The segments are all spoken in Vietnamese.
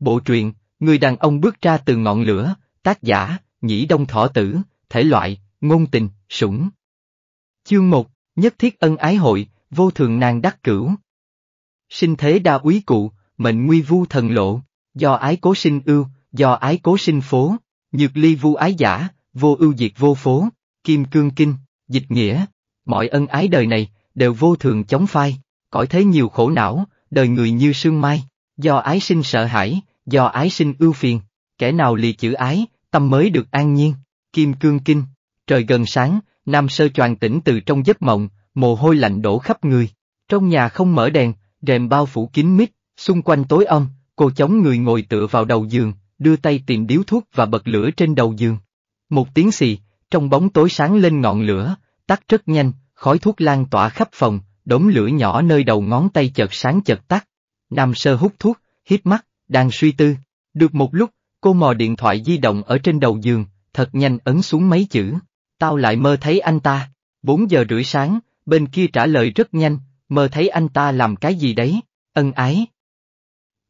Bộ truyện, người đàn ông bước ra từ ngọn lửa, tác giả, nhĩ đông thọ tử, thể loại, ngôn tình, sủng. Chương 1, Nhất thiết ân ái hội, vô thường nàng đắc cửu. Sinh thế đa úy cụ, mệnh nguy vu thần lộ, do ái cố sinh ưu, do ái cố sinh phố, nhược ly vu ái giả, vô ưu diệt vô phố, kim cương kinh, dịch nghĩa, mọi ân ái đời này, đều vô thường chống phai, cõi thế nhiều khổ não, đời người như sương mai, do ái sinh sợ hãi, do ái sinh ưu phiền, kẻ nào lì chữ ái, tâm mới được an nhiên. Kim Cương Kinh, trời gần sáng, Nam Sơ choàng tỉnh từ trong giấc mộng, mồ hôi lạnh đổ khắp người. Trong nhà không mở đèn, rèm bao phủ kín mít, xung quanh tối âm, cô chống người ngồi tựa vào đầu giường, đưa tay tìm điếu thuốc và bật lửa trên đầu giường. Một tiếng xì, trong bóng tối sáng lên ngọn lửa, tắt rất nhanh, khói thuốc lan tỏa khắp phòng, đốm lửa nhỏ nơi đầu ngón tay chợt sáng chợt tắt. Nam Sơ hút thuốc, hít mắt, đang suy tư, được một lúc, cô mò điện thoại di động ở trên đầu giường, thật nhanh ấn xuống mấy chữ. Tao lại mơ thấy anh ta, 4 giờ rưỡi sáng, bên kia trả lời rất nhanh, mơ thấy anh ta làm cái gì đấy, ân ái.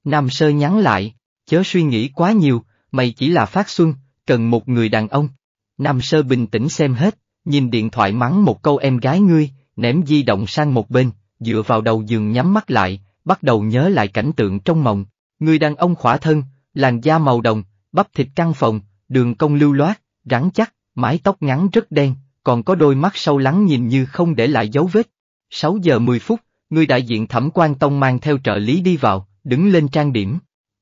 Nam Sơ nhắn lại, chớ suy nghĩ quá nhiều, mày chỉ là phát xuân, cần một người đàn ông. Nam Sơ bình tĩnh xem hết, nhìn điện thoại mắng một câu em gái ngươi, ném di động sang một bên, dựa vào đầu giường nhắm mắt lại, bắt đầu nhớ lại cảnh tượng trong mộng. Người đàn ông khỏa thân, làn da màu đồng, bắp thịt căng phồng, đường cong lưu loát, rắn chắc, mái tóc ngắn rất đen, còn có đôi mắt sâu lắng nhìn như không để lại dấu vết. 6 giờ 10 phút, người đại diện Thẩm Quan Tông mang theo trợ lý đi vào, đứng lên trang điểm.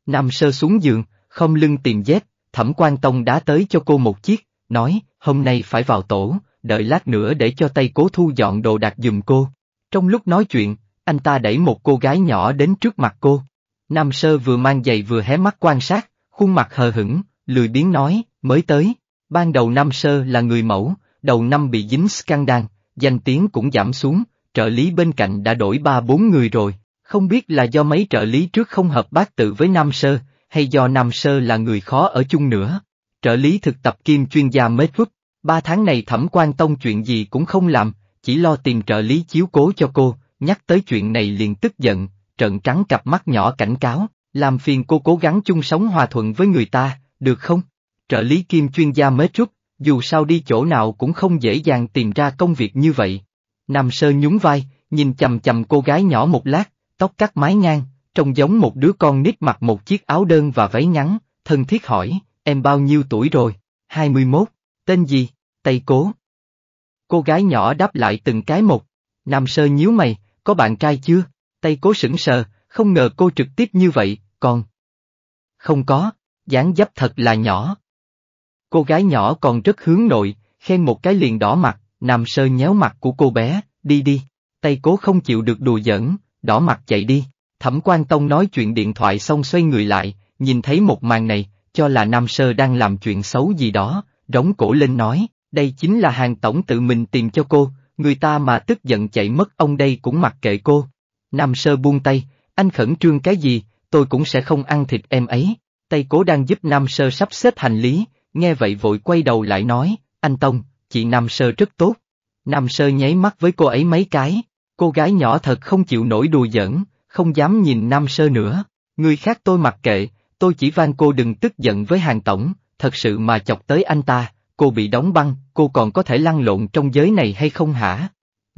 Nam Sơ xuống giường, không lưng tìm dép, Thẩm Quan Tông đã tới cho cô một chiếc, nói, hôm nay phải vào tổ, đợi lát nữa để cho tay cố thu dọn đồ đạc giùm cô. Trong lúc nói chuyện, anh ta đẩy một cô gái nhỏ đến trước mặt cô. Nam Sơ vừa mang giày vừa hé mắt quan sát, khuôn mặt hờ hững, lười biếng nói, mới tới, ban đầu Nam Sơ là người mẫu, đầu năm bị dính scandal, danh tiếng cũng giảm xuống, trợ lý bên cạnh đã đổi ba bốn người rồi, không biết là do mấy trợ lý trước không hợp bác tự với Nam Sơ, hay do Nam Sơ là người khó ở chung nữa. Trợ lý thực tập kim chuyên gia Medwood, ba tháng này thẩm quan tông chuyện gì cũng không làm, chỉ lo tìm trợ lý chiếu cố cho cô, nhắc tới chuyện này liền tức giận, trợn trắng cặp mắt nhỏ cảnh cáo, làm phiền cô cố gắng chung sống hòa thuận với người ta, được không? Trợ lý kim chuyên gia mết rút, dù sao đi chỗ nào cũng không dễ dàng tìm ra công việc như vậy. Nam Sơ nhún vai, nhìn chầm chầm cô gái nhỏ một lát, tóc cắt mái ngang, trông giống một đứa con nít mặc một chiếc áo đơn và váy ngắn, thân thiết hỏi, em bao nhiêu tuổi rồi? 21, tên gì? Tây Cố. Cô gái nhỏ đáp lại từng cái một. Nam Sơ nhíu mày, có bạn trai chưa? tay cố sững sờ, không ngờ cô trực tiếp như vậy, còn... Không có, dáng dấp thật là nhỏ. Cô gái nhỏ còn rất hướng nội, khen một cái liền đỏ mặt, nằm sơ nhéo mặt của cô bé, đi đi, tay cố không chịu được đùa giỡn, đỏ mặt chạy đi. Thẩm quan Tông nói chuyện điện thoại xong xoay người lại, nhìn thấy một màn này, cho là Nam Sơ đang làm chuyện xấu gì đó, rống cổ lên nói, đây chính là hàng tổng tự mình tìm cho cô, người ta mà tức giận chạy mất ông đây cũng mặc kệ cô. Nam Sơ buông tay, anh khẩn trương cái gì, tôi cũng sẽ không ăn thịt em ấy. Tay cố đang giúp Nam Sơ sắp xếp hành lý, nghe vậy vội quay đầu lại nói, anh Tông, chị Nam Sơ rất tốt. Nam Sơ nháy mắt với cô ấy mấy cái, cô gái nhỏ thật không chịu nổi đùa giỡn, không dám nhìn Nam Sơ nữa. Người khác tôi mặc kệ, tôi chỉ van cô đừng tức giận với hàng tổng, thật sự mà chọc tới anh ta, cô bị đóng băng, cô còn có thể lăn lộn trong giới này hay không hả?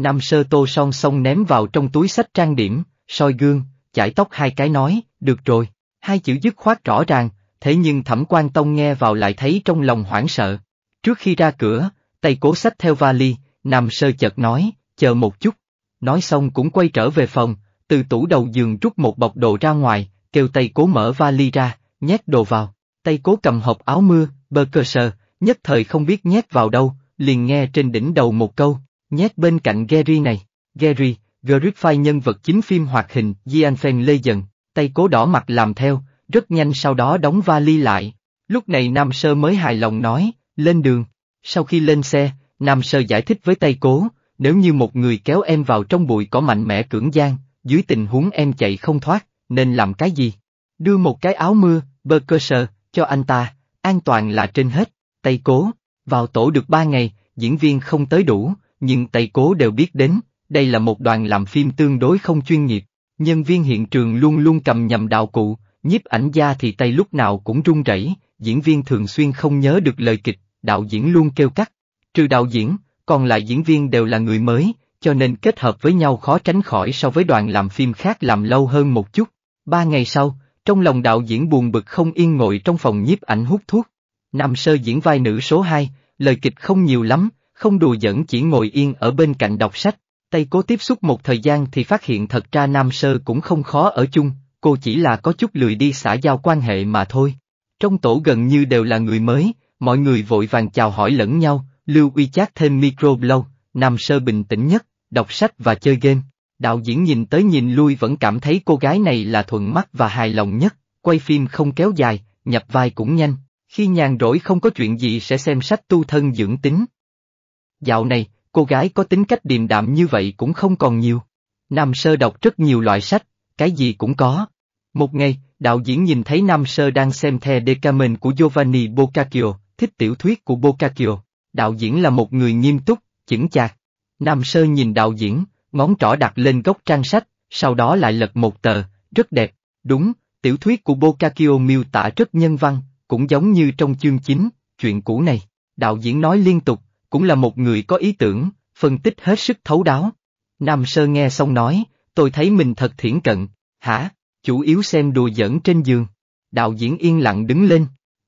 Nam sơ tô son xong ném vào trong túi sách trang điểm, soi gương, chải tóc hai cái nói, được rồi, hai chữ dứt khoát rõ ràng, thế nhưng thẩm quan tông nghe vào lại thấy trong lòng hoảng sợ. Trước khi ra cửa, tay cố sách theo vali, Nam sơ chợt nói, chờ một chút. Nói xong cũng quay trở về phòng, từ tủ đầu giường rút một bọc đồ ra ngoài, kêu tay cố mở vali ra, nhét đồ vào. Tay cố cầm hộp áo mưa, bơ cơ sờ, nhất thời không biết nhét vào đâu, liền nghe trên đỉnh đầu một câu, nhét bên cạnh Gary này. Gary, Griffith nhân vật chính phim hoạt hình The Unfan dần, tay cố đỏ mặt làm theo, rất nhanh sau đó đóng vali lại. Lúc này Nam Sơ mới hài lòng nói, lên đường. Sau khi lên xe, Nam Sơ giải thích với tay cố, nếu như một người kéo em vào trong bụi có mạnh mẽ cưỡng gian, dưới tình huống em chạy không thoát, nên làm cái gì? Đưa một cái áo mưa, bơ cơ sơ, cho anh ta, an toàn là trên hết, tay cố. Vào tổ được ba ngày, diễn viên không tới đủ, nhưng Tây Cố đều biết đến, đây là một đoàn làm phim tương đối không chuyên nghiệp, nhân viên hiện trường luôn luôn cầm nhầm đạo cụ, nhiếp ảnh gia thì tay lúc nào cũng run rẩy, diễn viên thường xuyên không nhớ được lời kịch, đạo diễn luôn kêu cắt. Trừ đạo diễn, còn lại diễn viên đều là người mới, cho nên kết hợp với nhau khó tránh khỏi so với đoàn làm phim khác làm lâu hơn một chút. Ba ngày sau, trong lòng đạo diễn buồn bực không yên ngồi trong phòng nhiếp ảnh hút thuốc. nằm Sơ diễn vai nữ số 2, lời kịch không nhiều lắm, không đùa giỡn chỉ ngồi yên ở bên cạnh đọc sách, tay cố tiếp xúc một thời gian thì phát hiện thật ra Nam Sơ cũng không khó ở chung, cô chỉ là có chút lười đi xã giao quan hệ mà thôi. Trong tổ gần như đều là người mới, mọi người vội vàng chào hỏi lẫn nhau, Lưu Uy Chát thêm micro lâu, Nam Sơ bình tĩnh nhất, đọc sách và chơi game. Đạo diễn nhìn tới nhìn lui vẫn cảm thấy cô gái này là thuận mắt và hài lòng nhất, quay phim không kéo dài, nhập vai cũng nhanh, khi nhàn rỗi không có chuyện gì sẽ xem sách tu thân dưỡng tính. Dạo này, cô gái có tính cách điềm đạm như vậy cũng không còn nhiều. Nam Sơ đọc rất nhiều loại sách, cái gì cũng có. Một ngày, đạo diễn nhìn thấy Nam Sơ đang xem The Decamen của Giovanni Boccaccio, thích tiểu thuyết của Boccaccio. Đạo diễn là một người nghiêm túc, chững chạc. Nam Sơ nhìn đạo diễn, ngón trỏ đặt lên góc trang sách, sau đó lại lật một tờ, rất đẹp, đúng, tiểu thuyết của Boccaccio miêu tả rất nhân văn, cũng giống như trong chương 9, chuyện cũ này. Đạo diễn nói liên tục, cũng là một người có ý tưởng, phân tích hết sức thấu đáo. Nam Sơ nghe xong nói, tôi thấy mình thật thiển cận, hả, chủ yếu xem đùa giỡn trên giường. Đạo diễn yên lặng đứng lên.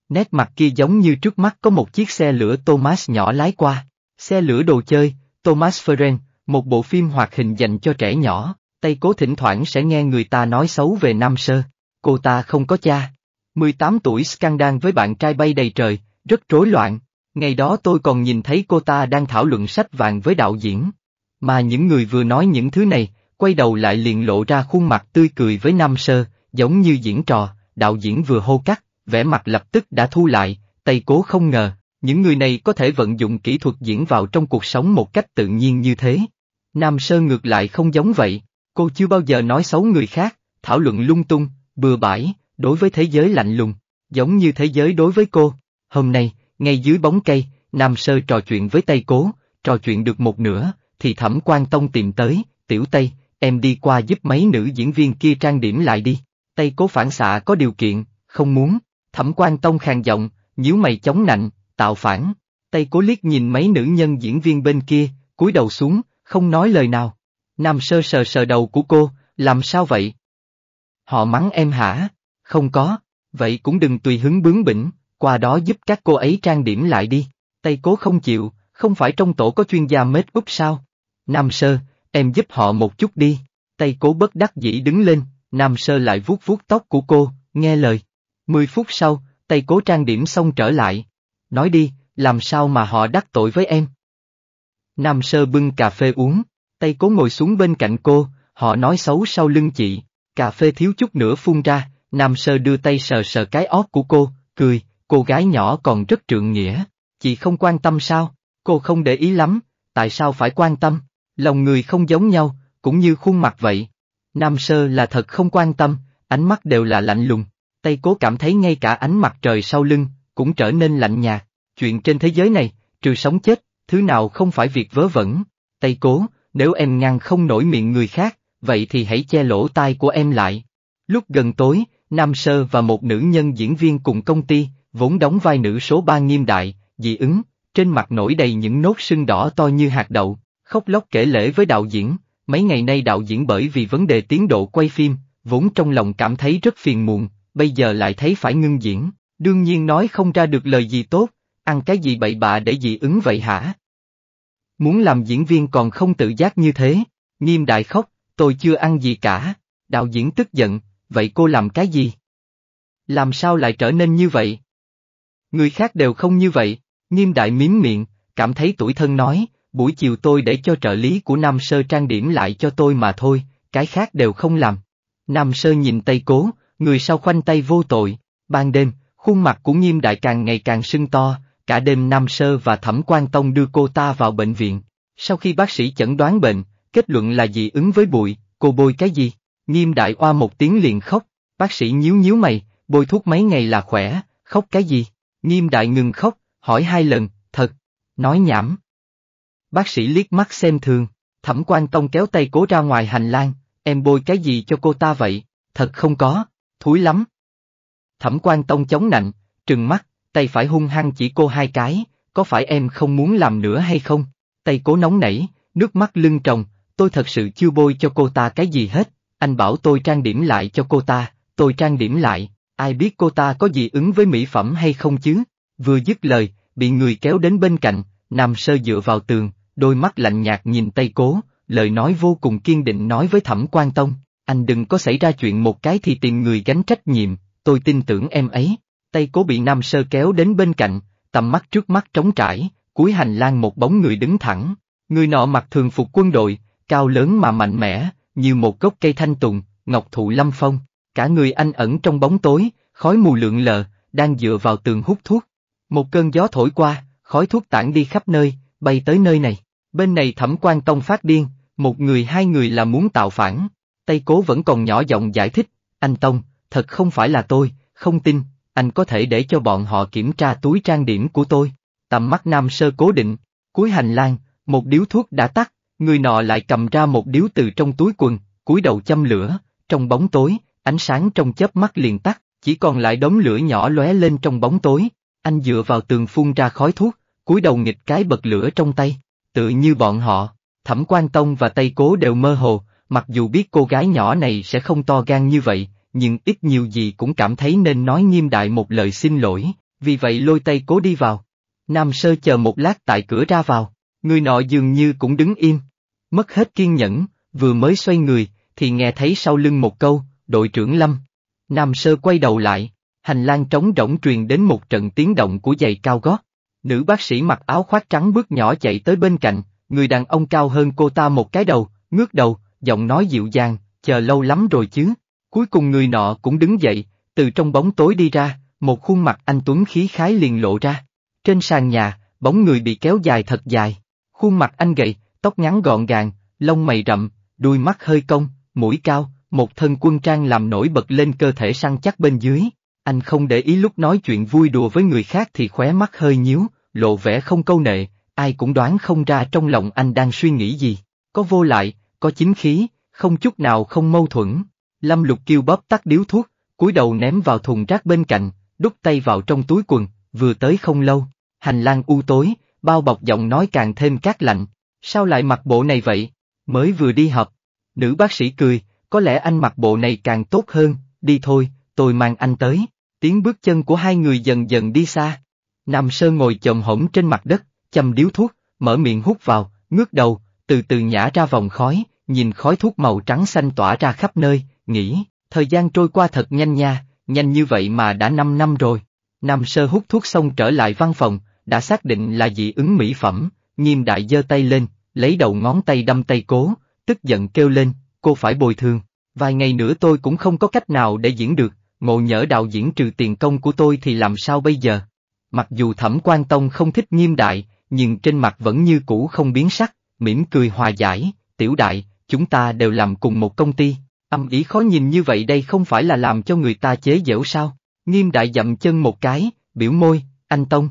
Nét mặt kia giống như trước mắt có một chiếc xe lửa Thomas nhỏ lái qua. Xe lửa đồ chơi, Thomas Ferren, một bộ phim hoạt hình dành cho trẻ nhỏ, Tay Cố thỉnh thoảng sẽ nghe người ta nói xấu về Nam Sơ. Cô ta không có cha. 18 tuổi scandal với bạn trai bay đầy trời, rất rối loạn, Ngày đó tôi còn nhìn thấy cô ta đang thảo luận sách vàng với đạo diễn. Mà những người vừa nói những thứ này, quay đầu lại liền lộ ra khuôn mặt tươi cười với Nam Sơ, giống như diễn trò, đạo diễn vừa hô cắt, vẻ mặt lập tức đã thu lại, tay Cố không ngờ, những người này có thể vận dụng kỹ thuật diễn vào trong cuộc sống một cách tự nhiên như thế. Nam Sơ ngược lại không giống vậy, cô chưa bao giờ nói xấu người khác, thảo luận lung tung, bừa bãi, đối với thế giới lạnh lùng, giống như thế giới đối với cô. Hôm nay, ngay dưới bóng cây, Nam Sơ trò chuyện với Tây Cố, trò chuyện được một nửa, thì Thẩm Quan Tông tìm tới, Tiểu Tây, em đi qua giúp mấy nữ diễn viên kia trang điểm lại đi. Tây Cố phản xạ có điều kiện, không muốn, Thẩm Quan Tông khàn giọng, nhíu mày chống nạnh, tạo phản. Tây Cố liếc nhìn mấy nữ nhân diễn viên bên kia, cúi đầu xuống, không nói lời nào. Nam Sơ sờ sờ đầu của cô, làm sao vậy? Họ mắng em hả? Không có, vậy cũng đừng tùy hứng bướng bỉnh, qua đó giúp các cô ấy trang điểm lại đi. Tây cố không chịu, không phải trong tổ có chuyên gia mết úp sao? Nam sơ, em giúp họ một chút đi. Tây cố bất đắc dĩ đứng lên, Nam sơ lại vuốt vuốt tóc của cô, nghe lời. Mười phút sau, Tây cố trang điểm xong trở lại. Nói đi, làm sao mà họ đắc tội với em? Nam sơ bưng cà phê uống, Tây cố ngồi xuống bên cạnh cô, họ nói xấu sau lưng chị, cà phê thiếu chút nữa phun ra, Nam sơ đưa tay sờ sờ cái óc của cô, cười, Cô gái nhỏ còn rất trượng nghĩa, chị không quan tâm sao, cô không để ý lắm, tại sao phải quan tâm, lòng người không giống nhau, cũng như khuôn mặt vậy. Nam sơ là thật không quan tâm, ánh mắt đều là lạnh lùng, Tây cố cảm thấy ngay cả ánh mặt trời sau lưng, cũng trở nên lạnh nhạt, chuyện trên thế giới này, trừ sống chết, thứ nào không phải việc vớ vẩn. Tây cố, nếu em ngăn không nổi miệng người khác, vậy thì hãy che lỗ tai của em lại. Lúc gần tối, Nam Sơ và một nữ nhân diễn viên cùng công ty, vốn đóng vai nữ số ba nghiêm đại, dị ứng, trên mặt nổi đầy những nốt sưng đỏ to như hạt đậu, khóc lóc kể lễ với đạo diễn, mấy ngày nay đạo diễn bởi vì vấn đề tiến độ quay phim, vốn trong lòng cảm thấy rất phiền muộn, bây giờ lại thấy phải ngưng diễn, đương nhiên nói không ra được lời gì tốt, ăn cái gì bậy bạ để dị ứng vậy hả? Muốn làm diễn viên còn không tự giác như thế, nghiêm đại khóc, tôi chưa ăn gì cả, đạo diễn tức giận, vậy cô làm cái gì? Làm sao lại trở nên như vậy? Người khác đều không như vậy, nghiêm đại miếm miệng, cảm thấy tuổi thân nói, buổi chiều tôi để cho trợ lý của Nam Sơ trang điểm lại cho tôi mà thôi, cái khác đều không làm. Nam Sơ nhìn tay cố, người sau khoanh tay vô tội, ban đêm, khuôn mặt của nghiêm đại càng ngày càng sưng to, cả đêm Nam Sơ và Thẩm Quan Tông đưa cô ta vào bệnh viện. Sau khi bác sĩ chẩn đoán bệnh, kết luận là dị ứng với bụi, cô bôi cái gì? Nghiêm đại oa một tiếng liền khóc, bác sĩ nhíu nhíu mày, bôi thuốc mấy ngày là khỏe, khóc cái gì? Nghiêm đại ngừng khóc, hỏi hai lần, thật, nói nhảm. Bác sĩ liếc mắt xem thường, thẩm quan tông kéo tay cố ra ngoài hành lang, em bôi cái gì cho cô ta vậy, thật không có, thúi lắm. Thẩm quan tông chống nạnh, trừng mắt, tay phải hung hăng chỉ cô hai cái, có phải em không muốn làm nữa hay không? Tay cố nóng nảy, nước mắt lưng trồng. tôi thật sự chưa bôi cho cô ta cái gì hết, anh bảo tôi trang điểm lại cho cô ta, tôi trang điểm lại, ai biết cô ta có dị ứng với mỹ phẩm hay không chứ? Vừa dứt lời, bị người kéo đến bên cạnh, nằm sơ dựa vào tường, đôi mắt lạnh nhạt nhìn Tây Cố, lời nói vô cùng kiên định nói với Thẩm Quan Tông, anh đừng có xảy ra chuyện một cái thì tìm người gánh trách nhiệm, tôi tin tưởng em ấy. Tây Cố bị Nam Sơ kéo đến bên cạnh, tầm mắt trước mắt trống trải, cuối hành lang một bóng người đứng thẳng, người nọ mặc thường phục quân đội, cao lớn mà mạnh mẽ, như một gốc cây thanh tùng, ngọc thụ lâm phong, Cả người anh ẩn trong bóng tối, khói mù lượn lờ, đang dựa vào tường hút thuốc. Một cơn gió thổi qua, khói thuốc tản đi khắp nơi, bay tới nơi này. Bên này thẩm quan tông phát điên, một người hai người là muốn tạo phản. Tây cố vẫn còn nhỏ giọng giải thích, anh Tông, thật không phải là tôi, không tin, anh có thể để cho bọn họ kiểm tra túi trang điểm của tôi. Tầm mắt nam sơ cố định, cuối hành lang, một điếu thuốc đã tắt, người nọ lại cầm ra một điếu từ trong túi quần, cúi đầu châm lửa, trong bóng tối, Ánh sáng trong chớp mắt liền tắt, chỉ còn lại đống lửa nhỏ lóe lên trong bóng tối, anh dựa vào tường phun ra khói thuốc, cúi đầu nghịch cái bật lửa trong tay, tự như bọn họ, Thẩm Quan Tông và Tây Cố đều mơ hồ, mặc dù biết cô gái nhỏ này sẽ không to gan như vậy, nhưng ít nhiều gì cũng cảm thấy nên nói nghiêm đại một lời xin lỗi, vì vậy lôi Tây Cố đi vào. Nam Sơ chờ một lát tại cửa ra vào, người nọ dường như cũng đứng im, mất hết kiên nhẫn, vừa mới xoay người, thì nghe thấy sau lưng một câu, đội trưởng Lâm. Nam Sơ quay đầu lại, hành lang trống rỗng truyền đến một trận tiếng động của giày cao gót. Nữ bác sĩ mặc áo khoác trắng bước nhỏ chạy tới bên cạnh, người đàn ông cao hơn cô ta một cái đầu, ngước đầu, giọng nói dịu dàng, chờ lâu lắm rồi chứ. Cuối cùng người nọ cũng đứng dậy, từ trong bóng tối đi ra, một khuôn mặt anh Tuấn khí khái liền lộ ra. Trên sàn nhà, bóng người bị kéo dài thật dài. Khuôn mặt anh gầy, tóc ngắn gọn gàng, lông mày rậm, đuôi mắt hơi cong, mũi cao, một thân quân trang làm nổi bật lên cơ thể săn chắc bên dưới, anh không để ý lúc nói chuyện vui đùa với người khác thì khóe mắt hơi nhíu, lộ vẻ không câu nệ, ai cũng đoán không ra trong lòng anh đang suy nghĩ gì, có vô lại, có chính khí, không chút nào không mâu thuẫn. Lâm Lục kêu bóp tắt điếu thuốc, cúi đầu ném vào thùng rác bên cạnh, đút tay vào trong túi quần, vừa tới không lâu, hành lang u tối, bao bọc giọng nói càng thêm cát lạnh, sao lại mặc bộ này vậy, mới vừa đi họp. Nữ bác sĩ cười, có lẽ anh mặc bộ này càng tốt hơn, đi thôi, tôi mang anh tới. Tiếng bước chân của hai người dần dần đi xa. Nam Sơn ngồi chồng hổng trên mặt đất, châm điếu thuốc, mở miệng hút vào, ngước đầu, từ từ nhả ra vòng khói, nhìn khói thuốc màu trắng xanh tỏa ra khắp nơi, nghĩ, thời gian trôi qua thật nhanh nha, nhanh như vậy mà đã 5 năm rồi. Nam Sơ hút thuốc xong trở lại văn phòng, đã xác định là dị ứng mỹ phẩm, nghiêm đại giơ tay lên, lấy đầu ngón tay đâm tay cố, tức giận kêu lên, cô phải bồi thường. Vài ngày nữa tôi cũng không có cách nào để diễn được, ngộ nhỡ đạo diễn trừ tiền công của tôi thì làm sao bây giờ? Mặc dù Thẩm Quan Tông không thích nghiêm đại, nhưng trên mặt vẫn như cũ không biến sắc, mỉm cười hòa giải, tiểu đại, chúng ta đều làm cùng một công ty, âm ý khó nhìn như vậy đây không phải là làm cho người ta chế giễu sao? Nghiêm đại dậm chân một cái, biểu môi, anh Tông.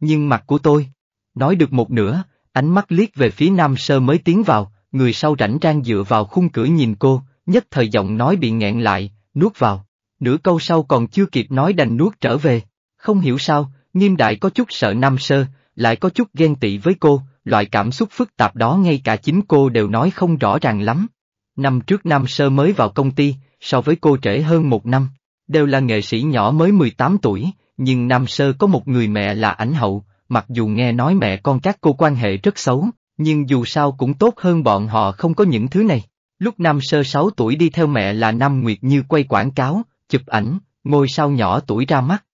Nhưng mặt của tôi, nói được một nửa, ánh mắt liếc về phía Nam Sơ mới tiến vào, người sau rảnh rang dựa vào khung cửa nhìn cô, nhất thời giọng nói bị nghẹn lại, nuốt vào. Nửa câu sau còn chưa kịp nói đành nuốt trở về. Không hiểu sao, nghiêm đại có chút sợ nam sơ, lại có chút ghen tị với cô, loại cảm xúc phức tạp đó ngay cả chính cô đều nói không rõ ràng lắm. Năm trước nam sơ mới vào công ty, so với cô trễ hơn một năm. Đều là nghệ sĩ nhỏ mới 18 tuổi, nhưng nam sơ có một người mẹ là ảnh hậu, mặc dù nghe nói mẹ con các cô quan hệ rất xấu, nhưng dù sao cũng tốt hơn bọn họ không có những thứ này. Lúc năm sơ 6 tuổi đi theo mẹ là Nam Nguyệt Như quay quảng cáo, chụp ảnh, ngôi sao nhỏ tuổi ra mắt.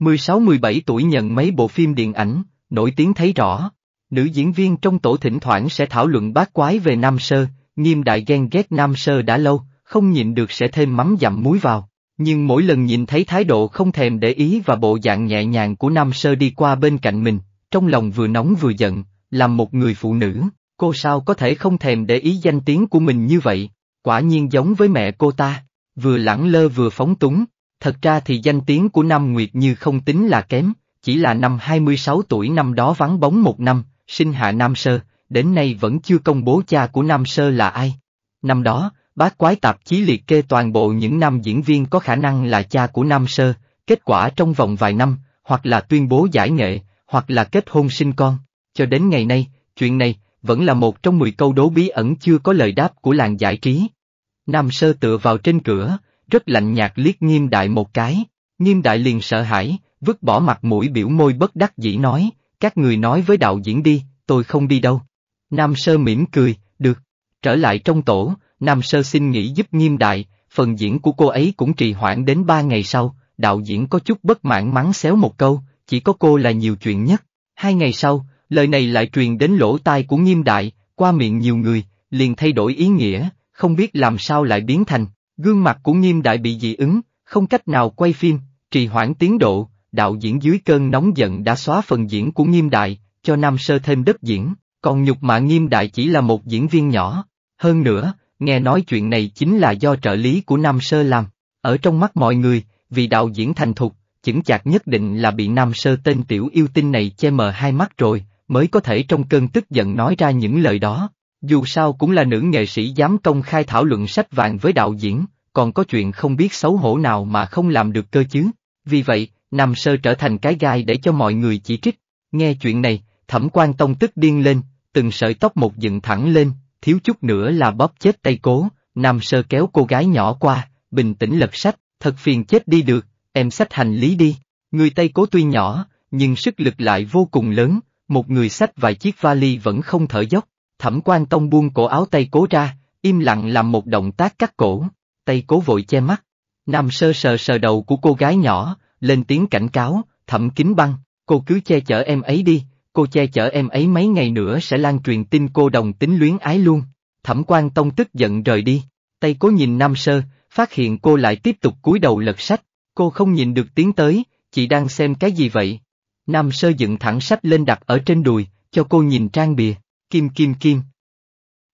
16-17 tuổi nhận mấy bộ phim điện ảnh, nổi tiếng thấy rõ. Nữ diễn viên trong tổ thỉnh thoảng sẽ thảo luận bát quái về Nam Sơ, nghiêm đại ghen ghét Nam Sơ đã lâu, không nhịn được sẽ thêm mắm dặm muối vào. Nhưng mỗi lần nhìn thấy thái độ không thèm để ý và bộ dạng nhẹ nhàng của Nam Sơ đi qua bên cạnh mình, trong lòng vừa nóng vừa giận, làm một người phụ nữ, cô sao có thể không thèm để ý danh tiếng của mình như vậy, quả nhiên giống với mẹ cô ta, vừa lẳng lơ vừa phóng túng, thật ra thì danh tiếng của Nam Nguyệt Như không tính là kém, chỉ là năm 26 tuổi năm đó vắng bóng một năm, sinh hạ Nam Sơ, đến nay vẫn chưa công bố cha của Nam Sơ là ai. Năm đó, bác quái tạp chí liệt kê toàn bộ những nam diễn viên có khả năng là cha của Nam Sơ, kết quả trong vòng vài năm, hoặc là tuyên bố giải nghệ, hoặc là kết hôn sinh con, cho đến ngày nay, chuyện này vẫn là một trong 10 câu đố bí ẩn chưa có lời đáp của làng giải trí. Nam Sơ tựa vào trên cửa, rất lạnh nhạt liếc nghiêm đại một cái, nghiêm đại liền sợ hãi, vứt bỏ mặt mũi biểu môi bất đắc dĩ nói, các người nói với đạo diễn đi, tôi không đi đâu. Nam Sơ mỉm cười, được. Trở lại trong tổ, Nam Sơ xin nghỉ giúp nghiêm đại, phần diễn của cô ấy cũng trì hoãn đến ba ngày sau, đạo diễn có chút bất mãn mắng xéo một câu, chỉ có cô là nhiều chuyện nhất. Hai ngày sau, Lời này lại truyền đến lỗ tai của nghiêm đại, qua miệng nhiều người, liền thay đổi ý nghĩa, không biết làm sao lại biến thành, gương mặt của nghiêm đại bị dị ứng, không cách nào quay phim, trì hoãn tiến độ, đạo diễn dưới cơn nóng giận đã xóa phần diễn của nghiêm đại, cho Nam Sơ thêm đất diễn, còn nhục mạ nghiêm đại chỉ là một diễn viên nhỏ. Hơn nữa, nghe nói chuyện này chính là do trợ lý của Nam Sơ làm, ở trong mắt mọi người, vì đạo diễn thành thục, chỉnh chạc nhất định là bị Nam Sơ tên tiểu yêu tinh này che mờ hai mắt rồi, mới có thể trong cơn tức giận nói ra những lời đó. Dù sao cũng là nữ nghệ sĩ dám công khai thảo luận sách vàng với đạo diễn, còn có chuyện không biết xấu hổ nào mà không làm được cơ chứ. Vì vậy, Nam Sơ trở thành cái gai để cho mọi người chỉ trích. Nghe chuyện này, Thẩm quan Tông tức điên lên, từng sợi tóc một dựng thẳng lên, thiếu chút nữa là bóp chết tay cố, Nam Sơ kéo cô gái nhỏ qua, bình tĩnh lật sách, thật phiền chết đi được, em sách hành lý đi. Người tay cố tuy nhỏ, nhưng sức lực lại vô cùng lớn, một người xách vài chiếc vali vẫn không thở dốc, thẩm quan tông buông cổ áo tay cố ra, im lặng làm một động tác cắt cổ, tay cố vội che mắt. Nam sơ sờ sờ đầu của cô gái nhỏ, lên tiếng cảnh cáo, thẩm kính băng, cô cứ che chở em ấy đi, cô che chở em ấy mấy ngày nữa sẽ lan truyền tin cô đồng tính luyến ái luôn. Thẩm quan tông tức giận rời đi, tay cố nhìn Nam sơ, phát hiện cô lại tiếp tục cúi đầu lật sách, cô không nhìn được tiếng tới, chị đang xem cái gì vậy? Nam Sơ dựng thẳng sách lên đặt ở trên đùi, cho cô nhìn trang bìa, kim kim kim.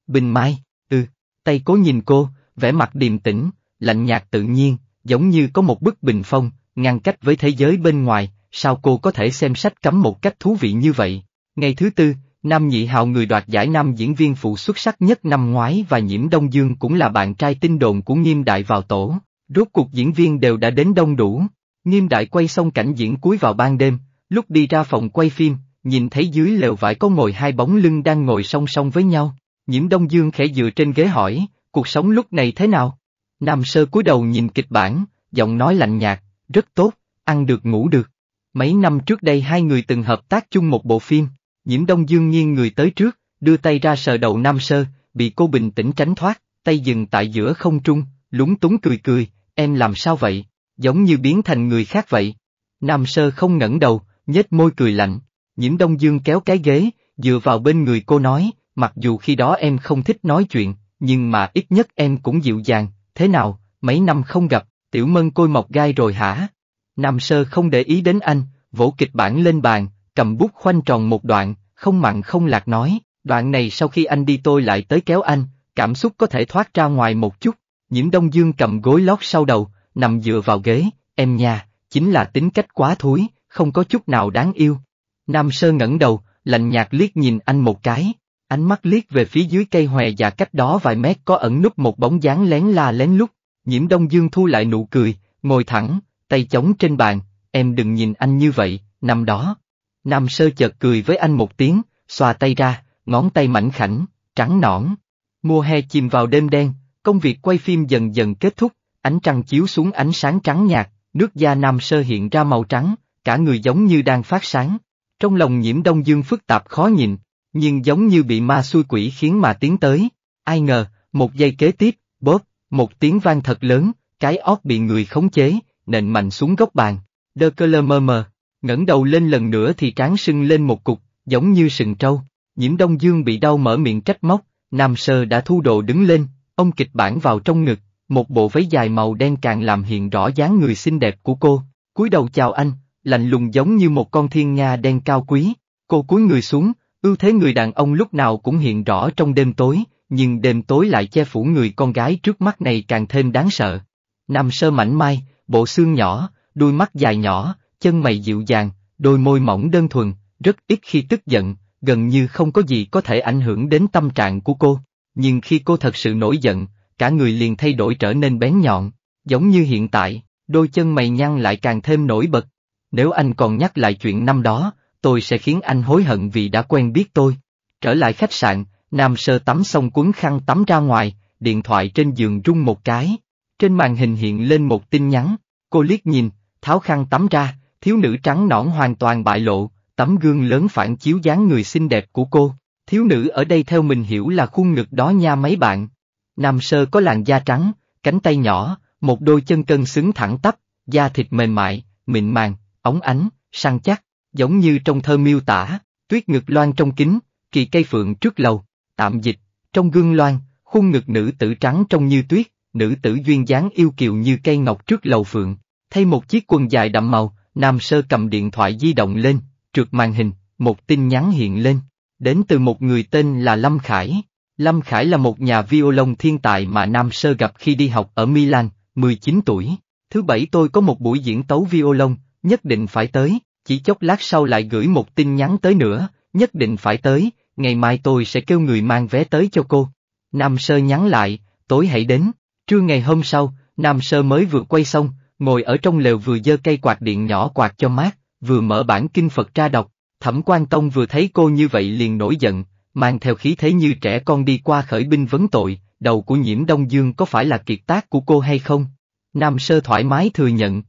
Bình Mai, ừ, tay cố nhìn cô, vẻ mặt điềm tĩnh, lạnh nhạt tự nhiên, giống như có một bức bình phong, ngăn cách với thế giới bên ngoài, sao cô có thể xem sách cấm một cách thú vị như vậy. Ngày thứ tư, Nam Nhị Hào người đoạt giải nam diễn viên phụ xuất sắc nhất năm ngoái và Nhiễm Đông Dương cũng là bạn trai tin đồn của Nghiêm Đại vào tổ. Rốt cuộc diễn viên đều đã đến đông đủ. Nghiêm Đại quay xong cảnh diễn cuối vào ban đêm, Lúc đi ra phòng quay phim, nhìn thấy dưới lều vải có ngồi hai bóng lưng đang ngồi song song với nhau, nhiễm đông dương khẽ dựa trên ghế hỏi, cuộc sống lúc này thế nào? Nam sơ cúi đầu nhìn kịch bản, giọng nói lạnh nhạt, rất tốt, ăn được ngủ được. Mấy năm trước đây hai người từng hợp tác chung một bộ phim, nhiễm đông dương nghiêng người tới trước, đưa tay ra sờ đầu Nam sơ, bị cô bình tĩnh tránh thoát, tay dừng tại giữa không trung, lúng túng cười cười, em làm sao vậy, giống như biến thành người khác vậy. Nam sơ không ngẩng đầu, nhếch môi cười lạnh, nhiễm đông dương kéo cái ghế, dựa vào bên người cô nói, mặc dù khi đó em không thích nói chuyện, nhưng mà ít nhất em cũng dịu dàng, thế nào, mấy năm không gặp, tiểu mân côi mọc gai rồi hả? Nam sơ không để ý đến anh, vỗ kịch bản lên bàn, cầm bút khoanh tròn một đoạn, không mặn không lạc nói, đoạn này sau khi anh đi tôi lại tới kéo anh, cảm xúc có thể thoát ra ngoài một chút, những đông dương cầm gối lót sau đầu, nằm dựa vào ghế, em nhà, chính là tính cách quá thúi, không có chút nào đáng yêu. Nam Sơ ngẩng đầu, lạnh nhạt liếc nhìn anh một cái, ánh mắt liếc về phía dưới cây hòe và cách đó vài mét có ẩn núp một bóng dáng lén la lén lút. Nhiễm Đông Dương thu lại nụ cười, ngồi thẳng, tay chống trên bàn, em đừng nhìn anh như vậy, nằm đó. Nam Sơ chợt cười với anh một tiếng, xoa tay ra, ngón tay mảnh khảnh, trắng nõn. Mùa hè chìm vào đêm đen, công việc quay phim dần dần kết thúc, ánh trăng chiếu xuống ánh sáng trắng nhạt, nước da Nam Sơ hiện ra màu trắng, cả người giống như đang phát sáng. Trong lòng nhiễm đông dương phức tạp khó nhìn, nhưng giống như bị ma xui quỷ khiến mà tiến tới. Ai ngờ, một giây kế tiếp, bóp, một tiếng vang thật lớn, cái óc bị người khống chế, nền mạnh xuống góc bàn. Đơ cơ lơ mơ mờ, ngẩng đầu lên lần nữa thì tráng sưng lên một cục, giống như sừng trâu. Nhiễm đông dương bị đau mở miệng trách móc, nam sơ đã thu đồ đứng lên, ông kịch bản vào trong ngực, một bộ váy dài màu đen càng làm hiện rõ dáng người xinh đẹp của cô. cúi đầu chào anh, lạnh lùng giống như một con thiên nga đen cao quý. Cô cúi người xuống, ưu thế người đàn ông lúc nào cũng hiện rõ trong đêm tối, nhưng đêm tối lại che phủ người con gái trước mắt này càng thêm đáng sợ. Nam sơ mảnh mai, bộ xương nhỏ, đôi mắt dài nhỏ, chân mày dịu dàng, đôi môi mỏng đơn thuần, rất ít khi tức giận, gần như không có gì có thể ảnh hưởng đến tâm trạng của cô. Nhưng khi cô thật sự nổi giận, cả người liền thay đổi trở nên bén nhọn, giống như hiện tại, đôi chân mày nhăn lại càng thêm nổi bật, nếu anh còn nhắc lại chuyện năm đó, tôi sẽ khiến anh hối hận vì đã quen biết tôi. Trở lại khách sạn, Nam Sơ tắm xong cuốn khăn tắm ra ngoài, điện thoại trên giường rung một cái. Trên màn hình hiện lên một tin nhắn, cô liếc nhìn, tháo khăn tắm ra, thiếu nữ trắng nõn hoàn toàn bại lộ, tấm gương lớn phản chiếu dáng người xinh đẹp của cô. Thiếu nữ ở đây theo mình hiểu là khuôn ngực đó nha mấy bạn. Nam Sơ có làn da trắng, cánh tay nhỏ, một đôi chân cân xứng thẳng tắp, da thịt mềm mại, mịn màng, ống ánh, sang chắc, giống như trong thơ miêu tả, tuyết ngực loan trong kính, kỳ cây phượng trước lầu, tạm dịch, trong gương loan, khuôn ngực nữ tử trắng trong như tuyết, nữ tử duyên dáng yêu kiều như cây ngọc trước lầu phượng, thay một chiếc quần dài đậm màu, nam sơ cầm điện thoại di động lên, trượt màn hình, một tin nhắn hiện lên, đến từ một người tên là Lâm Khải. Lâm Khải là một nhà violon thiên tài mà Nam Sơ gặp khi đi học ở Milan, 19 tuổi. Thứ bảy tôi có một buổi diễn tấu violon, nhất định phải tới, chỉ chốc lát sau lại gửi một tin nhắn tới nữa, nhất định phải tới, ngày mai tôi sẽ kêu người mang vé tới cho cô. Nam Sơ nhắn lại, tối hãy đến, trưa ngày hôm sau, Nam Sơ mới vừa quay xong, ngồi ở trong lều vừa dơ cây quạt điện nhỏ quạt cho mát, vừa mở bản kinh Phật ra đọc, Thẩm Quan Tông vừa thấy cô như vậy liền nổi giận, mang theo khí thế như trẻ con đi qua khởi binh vấn tội, đầu của nhiễm Đông Dương có phải là kiệt tác của cô hay không? Nam Sơ thoải mái thừa nhận,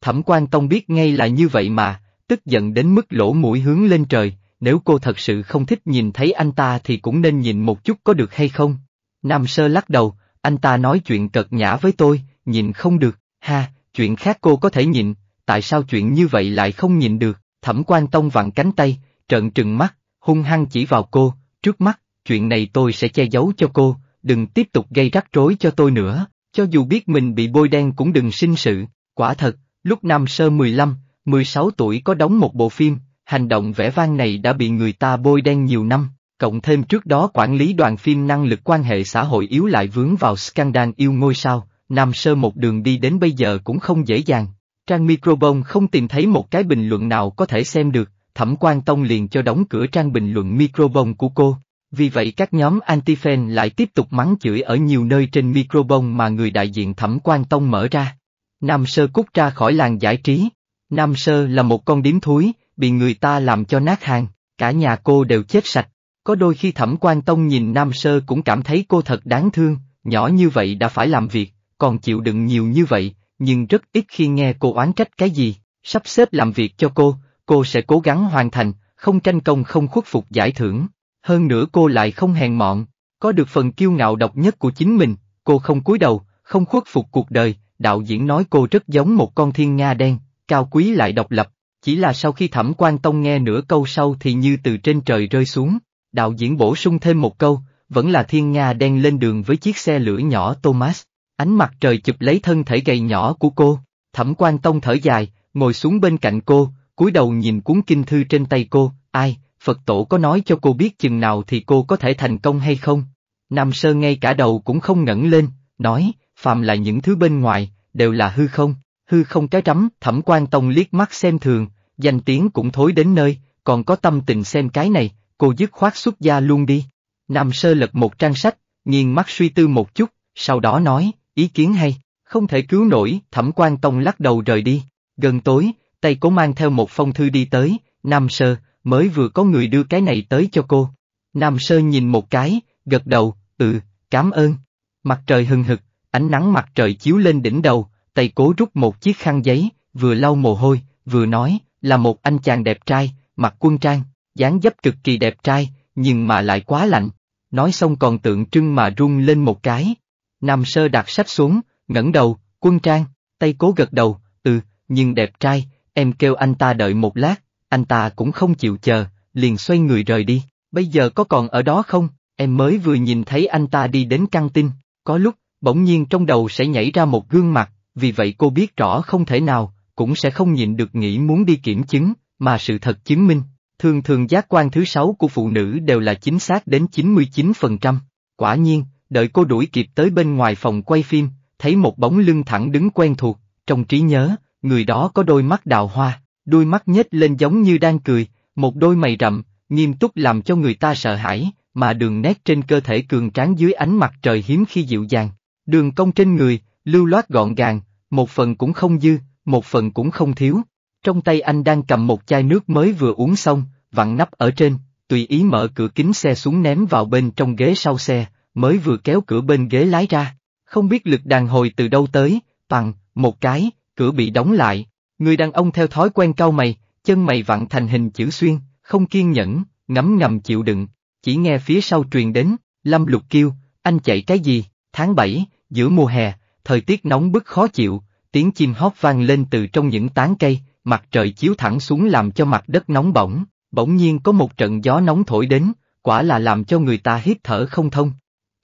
Thẩm quan tông biết ngay là như vậy mà, tức giận đến mức lỗ mũi hướng lên trời, nếu cô thật sự không thích nhìn thấy anh ta thì cũng nên nhìn một chút có được hay không. Nam sơ lắc đầu, anh ta nói chuyện cật nhã với tôi, nhìn không được, ha, chuyện khác cô có thể nhìn, tại sao chuyện như vậy lại không nhìn được, thẩm quan tông vặn cánh tay, trợn trừng mắt, hung hăng chỉ vào cô, trước mắt, chuyện này tôi sẽ che giấu cho cô, đừng tiếp tục gây rắc rối cho tôi nữa, cho dù biết mình bị bôi đen cũng đừng sinh sự, quả thật, Lúc Nam Sơ 15, 16 tuổi có đóng một bộ phim, hành động vẽ vang này đã bị người ta bôi đen nhiều năm, cộng thêm trước đó quản lý đoàn phim năng lực quan hệ xã hội yếu lại vướng vào scandal yêu ngôi sao, Nam Sơ một đường đi đến bây giờ cũng không dễ dàng. Trang Microbone không tìm thấy một cái bình luận nào có thể xem được, Thẩm quan Tông liền cho đóng cửa trang bình luận Microbone của cô. Vì vậy các nhóm anti-fan lại tiếp tục mắng chửi ở nhiều nơi trên Microbone mà người đại diện Thẩm quan Tông mở ra. Nam Sơ cút ra khỏi làng giải trí. Nam Sơ là một con điếm thúi, bị người ta làm cho nát hàng, cả nhà cô đều chết sạch. Có đôi khi Thẩm Quan Tông nhìn Nam Sơ cũng cảm thấy cô thật đáng thương, nhỏ như vậy đã phải làm việc, còn chịu đựng nhiều như vậy, nhưng rất ít khi nghe cô oán trách cái gì, sắp xếp làm việc cho cô, cô sẽ cố gắng hoàn thành, không tranh công không khuất phục giải thưởng. Hơn nữa cô lại không hèn mọn, có được phần kiêu ngạo độc nhất của chính mình, cô không cúi đầu, không khuất phục cuộc đời, đạo diễn nói cô rất giống một con thiên nga đen, cao quý lại độc lập, chỉ là sau khi Thẩm quan Tông nghe nửa câu sau thì như từ trên trời rơi xuống, đạo diễn bổ sung thêm một câu, vẫn là thiên nga đen lên đường với chiếc xe lửa nhỏ Thomas, ánh mặt trời chụp lấy thân thể gầy nhỏ của cô, Thẩm quan Tông thở dài, ngồi xuống bên cạnh cô, cúi đầu nhìn cuốn kinh thư trên tay cô, ai, Phật tổ có nói cho cô biết chừng nào thì cô có thể thành công hay không? Nam Sơ ngay cả đầu cũng không ngẩng lên, nói, phàm là những thứ bên ngoài, đều là hư không, hư không cái rắm, thẩm quan tông liếc mắt xem thường, danh tiếng cũng thối đến nơi, còn có tâm tình xem cái này, cô dứt khoát xuất gia luôn đi. Nam sơ lật một trang sách, nghiêng mắt suy tư một chút, sau đó nói, ý kiến hay, không thể cứu nổi, thẩm quan tông lắc đầu rời đi. Gần tối, tay cố mang theo một phong thư đi tới, Nam sơ, mới vừa có người đưa cái này tới cho cô. Nam sơ nhìn một cái, gật đầu, ừ, cảm ơn. Mặt trời hừng hực, Ánh nắng mặt trời chiếu lên đỉnh đầu, tay Cố rút một chiếc khăn giấy, vừa lau mồ hôi, vừa nói, là một anh chàng đẹp trai, mặc quân trang, dáng dấp cực kỳ đẹp trai, nhưng mà lại quá lạnh. Nói xong còn tượng trưng mà run lên một cái. Nam sơ đặt sách xuống, ngẩng đầu, quân trang, tay Cố gật đầu, ừ, nhưng đẹp trai, em kêu anh ta đợi một lát, anh ta cũng không chịu chờ, liền xoay người rời đi, bây giờ có còn ở đó không, em mới vừa nhìn thấy anh ta đi đến căng tin, có lúc bỗng nhiên trong đầu sẽ nhảy ra một gương mặt, vì vậy cô biết rõ không thể nào, cũng sẽ không nhịn được nghĩ muốn đi kiểm chứng, mà sự thật chứng minh, thường thường giác quan thứ sáu của phụ nữ đều là chính xác đến 99%. Quả nhiên, đợi cô đuổi kịp tới bên ngoài phòng quay phim, thấy một bóng lưng thẳng đứng quen thuộc, trong trí nhớ, người đó có đôi mắt đào hoa, đôi mắt nhếch lên giống như đang cười, một đôi mày rậm, nghiêm túc làm cho người ta sợ hãi, mà đường nét trên cơ thể cường tráng dưới ánh mặt trời hiếm khi dịu dàng, Đường cong trên người, lưu loát gọn gàng, một phần cũng không dư, một phần cũng không thiếu. Trong tay anh đang cầm một chai nước mới vừa uống xong, vặn nắp ở trên, tùy ý mở cửa kính xe xuống ném vào bên trong ghế sau xe, mới vừa kéo cửa bên ghế lái ra. Không biết lực đàn hồi từ đâu tới, bằng, một cái, cửa bị đóng lại. Người đàn ông theo thói quen cao mày, chân mày vặn thành hình chữ xuyên, không kiên nhẫn, ngấm ngầm chịu đựng. Chỉ nghe phía sau truyền đến, Lâm Lục kêu, anh chạy cái gì? Tháng 7, giữa mùa hè, thời tiết nóng bức khó chịu, tiếng chim hót vang lên từ trong những tán cây, mặt trời chiếu thẳng xuống làm cho mặt đất nóng bỏng, bỗng nhiên có một trận gió nóng thổi đến, quả là làm cho người ta hít thở không thông.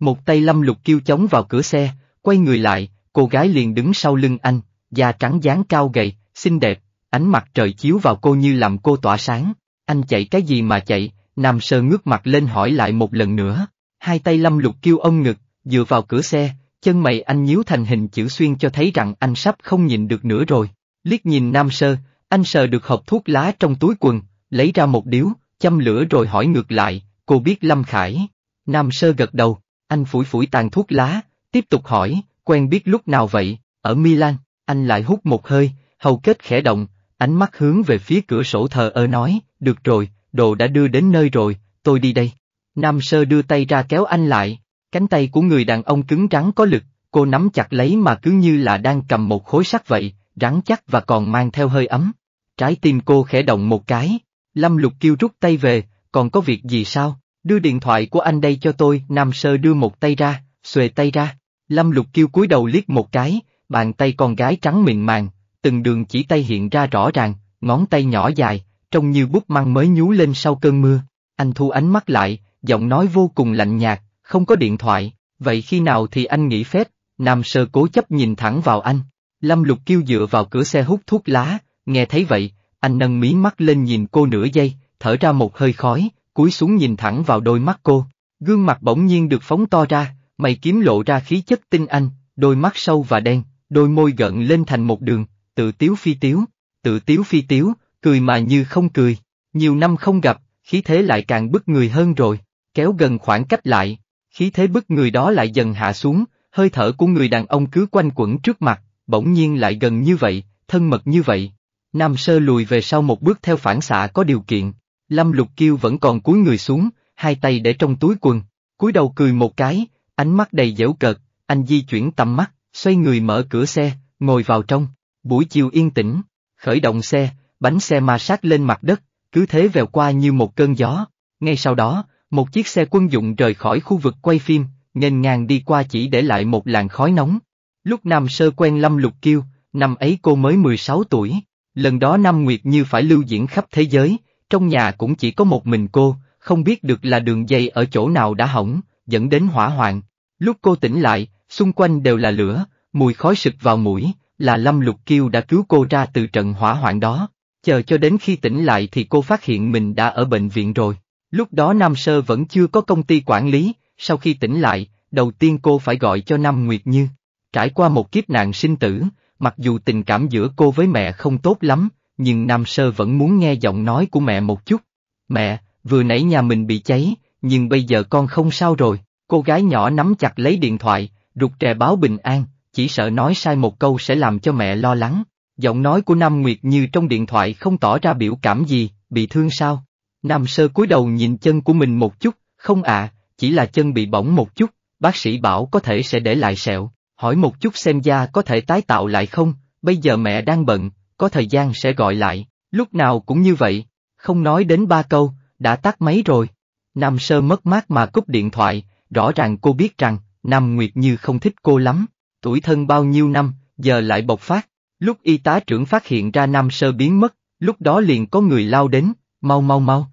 Một tay lâm lục kêu chống vào cửa xe, quay người lại, cô gái liền đứng sau lưng anh, da trắng dáng cao gầy, xinh đẹp, ánh mặt trời chiếu vào cô như làm cô tỏa sáng. Anh chạy cái gì mà chạy, Nam Sơ ngước mặt lên hỏi lại một lần nữa. Hai tay lâm lục kêu ông ngực, dựa vào cửa xe, chân mày anh nhíu thành hình chữ xuyên cho thấy rằng anh sắp không nhìn được nữa rồi. Liếc nhìn Nam Sơ, anh sờ được hộp thuốc lá trong túi quần, lấy ra một điếu, châm lửa rồi hỏi ngược lại, cô biết Lâm Khải. Nam Sơ gật đầu, anh phủi phủi tàn thuốc lá, tiếp tục hỏi, quen biết lúc nào vậy, ở Milan, anh lại hút một hơi, hầu kết khẽ động, ánh mắt hướng về phía cửa sổ thờ ơ nói, được rồi, đồ đã đưa đến nơi rồi, tôi đi đây. Nam Sơ đưa tay ra kéo anh lại, Cánh tay của người đàn ông cứng rắn có lực, cô nắm chặt lấy mà cứ như là đang cầm một khối sắt vậy, rắn chắc và còn mang theo hơi ấm. Trái tim cô khẽ động một cái, Lâm Lục kêu rút tay về, còn có việc gì sao, đưa điện thoại của anh đây cho tôi, Nam Sơ đưa một tay ra, xuề tay ra, Lâm Lục kêu cúi đầu liếc một cái, bàn tay con gái trắng mịn màng, từng đường chỉ tay hiện ra rõ ràng, ngón tay nhỏ dài, trông như bút măng mới nhú lên sau cơn mưa, anh thu ánh mắt lại, giọng nói vô cùng lạnh nhạt, không có điện thoại, vậy khi nào thì anh nghỉ phép, Nam Sơ cố chấp nhìn thẳng vào anh. Lâm Lục Kiêu dựa vào cửa xe hút thuốc lá, nghe thấy vậy, anh nâng mí mắt lên nhìn cô nửa giây, thở ra một hơi khói, cúi xuống nhìn thẳng vào đôi mắt cô. Gương mặt bỗng nhiên được phóng to ra, mày kiếm lộ ra khí chất tinh anh, đôi mắt sâu và đen, đôi môi gận lên thành một đường, tự tiếu phi tiếu, tự tiếu phi tiếu, cười mà như không cười. Nhiều năm không gặp, khí thế lại càng bức người hơn rồi, kéo gần khoảng cách lại, khí thế bức người đó lại dần hạ xuống, hơi thở của người đàn ông cứ quanh quẩn trước mặt, bỗng nhiên lại gần như vậy, thân mật như vậy. Nam Sơ lùi về sau một bước theo phản xạ có điều kiện, Lâm Lục Kiêu vẫn còn cúi người xuống, hai tay để trong túi quần, cúi đầu cười một cái, ánh mắt đầy dễu cợt, anh di chuyển tầm mắt, xoay người mở cửa xe, ngồi vào trong, buổi chiều yên tĩnh, khởi động xe, bánh xe ma sát lên mặt đất, cứ thế vèo qua như một cơn gió, ngay sau đó, một chiếc xe quân dụng rời khỏi khu vực quay phim, nghen ngang đi qua chỉ để lại một làn khói nóng. Lúc Nam Sơ quen Lâm Lục Kiêu, năm ấy cô mới 16 tuổi, lần đó Nam Nguyệt như phải lưu diễn khắp thế giới, trong nhà cũng chỉ có một mình cô, không biết được là đường dây ở chỗ nào đã hỏng, dẫn đến hỏa hoạn. Lúc cô tỉnh lại, xung quanh đều là lửa, mùi khói sực vào mũi, là Lâm Lục Kiêu đã cứu cô ra từ trận hỏa hoạn đó. Chờ cho đến khi tỉnh lại thì cô phát hiện mình đã ở bệnh viện rồi. Lúc đó Nam Sơ vẫn chưa có công ty quản lý, sau khi tỉnh lại, đầu tiên cô phải gọi cho Nam Nguyệt Như. Trải qua một kiếp nạn sinh tử, mặc dù tình cảm giữa cô với mẹ không tốt lắm, nhưng Nam Sơ vẫn muốn nghe giọng nói của mẹ một chút. Mẹ, vừa nãy nhà mình bị cháy, nhưng bây giờ con không sao rồi. Cô gái nhỏ nắm chặt lấy điện thoại, rụt rè báo bình an, chỉ sợ nói sai một câu sẽ làm cho mẹ lo lắng. Giọng nói của Nam Nguyệt như trong điện thoại không tỏ ra biểu cảm gì, bị thương sao? Nam sơ cúi đầu nhìn chân của mình một chút, không à, chỉ là chân bị bỏng một chút, bác sĩ bảo có thể sẽ để lại sẹo, hỏi một chút xem da có thể tái tạo lại không, bây giờ mẹ đang bận, có thời gian sẽ gọi lại, lúc nào cũng như vậy, không nói đến ba câu, đã tắt máy rồi. Nam sơ mất mát mà cúp điện thoại, rõ ràng cô biết rằng, Nam Nguyệt Như không thích cô lắm, tuổi thân bao nhiêu năm, giờ lại bộc phát, lúc y tá trưởng phát hiện ra Nam sơ biến mất, lúc đó liền có người lao đến, mau mau mau.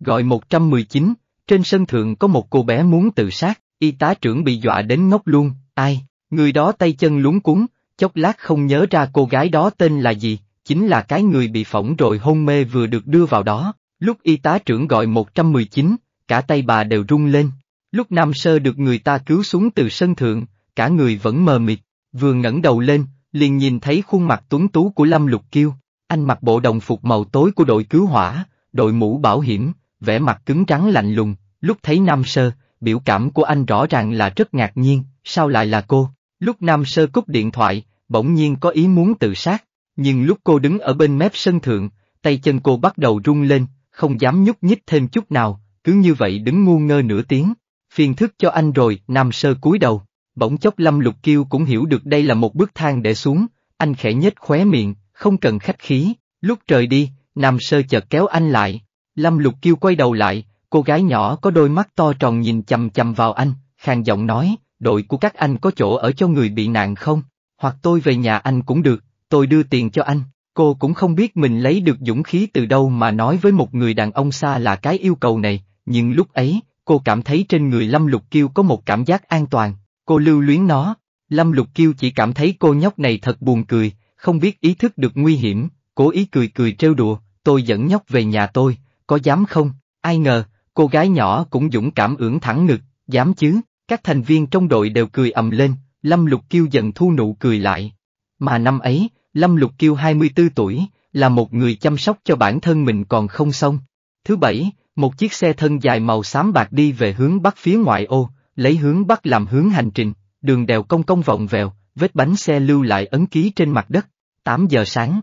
Gọi 119, trên sân thượng có một cô bé muốn tự sát, y tá trưởng bị dọa đến ngốc luôn, ai, người đó tay chân lúng cuốn, chốc lát không nhớ ra cô gái đó tên là gì, chính là cái người bị phỏng rồi hôn mê vừa được đưa vào đó, lúc y tá trưởng gọi 119, cả tay bà đều rung lên, lúc Nam Sơ được người ta cứu xuống từ sân thượng, cả người vẫn mờ mịt, vừa ngẩng đầu lên, liền nhìn thấy khuôn mặt tuấn tú của Lâm Lục Kiêu, anh mặc bộ đồng phục màu tối của đội cứu hỏa, đội mũ bảo hiểm, vẻ mặt cứng trắng lạnh lùng, lúc thấy Nam Sơ, biểu cảm của anh rõ ràng là rất ngạc nhiên, sao lại là cô? Lúc Nam Sơ cúp điện thoại, bỗng nhiên có ý muốn tự sát, nhưng lúc cô đứng ở bên mép sân thượng, tay chân cô bắt đầu rung lên, không dám nhúc nhích thêm chút nào, cứ như vậy đứng ngu ngơ nửa tiếng. Phiền thức cho anh rồi, Nam Sơ cúi đầu, bỗng chốc Lâm Lục Kiêu cũng hiểu được đây là một bước thang để xuống, anh khẽ nhếch khóe miệng, không cần khách khí, lúc trời đi, Nam Sơ chợt kéo anh lại, Lâm Lục Kiêu quay đầu lại, cô gái nhỏ có đôi mắt to tròn nhìn chầm chầm vào anh, khàn giọng nói, đội của các anh có chỗ ở cho người bị nạn không? Hoặc tôi về nhà anh cũng được, tôi đưa tiền cho anh. Cô cũng không biết mình lấy được dũng khí từ đâu mà nói với một người đàn ông xa là cái yêu cầu này, nhưng lúc ấy, cô cảm thấy trên người Lâm Lục Kiêu có một cảm giác an toàn, cô lưu luyến nó. Lâm Lục Kiêu chỉ cảm thấy cô nhóc này thật buồn cười, không biết ý thức được nguy hiểm, cố ý cười cười trêu đùa, tôi dẫn nhóc về nhà tôi, có dám không? Ai ngờ, cô gái nhỏ cũng dũng cảm ưỡn thẳng ngực, dám chứ, các thành viên trong đội đều cười ầm lên, Lâm Lục Kiêu dần thu nụ cười lại. Mà năm ấy, Lâm Lục Kiêu 24 tuổi, là một người chăm sóc cho bản thân mình còn không xong. Thứ bảy, một chiếc xe thân dài màu xám bạc đi về hướng bắc phía ngoại ô, lấy hướng bắc làm hướng hành trình, đường đèo cong cong vọng vèo, vết bánh xe lưu lại ấn ký trên mặt đất. 8 giờ sáng,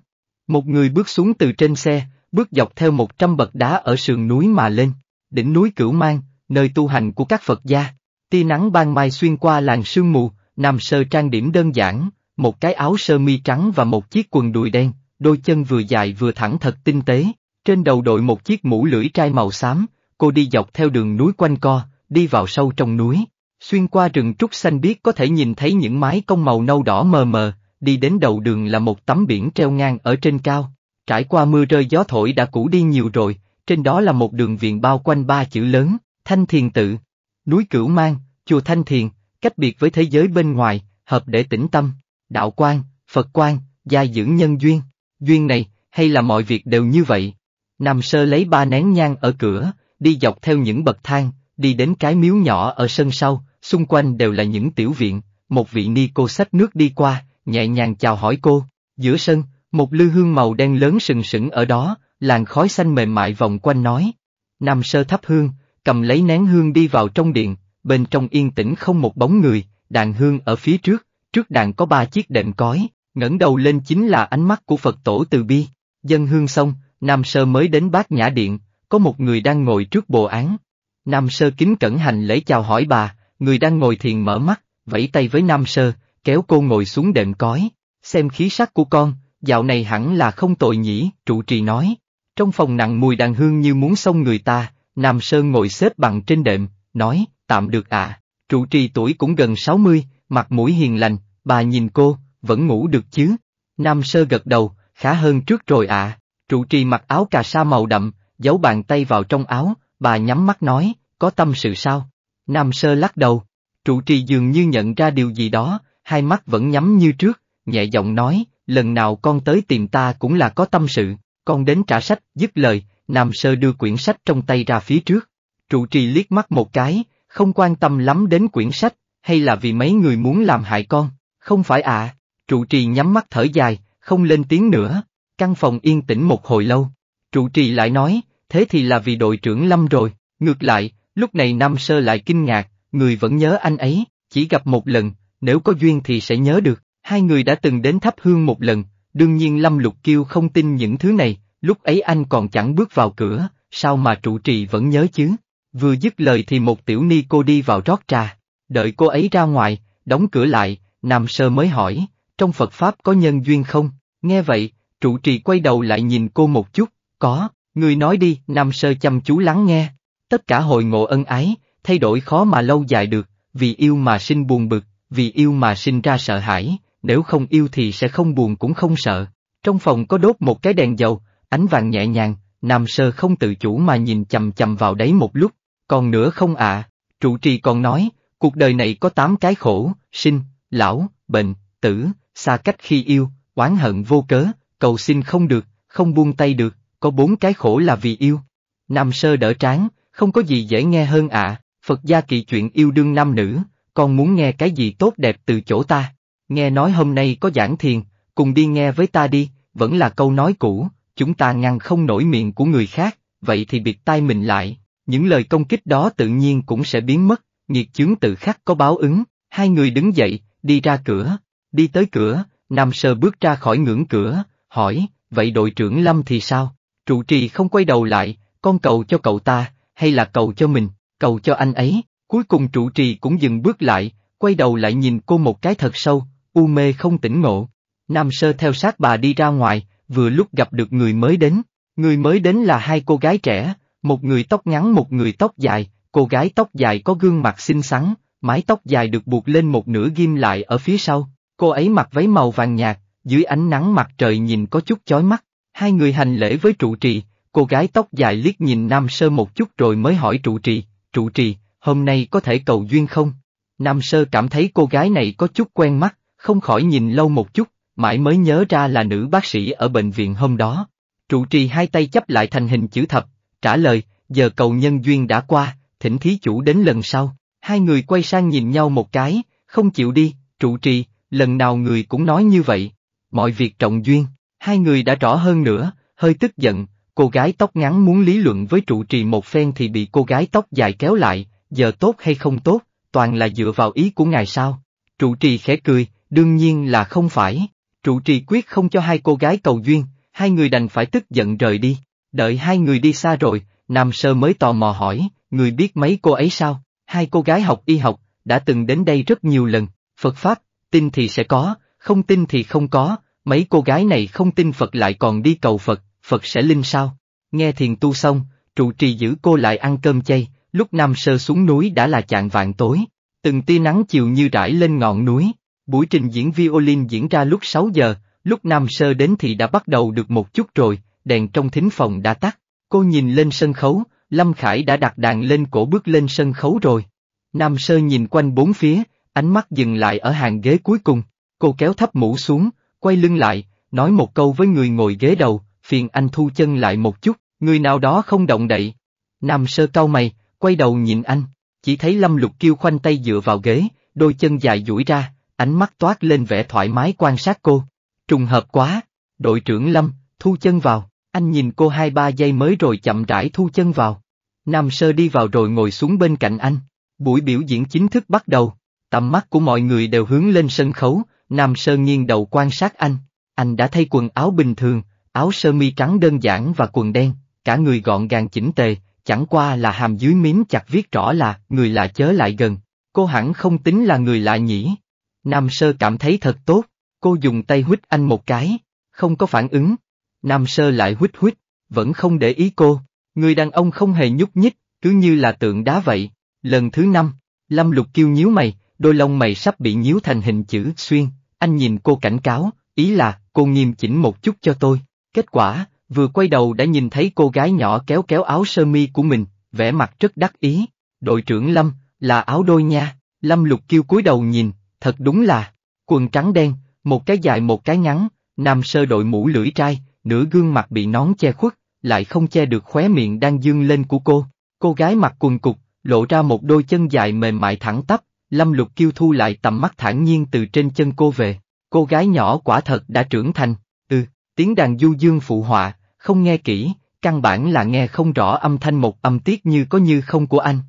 một người bước xuống từ trên xe, bước dọc theo một trăm bậc đá ở sườn núi mà lên, đỉnh núi Cửu Mang, nơi tu hành của các Phật gia. Tia nắng ban mai xuyên qua làng sương mù, Nam Sơ trang điểm đơn giản, một cái áo sơ mi trắng và một chiếc quần đùi đen, đôi chân vừa dài vừa thẳng thật tinh tế, trên đầu đội một chiếc mũ lưỡi trai màu xám, cô đi dọc theo đường núi quanh co, đi vào sâu trong núi, xuyên qua rừng trúc xanh biếc có thể nhìn thấy những mái cong màu nâu đỏ mờ mờ, đi đến đầu đường là một tấm biển treo ngang ở trên cao, trải qua mưa rơi gió thổi đã cũ đi nhiều rồi, trên đó là một đường viện bao quanh ba chữ lớn, Thanh Thiền Tự. Núi Cửu Mang, Chùa Thanh Thiền, cách biệt với thế giới bên ngoài, hợp để tĩnh tâm, đạo quan, Phật quan, gia dưỡng nhân duyên. Duyên này, hay là mọi việc đều như vậy? Nam Sơ lấy ba nén nhang ở cửa, đi dọc theo những bậc thang, đi đến cái miếu nhỏ ở sân sau, xung quanh đều là những tiểu viện, một vị ni cô xách nước đi qua, nhẹ nhàng chào hỏi cô, giữa sân, một lư hương màu đen lớn sừng sững ở đó, làn khói xanh mềm mại vòng quanh nói. Nam sơ thắp hương, cầm lấy nén hương đi vào trong điện, bên trong yên tĩnh không một bóng người, đàn hương ở phía trước, trước đàn có ba chiếc đệm cói, ngẩng đầu lên chính là ánh mắt của Phật tổ từ bi. Dân hương xong, Nam sơ mới đến bát nhã điện, có một người đang ngồi trước bộ án. Nam sơ kính cẩn hành lễ chào hỏi bà, người đang ngồi thiền mở mắt, vẫy tay với Nam sơ, kéo cô ngồi xuống đệm cói, xem khí sắc của con, dạo này hẳn là không tội nhỉ, trụ trì nói. Trong phòng nặng mùi đàn hương như muốn xông người ta, Nam Sơn ngồi xếp bằng trên đệm, nói, tạm được ạ. À. Trụ trì tuổi cũng gần 60, mặt mũi hiền lành, bà nhìn cô, vẫn ngủ được chứ. Nam Sơ gật đầu, khá hơn trước rồi ạ. À. Trụ trì mặc áo cà sa màu đậm, giấu bàn tay vào trong áo, bà nhắm mắt nói, có tâm sự sao? Nam Sơ lắc đầu. Trụ trì dường như nhận ra điều gì đó, hai mắt vẫn nhắm như trước, nhẹ giọng nói, lần nào con tới tìm ta cũng là có tâm sự, con đến trả sách, dứt lời, Nam Sơ đưa quyển sách trong tay ra phía trước. Trụ trì liếc mắt một cái, không quan tâm lắm đến quyển sách, hay là vì mấy người muốn làm hại con, không phải ạ, à. trụ trì nhắm mắt thở dài, không lên tiếng nữa, căn phòng yên tĩnh một hồi lâu. Trụ trì lại nói, thế thì là vì đội trưởng Lâm rồi, ngược lại, lúc này Nam Sơ lại kinh ngạc, người vẫn nhớ anh ấy, chỉ gặp một lần, nếu có duyên thì sẽ nhớ được, Hai người đã từng đến thắp hương một lần, đương nhiên Lâm Lục Kiêu không tin những thứ này, lúc ấy anh còn chẳng bước vào cửa, sao mà trụ trì vẫn nhớ chứ. Vừa dứt lời thì một tiểu ni cô đi vào rót trà, đợi cô ấy ra ngoài, đóng cửa lại, Nam Sơ mới hỏi, trong Phật Pháp có nhân duyên không? Nghe vậy, trụ trì quay đầu lại nhìn cô một chút, có, người nói đi, Nam Sơ chăm chú lắng nghe. Tất cả hội ngộ ân ái, thay đổi khó mà lâu dài được, vì yêu mà sinh buồn bực, vì yêu mà sinh ra sợ hãi, nếu không yêu thì sẽ không buồn cũng không sợ. Trong phòng có đốt một cái đèn dầu, ánh vàng nhẹ nhàng, Nam Sơ không tự chủ mà nhìn chầm chầm vào đấy một lúc, còn nữa không ạ, trụ trì còn nói, cuộc đời này có tám cái khổ, sinh, lão, bệnh, tử, xa cách khi yêu, oán hận vô cớ, cầu xin không được, không buông tay được, có bốn cái khổ là vì yêu. Nam Sơ đỡ tráng, không có gì dễ nghe hơn ạ, Phật gia kỳ chuyện yêu đương nam nữ, còn muốn nghe cái gì tốt đẹp từ chỗ ta nghe nói hôm nay có giảng thiền, cùng đi nghe với ta đi, vẫn là câu nói cũ, chúng ta ngăn không nổi miệng của người khác, vậy thì biệt tai mình lại, những lời công kích đó tự nhiên cũng sẽ biến mất, nghiệt chướng tự khắc có báo ứng, hai người đứng dậy, đi ra cửa, đi tới cửa, Nam Sơ bước ra khỏi ngưỡng cửa, hỏi, vậy đội trưởng Lâm thì sao? Trụ trì không quay đầu lại, con cầu cho cậu ta, hay là cầu cho mình, cầu cho anh ấy, cuối cùng trụ trì cũng dừng bước lại, quay đầu lại nhìn cô một cái thật sâu, u mê không tỉnh ngộ. Nam Sơ theo sát bà đi ra ngoài, vừa lúc gặp được người mới đến. Người mới đến là hai cô gái trẻ, một người tóc ngắn một người tóc dài, cô gái tóc dài có gương mặt xinh xắn, mái tóc dài được buộc lên một nửa ghim lại ở phía sau. Cô ấy mặc váy màu vàng nhạt, dưới ánh nắng mặt trời nhìn có chút chói mắt. Hai người hành lễ với trụ trì, cô gái tóc dài liếc nhìn Nam Sơ một chút rồi mới hỏi trụ trì, trụ trì, hôm nay có thể cầu duyên không? Nam Sơ cảm thấy cô gái này có chút quen mắt, không khỏi nhìn lâu một chút, mãi mới nhớ ra là nữ bác sĩ ở bệnh viện hôm đó. Trụ trì hai tay chấp lại thành hình chữ thập, trả lời, giờ cầu nhân duyên đã qua, thỉnh thí chủ đến lần sau. Hai người quay sang nhìn nhau một cái, không chịu đi, trụ trì, lần nào người cũng nói như vậy. Mọi việc trọng duyên, hai người đã rõ hơn nữa, hơi tức giận, cô gái tóc ngắn muốn lý luận với trụ trì một phen thì bị cô gái tóc dài kéo lại, giờ tốt hay không tốt, toàn là dựa vào ý của ngài sao. Trụ trì khẽ cười, Đương nhiên là không phải, trụ trì quyết không cho hai cô gái cầu duyên, hai người đành phải tức giận rời đi. Đợi hai người đi xa rồi, Nam Sơ mới tò mò hỏi, người biết mấy cô ấy sao? Hai cô gái học y học, đã từng đến đây rất nhiều lần, Phật Pháp, tin thì sẽ có, không tin thì không có, mấy cô gái này không tin Phật lại còn đi cầu Phật, Phật sẽ linh sao? Nghe thiền tu xong, trụ trì giữ cô lại ăn cơm chay, lúc Nam Sơ xuống núi đã là chạng vạn tối, từng tia nắng chiều như rải lên ngọn núi, Buổi trình diễn violin diễn ra lúc 6 giờ, lúc Nam Sơ đến thì đã bắt đầu được một chút rồi, đèn trong thính phòng đã tắt. Cô nhìn lên sân khấu, Lâm Khải đã đặt đàn lên cổ bước lên sân khấu rồi. Nam Sơ nhìn quanh bốn phía, ánh mắt dừng lại ở hàng ghế cuối cùng. Cô kéo thấp mũ xuống, quay lưng lại, nói một câu với người ngồi ghế đầu, phiền anh thu chân lại một chút, người nào đó không động đậy. Nam Sơ cau mày, quay đầu nhìn anh, chỉ thấy Lâm Lục kêu khoanh tay dựa vào ghế, đôi chân dài duỗi ra, ánh mắt toát lên vẻ thoải mái quan sát cô. Trùng hợp quá, đội trưởng Lâm, thu chân vào, anh nhìn cô hai ba giây mới rồi chậm rãi thu chân vào. Nam Sơ đi vào rồi ngồi xuống bên cạnh anh. Buổi biểu diễn chính thức bắt đầu, tầm mắt của mọi người đều hướng lên sân khấu, Nam Sơ nghiêng đầu quan sát anh. Anh đã thay quần áo bình thường, áo sơ mi trắng đơn giản và quần đen, cả người gọn gàng chỉnh tề, chẳng qua là hàm dưới miếng chặt viết rõ là người lạ chớ lại gần. Cô hẳn không tính là người lạ nhỉ, Nam Sơ cảm thấy thật tốt, cô dùng tay huýt anh một cái, không có phản ứng. Nam Sơ lại huýt huýt, vẫn không để ý cô, người đàn ông không hề nhúc nhích, cứ như là tượng đá vậy. Lần thứ năm, Lâm Lục kêu nhíu mày, đôi lông mày sắp bị nhíu thành hình chữ xuyên, anh nhìn cô cảnh cáo, ý là cô nghiêm chỉnh một chút cho tôi. Kết quả, vừa quay đầu đã nhìn thấy cô gái nhỏ kéo kéo áo sơ mi của mình, vẻ mặt rất đắc ý. Đội trưởng Lâm, là áo đôi nha, Lâm Lục kêu cúi đầu nhìn, thật đúng là, quần trắng đen, một cái dài một cái ngắn, nam sơ đội mũ lưỡi trai, nửa gương mặt bị nón che khuất, lại không che được khóe miệng đang dương lên của cô, cô gái mặc quần cục, lộ ra một đôi chân dài mềm mại thẳng tắp, lâm lục kêu thu lại tầm mắt thản nhiên từ trên chân cô về, cô gái nhỏ quả thật đã trưởng thành, ừ, tiếng đàn du dương phụ họa, không nghe kỹ, căn bản là nghe không rõ âm thanh một âm tiết như có như không của anh.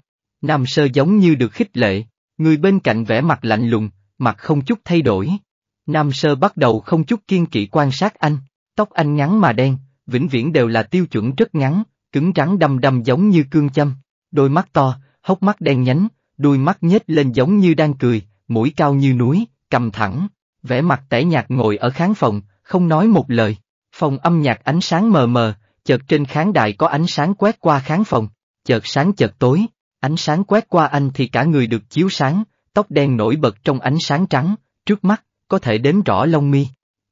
Nam sơ giống như được khích lệ, người bên cạnh vẻ mặt lạnh lùng, mặt không chút thay đổi. Nam sơ bắt đầu không chút kiên kỵ quan sát anh, tóc anh ngắn mà đen, vĩnh viễn đều là tiêu chuẩn rất ngắn, cứng rắn đâm đâm giống như cương châm, đôi mắt to, hốc mắt đen nhánh, đuôi mắt nhếch lên giống như đang cười, mũi cao như núi, cầm thẳng, vẻ mặt tẻ nhạt ngồi ở khán phòng, không nói một lời. Phòng âm nhạc ánh sáng mờ mờ, chợt trên khán đài có ánh sáng quét qua khán phòng, chợt sáng chợt tối, ánh sáng quét qua anh thì cả người được chiếu sáng, tóc đen nổi bật trong ánh sáng trắng, trước mắt, có thể đếm rõ lông mi.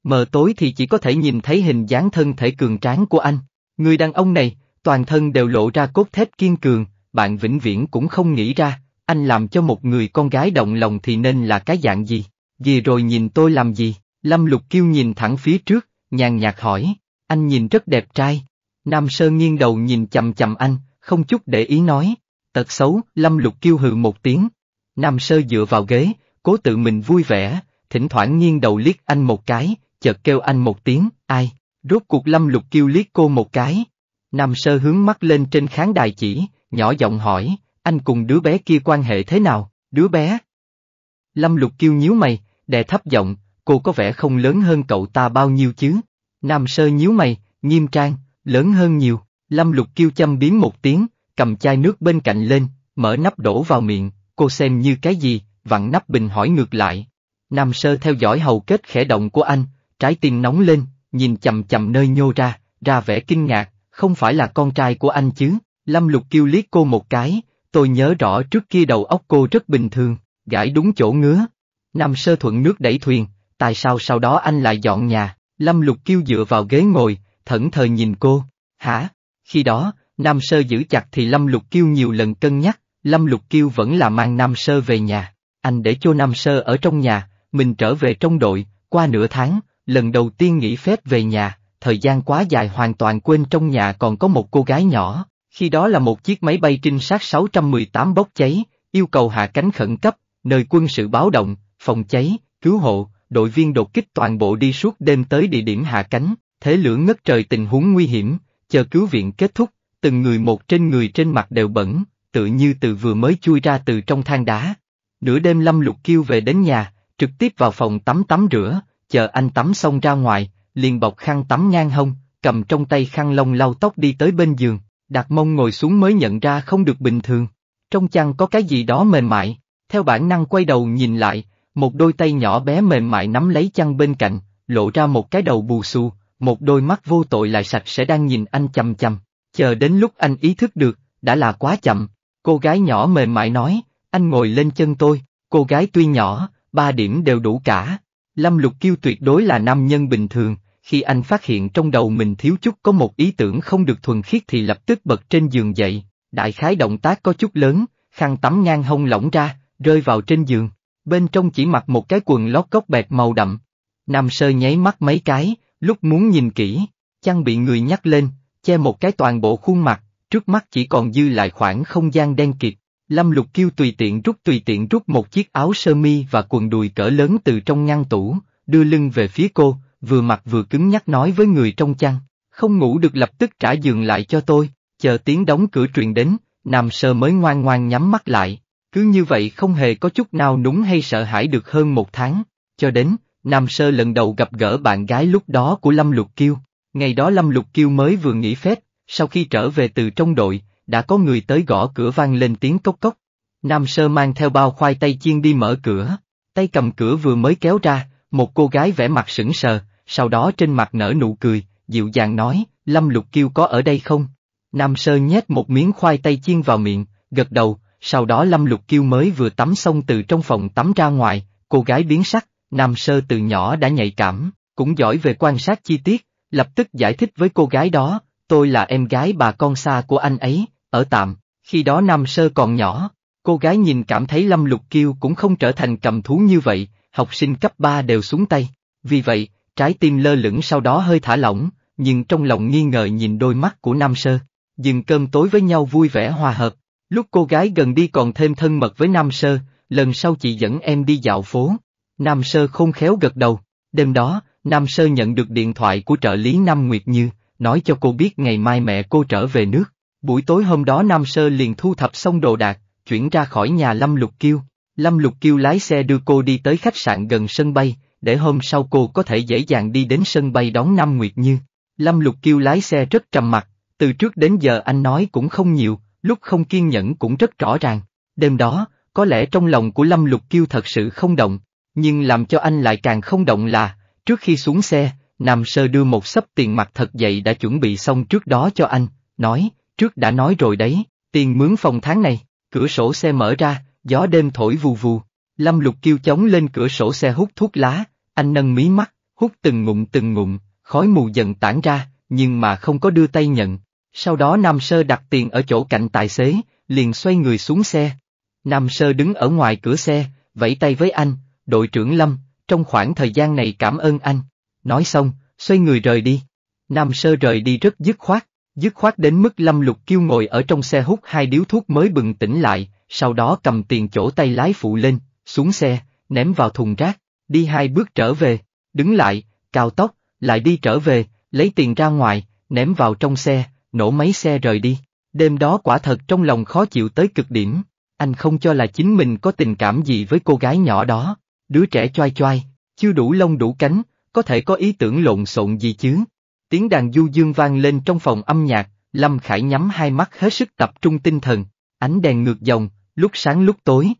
Mờ tối thì chỉ có thể nhìn thấy hình dáng thân thể cường tráng của anh. Người đàn ông này, toàn thân đều lộ ra cốt thép kiên cường, bạn vĩnh viễn cũng không nghĩ ra, anh làm cho một người con gái động lòng thì nên là cái dạng gì. Vì rồi nhìn tôi làm gì? Lâm Lục Kiêu nhìn thẳng phía trước, nhàn nhạt hỏi, anh nhìn rất đẹp trai. Nam Sơn nghiêng đầu nhìn chầm chầm anh, không chút để ý nói. Tật xấu, Lâm Lục Kiêu hừ một tiếng, Nam Sơ dựa vào ghế, cố tự mình vui vẻ, thỉnh thoảng nghiêng đầu liếc anh một cái, chợt kêu anh một tiếng, ai, rốt cuộc lâm lục kêu liếc cô một cái. Nam Sơ hướng mắt lên trên khán đài chỉ, nhỏ giọng hỏi, anh cùng đứa bé kia quan hệ thế nào, đứa bé? Lâm lục kêu nhíu mày, đè thấp giọng, cô có vẻ không lớn hơn cậu ta bao nhiêu chứ? Nam Sơ nhíu mày, nghiêm trang, lớn hơn nhiều, Lâm lục kêu châm biến một tiếng, cầm chai nước bên cạnh lên, mở nắp đổ vào miệng, cô xem như cái gì, vặn nắp bình hỏi ngược lại. Nam sơ theo dõi hầu kết khẽ động của anh, trái tim nóng lên, nhìn chầm chầm nơi nhô ra, ra vẻ kinh ngạc, không phải là con trai của anh chứ, lâm lục kêu liếc cô một cái, tôi nhớ rõ trước kia đầu óc cô rất bình thường, gãi đúng chỗ ngứa. Nam sơ thuận nước đẩy thuyền, tại sao sau đó anh lại dọn nhà, lâm lục kêu dựa vào ghế ngồi, thẫn thờ nhìn cô, hả? Khi đó, Nam sơ giữ chặt thì lâm lục kêu nhiều lần cân nhắc, Lâm Lục Kiêu vẫn là mang Nam Sơ về nhà, anh để cho Nam Sơ ở trong nhà, mình trở về trong đội, qua nửa tháng, lần đầu tiên nghỉ phép về nhà, thời gian quá dài hoàn toàn quên trong nhà còn có một cô gái nhỏ, khi đó là một chiếc máy bay trinh sát 618 bốc cháy, yêu cầu hạ cánh khẩn cấp, nơi quân sự báo động, phòng cháy, cứu hộ, đội viên đột kích toàn bộ đi suốt đêm tới địa điểm hạ cánh, thế lửa ngất trời tình huống nguy hiểm, chờ cứu viện kết thúc, từng người một trên người trên mặt đều bẩn, tựa như từ vừa mới chui ra từ trong thang đá. Nửa đêm Lâm Lục kêu về đến nhà, trực tiếp vào phòng tắm tắm rửa, chờ anh tắm xong ra ngoài, liền bọc khăn tắm ngang hông, cầm trong tay khăn lông lau tóc đi tới bên giường, đặt mông ngồi xuống mới nhận ra không được bình thường. Trong chăn có cái gì đó mềm mại, theo bản năng quay đầu nhìn lại, một đôi tay nhỏ bé mềm mại nắm lấy chăn bên cạnh, lộ ra một cái đầu bù xù, một đôi mắt vô tội lại sạch sẽ đang nhìn anh chầm chầm, chờ đến lúc anh ý thức được, đã là quá chậm. Cô gái nhỏ mềm mại nói, anh ngồi lên chân tôi, cô gái tuy nhỏ, ba điểm đều đủ cả. Lâm Lục Kiêu tuyệt đối là nam nhân bình thường, khi anh phát hiện trong đầu mình thiếu chút có một ý tưởng không được thuần khiết thì lập tức bật trên giường dậy, đại khái động tác có chút lớn, khăn tắm ngang hông lỏng ra, rơi vào trên giường, bên trong chỉ mặc một cái quần lót góc bẹt màu đậm. Nam sơ nháy mắt mấy cái, lúc muốn nhìn kỹ, chăn bị người nhắc lên, che một cái toàn bộ khuôn mặt, trước mắt chỉ còn dư lại khoảng không gian đen kịt. Lâm Lục Kiêu tùy tiện rút tùy tiện rút một chiếc áo sơ mi và quần đùi cỡ lớn từ trong ngăn tủ, đưa lưng về phía cô, vừa mặc vừa cứng nhắc nói với người trong chăn, không ngủ được lập tức trả giường lại cho tôi, chờ tiếng đóng cửa truyền đến, nam sơ mới ngoan ngoan nhắm mắt lại, cứ như vậy không hề có chút nào núng hay sợ hãi được hơn một tháng, cho đến, nam sơ lần đầu gặp gỡ bạn gái lúc đó của Lâm Lục Kiêu, ngày đó Lâm Lục Kiêu mới vừa nghỉ phép, sau khi trở về từ trong đội, đã có người tới gõ cửa vang lên tiếng cốc cốc. Nam sơ mang theo bao khoai tây chiên đi mở cửa, tay cầm cửa vừa mới kéo ra, một cô gái vẻ mặt sững sờ, sau đó trên mặt nở nụ cười, dịu dàng nói, Lâm Lục Kiêu có ở đây không? Nam sơ nhét một miếng khoai tây chiên vào miệng, gật đầu, sau đó Lâm Lục Kiêu mới vừa tắm xong từ trong phòng tắm ra ngoài, cô gái biến sắc, Nam sơ từ nhỏ đã nhạy cảm, cũng giỏi về quan sát chi tiết, lập tức giải thích với cô gái đó, Tôi là em gái bà con xa của anh ấy, ở tạm, khi đó Nam Sơ còn nhỏ, cô gái nhìn cảm thấy Lâm Lục Kiêu cũng không trở thành cầm thú như vậy, học sinh cấp 3 đều xuống tay. Vì vậy, trái tim lơ lửng sau đó hơi thả lỏng, nhưng trong lòng nghi ngờ nhìn đôi mắt của Nam Sơ. Dừng cơm tối với nhau vui vẻ hòa hợp, lúc cô gái gần đi còn thêm thân mật với Nam Sơ, lần sau chị dẫn em đi dạo phố. Nam Sơ không khéo gật đầu, đêm đó, Nam Sơ nhận được điện thoại của trợ lý Nam Nguyệt Như, nói cho cô biết ngày mai mẹ cô trở về nước. Buổi tối hôm đó Nam Sơ liền thu thập xong đồ đạc, chuyển ra khỏi nhà Lâm Lục Kiêu. Lâm Lục Kiêu lái xe đưa cô đi tới khách sạn gần sân bay, để hôm sau cô có thể dễ dàng đi đến sân bay đón Nam Nguyệt Như. Lâm Lục Kiêu lái xe rất trầm mặc, từ trước đến giờ anh nói cũng không nhiều, lúc không kiên nhẫn cũng rất rõ ràng. Đêm đó, có lẽ trong lòng của Lâm Lục Kiêu thật sự không động, nhưng làm cho anh lại càng không động là, trước khi xuống xe, Nam Sơ đưa một sấp tiền mặt thật dậy đã chuẩn bị xong trước đó cho anh, nói, trước đã nói rồi đấy, tiền mướn phòng tháng này, cửa sổ xe mở ra, gió đêm thổi vù vù, Lâm Lục kêu chống lên cửa sổ xe hút thuốc lá, anh nâng mí mắt, hút từng ngụm từng ngụm, khói mù dần tản ra, nhưng mà không có đưa tay nhận. Sau đó Nam Sơ đặt tiền ở chỗ cạnh tài xế, liền xoay người xuống xe. Nam Sơ đứng ở ngoài cửa xe, vẫy tay với anh, đội trưởng Lâm, trong khoảng thời gian này cảm ơn anh, nói xong, xoay người rời đi. Nam Sơ rời đi rất dứt khoát, dứt khoát đến mức Lâm Lục Kiêu ngồi ở trong xe hút hai điếu thuốc mới bừng tỉnh lại, sau đó cầm tiền chỗ tay lái phụ lên, xuống xe, ném vào thùng rác, đi hai bước trở về, đứng lại, cào tóc, lại đi trở về, lấy tiền ra ngoài, ném vào trong xe, nổ máy xe rời đi. Đêm đó quả thật trong lòng khó chịu tới cực điểm, anh không cho là chính mình có tình cảm gì với cô gái nhỏ đó, đứa trẻ choai choai, chưa đủ lông đủ cánh, có thể có ý tưởng lộn xộn gì chứ? Tiếng đàn du dương vang lên trong phòng âm nhạc, Lâm Khải nhắm hai mắt hết sức tập trung tinh thần, ánh đèn ngược dòng, lúc sáng lúc tối.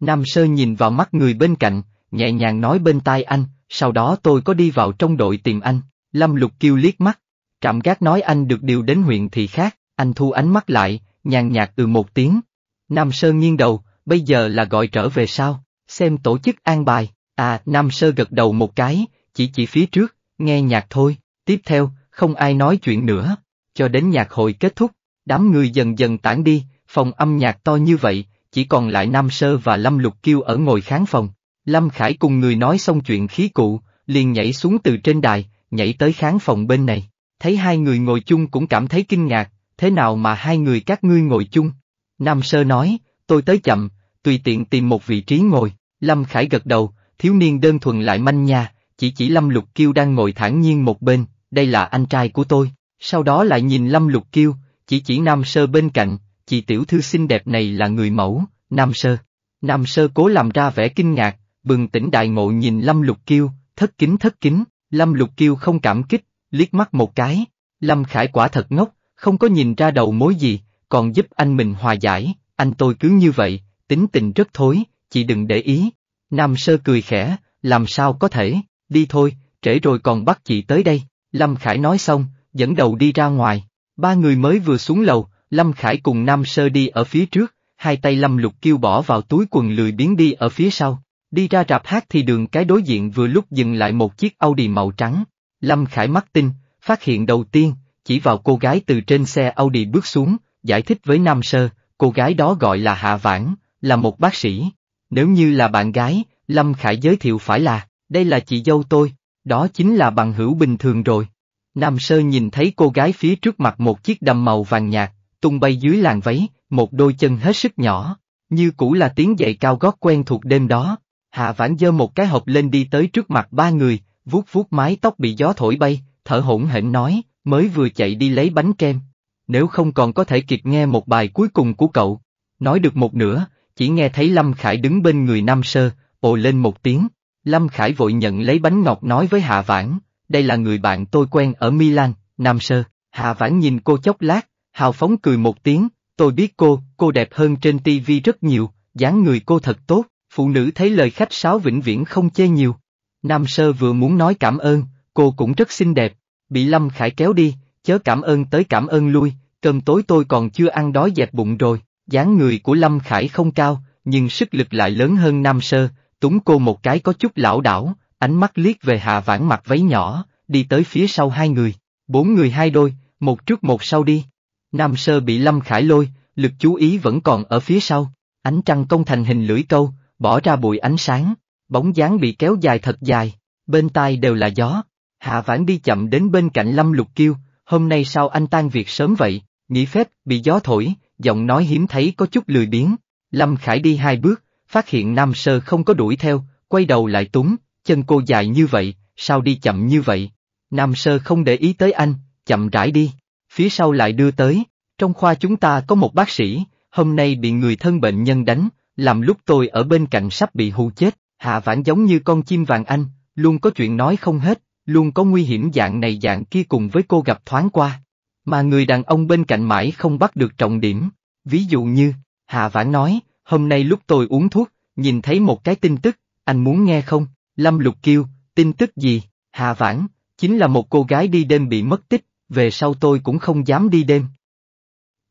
Nam Sơ nhìn vào mắt người bên cạnh, nhẹ nhàng nói bên tai anh, sau đó tôi có đi vào trong đội tìm anh, Lâm Lục Kiêu liếc mắt, trạm gác nói anh được điều đến huyện thị khác, anh thu ánh mắt lại, nhàn nhạt từ một tiếng. Nam Sơ nghiêng đầu, bây giờ là gọi trở về sao, xem tổ chức an bài, à Nam Sơ gật đầu một cái, chỉ chỉ phía trước, nghe nhạc thôi, tiếp theo, không ai nói chuyện nữa, cho đến nhạc hội kết thúc, đám người dần dần tản đi, phòng âm nhạc to như vậy, chỉ còn lại Nam Sơ và Lâm Lục Kiêu ở ngồi khán phòng. Lâm Khải cùng người nói xong chuyện khí cụ, liền nhảy xuống từ trên đài, nhảy tới khán phòng bên này, thấy hai người ngồi chung cũng cảm thấy kinh ngạc, thế nào mà hai người các ngươi ngồi chung? Nam Sơ nói, tôi tới chậm, tùy tiện tìm một vị trí ngồi, Lâm Khải gật đầu, thiếu niên đơn thuần lại manh nha, chỉ chỉ Lâm Lục Kiêu đang ngồi thản nhiên một bên, đây là anh trai của tôi, sau đó lại nhìn Lâm Lục Kiêu, chỉ chỉ Nam Sơ bên cạnh, chị tiểu thư xinh đẹp này là người mẫu, Nam Sơ. Nam Sơ cố làm ra vẻ kinh ngạc, bừng tỉnh đại ngộ nhìn Lâm Lục Kiêu, thất kính thất kính, Lâm Lục Kiêu không cảm kích, liếc mắt một cái, Lâm Khải quả thật ngốc, không có nhìn ra đầu mối gì, còn giúp anh mình hòa giải, anh tôi cứ như vậy, tính tình rất thối, chị đừng để ý. Nam Sơ cười khẽ, làm sao có thể, đi thôi, trễ rồi còn bắt chị tới đây, Lâm Khải nói xong, dẫn đầu đi ra ngoài, ba người mới vừa xuống lầu, Lâm Khải cùng Nam Sơ đi ở phía trước, hai tay Lâm Lục kêu bỏ vào túi quần lười biến đi ở phía sau, đi ra rạp hát thì đường cái đối diện vừa lúc dừng lại một chiếc Audi màu trắng, Lâm Khải mắt tin, phát hiện đầu tiên, chỉ vào cô gái từ trên xe Audi bước xuống, giải thích với Nam Sơ, cô gái đó gọi là Hạ Vãn, là một bác sĩ. Nếu như là bạn gái, Lâm Khải giới thiệu phải là đây là chị dâu tôi, đó chính là bằng hữu bình thường rồi. Nam Sơ nhìn thấy cô gái phía trước mặt một chiếc đầm màu vàng nhạt, tung bay dưới làn váy, một đôi chân hết sức nhỏ, như cũ là tiếng dậy cao gót quen thuộc đêm đó. Hạ Vãn dơ một cái hộp lên đi tới trước mặt ba người, vuốt vuốt mái tóc bị gió thổi bay, thở hổn hển nói, mới vừa chạy đi lấy bánh kem. Nếu không còn có thể kịp nghe một bài cuối cùng của cậu. Nói được một nửa, chỉ nghe thấy Lâm Khải đứng bên người Nam Sơ, ồ lên một tiếng, Lâm Khải vội nhận lấy bánh ngọt nói với Hạ Vãn, đây là người bạn tôi quen ở Milan, Nam Sơ. Hạ Vãn nhìn cô chốc lát, hào phóng cười một tiếng, tôi biết cô, cô đẹp hơn trên TV rất nhiều, dáng người cô thật tốt, phụ nữ thấy lời khách sáo vĩnh viễn không chê nhiều. Nam Sơ vừa muốn nói cảm ơn, cô cũng rất xinh đẹp, bị Lâm Khải kéo đi, chớ cảm ơn tới cảm ơn lui, cơm tối tôi còn chưa ăn đói dẹp bụng rồi, dáng người của Lâm Khải không cao, nhưng sức lực lại lớn hơn Nam Sơ, túng cô một cái có chút lão đảo, ánh mắt liếc về Hạ Vãn mặt váy nhỏ, đi tới phía sau hai người, bốn người hai đôi, một trước một sau đi. Nam Sơ bị Lâm Khải lôi, lực chú ý vẫn còn ở phía sau, ánh trăng công thành hình lưỡi câu, bỏ ra bụi ánh sáng, bóng dáng bị kéo dài thật dài, bên tai đều là gió. Hạ Vãn đi chậm đến bên cạnh Lâm Lục kêu, hôm nay sao anh tan việc sớm vậy, nghỉ phép, bị gió thổi, giọng nói hiếm thấy có chút lười biếng. Lâm Khải đi hai bước, phát hiện Nam Sơ không có đuổi theo, quay đầu lại túng, chân cô dài như vậy, sao đi chậm như vậy? Nam Sơ không để ý tới anh, chậm rãi đi. Phía sau lại đưa tới, trong khoa chúng ta có một bác sĩ, hôm nay bị người thân bệnh nhân đánh, làm lúc tôi ở bên cạnh sắp bị hù chết, hạ vãn giống như con chim vàng anh, luôn có chuyện nói không hết, luôn có nguy hiểm dạng này dạng kia cùng với cô gặp thoáng qua. Mà người đàn ông bên cạnh mãi không bắt được trọng điểm, ví dụ như, hạ vãn nói, Hôm nay lúc tôi uống thuốc, nhìn thấy một cái tin tức, anh muốn nghe không? Lâm Lục kêu. tin tức gì? Hà Vãn, chính là một cô gái đi đêm bị mất tích, về sau tôi cũng không dám đi đêm.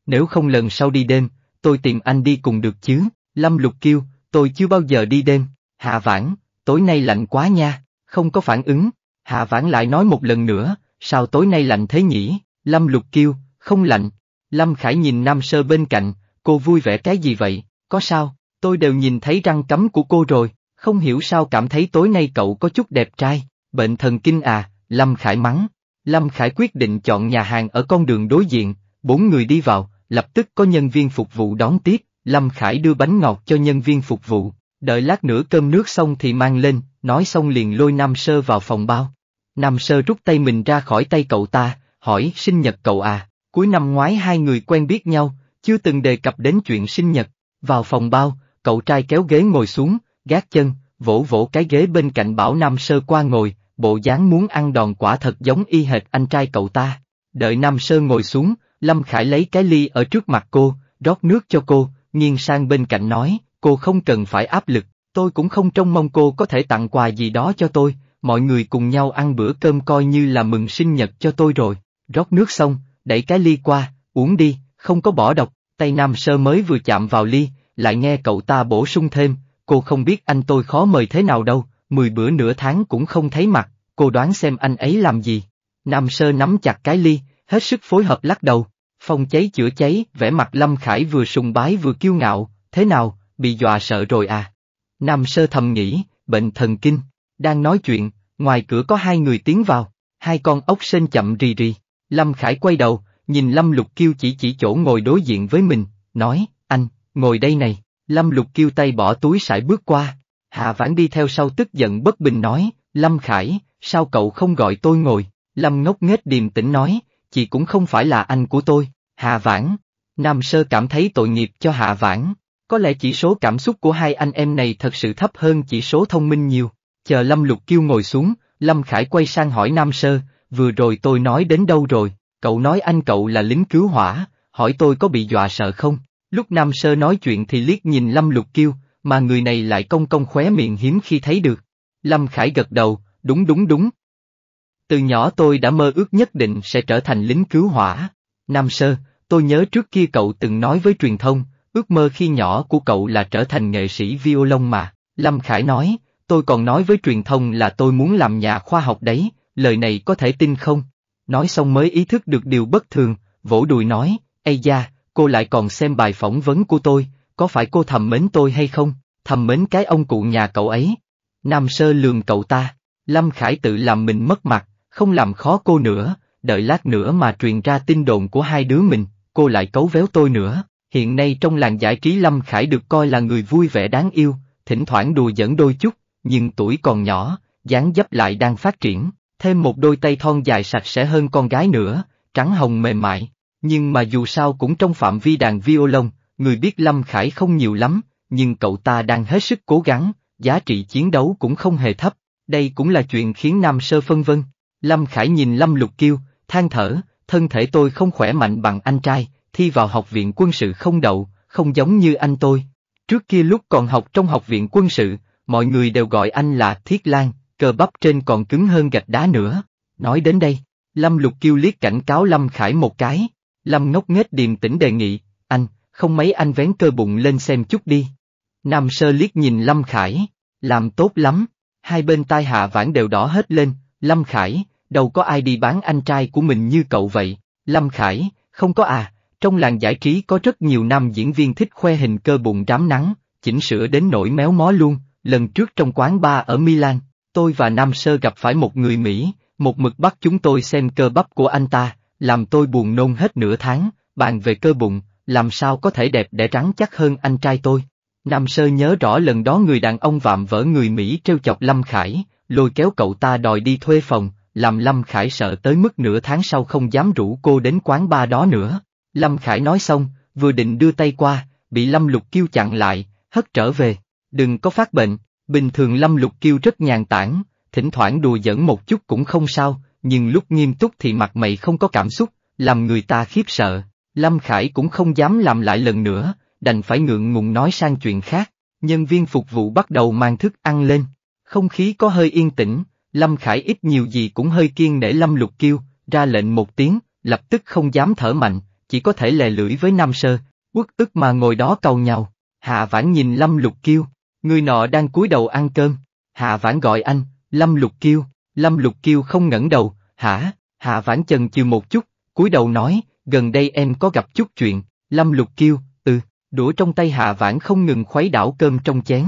Nếu không lần sau đi đêm, tôi tìm anh đi cùng được chứ? Lâm Lục kêu. tôi chưa bao giờ đi đêm. Hà Vãn, tối nay lạnh quá nha, không có phản ứng. Hà Vãn lại nói một lần nữa, sao tối nay lạnh thế nhỉ? Lâm Lục kêu. không lạnh. Lâm Khải nhìn Nam Sơ bên cạnh, cô vui vẻ cái gì vậy? Có sao, tôi đều nhìn thấy răng cấm của cô rồi, không hiểu sao cảm thấy tối nay cậu có chút đẹp trai, bệnh thần kinh à, Lâm Khải mắng. Lâm Khải quyết định chọn nhà hàng ở con đường đối diện, bốn người đi vào, lập tức có nhân viên phục vụ đón tiếp, Lâm Khải đưa bánh ngọt cho nhân viên phục vụ, đợi lát nữa cơm nước xong thì mang lên, nói xong liền lôi Nam Sơ vào phòng bao. Nam Sơ rút tay mình ra khỏi tay cậu ta, hỏi sinh nhật cậu à, cuối năm ngoái hai người quen biết nhau, chưa từng đề cập đến chuyện sinh nhật, vào phòng bao, cậu trai kéo ghế ngồi xuống, gác chân, vỗ vỗ cái ghế bên cạnh bảo Nam Sơ qua ngồi, bộ dáng muốn ăn đòn quả thật giống y hệt anh trai cậu ta. Đợi Nam Sơ ngồi xuống, Lâm Khải lấy cái ly ở trước mặt cô, rót nước cho cô, nghiêng sang bên cạnh nói, cô không cần phải áp lực, tôi cũng không trông mong cô có thể tặng quà gì đó cho tôi, mọi người cùng nhau ăn bữa cơm coi như là mừng sinh nhật cho tôi rồi. Rót nước xong, đẩy cái ly qua, uống đi, không có bỏ độc, tay Nam Sơ mới vừa chạm vào ly, lại nghe cậu ta bổ sung thêm, cô không biết anh tôi khó mời thế nào đâu, mười bữa nửa tháng cũng không thấy mặt, cô đoán xem anh ấy làm gì. Nam Sơ nắm chặt cái ly, hết sức phối hợp lắc đầu, phong cháy chữa cháy, vẻ mặt Lâm Khải vừa sùng bái vừa kiêu ngạo, thế nào, bị dọa sợ rồi à. Nam Sơ thầm nghĩ, bệnh thần kinh, đang nói chuyện, ngoài cửa có hai người tiến vào, hai con ốc sên chậm rì rì, Lâm Khải quay đầu, nhìn Lâm Lục Kiêu chỉ chỉ chỗ ngồi đối diện với mình, nói, anh, ngồi đây này, Lâm Lục kêu tay bỏ túi sải bước qua, Hạ Vãn đi theo sau tức giận bất bình nói, Lâm Khải, sao cậu không gọi tôi ngồi, Lâm ngốc nghếch điềm tĩnh nói, chị cũng không phải là anh của tôi, Hạ Vãn, Nam Sơ cảm thấy tội nghiệp cho Hạ Vãn, có lẽ chỉ số cảm xúc của hai anh em này thật sự thấp hơn chỉ số thông minh nhiều, chờ Lâm Lục kêu ngồi xuống, Lâm Khải quay sang hỏi Nam Sơ, vừa rồi tôi nói đến đâu rồi, cậu nói anh cậu là lính cứu hỏa, hỏi tôi có bị dọa sợ không, Lúc Nam Sơ nói chuyện thì liếc nhìn Lâm Lục Kiêu, mà người này lại công công khóe miệng hiếm khi thấy được. Lâm Khải gật đầu, đúng đúng đúng. Từ nhỏ tôi đã mơ ước nhất định sẽ trở thành lính cứu hỏa. Nam Sơ, tôi nhớ trước kia cậu từng nói với truyền thông, ước mơ khi nhỏ của cậu là trở thành nghệ sĩ violon mà. Lâm Khải nói, tôi còn nói với truyền thông là tôi muốn làm nhà khoa học đấy, lời này có thể tin không? Nói xong mới ý thức được điều bất thường, vỗ đùi nói, Ây da, cô lại còn xem bài phỏng vấn của tôi, có phải cô thầm mến tôi hay không, thầm mến cái ông cụ nhà cậu ấy. Nam sơ lường cậu ta, Lâm Khải tự làm mình mất mặt, không làm khó cô nữa, đợi lát nữa mà truyền ra tin đồn của hai đứa mình, cô lại cấu véo tôi nữa. Hiện nay trong làng giải trí Lâm Khải được coi là người vui vẻ đáng yêu, thỉnh thoảng đùa giỡn đôi chút, nhưng tuổi còn nhỏ, dáng dấp lại đang phát triển, thêm một đôi tay thon dài sạch sẽ hơn con gái nữa, trắng hồng mềm mại, nhưng mà dù sao cũng trong phạm vi đàn violon, người biết Lâm Khải không nhiều lắm, nhưng cậu ta đang hết sức cố gắng, giá trị chiến đấu cũng không hề thấp, đây cũng là chuyện khiến Nam Sơ phân vân. Lâm Khải nhìn Lâm Lục Kiêu, than thở, thân thể tôi không khỏe mạnh bằng anh trai, thi vào học viện quân sự không đậu, không giống như anh tôi. Trước kia lúc còn học trong học viện quân sự, mọi người đều gọi anh là Thiết Lan, cơ bắp trên còn cứng hơn gạch đá nữa. Nói đến đây, Lâm Lục Kiêu liếc cảnh cáo Lâm Khải một cái. Lâm ngốc nghếch điềm tĩnh đề nghị, anh, không mấy anh vén cơ bụng lên xem chút đi. Nam sơ liếc nhìn Lâm Khải, làm tốt lắm, hai bên tai hạ vãn đều đỏ hết lên, Lâm Khải, đâu có ai đi bán anh trai của mình như cậu vậy, Lâm Khải, không có à, trong làng giải trí có rất nhiều nam diễn viên thích khoe hình cơ bụng rám nắng, chỉnh sửa đến nỗi méo mó luôn, lần trước trong quán bar ở Milan, tôi và Nam Sơ gặp phải một người Mỹ, một mực bắt chúng tôi xem cơ bắp của anh ta, làm tôi buồn nôn hết nửa tháng, bàn về cơ bụng, làm sao có thể đẹp để rắn chắc hơn anh trai tôi. Nam Sơ nhớ rõ lần đó người đàn ông vạm vỡ người Mỹ trêu chọc Lâm Khải, lôi kéo cậu ta đòi đi thuê phòng, làm Lâm Khải sợ tới mức nửa tháng sau không dám rủ cô đến quán ba đó nữa. Lâm Khải nói xong, vừa định đưa tay qua, bị Lâm Lục Kiêu chặn lại, hất trở về. Đừng có phát bệnh, bình thường Lâm Lục Kiêu rất nhàn tản, thỉnh thoảng đùa giỡn một chút cũng không sao, nhưng lúc nghiêm túc thì mặt mày không có cảm xúc, làm người ta khiếp sợ. Lâm Khải cũng không dám làm lại lần nữa, đành phải ngượng ngùng nói sang chuyện khác. Nhân viên phục vụ bắt đầu mang thức ăn lên. Không khí có hơi yên tĩnh, Lâm Khải ít nhiều gì cũng hơi kiên để Lâm Lục kêu ra lệnh một tiếng, lập tức không dám thở mạnh, chỉ có thể lè lưỡi với Nam Sơ, uất ức mà ngồi đó cầu nhau. Hạ Vãn nhìn Lâm Lục kêu, người nọ đang cúi đầu ăn cơm. Hạ Vãn gọi anh, Lâm Lục kêu. Lâm Lục Kiêu không ngẩng đầu, hả, Hạ Vãn chân chiều một chút, cúi đầu nói, gần đây em có gặp chút chuyện, Lâm Lục Kiêu, ừ, đũa trong tay Hạ Vãn không ngừng khuấy đảo cơm trong chén.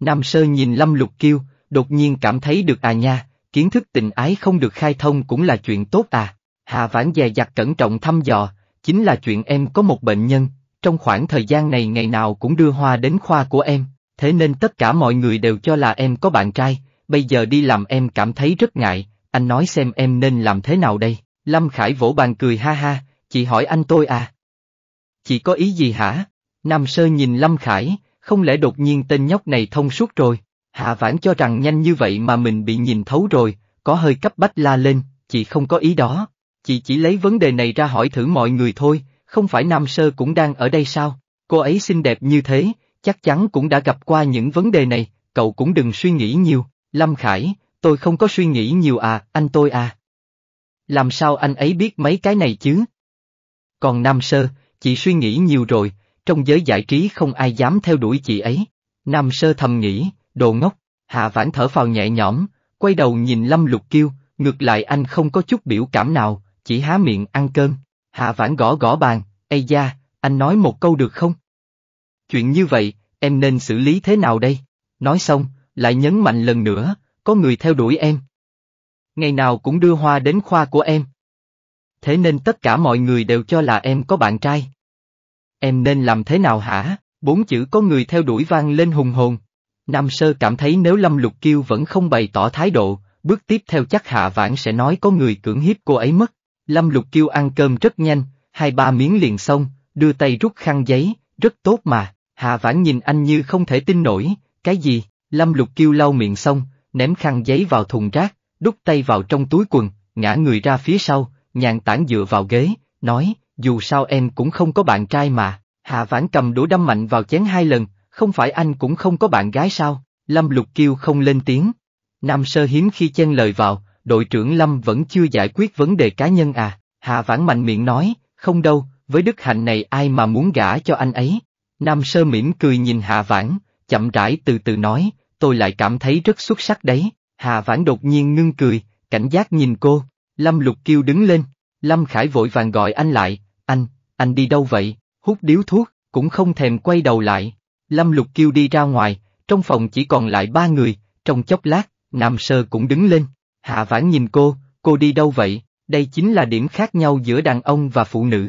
Nam Sơ nhìn Lâm Lục Kiêu, đột nhiên cảm thấy được à nha, kiến thức tình ái không được khai thông cũng là chuyện tốt à. Hạ Vãn dè dặt cẩn trọng thăm dò, chính là chuyện em có một bệnh nhân, trong khoảng thời gian này ngày nào cũng đưa hoa đến khoa của em, thế nên tất cả mọi người đều cho là em có bạn trai, bây giờ đi làm em cảm thấy rất ngại, anh nói xem em nên làm thế nào đây. Lâm Khải vỗ bàn cười ha ha, chị hỏi anh tôi à. Chị có ý gì hả? Nam Sơ nhìn Lâm Khải, không lẽ đột nhiên tên nhóc này thông suốt rồi? Hạ Vãn cho rằng nhanh như vậy mà mình bị nhìn thấu rồi, có hơi cấp bách la lên, chị không có ý đó. Chị chỉ lấy vấn đề này ra hỏi thử mọi người thôi, không phải Nam Sơ cũng đang ở đây sao? Cô ấy xinh đẹp như thế, chắc chắn cũng đã gặp qua những vấn đề này, cậu cũng đừng suy nghĩ nhiều, Lâm Khải, tôi không có suy nghĩ nhiều à, anh tôi à. Làm sao anh ấy biết mấy cái này chứ? Còn Nam Sơ, chị suy nghĩ nhiều rồi, trong giới giải trí không ai dám theo đuổi chị ấy. Nam Sơ thầm nghĩ, đồ ngốc, Hạ Vãn thở phào nhẹ nhõm, quay đầu nhìn Lâm Lục Kiêu, ngược lại anh không có chút biểu cảm nào, chỉ há miệng ăn cơm. Hạ Vãn gõ gõ bàn, Ây da, anh nói một câu được không? Chuyện như vậy, em nên xử lý thế nào đây? Nói xong, lại nhấn mạnh lần nữa, có người theo đuổi em. Ngày nào cũng đưa hoa đến khoa của em. Thế nên tất cả mọi người đều cho là em có bạn trai. Em nên làm thế nào hả? Bốn chữ có người theo đuổi vang lên hùng hồn. Nam Sơ cảm thấy nếu Lâm Lục Kiêu vẫn không bày tỏ thái độ, bước tiếp theo chắc Hạ Vãn sẽ nói có người cưỡng hiếp cô ấy mất. Lâm Lục Kiêu ăn cơm rất nhanh, hai ba miếng liền xong, đưa tay rút khăn giấy, rất tốt mà. Hạ Vãn nhìn anh như không thể tin nổi, cái gì? Lâm Lục Kiêu lau miệng xong, ném khăn giấy vào thùng rác, đút tay vào trong túi quần, ngã người ra phía sau, nhàn tản dựa vào ghế, nói, dù sao em cũng không có bạn trai mà, Hạ Vãn cầm đũa đâm mạnh vào chén hai lần, không phải anh cũng không có bạn gái sao, Lâm Lục Kiêu không lên tiếng. Nam Sơ hiếm khi chen lời vào, đội trưởng Lâm vẫn chưa giải quyết vấn đề cá nhân à, Hạ Vãn mạnh miệng nói, không đâu, với đức hạnh này ai mà muốn gả cho anh ấy. Nam Sơ mỉm cười nhìn Hạ Vãn, chậm rãi từ từ nói, tôi lại cảm thấy rất xuất sắc đấy. Hà Vãn đột nhiên ngưng cười, cảnh giác nhìn cô. Lâm Lục Kiêu đứng lên. Lâm Khải vội vàng gọi anh lại. Anh, anh đi đâu vậy? Hút điếu thuốc, cũng không thèm quay đầu lại. Lâm Lục Kiêu đi ra ngoài, trong phòng chỉ còn lại ba người, trong chốc lát, Nam Sơ cũng đứng lên. Hạ Vãn nhìn cô, cô đi đâu vậy? Đây chính là điểm khác nhau giữa đàn ông và phụ nữ.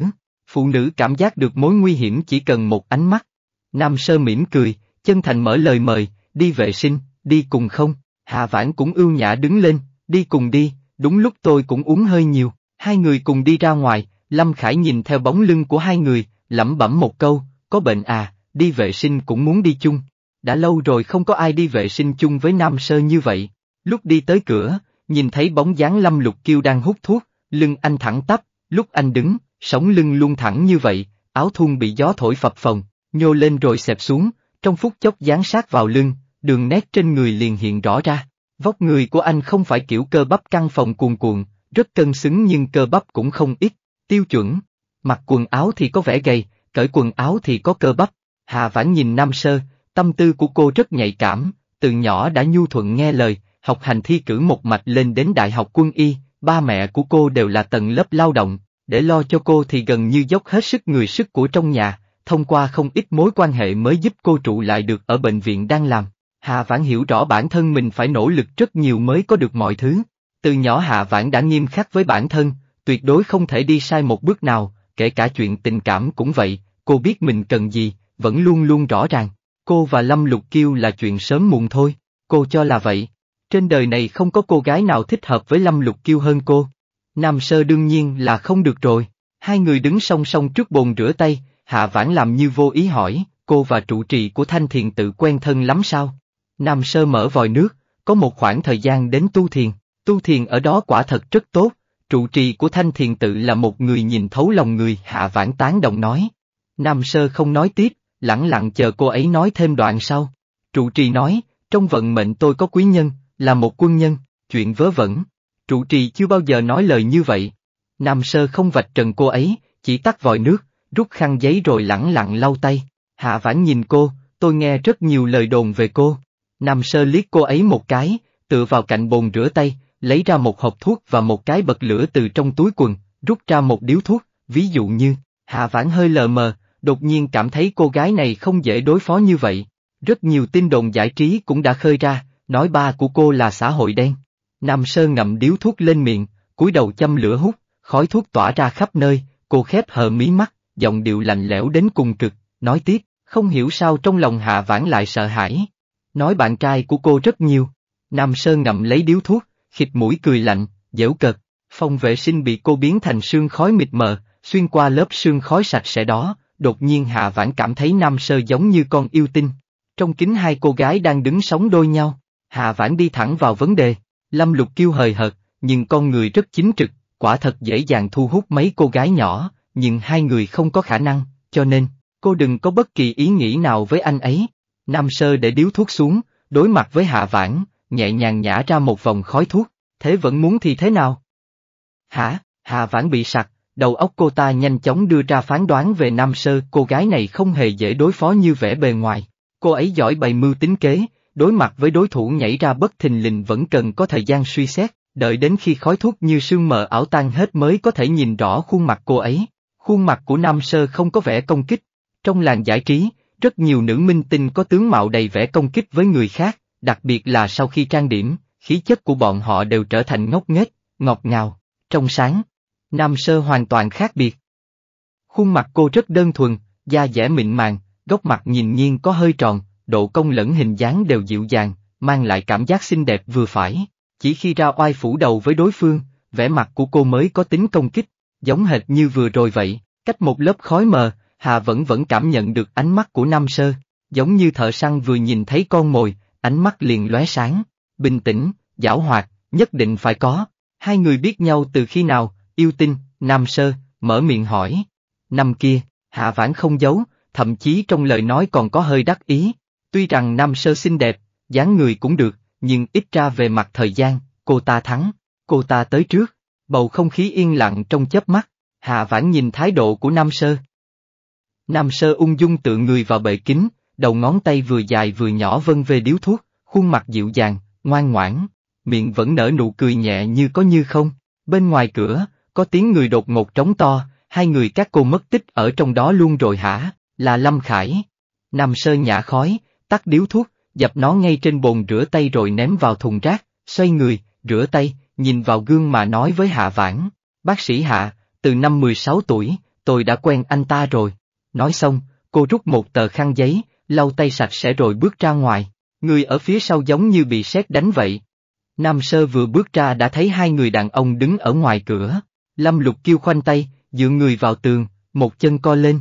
Phụ nữ cảm giác được mối nguy hiểm chỉ cần một ánh mắt. Nam Sơ mỉm cười, chân thành mở lời mời, đi vệ sinh, đi cùng không, Hà Vãn cũng ưu nhã đứng lên, đi cùng đi, đúng lúc tôi cũng uống hơi nhiều, hai người cùng đi ra ngoài, Lâm Khải nhìn theo bóng lưng của hai người, lẩm bẩm một câu, có bệnh à, đi vệ sinh cũng muốn đi chung. Đã lâu rồi không có ai đi vệ sinh chung với Nam Sơ như vậy. Lúc đi tới cửa, nhìn thấy bóng dáng Lâm Lục Kiêu đang hút thuốc, lưng anh thẳng tắp, lúc anh đứng, sống lưng luôn thẳng như vậy, áo thun bị gió thổi phập phồng, nhô lên rồi xẹp xuống, trong phút chốc dán sát vào lưng, đường nét trên người liền hiện rõ ra. Vóc người của anh không phải kiểu cơ bắp căng phòng cuồn cuộn, rất cân xứng nhưng cơ bắp cũng không ít, tiêu chuẩn. Mặc quần áo thì có vẻ gầy, cởi quần áo thì có cơ bắp. Hà Vãn nhìn Nam Sơ, tâm tư của cô rất nhạy cảm, từ nhỏ đã nhu thuận nghe lời, học hành thi cử một mạch lên đến Đại học quân y, ba mẹ của cô đều là tầng lớp lao động, để lo cho cô thì gần như dốc hết sức người sức của trong nhà, thông qua không ít mối quan hệ mới giúp cô trụ lại được ở bệnh viện đang làm, Hà Vãn hiểu rõ bản thân mình phải nỗ lực rất nhiều mới có được mọi thứ. Từ nhỏ Hà Vãn đã nghiêm khắc với bản thân, tuyệt đối không thể đi sai một bước nào, kể cả chuyện tình cảm cũng vậy, cô biết mình cần gì, vẫn luôn luôn rõ ràng. Cô và Lâm Lục Kiêu là chuyện sớm muộn thôi, cô cho là vậy. Trên đời này không có cô gái nào thích hợp với Lâm Lục Kiêu hơn cô. Nam Sơ đương nhiên là không được rồi. Hai người đứng song song trước bồn rửa tay, Hạ Vãn làm như vô ý hỏi, cô và trụ trì của Thanh Thiền tự quen thân lắm sao? Nam Sơ mở vòi nước, có một khoảng thời gian đến tu thiền, tu thiền ở đó quả thật rất tốt, trụ trì của Thanh Thiền Tự là một người nhìn thấu lòng người hạ vãn tán đồng nói. Nam Sơ không nói tiếp, lẳng lặng chờ cô ấy nói thêm đoạn sau. Trụ trì nói, trong vận mệnh tôi có quý nhân, là một quân nhân, chuyện vớ vẩn. Trụ trì chưa bao giờ nói lời như vậy. Nam Sơ không vạch trần cô ấy, chỉ tắt vòi nước, rút khăn giấy rồi lẳng lặng lau tay. Hạ vãn nhìn cô, tôi nghe rất nhiều lời đồn về cô, Nam sơ liếc cô ấy một cái, tựa vào cạnh bồn rửa tay, lấy ra một hộp thuốc và một cái bật lửa từ trong túi quần, rút ra một điếu thuốc, ví dụ như, hạ vãn hơi lờ mờ, đột nhiên cảm thấy cô gái này không dễ đối phó như vậy. Rất nhiều tin đồn giải trí cũng đã khơi ra, nói ba của cô là xã hội đen. Nam Sơ ngậm điếu thuốc lên miệng, cúi đầu châm lửa hút, khói thuốc tỏa ra khắp nơi, cô khép hờ mí mắt, giọng điệu lạnh lẽo đến cùng cực, nói tiếp, không hiểu sao trong lòng Hạ Vãn lại sợ hãi. Nói bạn trai của cô rất nhiều. Nam Sơn ngậm lấy điếu thuốc, khịt mũi cười lạnh, dễu cợt. Phòng vệ sinh bị cô biến thành sương khói mịt mờ, xuyên qua lớp sương khói sạch sẽ đó, đột nhiên Hạ Vãn cảm thấy Nam Sơ giống như con yêu tinh. Trong kính hai cô gái đang đứng sóng đôi nhau, Hạ Vãn đi thẳng vào vấn đề, Lâm Lục kêu hời hợt, nhưng con người rất chính trực, quả thật dễ dàng thu hút mấy cô gái nhỏ, nhưng hai người không có khả năng, cho nên, cô đừng có bất kỳ ý nghĩ nào với anh ấy, Nam Sơ để điếu thuốc xuống, đối mặt với Hạ Vãn, nhẹ nhàng nhả ra một vòng khói thuốc, thế vẫn muốn thì thế nào? Hả, Hạ Vãn bị sặc, đầu óc cô ta nhanh chóng đưa ra phán đoán về Nam Sơ, cô gái này không hề dễ đối phó như vẻ bề ngoài. Cô ấy giỏi bày mưu tính kế, đối mặt với đối thủ nhảy ra bất thình lình vẫn cần có thời gian suy xét, đợi đến khi khói thuốc như sương mờ ảo tan hết mới có thể nhìn rõ khuôn mặt cô ấy. Khuôn mặt của Nam Sơ không có vẻ công kích. Trong làng giải trí, rất nhiều nữ minh tinh có tướng mạo đầy vẻ công kích với người khác, đặc biệt là sau khi trang điểm, khí chất của bọn họ đều trở thành ngốc nghếch, ngọt ngào, trong sáng. Nam sơ hoàn toàn khác biệt. Khuôn mặt cô rất đơn thuần, da dẻ mịn màng, góc mặt nhìn nhiên có hơi tròn, độ cong lẫn hình dáng đều dịu dàng, mang lại cảm giác xinh đẹp vừa phải. Chỉ khi ra oai phủ đầu với đối phương, vẻ mặt của cô mới có tính công kích, giống hệt như vừa rồi vậy, cách một lớp khói mờ, Hà vẫn vẫn cảm nhận được ánh mắt của Nam Sơ, giống như thợ săn vừa nhìn thấy con mồi, ánh mắt liền lóe sáng, bình tĩnh, giảo hoạt, nhất định phải có. Hai người biết nhau từ khi nào, yêu tinh, Nam Sơ, mở miệng hỏi. Năm kia, Hạ Vãn không giấu, thậm chí trong lời nói còn có hơi đắc ý. Tuy rằng Nam Sơ xinh đẹp, dáng người cũng được, nhưng ít ra về mặt thời gian, cô ta thắng, cô ta tới trước. Bầu không khí yên lặng trong chớp mắt, Hạ Vãn nhìn thái độ của Nam Sơ, Nam sơ ung dung tựa người vào bệ kính, đầu ngón tay vừa dài vừa nhỏ vân về điếu thuốc, khuôn mặt dịu dàng, ngoan ngoãn, miệng vẫn nở nụ cười nhẹ như có như không. Bên ngoài cửa, có tiếng người đột ngột trống to, hai người các cô mất tích ở trong đó luôn rồi hả, là Lâm Khải. Nam sơ nhả khói, tắt điếu thuốc, dập nó ngay trên bồn rửa tay rồi ném vào thùng rác, xoay người, rửa tay, nhìn vào gương mà nói với Hạ Vãn, bác sĩ Hạ, từ năm 16 tuổi, tôi đã quen anh ta rồi. Nói xong, cô rút một tờ khăn giấy, lau tay sạch sẽ rồi bước ra ngoài. Người ở phía sau giống như bị sét đánh vậy. Nam sơ vừa bước ra đã thấy hai người đàn ông đứng ở ngoài cửa. Lâm lục kêu khoanh tay, dựa người vào tường, một chân co lên.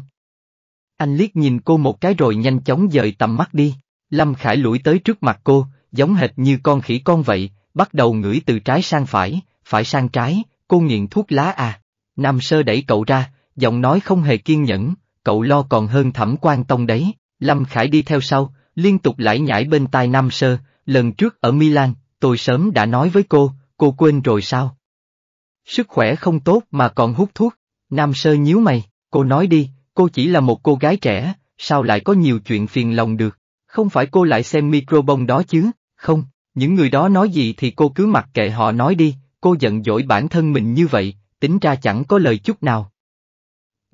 Anh liếc nhìn cô một cái rồi nhanh chóng dời tầm mắt đi. Lâm Khải lủi tới trước mặt cô, giống hệt như con khỉ con vậy, bắt đầu ngửi từ trái sang phải, phải sang trái, cô nghiện thuốc lá à. Nam sơ đẩy cậu ra, giọng nói không hề kiên nhẫn, cậu lo còn hơn thẩm quan tông đấy. Lâm Khải đi theo sau, liên tục lải nhải bên tai Nam Sơ, lần trước ở Milan, tôi sớm đã nói với cô, cô quên rồi sao? Sức khỏe không tốt mà còn hút thuốc, Nam Sơ nhíu mày, cô nói đi, cô chỉ là một cô gái trẻ, sao lại có nhiều chuyện phiền lòng được, không phải cô lại xem micro bông đó chứ, không, những người đó nói gì thì cô cứ mặc kệ họ nói đi, cô giận dỗi bản thân mình như vậy, tính ra chẳng có lời chút nào.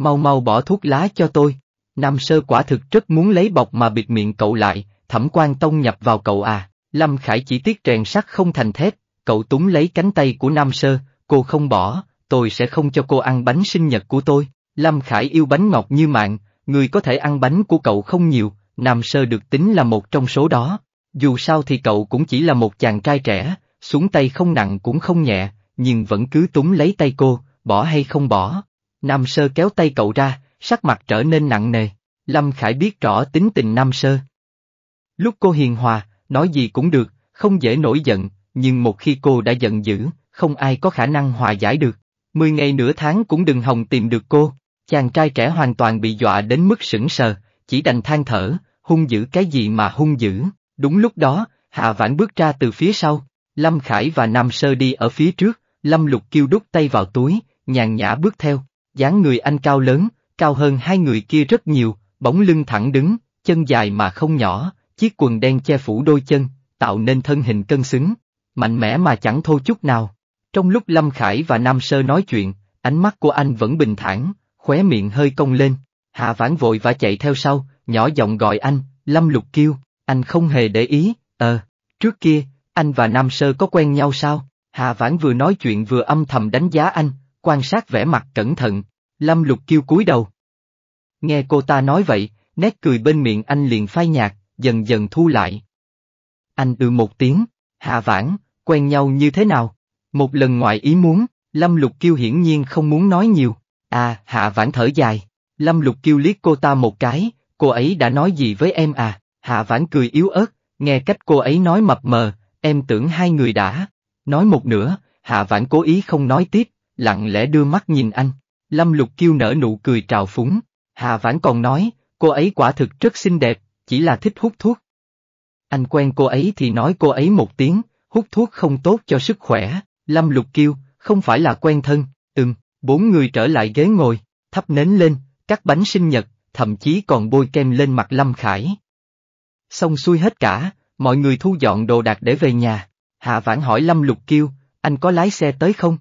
Mau mau bỏ thuốc lá cho tôi. Nam sơ quả thực rất muốn lấy bọc mà bịt miệng cậu lại, thẩm quan tông nhập vào cậu à. Lâm Khải chỉ tiếc rèn sắt không thành thép, cậu túng lấy cánh tay của Nam sơ, cô không bỏ, tôi sẽ không cho cô ăn bánh sinh nhật của tôi. Lâm Khải yêu bánh ngọt như mạng, người có thể ăn bánh của cậu không nhiều, Nam sơ được tính là một trong số đó. Dù sao thì cậu cũng chỉ là một chàng trai trẻ, xuống tay không nặng cũng không nhẹ, nhưng vẫn cứ túng lấy tay cô, bỏ hay không bỏ, Nam Sơ kéo tay cậu ra, sắc mặt trở nên nặng nề. Lâm Khải biết rõ tính tình Nam Sơ. Lúc cô hiền hòa, nói gì cũng được, không dễ nổi giận, nhưng một khi cô đã giận dữ, không ai có khả năng hòa giải được. Mười ngày nửa tháng cũng đừng hòng tìm được cô. Chàng trai trẻ hoàn toàn bị dọa đến mức sững sờ, chỉ đành than thở, hung dữ cái gì mà hung dữ. Đúng lúc đó, Hạ Vãn bước ra từ phía sau, Lâm Khải và Nam Sơ đi ở phía trước, Lâm Lục kêu đút tay vào túi, nhàn nhã bước theo dáng người anh cao lớn, cao hơn hai người kia rất nhiều, bóng lưng thẳng đứng, chân dài mà không nhỏ, chiếc quần đen che phủ đôi chân, tạo nên thân hình cân xứng, mạnh mẽ mà chẳng thô chút nào. Trong lúc Lâm Khải và Nam Sơ nói chuyện, ánh mắt của anh vẫn bình thản, khóe miệng hơi cong lên, Hạ Vãn vội và chạy theo sau, nhỏ giọng gọi anh, Lâm Lục kêu. anh không hề để ý, ờ, trước kia, anh và Nam Sơ có quen nhau sao? Hạ Vãn vừa nói chuyện vừa âm thầm đánh giá anh, quan sát vẻ mặt cẩn thận, Lâm Lục Kiêu cúi đầu. Nghe cô ta nói vậy, nét cười bên miệng anh liền phai nhạt, dần dần thu lại. Anh ư ừ một tiếng, hạ vãn, quen nhau như thế nào? Một lần ngoại ý muốn, Lâm Lục Kiêu hiển nhiên không muốn nói nhiều. À, hạ vãn thở dài. Lâm Lục Kiêu liếc cô ta một cái, cô ấy đã nói gì với em à? Hạ vãn cười yếu ớt, nghe cách cô ấy nói mập mờ, em tưởng hai người đã. Nói một nửa, hạ vãn cố ý không nói tiếp, lặng lẽ đưa mắt nhìn anh. Lâm Lục Kiêu nở nụ cười trào phúng, Hà Vãn còn nói, cô ấy quả thực rất xinh đẹp, chỉ là thích hút thuốc. Anh quen cô ấy thì nói cô ấy một tiếng, hút thuốc không tốt cho sức khỏe, Lâm Lục Kiêu, không phải là quen thân, ừm, bốn người trở lại ghế ngồi, thắp nến lên, cắt bánh sinh nhật, thậm chí còn bôi kem lên mặt Lâm Khải. Xong xuôi hết cả, mọi người thu dọn đồ đạc để về nhà, Hà Vãn hỏi Lâm Lục Kiêu, anh có lái xe tới không?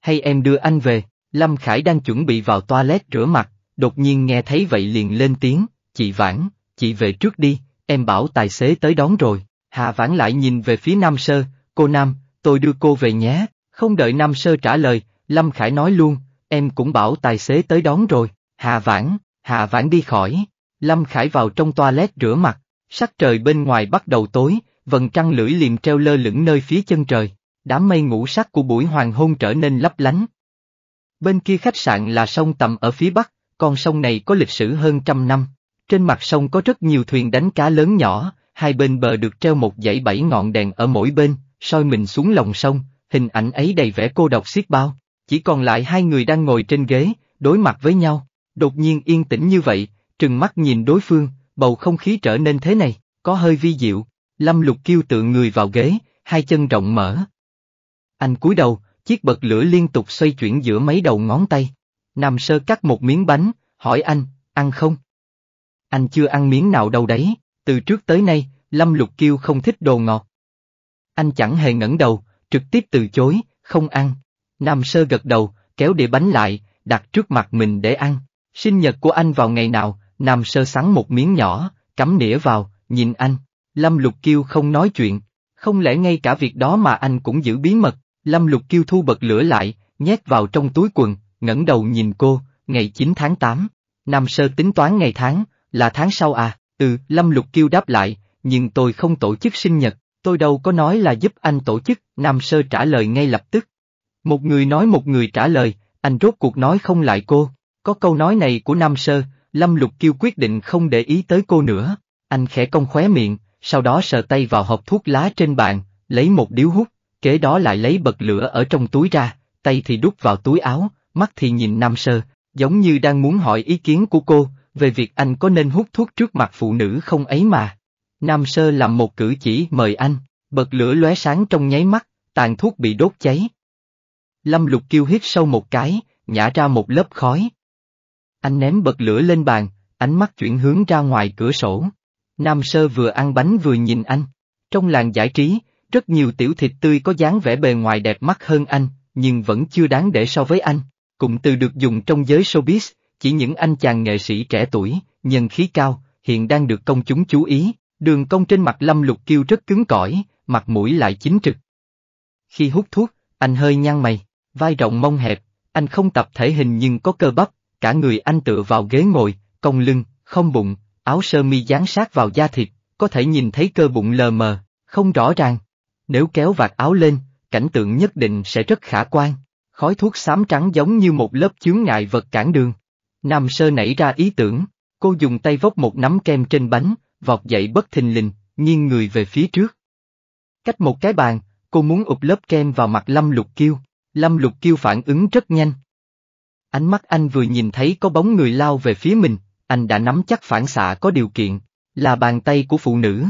Hay em đưa anh về? Lâm Khải đang chuẩn bị vào toilet rửa mặt, đột nhiên nghe thấy vậy liền lên tiếng, chị Vãn, chị về trước đi, em bảo tài xế tới đón rồi. Hạ Vãn lại nhìn về phía Nam Sơ, cô Nam, tôi đưa cô về nhé, không đợi Nam Sơ trả lời, Lâm Khải nói luôn, em cũng bảo tài xế tới đón rồi. Hạ Vãn, Hạ Vãn đi khỏi. Lâm Khải vào trong toilet rửa mặt, sắc trời bên ngoài bắt đầu tối, vần trăng lưỡi liềm treo lơ lửng nơi phía chân trời. Đám mây ngũ sắc của buổi hoàng hôn trở nên lấp lánh, Bên kia khách sạn là sông Tầm ở phía bắc, con sông này có lịch sử hơn trăm năm. Trên mặt sông có rất nhiều thuyền đánh cá lớn nhỏ, hai bên bờ được treo một dãy bảy ngọn đèn ở mỗi bên, soi mình xuống lòng sông, hình ảnh ấy đầy vẻ cô độc xiết bao. Chỉ còn lại hai người đang ngồi trên ghế, đối mặt với nhau. Đột nhiên yên tĩnh như vậy, trừng mắt nhìn đối phương, bầu không khí trở nên thế này, có hơi vi diệu. Lâm lục kêu tựa người vào ghế, hai chân rộng mở. Anh cúi đầu, Chiếc bật lửa liên tục xoay chuyển giữa mấy đầu ngón tay. Nam sơ cắt một miếng bánh, hỏi anh, ăn không? Anh chưa ăn miếng nào đâu đấy, từ trước tới nay, Lâm Lục Kiêu không thích đồ ngọt. Anh chẳng hề ngẩng đầu, trực tiếp từ chối, không ăn. Nam sơ gật đầu, kéo đĩa bánh lại, đặt trước mặt mình để ăn. Sinh nhật của anh vào ngày nào, Nam sơ sắn một miếng nhỏ, cắm nĩa vào, nhìn anh. Lâm Lục Kiêu không nói chuyện, không lẽ ngay cả việc đó mà anh cũng giữ bí mật. Lâm Lục Kiêu thu bật lửa lại, nhét vào trong túi quần, ngẩng đầu nhìn cô, ngày 9 tháng 8, Nam Sơ tính toán ngày tháng, là tháng sau à, ừ, Lâm Lục Kiêu đáp lại, nhưng tôi không tổ chức sinh nhật, tôi đâu có nói là giúp anh tổ chức, Nam Sơ trả lời ngay lập tức. Một người nói một người trả lời, anh rốt cuộc nói không lại cô, có câu nói này của Nam Sơ, Lâm Lục Kiêu quyết định không để ý tới cô nữa, anh khẽ cong khóe miệng, sau đó sờ tay vào hộp thuốc lá trên bàn, lấy một điếu hút kế đó lại lấy bật lửa ở trong túi ra, tay thì đút vào túi áo, mắt thì nhìn Nam Sơ, giống như đang muốn hỏi ý kiến của cô, về việc anh có nên hút thuốc trước mặt phụ nữ không ấy mà. Nam Sơ làm một cử chỉ mời anh, bật lửa lóe sáng trong nháy mắt, tàn thuốc bị đốt cháy. Lâm Lục kêu hít sâu một cái, nhả ra một lớp khói. Anh ném bật lửa lên bàn, ánh mắt chuyển hướng ra ngoài cửa sổ. Nam Sơ vừa ăn bánh vừa nhìn anh. Trong làng giải trí, rất nhiều tiểu thịt tươi có dáng vẻ bề ngoài đẹp mắt hơn anh, nhưng vẫn chưa đáng để so với anh. Cụm từ được dùng trong giới showbiz, chỉ những anh chàng nghệ sĩ trẻ tuổi, nhân khí cao, hiện đang được công chúng chú ý. Đường cong trên mặt Lâm Lục Kiêu rất cứng cỏi, mặt mũi lại chính trực. Khi hút thuốc, anh hơi nhăn mày, vai rộng mông hẹp, anh không tập thể hình nhưng có cơ bắp, cả người anh tựa vào ghế ngồi, cong lưng, không bụng, áo sơ mi dán sát vào da thịt, có thể nhìn thấy cơ bụng lờ mờ, không rõ ràng. Nếu kéo vạt áo lên, cảnh tượng nhất định sẽ rất khả quan. Khói thuốc xám trắng giống như một lớp chướng ngại vật cản đường. Nam sơ nảy ra ý tưởng, cô dùng tay vốc một nắm kem trên bánh, vọt dậy bất thình lình, nghiêng người về phía trước. Cách một cái bàn, cô muốn ụp lớp kem vào mặt Lâm Lục Kiêu. Lâm Lục Kiêu phản ứng rất nhanh. Ánh mắt anh vừa nhìn thấy có bóng người lao về phía mình, anh đã nắm chắc phản xạ có điều kiện, là bàn tay của phụ nữ.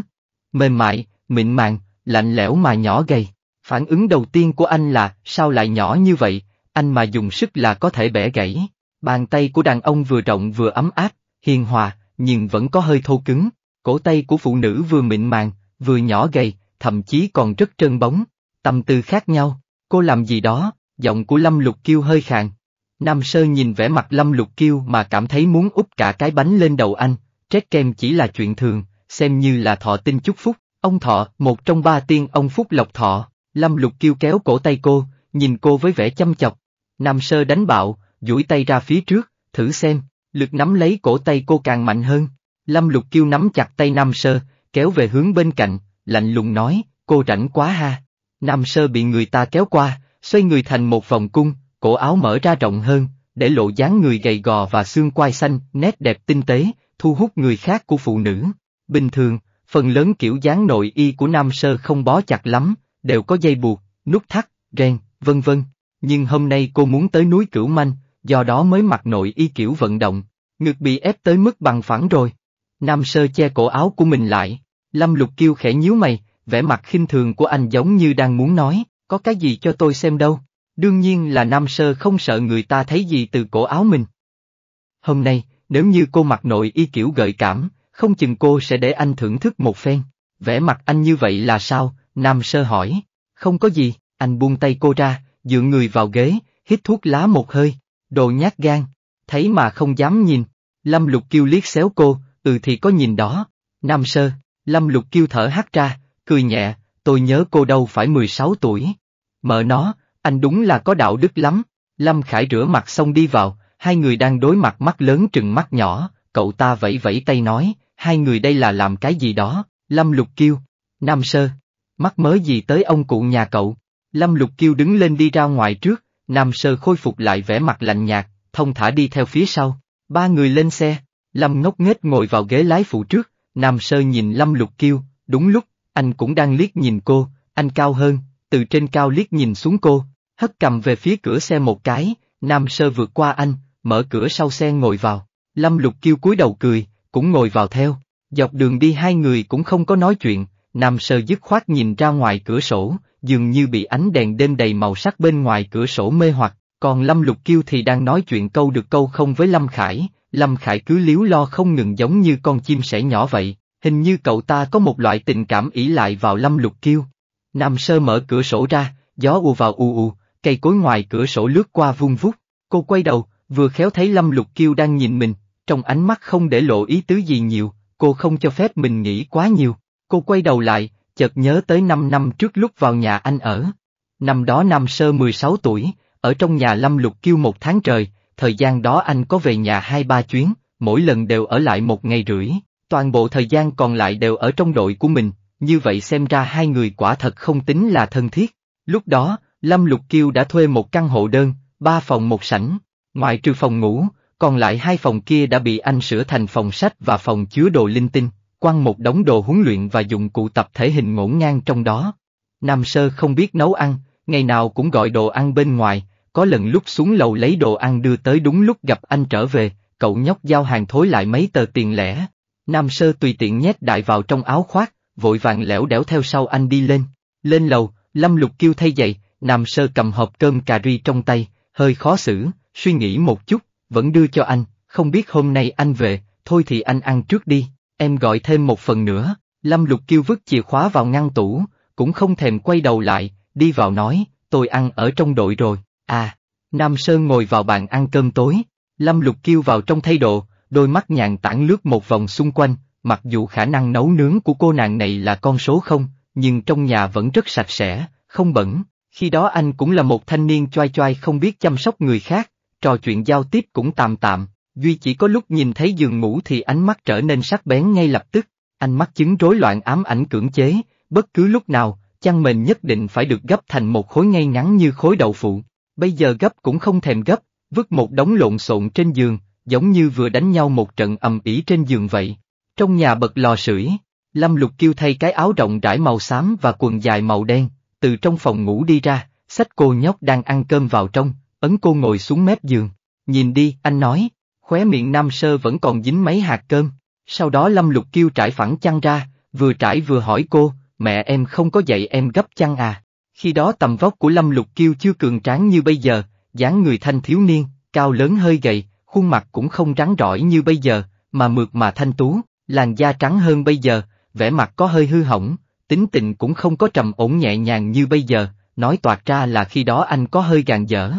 Mềm mại, mịn màng, lạnh lẽo mà nhỏ gầy. Phản ứng đầu tiên của anh là, sao lại nhỏ như vậy, anh mà dùng sức là có thể bẻ gãy. Bàn tay của đàn ông vừa rộng vừa ấm áp, hiền hòa, nhưng vẫn có hơi thô cứng. Cổ tay của phụ nữ vừa mịn màng, vừa nhỏ gầy, thậm chí còn rất trơn bóng. Tâm tư khác nhau, cô làm gì đó, giọng của Lâm Lục Kiêu hơi khàn. Nam Sơ nhìn vẻ mặt Lâm Lục Kiêu mà cảm thấy muốn úp cả cái bánh lên đầu anh, trét kem chỉ là chuyện thường, xem như là thọ tinh chúc phúc, Ông Thọ, một trong ba tiên ông Phúc Lộc Thọ, Lâm Lục kêu kéo cổ tay cô, nhìn cô với vẻ chăm chọc. Nam Sơ đánh bạo, duỗi tay ra phía trước, thử xem, lực nắm lấy cổ tay cô càng mạnh hơn. Lâm Lục kêu nắm chặt tay Nam Sơ, kéo về hướng bên cạnh, lạnh lùng nói, cô rảnh quá ha. Nam Sơ bị người ta kéo qua, xoay người thành một vòng cung, cổ áo mở ra rộng hơn, để lộ dáng người gầy gò và xương quai xanh, nét đẹp tinh tế, thu hút người khác của phụ nữ. Bình thường, Phần lớn kiểu dáng nội y của Nam Sơ không bó chặt lắm, đều có dây buộc, nút thắt, ren, vân vân. Nhưng hôm nay cô muốn tới núi Cửu Manh, do đó mới mặc nội y kiểu vận động, ngực bị ép tới mức bằng phẳng rồi. Nam Sơ che cổ áo của mình lại, Lâm Lục kêu khẽ nhíu mày, vẻ mặt khinh thường của anh giống như đang muốn nói, có cái gì cho tôi xem đâu. Đương nhiên là Nam Sơ không sợ người ta thấy gì từ cổ áo mình. Hôm nay, nếu như cô mặc nội y kiểu gợi cảm, không chừng cô sẽ để anh thưởng thức một phen. Vẻ mặt anh như vậy là sao? Nam sơ hỏi. Không có gì, anh buông tay cô ra, dựa người vào ghế, hít thuốc lá một hơi. Đồ nhát gan, thấy mà không dám nhìn. Lâm Lục kêu liếc xéo cô, từ thì có nhìn đó. Nam sơ, Lâm Lục kêu thở hắt ra, cười nhẹ, tôi nhớ cô đâu phải 16 tuổi. Mở nó, anh đúng là có đạo đức lắm. Lâm Khải rửa mặt xong đi vào, hai người đang đối mặt mắt lớn trừng mắt nhỏ, cậu ta vẫy vẫy tay nói, hai người đây là làm cái gì đó, Lâm Lục Kiêu, Nam Sơ, mắc mớ gì tới ông cụ nhà cậu. Lâm Lục Kiêu đứng lên đi ra ngoài trước, Nam Sơ khôi phục lại vẻ mặt lạnh nhạt, thông thả đi theo phía sau. Ba người lên xe, Lâm ngốc nghếch ngồi vào ghế lái phụ trước, Nam Sơ nhìn Lâm Lục Kiêu, đúng lúc, anh cũng đang liếc nhìn cô, anh cao hơn, từ trên cao liếc nhìn xuống cô, hất cầm về phía cửa xe một cái, Nam Sơ vượt qua anh, mở cửa sau xe ngồi vào. Lâm Lục Kiêu cúi đầu cười, cũng ngồi vào theo. Dọc đường đi hai người cũng không có nói chuyện, nằm sờ dứt khoát nhìn ra ngoài cửa sổ, dường như bị ánh đèn đêm đầy màu sắc bên ngoài cửa sổ mê hoặc, còn Lâm Lục Kiêu thì đang nói chuyện câu được câu không với Lâm Khải, Lâm Khải cứ liếu lo không ngừng giống như con chim sẻ nhỏ vậy, hình như cậu ta có một loại tình cảm ỷ lại vào Lâm Lục Kiêu. Nam Sơ mở cửa sổ ra, gió u vào u ù, cây cối ngoài cửa sổ lướt qua vung vút, cô quay đầu, vừa khéo thấy Lâm Lục Kiêu đang nhìn mình, trong ánh mắt không để lộ ý tứ gì nhiều, cô không cho phép mình nghĩ quá nhiều. Cô quay đầu lại, chợt nhớ tới 5 năm trước lúc vào nhà anh ở. Năm đó Nam Sơ 16 tuổi, ở trong nhà Lâm Lục Kiêu một tháng trời, thời gian đó anh có về nhà hai ba chuyến, mỗi lần đều ở lại một ngày rưỡi, toàn bộ thời gian còn lại đều ở trong đội của mình, như vậy xem ra hai người quả thật không tính là thân thiết. Lúc đó, Lâm Lục Kiêu đã thuê một căn hộ đơn, ba phòng một sảnh, ngoại trừ phòng ngủ, còn lại hai phòng kia đã bị anh sửa thành phòng sách và phòng chứa đồ linh tinh, quăng một đống đồ huấn luyện và dụng cụ tập thể hình ngổn ngang trong đó. Nam Sơ không biết nấu ăn, ngày nào cũng gọi đồ ăn bên ngoài, có lần lúc xuống lầu lấy đồ ăn đưa tới đúng lúc gặp anh trở về, cậu nhóc giao hàng thối lại mấy tờ tiền lẻ. Nam Sơ tùy tiện nhét đại vào trong áo khoác, vội vàng lẻo đẻo theo sau anh đi lên. Lên lầu, Lâm Lục kêu thay dậy, Nam Sơ cầm hộp cơm cà ri trong tay, hơi khó xử, suy nghĩ một chút, vẫn đưa cho anh, không biết hôm nay anh về, thôi thì anh ăn trước đi, em gọi thêm một phần nữa, Lâm Lục Kiêu vứt chìa khóa vào ngăn tủ, cũng không thèm quay đầu lại, đi vào nói, tôi ăn ở trong đội rồi, à, Nam Sơn ngồi vào bàn ăn cơm tối, Lâm Lục Kiêu vào trong thay đồ, đôi mắt nhàn tản lướt một vòng xung quanh, mặc dù khả năng nấu nướng của cô nàng này là con số không, nhưng trong nhà vẫn rất sạch sẽ, không bẩn, khi đó anh cũng là một thanh niên choai choai không biết chăm sóc người khác, trò chuyện giao tiếp cũng tạm tạm, duy chỉ có lúc nhìn thấy giường ngủ thì ánh mắt trở nên sắc bén ngay lập tức, ánh mắt chứng rối loạn ám ảnh cưỡng chế, bất cứ lúc nào, chăn mền nhất định phải được gấp thành một khối ngay ngắn như khối đậu phụ, bây giờ gấp cũng không thèm gấp, vứt một đống lộn xộn trên giường, giống như vừa đánh nhau một trận ầm ĩ trên giường vậy. Trong nhà bật lò sưởi, Lâm Lục kêu thay cái áo rộng rãi màu xám và quần dài màu đen, từ trong phòng ngủ đi ra, sách cô nhóc đang ăn cơm vào trong, ấn cô ngồi xuống mép giường. Nhìn đi, anh nói, khóe miệng nam sơ vẫn còn dính mấy hạt cơm. Sau đó Lâm Lục Kiêu trải phẳng chăn ra, vừa trải vừa hỏi cô, mẹ em không có dạy em gấp chăn à? Khi đó tầm vóc của Lâm Lục Kiêu chưa cường tráng như bây giờ, dáng người thanh thiếu niên, cao lớn hơi gầy, khuôn mặt cũng không trắng rỏi như bây giờ, mà mượt mà thanh tú, làn da trắng hơn bây giờ, vẻ mặt có hơi hư hỏng, tính tình cũng không có trầm ổn nhẹ nhàng như bây giờ, nói toạc ra là khi đó anh có hơi gàn dở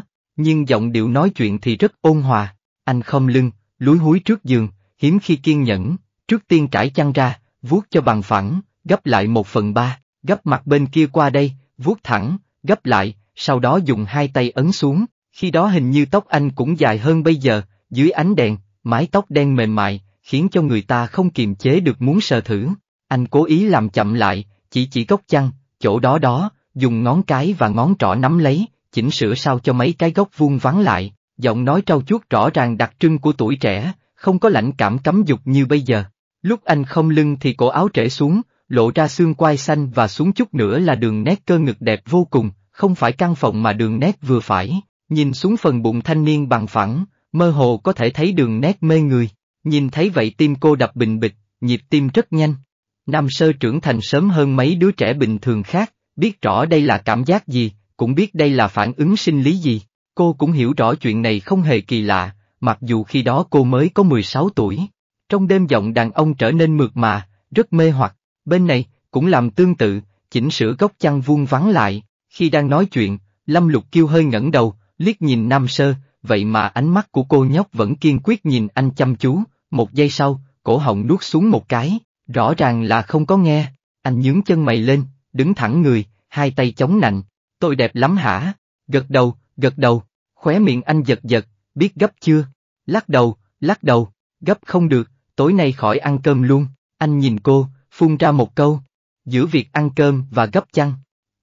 nhưng giọng điệu nói chuyện thì rất ôn hòa, anh không lưng, lúi húi trước giường, hiếm khi kiên nhẫn, trước tiên trải chăn ra, vuốt cho bằng phẳng, gấp lại một phần ba, gấp mặt bên kia qua đây, vuốt thẳng, gấp lại, sau đó dùng hai tay ấn xuống, khi đó hình như tóc anh cũng dài hơn bây giờ, dưới ánh đèn, mái tóc đen mềm mại, khiến cho người ta không kiềm chế được muốn sờ thử. Anh cố ý làm chậm lại, chỉ chỉ góc chăn, chỗ đó đó, dùng ngón cái và ngón trỏ nắm lấy, chỉnh sửa sao cho mấy cái gốc vuông vắng lại, giọng nói trau chuốt rõ ràng đặc trưng của tuổi trẻ, không có lãnh cảm cấm dục như bây giờ. Lúc anh không lưng thì cổ áo trễ xuống, lộ ra xương quai xanh và xuống chút nữa là đường nét cơ ngực đẹp vô cùng, không phải căng phồng mà đường nét vừa phải, nhìn xuống phần bụng thanh niên bằng phẳng, mơ hồ có thể thấy đường nét mê người, nhìn thấy vậy tim cô đập bình bịch, nhịp tim rất nhanh. Nam sơ trưởng thành sớm hơn mấy đứa trẻ bình thường khác, biết rõ đây là cảm giác gì, cũng biết đây là phản ứng sinh lý gì. Cô cũng hiểu rõ chuyện này không hề kỳ lạ, mặc dù khi đó cô mới có 16 tuổi. Trong đêm giọng đàn ông trở nên mượt mà, rất mê hoặc, bên này, cũng làm tương tự, chỉnh sửa góc chăn vuông vắng lại. Khi đang nói chuyện, Lâm Lục Kiêu hơi ngẩng đầu, liếc nhìn Nam Sơ, vậy mà ánh mắt của cô nhóc vẫn kiên quyết nhìn anh chăm chú, một giây sau, cổ họng nuốt xuống một cái, rõ ràng là không có nghe, anh nhướng chân mày lên, đứng thẳng người, hai tay chống nạnh, Tôi đẹp lắm hả? Gật đầu, gật đầu, khóe miệng anh giật giật, biết gấp chưa? Lắc đầu, lắc đầu, gấp không được, tối nay khỏi ăn cơm luôn. Anh nhìn cô, phun ra một câu. Giữa việc ăn cơm và gấp chăng?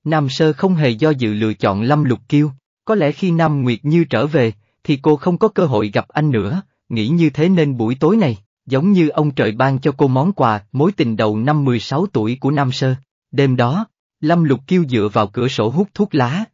Nam Sơ không hề do dự lựa chọn Lâm Lục Kiêu. Có lẽ khi Nam Nguyệt Như trở về, thì cô không có cơ hội gặp anh nữa, nghĩ như thế nên buổi tối này, giống như ông trời ban cho cô món quà mối tình đầu năm 16 tuổi của Nam Sơ. Đêm đó, Lâm Lục Kiêu dựa vào cửa sổ hút thuốc lá.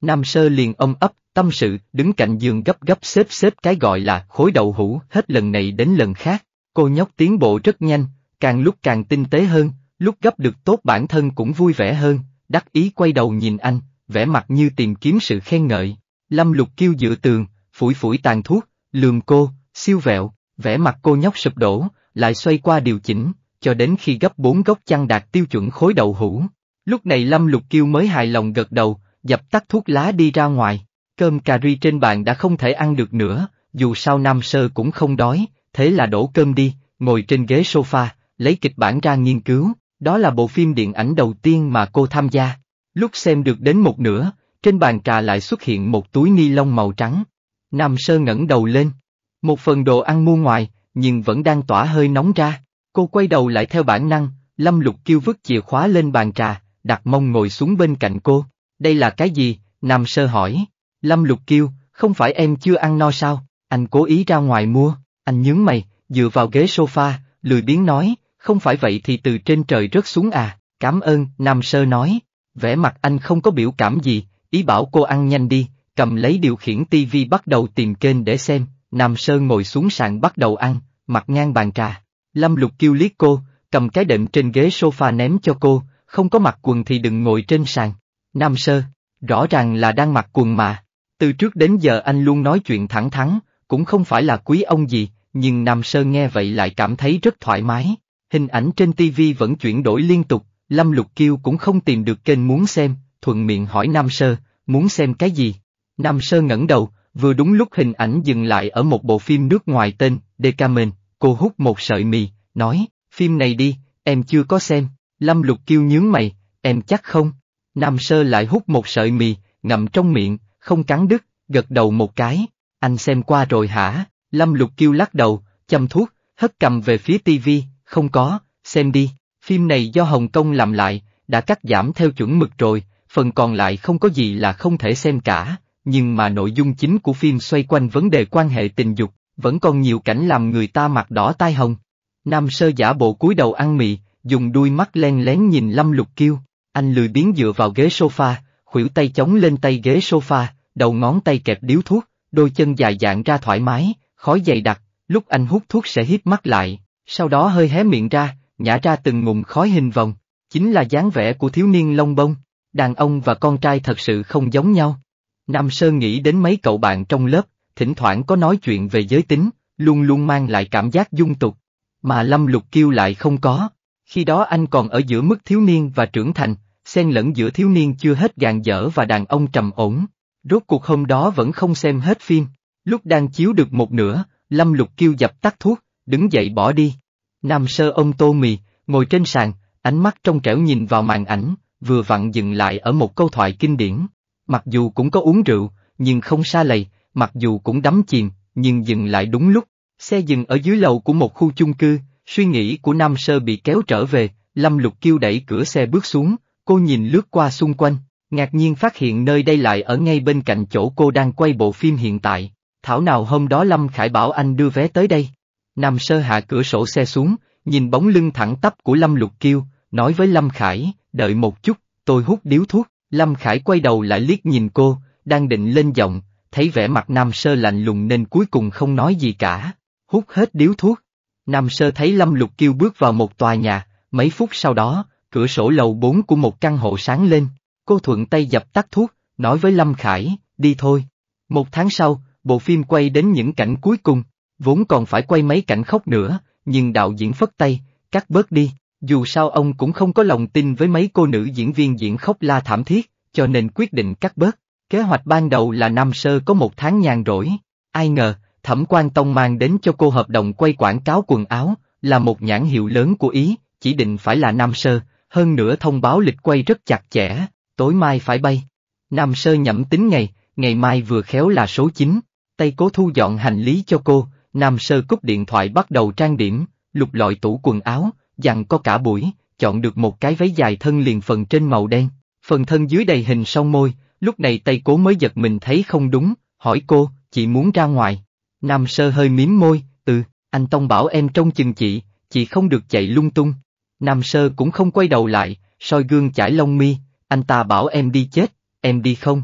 Nam Sơ liền ông ấp, tâm sự, đứng cạnh giường gấp gấp xếp xếp cái gọi là khối đầu hũ hết lần này đến lần khác. Cô nhóc tiến bộ rất nhanh, càng lúc càng tinh tế hơn, lúc gấp được tốt bản thân cũng vui vẻ hơn, đắc ý quay đầu nhìn anh, vẻ mặt như tìm kiếm sự khen ngợi. Lâm Lục Kiêu dựa tường, phủi phủi tàn thuốc, lườm cô, siêu vẹo, vẻ mặt cô nhóc sụp đổ, lại xoay qua điều chỉnh, cho đến khi gấp bốn gốc chăn đạt tiêu chuẩn khối đầu hũ, Lúc này Lâm Lục Kiêu mới hài lòng gật đầu, dập tắt thuốc lá đi ra ngoài. Cơm cà ri trên bàn đã không thể ăn được nữa, dù sao Nam Sơ cũng không đói, thế là đổ cơm đi, ngồi trên ghế sofa, lấy kịch bản ra nghiên cứu, đó là bộ phim điện ảnh đầu tiên mà cô tham gia. Lúc xem được đến một nửa, trên bàn trà lại xuất hiện một túi ni lông màu trắng. Nam Sơ ngẩng đầu lên, một phần đồ ăn mua ngoài, nhưng vẫn đang tỏa hơi nóng ra. Cô quay đầu lại theo bản năng, Lâm Lục Kiêu vứt chìa khóa lên bàn trà, đặt mông ngồi xuống bên cạnh cô. Đây là cái gì? Nam Sơ hỏi. Lâm Lục kêu, không phải em chưa ăn no sao? Anh cố ý ra ngoài mua, anh nhướng mày, dựa vào ghế sofa, lười biếng nói, không phải vậy thì từ trên trời rớt xuống à, cảm ơn, Nam Sơ nói. Vẻ mặt anh không có biểu cảm gì, ý bảo cô ăn nhanh đi, cầm lấy điều khiển tivi bắt đầu tìm kênh để xem, Nam Sơ ngồi xuống sàn bắt đầu ăn, mặt ngang bàn trà. Lâm Lục kêu liếc cô, cầm cái đệm trên ghế sofa ném cho cô, không có mặc quần thì đừng ngồi trên sàn. Nam sơ, rõ ràng là đang mặc quần mà. Từ trước đến giờ anh luôn nói chuyện thẳng thắn, cũng không phải là quý ông gì, nhưng Nam sơ nghe vậy lại cảm thấy rất thoải mái. Hình ảnh trên tivi vẫn chuyển đổi liên tục, Lâm Lục Kiêu cũng không tìm được kênh muốn xem, thuận miệng hỏi Nam sơ, muốn xem cái gì? Nam sơ ngẩng đầu, vừa đúng lúc hình ảnh dừng lại ở một bộ phim nước ngoài tên Decamen, cô hút một sợi mì, nói, phim này đi, em chưa có xem. Lâm Lục Kiêu nhướng mày, em chắc không? Nam Sơ lại hút một sợi mì, ngậm trong miệng, không cắn đứt, gật đầu một cái. Anh xem qua rồi hả? Lâm Lục Kiêu lắc đầu, châm thuốc, hất cầm về phía TV. không có, xem đi. Phim này do Hồng Kông làm lại, đã cắt giảm theo chuẩn mực rồi, phần còn lại không có gì là không thể xem cả, nhưng mà nội dung chính của phim xoay quanh vấn đề quan hệ tình dục, vẫn còn nhiều cảnh làm người ta mặt đỏ tai hồng. Nam Sơ giả bộ cúi đầu ăn mì, dùng đuôi mắt len lén nhìn Lâm Lục Kiêu, anh lười biến dựa vào ghế sofa, khuỷu tay chống lên tay ghế sofa, đầu ngón tay kẹp điếu thuốc, đôi chân dài dạng ra thoải mái, khói dày đặc, lúc anh hút thuốc sẽ hít mắt lại, sau đó hơi hé miệng ra, nhả ra từng ngụm khói hình vòng, chính là dáng vẻ của thiếu niên lông bông, đàn ông và con trai thật sự không giống nhau. Nam Sơn nghĩ đến mấy cậu bạn trong lớp, thỉnh thoảng có nói chuyện về giới tính, luôn luôn mang lại cảm giác dung tục, mà Lâm Lục Kiêu lại không có, khi đó anh còn ở giữa mức thiếu niên và trưởng thành, xen lẫn giữa thiếu niên chưa hết gàn dở và đàn ông trầm ổn. Rốt cuộc hôm đó vẫn không xem hết phim. Lúc đang chiếu được một nửa, Lâm Lục kêu dập tắt thuốc, đứng dậy bỏ đi. Nam sơ ông tô mì, ngồi trên sàn, ánh mắt trong trẻo nhìn vào màn ảnh, vừa vặn dừng lại ở một câu thoại kinh điển. Mặc dù cũng có uống rượu, nhưng không xa lầy, mặc dù cũng đắm chìm, nhưng dừng lại đúng lúc. Xe dừng ở dưới lầu của một khu chung cư, Suy nghĩ của Nam Sơ bị kéo trở về, Lâm Lục kêu đẩy cửa xe bước xuống, cô nhìn lướt qua xung quanh, ngạc nhiên phát hiện nơi đây lại ở ngay bên cạnh chỗ cô đang quay bộ phim hiện tại. Thảo nào hôm đó Lâm Khải bảo anh đưa vé tới đây. Nam Sơ hạ cửa sổ xe xuống, nhìn bóng lưng thẳng tắp của Lâm Lục Kiêu, nói với Lâm Khải, đợi một chút, tôi hút điếu thuốc. Lâm Khải quay đầu lại liếc nhìn cô, đang định lên giọng, thấy vẻ mặt Nam Sơ lạnh lùng nên cuối cùng không nói gì cả. Hút hết điếu thuốc, Nam Sơ thấy Lâm Lục Kiêu bước vào một tòa nhà, mấy phút sau đó, cửa sổ lầu 4 của một căn hộ sáng lên, cô thuận tay dập tắt thuốc, nói với Lâm Khải, đi thôi. Một tháng sau, bộ phim quay đến những cảnh cuối cùng, vốn còn phải quay mấy cảnh khóc nữa, nhưng đạo diễn phất tay, cắt bớt đi, dù sao ông cũng không có lòng tin với mấy cô nữ diễn viên diễn khóc la thảm thiết, cho nên quyết định cắt bớt. Kế hoạch ban đầu là Nam Sơ có một tháng nhàn rỗi, ai ngờ, Thẩm Quan Tông mang đến cho cô hợp đồng quay quảng cáo quần áo, là một nhãn hiệu lớn của Ý, chỉ định phải là Nam Sơ, hơn nữa thông báo lịch quay rất chặt chẽ, tối mai phải bay. Nam Sơ nhẩm tính ngày, ngày mai vừa khéo là số 9, tay cố thu dọn hành lý cho cô, Nam Sơ cúp điện thoại bắt đầu trang điểm, lục lọi tủ quần áo, dặn có cả buổi, chọn được một cái váy dài thân liền phần trên màu đen, phần thân dưới đầy hình song môi, lúc này tay cố mới giật mình thấy không đúng, hỏi cô, chị muốn ra ngoài. Nam Sơ hơi mím môi, ừ, anh Tông bảo em trông chừng chị, chị không được chạy lung tung. Nam Sơ cũng không quay đầu lại, soi gương chải lông mi, anh ta bảo em đi chết, em đi không?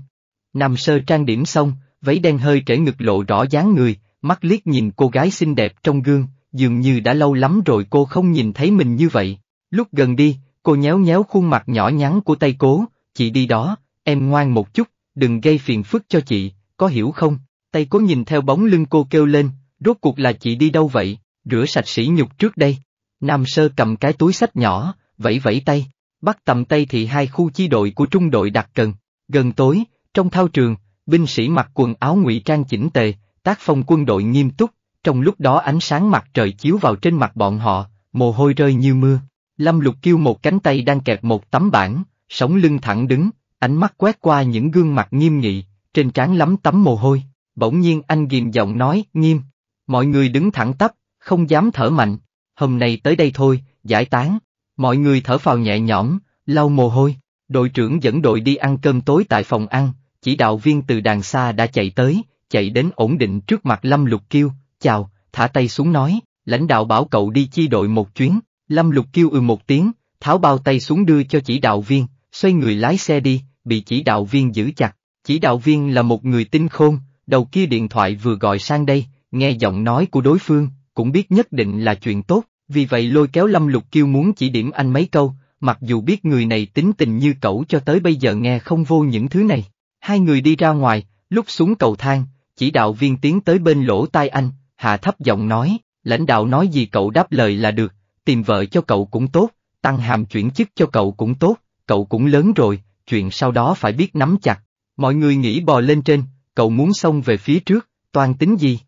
Nam Sơ trang điểm xong, váy đen hơi trễ ngực lộ rõ dáng người, mắt liếc nhìn cô gái xinh đẹp trong gương, dường như đã lâu lắm rồi cô không nhìn thấy mình như vậy. Lúc gần đi, cô nhéo nhéo khuôn mặt nhỏ nhắn của tay cố, chị đi đó, em ngoan một chút, đừng gây phiền phức cho chị, có hiểu không? tay cố nhìn theo bóng lưng cô kêu lên, rốt cuộc là chị đi đâu vậy, rửa sạch sỉ nhục trước đây. Nam sơ cầm cái túi sách nhỏ, vẫy vẫy tay, bắt tầm tay thì hai khu chi đội của trung đội đặt cần. Gần tối, trong thao trường, binh sĩ mặc quần áo ngụy trang chỉnh tề, tác phong quân đội nghiêm túc, trong lúc đó ánh sáng mặt trời chiếu vào trên mặt bọn họ, mồ hôi rơi như mưa. Lâm Lục kêu một cánh tay đang kẹp một tấm bảng, sống lưng thẳng đứng, ánh mắt quét qua những gương mặt nghiêm nghị, trên trán lắm tấm mồ hôi bỗng nhiên anh ghiềm giọng nói, nghiêm. Mọi người đứng thẳng tắp, không dám thở mạnh. Hôm nay tới đây thôi, giải tán. Mọi người thở phào nhẹ nhõm, lau mồ hôi. Đội trưởng dẫn đội đi ăn cơm tối tại phòng ăn, chỉ đạo viên từ đàng xa đã chạy tới, chạy đến ổn định trước mặt Lâm Lục Kiêu, chào, thả tay xuống nói, lãnh đạo bảo cậu đi chi đội một chuyến, Lâm Lục Kiêu ừ một tiếng, tháo bao tay xuống đưa cho chỉ đạo viên, xoay người lái xe đi, bị chỉ đạo viên giữ chặt. Chỉ đạo viên là một người tinh khôn, Đầu kia điện thoại vừa gọi sang đây, nghe giọng nói của đối phương, cũng biết nhất định là chuyện tốt, vì vậy lôi kéo Lâm Lục Kiêu muốn chỉ điểm anh mấy câu, mặc dù biết người này tính tình như cậu cho tới bây giờ nghe không vô những thứ này. Hai người đi ra ngoài, lúc xuống cầu thang, chỉ đạo viên tiến tới bên lỗ tai anh, hạ thấp giọng nói, lãnh đạo nói gì cậu đáp lời là được, tìm vợ cho cậu cũng tốt, tăng hàm chuyển chức cho cậu cũng tốt, cậu cũng lớn rồi, chuyện sau đó phải biết nắm chặt. Mọi người nghĩ bò lên trên, cậu muốn xông về phía trước, toàn tính gì?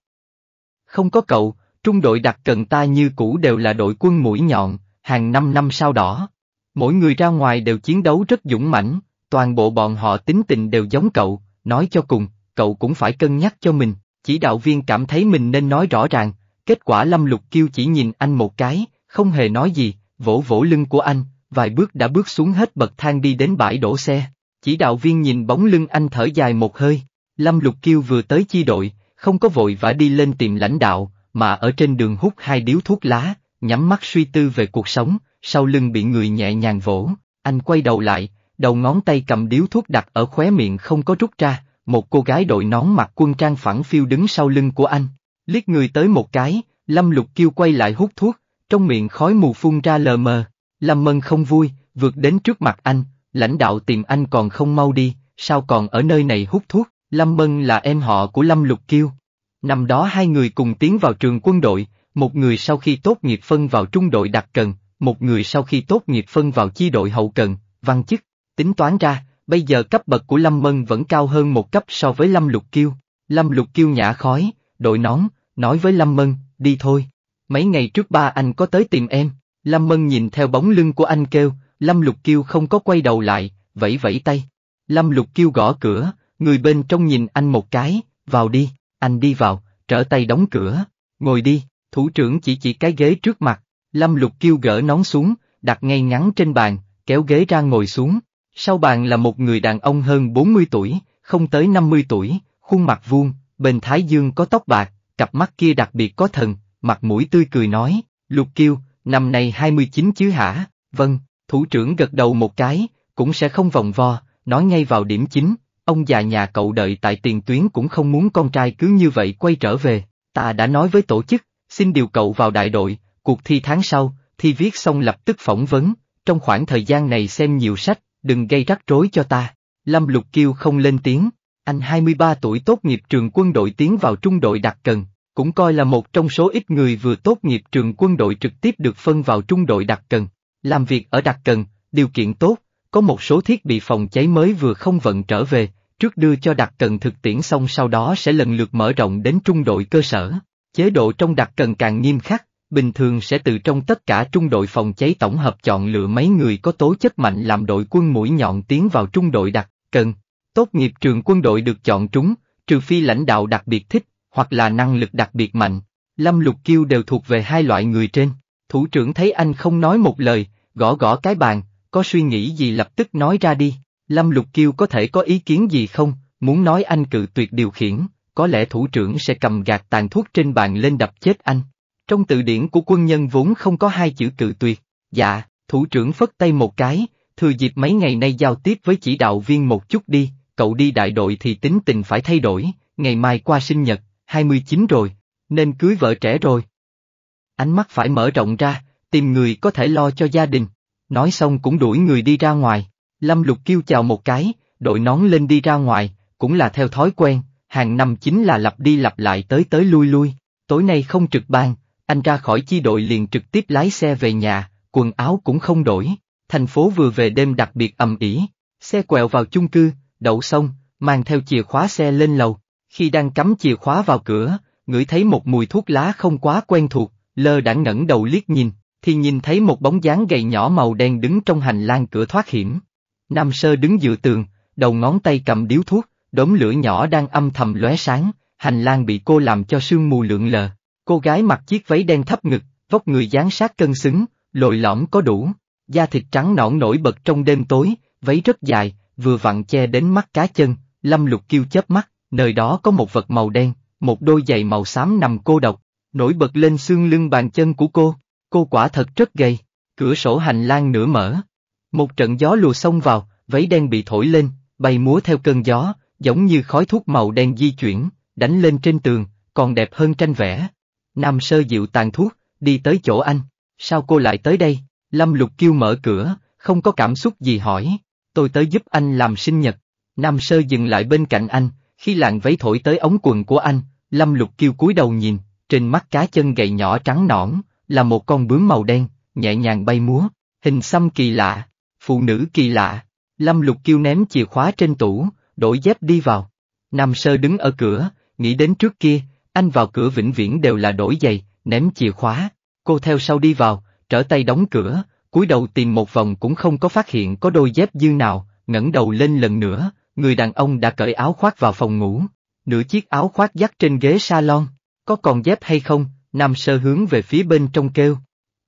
Không có cậu, trung đội đặc cần ta như cũ đều là đội quân mũi nhọn, hàng năm năm sao đỏ. Mỗi người ra ngoài đều chiến đấu rất dũng mãnh, toàn bộ bọn họ tính tình đều giống cậu, nói cho cùng, cậu cũng phải cân nhắc cho mình, chỉ đạo viên cảm thấy mình nên nói rõ ràng, kết quả Lâm Lục Kiêu chỉ nhìn anh một cái, không hề nói gì, vỗ vỗ lưng của anh, vài bước đã bước xuống hết bậc thang đi đến bãi đổ xe, chỉ đạo viên nhìn bóng lưng anh thở dài một hơi. Lâm Lục Kiêu vừa tới chi đội, không có vội vã đi lên tìm lãnh đạo, mà ở trên đường hút hai điếu thuốc lá, nhắm mắt suy tư về cuộc sống, sau lưng bị người nhẹ nhàng vỗ, anh quay đầu lại, đầu ngón tay cầm điếu thuốc đặt ở khóe miệng không có rút ra, một cô gái đội nón mặc quân trang phẳng phiêu đứng sau lưng của anh, liếc người tới một cái, Lâm Lục Kiêu quay lại hút thuốc, trong miệng khói mù phun ra lờ mờ, Lâm Mân không vui, vượt đến trước mặt anh, lãnh đạo tìm anh còn không mau đi, sao còn ở nơi này hút thuốc, Lâm Bân là em họ của Lâm Lục Kiêu. Năm đó hai người cùng tiến vào trường quân đội, một người sau khi tốt nghiệp phân vào trung đội đặc cần, một người sau khi tốt nghiệp phân vào chi đội hậu cần, văn chức. Tính toán ra, bây giờ cấp bậc của Lâm Mân vẫn cao hơn một cấp so với Lâm Lục Kiêu. Lâm Lục Kiêu nhả khói, đội nón, nói với Lâm Mân, đi thôi. Mấy ngày trước ba anh có tới tìm em, Lâm Mân nhìn theo bóng lưng của anh kêu, Lâm Lục Kiêu không có quay đầu lại, vẫy vẫy tay. Lâm Lục Kiêu gõ cửa, Người bên trong nhìn anh một cái, vào đi, anh đi vào, trở tay đóng cửa, ngồi đi, thủ trưởng chỉ chỉ cái ghế trước mặt, Lâm Lục kêu gỡ nón xuống, đặt ngay ngắn trên bàn, kéo ghế ra ngồi xuống. Sau bàn là một người đàn ông hơn 40 tuổi, không tới 50 tuổi, khuôn mặt vuông, bên thái dương có tóc bạc, cặp mắt kia đặc biệt có thần, mặt mũi tươi cười nói, Lục Kiêu, năm nay 29 chứ hả, vâng, thủ trưởng gật đầu một cái, cũng sẽ không vòng vo, nói ngay vào điểm chính, ông già nhà cậu đợi tại tiền tuyến cũng không muốn con trai cứ như vậy quay trở về, ta đã nói với tổ chức, xin điều cậu vào đại đội, cuộc thi tháng sau, thi viết xong lập tức phỏng vấn, trong khoảng thời gian này xem nhiều sách, đừng gây rắc rối cho ta. Lâm Lục Kiêu không lên tiếng, anh 23 tuổi tốt nghiệp trường quân đội tiến vào trung đội đặc cần, cũng coi là một trong số ít người vừa tốt nghiệp trường quân đội trực tiếp được phân vào trung đội đặc cần, làm việc ở đặc cần, điều kiện tốt, có một số thiết bị phòng cháy mới vừa không vận trở về, trước đưa cho đặc cần thực tiễn xong sau đó sẽ lần lượt mở rộng đến trung đội cơ sở. Chế độ trong đặc cần càng nghiêm khắc, bình thường sẽ từ trong tất cả trung đội phòng cháy tổng hợp chọn lựa mấy người có tố chất mạnh làm đội quân mũi nhọn tiến vào trung đội đặc cần. Tốt nghiệp trường quân đội được chọn trúng, trừ phi lãnh đạo đặc biệt thích, hoặc là năng lực đặc biệt mạnh. Lâm Lục Kiêu đều thuộc về hai loại người trên. Thủ trưởng thấy anh không nói một lời, gõ gõ cái bàn, có suy nghĩ gì lập tức nói ra đi, Lâm Lục Kiêu có thể có ý kiến gì không, muốn nói anh cự tuyệt điều khiển, có lẽ thủ trưởng sẽ cầm gạt tàn thuốc trên bàn lên đập chết anh. Trong từ điển của quân nhân vốn không có hai chữ cự tuyệt, dạ, thủ trưởng phất tay một cái, thừa dịp mấy ngày nay giao tiếp với chỉ đạo viên một chút đi, cậu đi đại đội thì tính tình phải thay đổi, ngày mai qua sinh nhật, 29 rồi, nên cưới vợ trẻ rồi. Ánh mắt phải mở rộng ra, tìm người có thể lo cho gia đình, nói xong cũng đuổi người đi ra ngoài. Lâm Lục kêu chào một cái, đội nón lên đi ra ngoài, cũng là theo thói quen, hàng năm chính là lặp đi lặp lại tới tới lui lui. Tối nay không trực ban, anh ra khỏi chi đội liền trực tiếp lái xe về nhà, quần áo cũng không đổi. Thành phố vừa về đêm đặc biệt ầm ỉ, xe quẹo vào chung cư, đậu xong, mang theo chìa khóa xe lên lầu. Khi đang cắm chìa khóa vào cửa, ngửi thấy một mùi thuốc lá không quá quen thuộc, lơ đãng ngẩng đầu liếc nhìn, thì nhìn thấy một bóng dáng gầy nhỏ màu đen đứng trong hành lang cửa thoát hiểm. Nam Sơ đứng dựa tường, đầu ngón tay cầm điếu thuốc, đốm lửa nhỏ đang âm thầm lóe sáng, hành lang bị cô làm cho sương mù lượn lờ. Cô gái mặc chiếc váy đen thấp ngực, vóc người dáng sát cân xứng, lồi lõm có đủ, da thịt trắng nõn nổi bật trong đêm tối, váy rất dài, vừa vặn che đến mắt cá chân, Lâm Lục Kiêu chớp mắt, nơi đó có một vật màu đen, một đôi giày màu xám nằm cô độc, nổi bật lên xương lưng bàn chân của cô. Cô quả thật rất gầy, cửa sổ hành lang nửa mở. Một trận gió lùa xông vào, váy đen bị thổi lên, bay múa theo cơn gió, giống như khói thuốc màu đen di chuyển, đánh lên trên tường, còn đẹp hơn tranh vẽ. Nam sơ dịu tàn thuốc, đi tới chỗ anh, sao cô lại tới đây? Lâm lục kêu mở cửa, không có cảm xúc gì hỏi, tôi tới giúp anh làm sinh nhật. Nam sơ dừng lại bên cạnh anh, khi làn váy thổi tới ống quần của anh, Lâm lục kêu cúi đầu nhìn, trên mắt cá chân gầy nhỏ trắng nõn, là một con bướm màu đen, nhẹ nhàng bay múa, hình xăm kỳ lạ, phụ nữ kỳ lạ. Lâm Lục Kiêu ném chìa khóa trên tủ, đổi dép đi vào. Nam Sơ đứng ở cửa, nghĩ đến trước kia, anh vào cửa vĩnh viễn đều là đổi giày, ném chìa khóa. Cô theo sau đi vào, trở tay đóng cửa, cúi đầu tìm một vòng cũng không có phát hiện có đôi dép dư nào, ngẩng đầu lên lần nữa, người đàn ông đã cởi áo khoác vào phòng ngủ. Nửa chiếc áo khoác dắt trên ghế salon, có còn dép hay không, Nam Sơ hướng về phía bên trong kêu.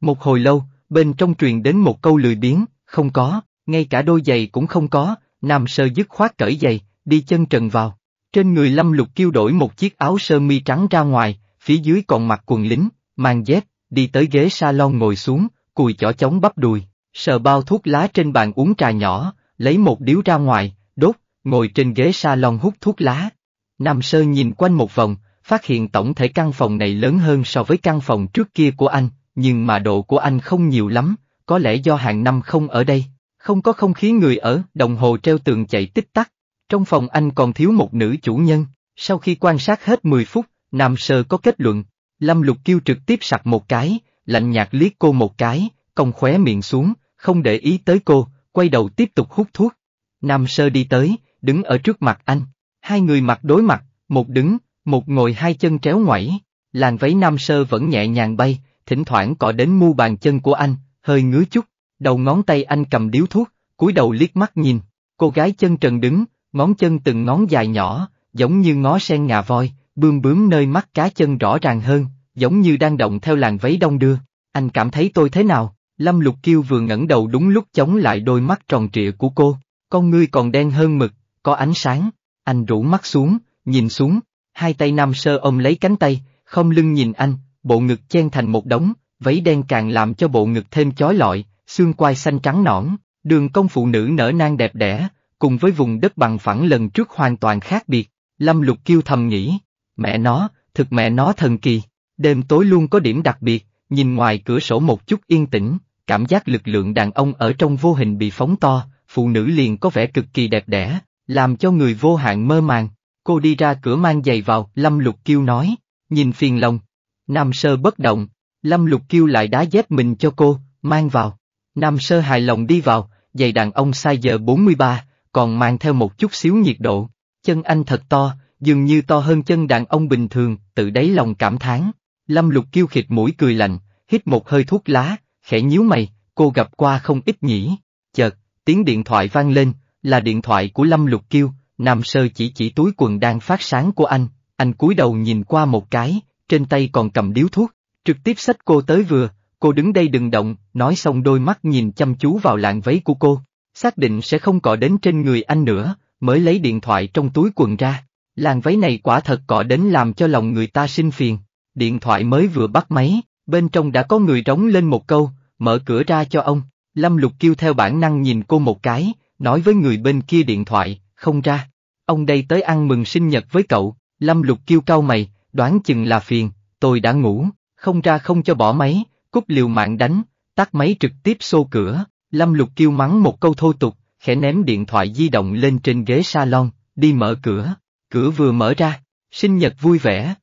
Một hồi lâu, bên trong truyền đến một câu lười biếng, không có, ngay cả đôi giày cũng không có, Nam Sơ dứt khoát cởi giày, đi chân trần vào. Trên người Lâm Lục kêu đổi một chiếc áo sơ mi trắng ra ngoài, phía dưới còn mặc quần lính, mang dép, đi tới ghế salon ngồi xuống, cùi chỏ chống bắp đùi, sờ bao thuốc lá trên bàn uống trà nhỏ, lấy một điếu ra ngoài, đốt, ngồi trên ghế salon hút thuốc lá. Nam Sơ nhìn quanh một vòng, phát hiện tổng thể căn phòng này lớn hơn so với căn phòng trước kia của anh, nhưng mà độ của anh không nhiều lắm, có lẽ do hàng năm không ở đây, không có không khí người ở, đồng hồ treo tường chạy tích tắc. Trong phòng anh còn thiếu một nữ chủ nhân, sau khi quan sát hết 10 phút, Nam Sơ có kết luận, Lâm Lục Kiêu trực tiếp sặc một cái, lạnh nhạt liếc cô một cái, cong khóe miệng xuống, không để ý tới cô, quay đầu tiếp tục hút thuốc. Nam Sơ đi tới, đứng ở trước mặt anh, hai người mặt đối mặt, một đứng, một ngồi hai chân tréo ngoảy, làn váy nam sơ vẫn nhẹ nhàng bay, thỉnh thoảng cọ đến mu bàn chân của anh, hơi ngứa chút, đầu ngón tay anh cầm điếu thuốc, cúi đầu liếc mắt nhìn, cô gái chân trần đứng, ngón chân từng ngón dài nhỏ, giống như ngó sen ngà voi, bươm bướm nơi mắt cá chân rõ ràng hơn, giống như đang động theo làn váy đông đưa. Anh cảm thấy tôi thế nào? Lâm Lục Kiêu vừa ngẩng đầu đúng lúc chống lại đôi mắt tròn trịa của cô, con ngươi còn đen hơn mực, có ánh sáng. Anh rủ mắt xuống, nhìn xuống, hai tay nam sơ ôm lấy cánh tay, không lưng nhìn anh, bộ ngực chen thành một đống, váy đen càng làm cho bộ ngực thêm chói lọi, xương quai xanh trắng nõn, đường công phụ nữ nở nang đẹp đẽ, cùng với vùng đất bằng phẳng lần trước hoàn toàn khác biệt, Lâm Lục kêu thầm nghĩ, mẹ nó, thực mẹ nó thần kỳ, đêm tối luôn có điểm đặc biệt, nhìn ngoài cửa sổ một chút yên tĩnh, cảm giác lực lượng đàn ông ở trong vô hình bị phóng to, phụ nữ liền có vẻ cực kỳ đẹp đẽ, làm cho người vô hạn mơ màng. Cô đi ra cửa mang giày vào, Lâm Lục Kiêu nói, nhìn phiền lòng. Nam Sơ bất động, Lâm Lục Kiêu lại đá dép mình cho cô, mang vào. Nam Sơ hài lòng đi vào, giày đàn ông sai giờ 43, còn mang theo một chút xíu nhiệt độ. Chân anh thật to, dường như to hơn chân đàn ông bình thường, tự đáy lòng cảm thán. Lâm Lục Kiêu khịt mũi cười lạnh, hít một hơi thuốc lá, khẽ nhíu mày, cô gặp qua không ít nhỉ. Chợt, tiếng điện thoại vang lên, là điện thoại của Lâm Lục Kiêu, Nam Sơ chỉ chỉ túi quần đang phát sáng của anh, anh cúi đầu nhìn qua một cái, trên tay còn cầm điếu thuốc, trực tiếp xách cô tới vừa, cô đứng đây đừng động, nói xong đôi mắt nhìn chăm chú vào lạng váy của cô, xác định sẽ không cọ đến trên người anh nữa, mới lấy điện thoại trong túi quần ra. Làng váy này quả thật cọ đến làm cho lòng người ta sinh phiền, điện thoại mới vừa bắt máy, bên trong đã có người trống lên một câu, mở cửa ra cho ông, Lâm Lục kêu theo bản năng nhìn cô một cái, nói với người bên kia điện thoại, không ra. Ông đây tới ăn mừng sinh nhật với cậu, Lâm Lục kêu cao mày, đoán chừng là phiền, tôi đã ngủ, không ra không cho bỏ máy, cúp liều mạng đánh, tắt máy trực tiếp xô cửa, Lâm Lục kêu mắng một câu thô tục, khẽ ném điện thoại di động lên trên ghế salon, đi mở cửa, cửa vừa mở ra, sinh nhật vui vẻ.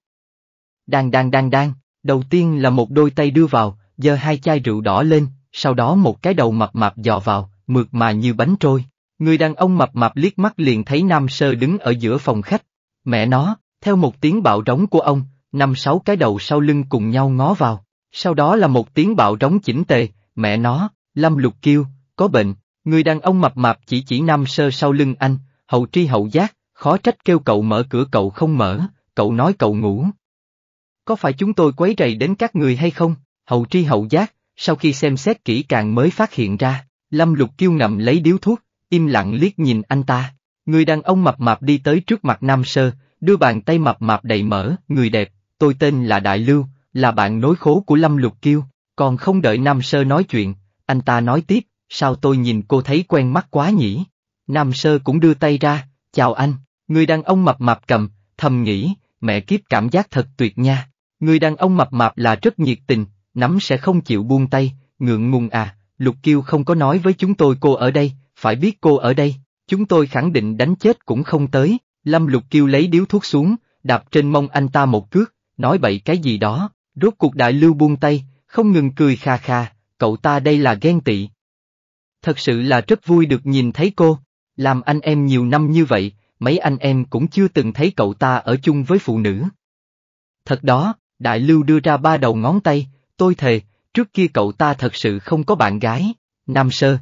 Đang đang đang đang, đầu tiên là một đôi tay đưa vào, giơ hai chai rượu đỏ lên, sau đó một cái đầu mập mạp dò vào, mượt mà như bánh trôi. Người đàn ông mập mập liếc mắt liền thấy Nam Sơ đứng ở giữa phòng khách. Mẹ nó, theo một tiếng bạo rống của ông, năm sáu cái đầu sau lưng cùng nhau ngó vào. Sau đó là một tiếng bạo rống chỉnh tề, mẹ nó, Lâm Lục kêu, có bệnh. Người đàn ông mập mạp chỉ chỉ Nam Sơ sau lưng anh, hậu tri hậu giác, khó trách kêu cậu mở cửa cậu không mở, cậu nói cậu ngủ. Có phải chúng tôi quấy rầy đến các người hay không? Hậu tri hậu giác, sau khi xem xét kỹ càng mới phát hiện ra, Lâm Lục kêu ngậm lấy điếu thuốc, im lặng liếc nhìn anh ta. Người đàn ông mập mạp đi tới trước mặt Nam Sơ, đưa bàn tay mập mạp đầy mở, người đẹp, tôi tên là Đại Lưu, là bạn nối khố của Lâm Lục Kiêu, còn không đợi Nam Sơ nói chuyện, anh ta nói tiếp, sao tôi nhìn cô thấy quen mắt quá nhỉ? Nam Sơ cũng đưa tay ra, chào anh, người đàn ông mập mạp cầm, thầm nghĩ, mẹ kiếp cảm giác thật tuyệt nha. Người đàn ông mập mạp là rất nhiệt tình, nắm sẽ không chịu buông tay, ngượng ngùng à, Lục Kiêu không có nói với chúng tôi cô ở đây, phải biết cô ở đây, chúng tôi khẳng định đánh chết cũng không tới, Lâm Lục Kiêu lấy điếu thuốc xuống, đạp trên mông anh ta một cước, nói bậy cái gì đó, rốt cuộc đại lưu buông tay, không ngừng cười kha kha, cậu ta đây là ghen tị. Thật sự là rất vui được nhìn thấy cô, làm anh em nhiều năm như vậy, mấy anh em cũng chưa từng thấy cậu ta ở chung với phụ nữ. Thật đó, đại lưu đưa ra ba đầu ngón tay, tôi thề, trước kia cậu ta thật sự không có bạn gái, nam sơ,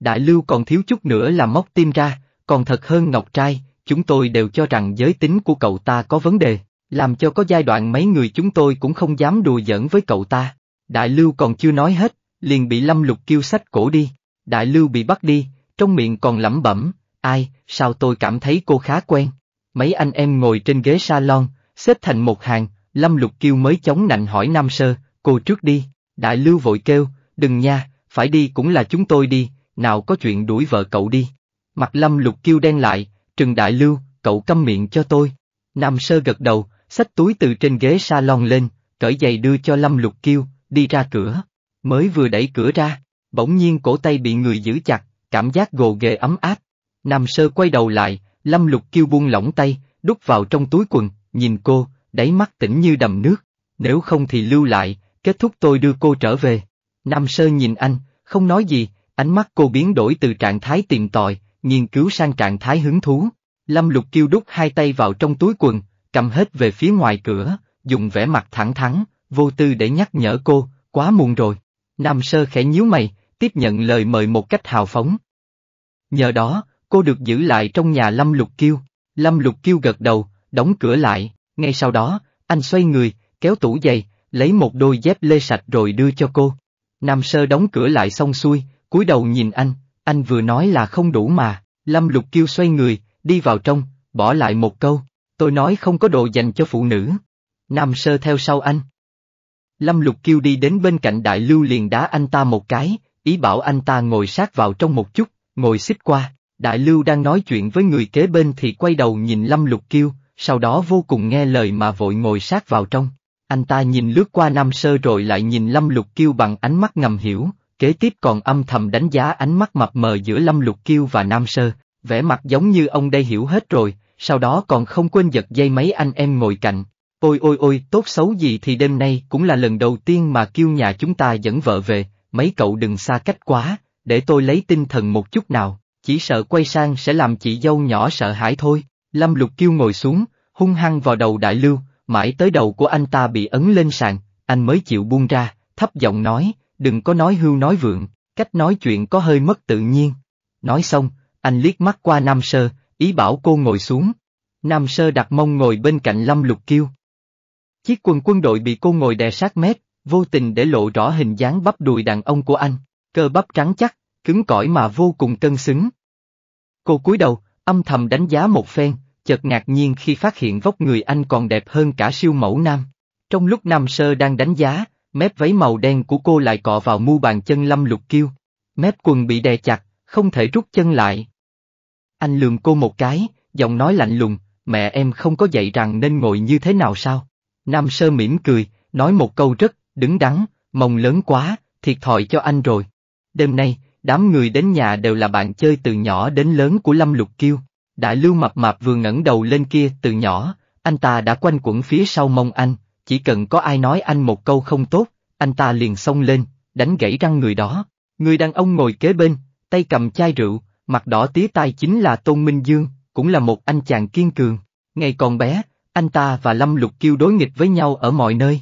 Đại lưu còn thiếu chút nữa là móc tim ra, còn thật hơn ngọc trai, chúng tôi đều cho rằng giới tính của cậu ta có vấn đề, làm cho có giai đoạn mấy người chúng tôi cũng không dám đùa giỡn với cậu ta. Đại lưu còn chưa nói hết, liền bị lâm lục kêu sách cổ đi, đại lưu bị bắt đi, trong miệng còn lẩm bẩm, ai, sao tôi cảm thấy cô khá quen. Mấy anh em ngồi trên ghế salon, xếp thành một hàng, lâm lục kêu mới chống nạnh hỏi Nam Sơ, cô trước đi, đại lưu vội kêu, đừng nha, phải đi cũng là chúng tôi đi, nào có chuyện đuổi vợ cậu đi. Mặt lâm lục kêu đen lại, trừng đại lưu, cậu câm miệng cho tôi. Nam sơ gật đầu, xách túi từ trên ghế salon lên, cởi giày đưa cho lâm lục kêu, đi ra cửa. Mới vừa đẩy cửa ra, bỗng nhiên cổ tay bị người giữ chặt, cảm giác gồ ghề ấm áp. Nam sơ quay đầu lại, lâm lục kêu buông lỏng tay, đút vào trong túi quần, nhìn cô, đáy mắt tỉnh như đầm nước. Nếu không thì lưu lại, kết thúc tôi đưa cô trở về. Nam sơ nhìn anh, không nói gì, ánh mắt cô biến đổi từ trạng thái tìm tòi, nghiên cứu sang trạng thái hứng thú. Lâm Lục Kiêu đút hai tay vào trong túi quần, cầm hết về phía ngoài cửa, dùng vẻ mặt thẳng thắn, vô tư để nhắc nhở cô, quá muộn rồi. Nam Sơ khẽ nhíu mày, tiếp nhận lời mời một cách hào phóng. Nhờ đó, cô được giữ lại trong nhà Lâm Lục Kiêu. Lâm Lục Kiêu gật đầu, đóng cửa lại, ngay sau đó, anh xoay người, kéo tủ giày, lấy một đôi dép lê sạch rồi đưa cho cô. Nam Sơ đóng cửa lại xong xuôi, cúi đầu nhìn anh, anh vừa nói là không đủ mà, Lâm Lục Kiêu xoay người, đi vào trong, bỏ lại một câu, tôi nói không có đồ dành cho phụ nữ. Nam Sơ theo sau anh. Lâm Lục Kiêu đi đến bên cạnh Đại Lưu liền đá anh ta một cái, ý bảo anh ta ngồi sát vào trong một chút, ngồi xích qua. Đại Lưu đang nói chuyện với người kế bên thì quay đầu nhìn Lâm Lục Kiêu, sau đó vô cùng nghe lời mà vội ngồi sát vào trong. Anh ta nhìn lướt qua Nam Sơ rồi lại nhìn Lâm Lục Kiêu bằng ánh mắt ngầm hiểu, Kế tiếp còn âm thầm đánh giá ánh mắt mập mờ giữa Lâm Lục Kiêu và Nam Sơ, vẻ mặt giống như ông đây hiểu hết rồi, sau đó còn không quên giật dây mấy anh em ngồi cạnh. Ôi ôi ôi, tốt xấu gì thì đêm nay cũng là lần đầu tiên mà Kiêu nhà chúng ta dẫn vợ về, mấy cậu đừng xa cách quá, để tôi lấy tinh thần một chút nào, chỉ sợ quay sang sẽ làm chị dâu nhỏ sợ hãi thôi. Lâm Lục Kiêu ngồi xuống, hung hăng vào đầu đại lưu, mãi tới đầu của anh ta bị ấn lên sàn, anh mới chịu buông ra, thấp giọng nói, đừng có nói hưu nói vượng, cách nói chuyện có hơi mất tự nhiên. Nói xong, anh liếc mắt qua Nam Sơ, ý bảo cô ngồi xuống. Nam Sơ đặt mông ngồi bên cạnh Lâm Lục Kiêu. Chiếc quần quân đội bị cô ngồi đè sát mép, vô tình để lộ rõ hình dáng bắp đùi đàn ông của anh, cơ bắp trắng chắc, cứng cỏi mà vô cùng cân xứng. Cô cúi đầu, âm thầm đánh giá một phen, chợt ngạc nhiên khi phát hiện vóc người anh còn đẹp hơn cả siêu mẫu nam. Trong lúc Nam Sơ đang đánh giá, mép váy màu đen của cô lại cọ vào mu bàn chân Lâm Lục Kiêu. Mép quần bị đè chặt, không thể rút chân lại. Anh lườm cô một cái, giọng nói lạnh lùng, mẹ em không có dạy rằng nên ngồi như thế nào sao? Nam Sơ mỉm cười, nói một câu rất, đứng đắn, mông lớn quá, thiệt thòi cho anh rồi. Đêm nay, đám người đến nhà đều là bạn chơi từ nhỏ đến lớn của Lâm Lục Kiêu. Đại lưu mập mạp vừa ngẩng đầu lên kia từ nhỏ, anh ta đã quanh quẩn phía sau mông anh, chỉ cần có ai nói anh một câu không tốt, anh ta liền xông lên, đánh gãy răng người đó. Người đàn ông ngồi kế bên, tay cầm chai rượu, mặt đỏ tía tai chính là Tôn Minh Dương, cũng là một anh chàng kiên cường. Ngày còn bé, anh ta và Lâm Lục Kiêu đối nghịch với nhau ở mọi nơi.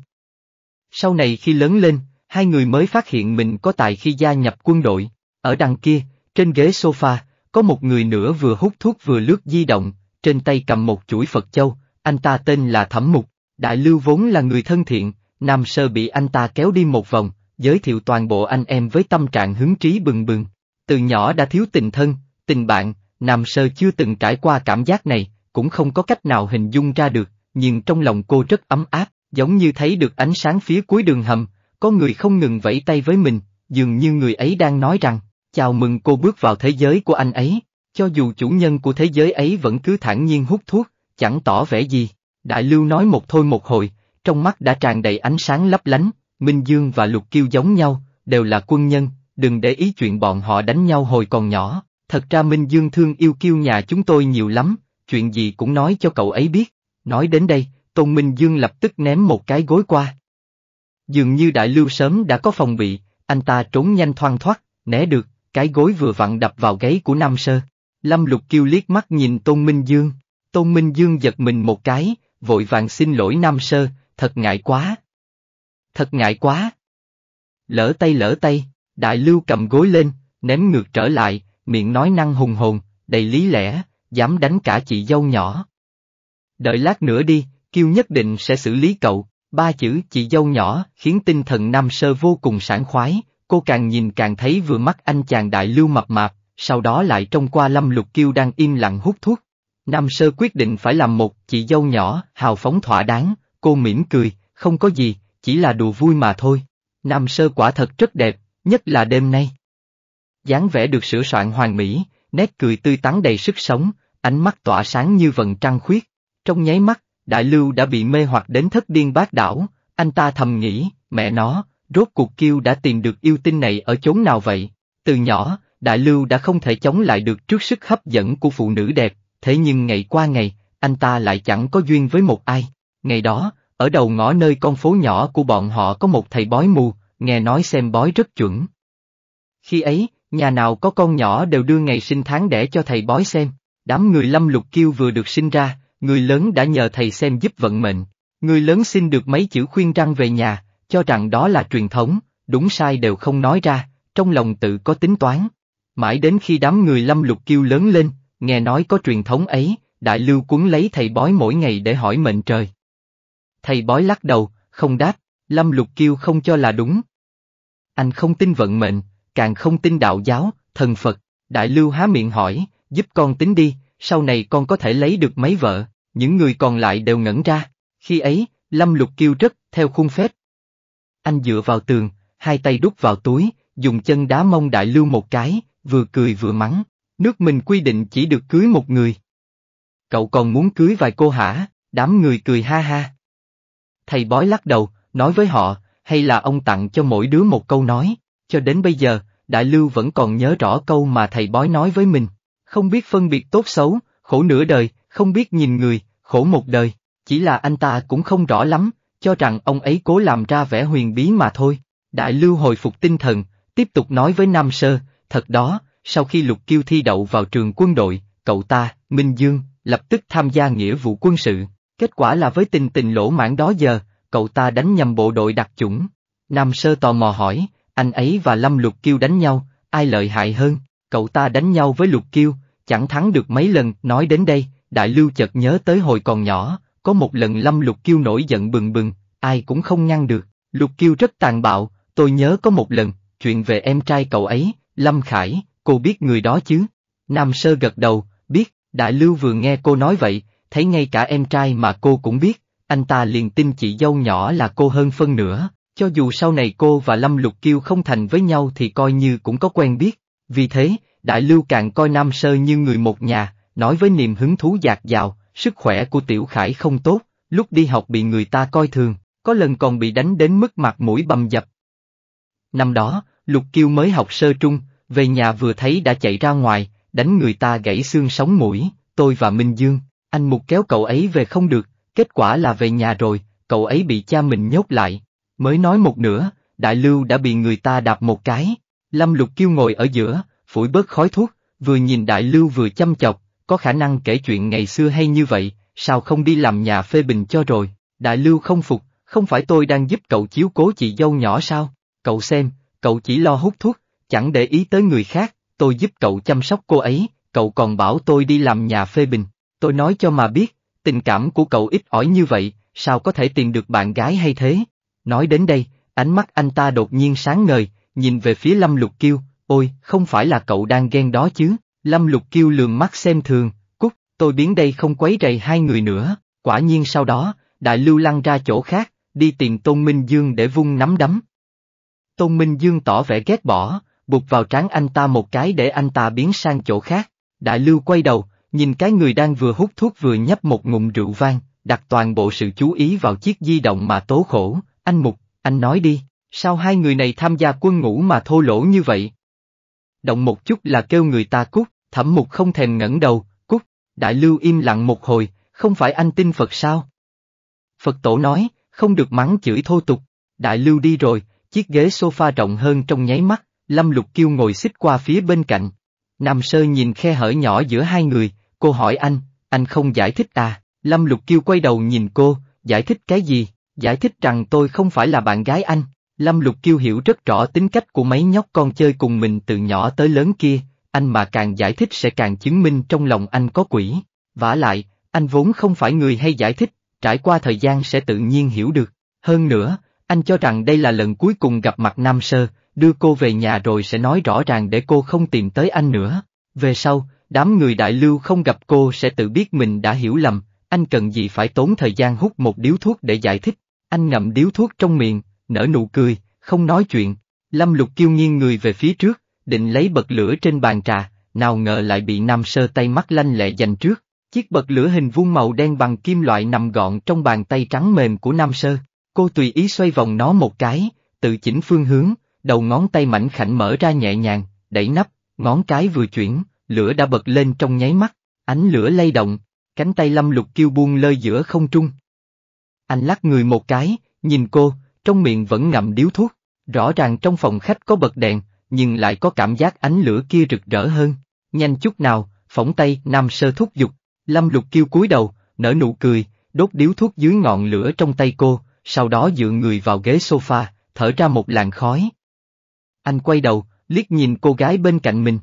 Sau này khi lớn lên, hai người mới phát hiện mình có tài khi gia nhập quân đội. Ở đằng kia, trên ghế sofa, có một người nữa vừa hút thuốc vừa lướt di động, trên tay cầm một chuỗi Phật Châu, anh ta tên là Thẩm Mục. Đại Lưu vốn là người thân thiện, Nam Sơ bị anh ta kéo đi một vòng, giới thiệu toàn bộ anh em với tâm trạng hứng trí bừng bừng. Từ nhỏ đã thiếu tình thân, tình bạn, Nam Sơ chưa từng trải qua cảm giác này, cũng không có cách nào hình dung ra được, nhưng trong lòng cô rất ấm áp, giống như thấy được ánh sáng phía cuối đường hầm, có người không ngừng vẫy tay với mình, dường như người ấy đang nói rằng, chào mừng cô bước vào thế giới của anh ấy, cho dù chủ nhân của thế giới ấy vẫn cứ thản nhiên hút thuốc, chẳng tỏ vẻ gì. Đại lưu nói một thôi một hồi, trong mắt đã tràn đầy ánh sáng lấp lánh, Minh Dương và Lục Kiêu giống nhau, đều là quân nhân, đừng để ý chuyện bọn họ đánh nhau hồi còn nhỏ, thật ra Minh Dương thương yêu kiêu nhà chúng tôi nhiều lắm, chuyện gì cũng nói cho cậu ấy biết. Nói đến đây, Tôn Minh Dương lập tức ném một cái gối qua. Dường như đại lưu sớm đã có phòng bị, anh ta trốn nhanh thoang thoát, né được, cái gối vừa vặn đập vào gáy của Nam Sơ. Lâm Lục Kiêu liếc mắt nhìn Tôn Minh Dương, Tôn Minh Dương giật mình một cái, vội vàng xin lỗi Nam Sơ, thật ngại quá. Thật ngại quá. Lỡ tay lỡ tay, đại lưu cầm gối lên, ném ngược trở lại, miệng nói năng hùng hồn, đầy lý lẽ, dám đánh cả chị dâu nhỏ. Đợi lát nữa đi, Kiêu nhất định sẽ xử lý cậu, ba chữ chị dâu nhỏ khiến tinh thần Nam Sơ vô cùng sảng khoái, cô càng nhìn càng thấy vừa mắt anh chàng đại lưu mập mạp, sau đó lại trông qua lâm lục kiêu đang im lặng hút thuốc, Nam Sơ quyết định phải làm một chị dâu nhỏ, hào phóng thỏa đáng, cô mỉm cười, không có gì, chỉ là đùa vui mà thôi. Nam Sơ quả thật rất đẹp, nhất là đêm nay. dáng vẻ được sửa soạn hoàn mỹ, nét cười tươi tắn đầy sức sống, ánh mắt tỏa sáng như vầng trăng khuyết. Trong nháy mắt, Đại Lưu đã bị mê hoặc đến thất điên bát đảo, anh ta thầm nghĩ, mẹ nó, rốt cuộc kiêu đã tìm được yêu tinh này ở chốn nào vậy? Từ nhỏ, Đại Lưu đã không thể chống lại được trước sức hấp dẫn của phụ nữ đẹp, thế nhưng ngày qua ngày, anh ta lại chẳng có duyên với một ai. Ngày đó, ở đầu ngõ nơi con phố nhỏ của bọn họ có một thầy bói mù, nghe nói xem bói rất chuẩn. Khi ấy, nhà nào có con nhỏ đều đưa ngày sinh tháng đẻ cho thầy bói xem, đám người lâm lục kiêu vừa được sinh ra, người lớn đã nhờ thầy xem giúp vận mệnh, người lớn xin được mấy chữ khuyên răng về nhà, cho rằng đó là truyền thống, đúng sai đều không nói ra, trong lòng tự có tính toán. Mãi đến khi đám người lâm lục kiêu lớn lên, nghe nói có truyền thống ấy, đại lưu cuốn lấy thầy bói mỗi ngày để hỏi mệnh trời. Thầy bói lắc đầu, không đáp, Lâm Lục Kiêu không cho là đúng. Anh không tin vận mệnh, càng không tin đạo giáo, thần Phật, đại lưu há miệng hỏi, giúp con tính đi, sau này con có thể lấy được mấy vợ, những người còn lại đều ngẩn ra, khi ấy, Lâm Lục Kiêu rất, theo khuôn phép. Anh dựa vào tường, hai tay đút vào túi, dùng chân đá mông đại lưu một cái, vừa cười vừa mắng, Nước mình quy định chỉ được cưới một người. Cậu còn muốn cưới vài cô hả? Đám người cười ha ha. Thầy bói lắc đầu, nói với họ, hay là ông tặng cho mỗi đứa một câu nói. Cho đến bây giờ, Đại Lưu vẫn còn nhớ rõ câu mà thầy bói nói với mình. Không biết phân biệt tốt xấu, khổ nửa đời, không biết nhìn người, khổ một đời. Chỉ là anh ta cũng không rõ lắm, cho rằng ông ấy cố làm ra vẻ huyền bí mà thôi. Đại Lưu hồi phục tinh thần, tiếp tục nói với Nam Sơ, thật đó, sau khi Lục Kiêu thi đậu vào trường quân đội, cậu ta, Minh Dương, lập tức tham gia nghĩa vụ quân sự, kết quả là với tình tình lỗ mãn đó giờ, cậu ta đánh nhầm bộ đội đặc chủng. Nam Sơ tò mò hỏi, anh ấy và Lâm Lục Kiêu đánh nhau, ai lợi hại hơn, cậu ta đánh nhau với Lục Kiêu, chẳng thắng được mấy lần, nói đến đây, Đại Lưu chợt nhớ tới hồi còn nhỏ, có một lần Lâm Lục Kiêu nổi giận bừng bừng, ai cũng không ngăn được, Lục Kiêu rất tàn bạo, tôi nhớ có một lần, chuyện về em trai cậu ấy, Lâm Khải, cô biết người đó chứ? Nam Sơ gật đầu, biết, Đại Lưu vừa nghe cô nói vậy, thấy ngay cả em trai mà cô cũng biết, anh ta liền tin chị dâu nhỏ là cô hơn phân nửa, cho dù sau này cô và Lâm Lục Kiêu không thành với nhau thì coi như cũng có quen biết, vì thế, Đại Lưu càng coi Nam Sơ như người một nhà, nói với niềm hứng thú dạt dào, sức khỏe của Tiểu Khải không tốt, lúc đi học bị người ta coi thường, có lần còn bị đánh đến mức mặt mũi bầm dập. Năm đó, Lục Kiêu mới học sơ trung, về nhà vừa thấy đã chạy ra ngoài, đánh người ta gãy xương sống mũi, tôi và Minh Dương, anh Mục kéo cậu ấy về không được, kết quả là về nhà rồi, cậu ấy bị cha mình nhốt lại. Mới nói một nửa, Đại Lưu đã bị người ta đạp một cái. Lâm Lục Kiêu ngồi ở giữa, phủi bớt khói thuốc, vừa nhìn Đại Lưu vừa chăm chọc, có khả năng kể chuyện ngày xưa hay như vậy, sao không đi làm nhà phê bình cho rồi. Đại Lưu không phục, không phải tôi đang giúp cậu chiếu cố chị dâu nhỏ sao? Cậu xem, cậu chỉ lo hút thuốc, Chẳng để ý tới người khác, tôi giúp cậu chăm sóc cô ấy, cậu còn bảo tôi đi làm nhà phê bình. Tôi nói cho mà biết, tình cảm của cậu ít ỏi như vậy, sao có thể tìm được bạn gái hay thế? Nói đến đây, ánh mắt anh ta đột nhiên sáng ngời, nhìn về phía Lâm Lục Kiêu, ôi, không phải là cậu đang ghen đó chứ? Lâm Lục Kiêu lườm mắt xem thường, cút, tôi biến đây không quấy rầy hai người nữa, quả nhiên sau đó, đại lưu lăn ra chỗ khác, đi tìm Tôn Minh Dương để vung nắm đấm. Tôn Minh Dương tỏ vẻ ghét bỏ, bụt vào trán anh ta một cái để anh ta biến sang chỗ khác. Đại lưu quay đầu, nhìn cái người đang vừa hút thuốc vừa nhấp một ngụm rượu vang, đặt toàn bộ sự chú ý vào chiếc di động mà tố khổ, anh Mục, anh nói đi, sao hai người này tham gia quân ngũ mà thô lỗ như vậy? Động một chút là kêu người ta cút, thẩm mục không thèm ngẩng đầu, cút, đại lưu im lặng một hồi, không phải anh tin Phật sao? Phật tổ nói, không được mắng chửi thô tục, đại lưu đi rồi, chiếc ghế sofa rộng hơn trong nháy mắt, Lâm Lục Kiêu ngồi xích qua phía bên cạnh. Nam Sơ nhìn khe hở nhỏ giữa hai người, cô hỏi anh, anh không giải thích ta. À? Lâm Lục Kiêu quay đầu nhìn cô, giải thích cái gì? Giải thích rằng tôi không phải là bạn gái anh. Lâm Lục Kiêu hiểu rất rõ tính cách của mấy nhóc con chơi cùng mình từ nhỏ tới lớn kia, anh mà càng giải thích sẽ càng chứng minh trong lòng anh có quỷ. vả lại, anh vốn không phải người hay giải thích, trải qua thời gian sẽ tự nhiên hiểu được. Hơn nữa, anh cho rằng đây là lần cuối cùng gặp mặt Nam Sơ, đưa cô về nhà rồi sẽ nói rõ ràng để cô không tìm tới anh nữa. Về sau, đám người đại lưu không gặp cô sẽ tự biết mình đã hiểu lầm, anh cần gì phải tốn thời gian hút một điếu thuốc để giải thích. Anh ngậm điếu thuốc trong miệng, nở nụ cười, không nói chuyện. Lâm lục kêu nghiêng người về phía trước, định lấy bật lửa trên bàn trà, nào ngờ lại bị nam sơ tay mắt lanh lẹ giành trước. Chiếc bật lửa hình vuông màu đen bằng kim loại nằm gọn trong bàn tay trắng mềm của nam sơ. Cô tùy ý xoay vòng nó một cái, tự chỉnh phương hướng, đầu ngón tay mảnh khảnh mở ra nhẹ nhàng, đẩy nắp, ngón cái vừa chuyển, lửa đã bật lên trong nháy mắt, ánh lửa lay động, cánh tay lâm lục kêu buông lơi giữa không trung. Anh lắc người một cái, nhìn cô, trong miệng vẫn ngậm điếu thuốc, rõ ràng trong phòng khách có bật đèn, nhưng lại có cảm giác ánh lửa kia rực rỡ hơn. Nhanh chút nào, phỏng tay nam sơ thúc dục lâm lục kêu cúi đầu, nở nụ cười, đốt điếu thuốc dưới ngọn lửa trong tay cô, sau đó dựa người vào ghế sofa, thở ra một làn khói, anh quay đầu, liếc nhìn cô gái bên cạnh mình.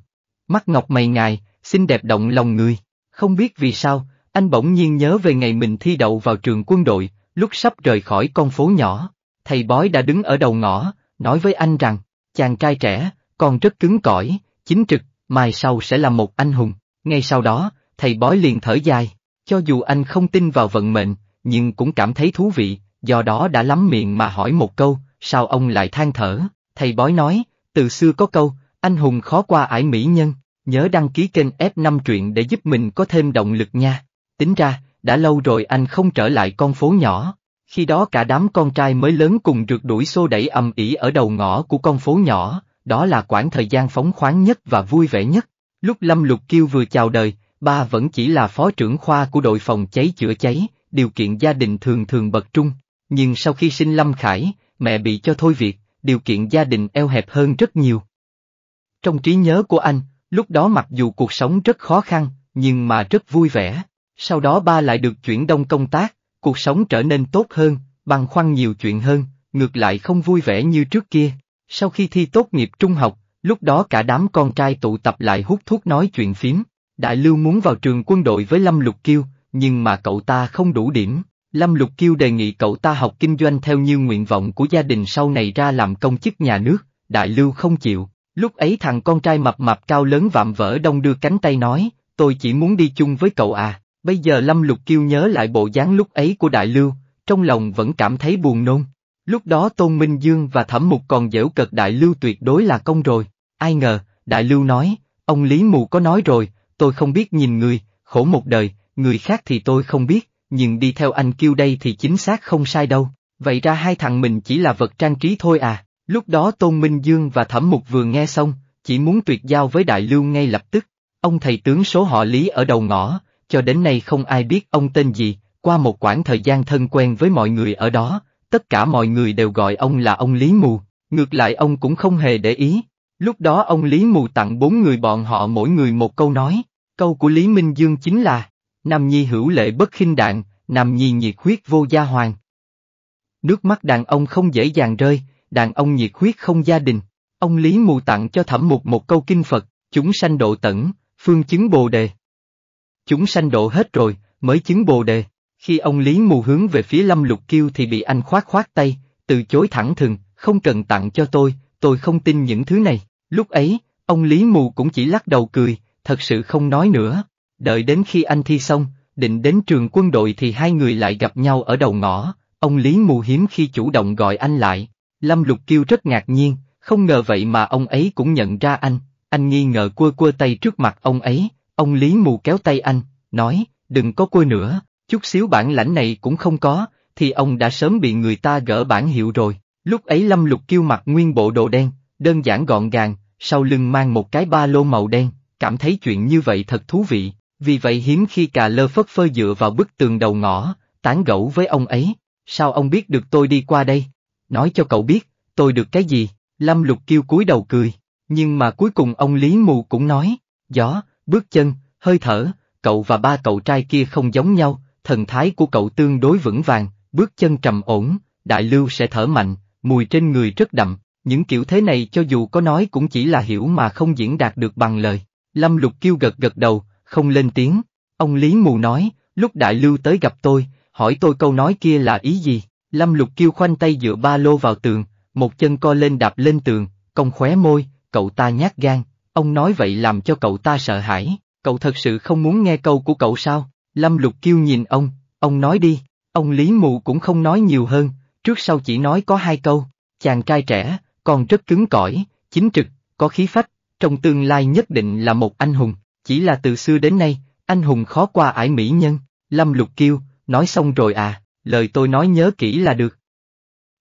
Mắt ngọc mày ngài, xinh đẹp động lòng người. Không biết vì sao, anh bỗng nhiên nhớ về ngày mình thi đậu vào trường quân đội, lúc sắp rời khỏi con phố nhỏ. Thầy bói đã đứng ở đầu ngõ, nói với anh rằng, chàng trai trẻ, còn rất cứng cỏi, chính trực, mai sau sẽ là một anh hùng. Ngay sau đó, thầy bói liền thở dài, cho dù anh không tin vào vận mệnh, nhưng cũng cảm thấy thú vị, do đó đã lắm miệng mà hỏi một câu, sao ông lại than thở. Thầy bói nói, từ xưa có câu, anh hùng khó qua ải mỹ nhân, nhớ đăng ký kênh F5 truyện để giúp mình có thêm động lực nha. Tính ra, đã lâu rồi anh không trở lại con phố nhỏ. Khi đó cả đám con trai mới lớn cùng rượt đuổi xô đẩy ầm ĩ ở đầu ngõ của con phố nhỏ, đó là quãng thời gian phóng khoáng nhất và vui vẻ nhất. Lúc Lâm Lục Kiêu vừa chào đời, ba vẫn chỉ là phó trưởng khoa của đội phòng cháy chữa cháy, điều kiện gia đình thường thường bậc trung. Nhưng sau khi sinh Lâm Khải, mẹ bị cho thôi việc, điều kiện gia đình eo hẹp hơn rất nhiều. Trong trí nhớ của anh, lúc đó mặc dù cuộc sống rất khó khăn, nhưng mà rất vui vẻ. Sau đó ba lại được chuyển đông công tác, cuộc sống trở nên tốt hơn, băn khoăn nhiều chuyện hơn, ngược lại không vui vẻ như trước kia. Sau khi thi tốt nghiệp trung học, lúc đó cả đám con trai tụ tập lại hút thuốc nói chuyện phím. Đại Lưu muốn vào trường quân đội với Lâm Lục Kiêu, nhưng mà cậu ta không đủ điểm, Lâm Lục Kiêu đề nghị cậu ta học kinh doanh theo như nguyện vọng của gia đình sau này ra làm công chức nhà nước, đại lưu không chịu. Lúc ấy thằng con trai mập mập cao lớn vạm vỡ đông đưa cánh tay nói, tôi chỉ muốn đi chung với cậu à, bây giờ Lâm Lục Kiêu nhớ lại bộ dáng lúc ấy của đại lưu, trong lòng vẫn cảm thấy buồn nôn. Lúc đó Tôn Minh Dương và Thẩm Mục còn dễu cợt đại lưu tuyệt đối là công rồi, ai ngờ, đại lưu nói, ông Lý Mù có nói rồi, tôi không biết nhìn người, khổ một đời, người khác thì tôi không biết, nhưng đi theo anh kêu đây thì chính xác không sai đâu, vậy ra hai thằng mình chỉ là vật trang trí thôi à, lúc đó Tôn Minh Dương và Thẩm Mục vừa nghe xong, chỉ muốn tuyệt giao với Đại Lưu ngay lập tức, ông thầy tướng số họ Lý ở đầu ngõ, cho đến nay không ai biết ông tên gì, qua một quãng thời gian thân quen với mọi người ở đó, tất cả mọi người đều gọi ông là ông Lý Mù, ngược lại ông cũng không hề để ý. Lúc đó ông Lý Mù tặng bốn người bọn họ mỗi người một câu nói, câu của Lý Minh Dương chính là Nam Nhi hữu lệ bất khinh đạn, Nam Nhi nhiệt huyết vô gia hoàng. Nước mắt đàn ông không dễ dàng rơi, đàn ông nhiệt huyết không gia đình. Ông Lý Mù tặng cho Thẩm Mục một câu kinh Phật, chúng sanh độ tẩn, phương chứng bồ đề. Chúng sanh độ hết rồi, mới chứng bồ đề. Khi ông Lý Mù hướng về phía Lâm Lục Kiêu thì bị anh khoát khoát tay, từ chối thẳng thừng, không cần tặng cho tôi, tôi không tin những thứ này. Lúc ấy, ông Lý Mù cũng chỉ lắc đầu cười, thật sự không nói nữa. Đợi đến khi anh thi xong, định đến trường quân đội thì hai người lại gặp nhau ở đầu ngõ, ông Lý mù hiếm khi chủ động gọi anh lại. Lâm Lục Kiêu rất ngạc nhiên, không ngờ vậy mà ông ấy cũng nhận ra anh, anh nghi ngờ quơ quơ tay trước mặt ông ấy, ông Lý mù kéo tay anh, nói, đừng có quơ nữa, chút xíu bản lãnh này cũng không có, thì ông đã sớm bị người ta gỡ bản hiệu rồi. Lúc ấy Lâm Lục Kiêu mặc nguyên bộ đồ đen, đơn giản gọn gàng, sau lưng mang một cái ba lô màu đen, cảm thấy chuyện như vậy thật thú vị. Vì vậy hiếm khi cà lơ phất phơ dựa vào bức tường đầu ngõ, tán gẫu với ông ấy. Sao ông biết được tôi đi qua đây? Nói cho cậu biết, tôi được cái gì? Lâm Lục kêu cúi đầu cười, nhưng mà cuối cùng ông Lý Mù cũng nói, gió, bước chân, hơi thở, cậu và ba cậu trai kia không giống nhau, thần thái của cậu tương đối vững vàng, bước chân trầm ổn, đại lưu sẽ thở mạnh, mùi trên người rất đậm, những kiểu thế này cho dù có nói cũng chỉ là hiểu mà không diễn đạt được bằng lời. Lâm Lục kêu gật gật đầu, không lên tiếng. Ông Lý Mù nói, lúc đại lưu tới gặp tôi, hỏi tôi câu nói kia là ý gì, Lâm Lục Kiêu khoanh tay dựa ba lô vào tường, một chân co lên đạp lên tường, cong khóe môi, cậu ta nhát gan, ông nói vậy làm cho cậu ta sợ hãi, cậu thật sự không muốn nghe câu của cậu sao, Lâm Lục Kiêu nhìn ông, ông nói đi, ông Lý Mù cũng không nói nhiều hơn, trước sau chỉ nói có hai câu, chàng trai trẻ, còn rất cứng cỏi, chính trực, có khí phách, trong tương lai nhất định là một anh hùng. Chỉ là từ xưa đến nay, anh hùng khó qua ải mỹ nhân, Lâm Lục Kiêu, nói xong rồi à, lời tôi nói nhớ kỹ là được.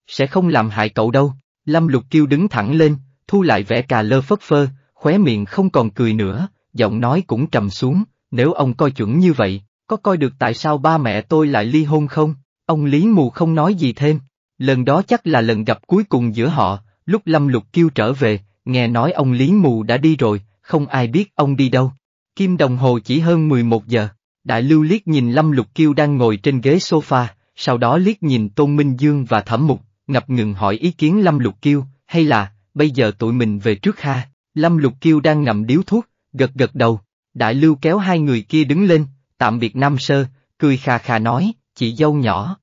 Sẽ không làm hại cậu đâu, Lâm Lục Kiêu đứng thẳng lên, thu lại vẻ cà lơ phất phơ, khóe miệng không còn cười nữa, giọng nói cũng trầm xuống, nếu ông coi chuẩn như vậy, có coi được tại sao ba mẹ tôi lại ly hôn không? Ông Lý Mù không nói gì thêm, lần đó chắc là lần gặp cuối cùng giữa họ, lúc Lâm Lục Kiêu trở về, nghe nói ông Lý Mù đã đi rồi, không ai biết ông đi đâu. Kim đồng hồ chỉ hơn 11 giờ, đại lưu liếc nhìn Lâm Lục Kiêu đang ngồi trên ghế sofa, sau đó liếc nhìn Tôn Minh Dương và Thẩm Mục, ngập ngừng hỏi ý kiến Lâm Lục Kiêu, hay là, bây giờ tụi mình về trước ha, Lâm Lục Kiêu đang ngậm điếu thuốc, gật gật đầu, đại lưu kéo hai người kia đứng lên, tạm biệt Nam Sơ, cười khà khà nói, chị dâu nhỏ.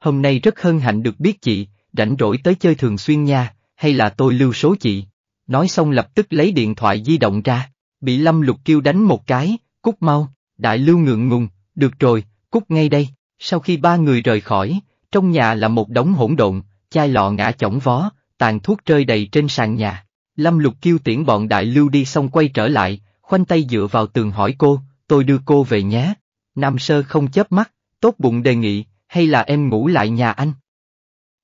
Hôm nay rất hân hạnh được biết chị, rảnh rỗi tới chơi thường xuyên nha, hay là tôi lưu số chị. Nói xong lập tức lấy điện thoại di động ra, bị Lâm Lục kêu đánh một cái, cút mau, đại lưu ngượng ngùng, được rồi, cút ngay đây. Sau khi ba người rời khỏi, trong nhà là một đống hỗn độn, chai lọ ngã chỏng vó, tàn thuốc rơi đầy trên sàn nhà. Lâm Lục kêu tiễn bọn đại lưu đi xong quay trở lại, khoanh tay dựa vào tường hỏi cô, tôi đưa cô về nhé. Nam Sơ không chớp mắt, tốt bụng đề nghị, hay là em ngủ lại nhà anh?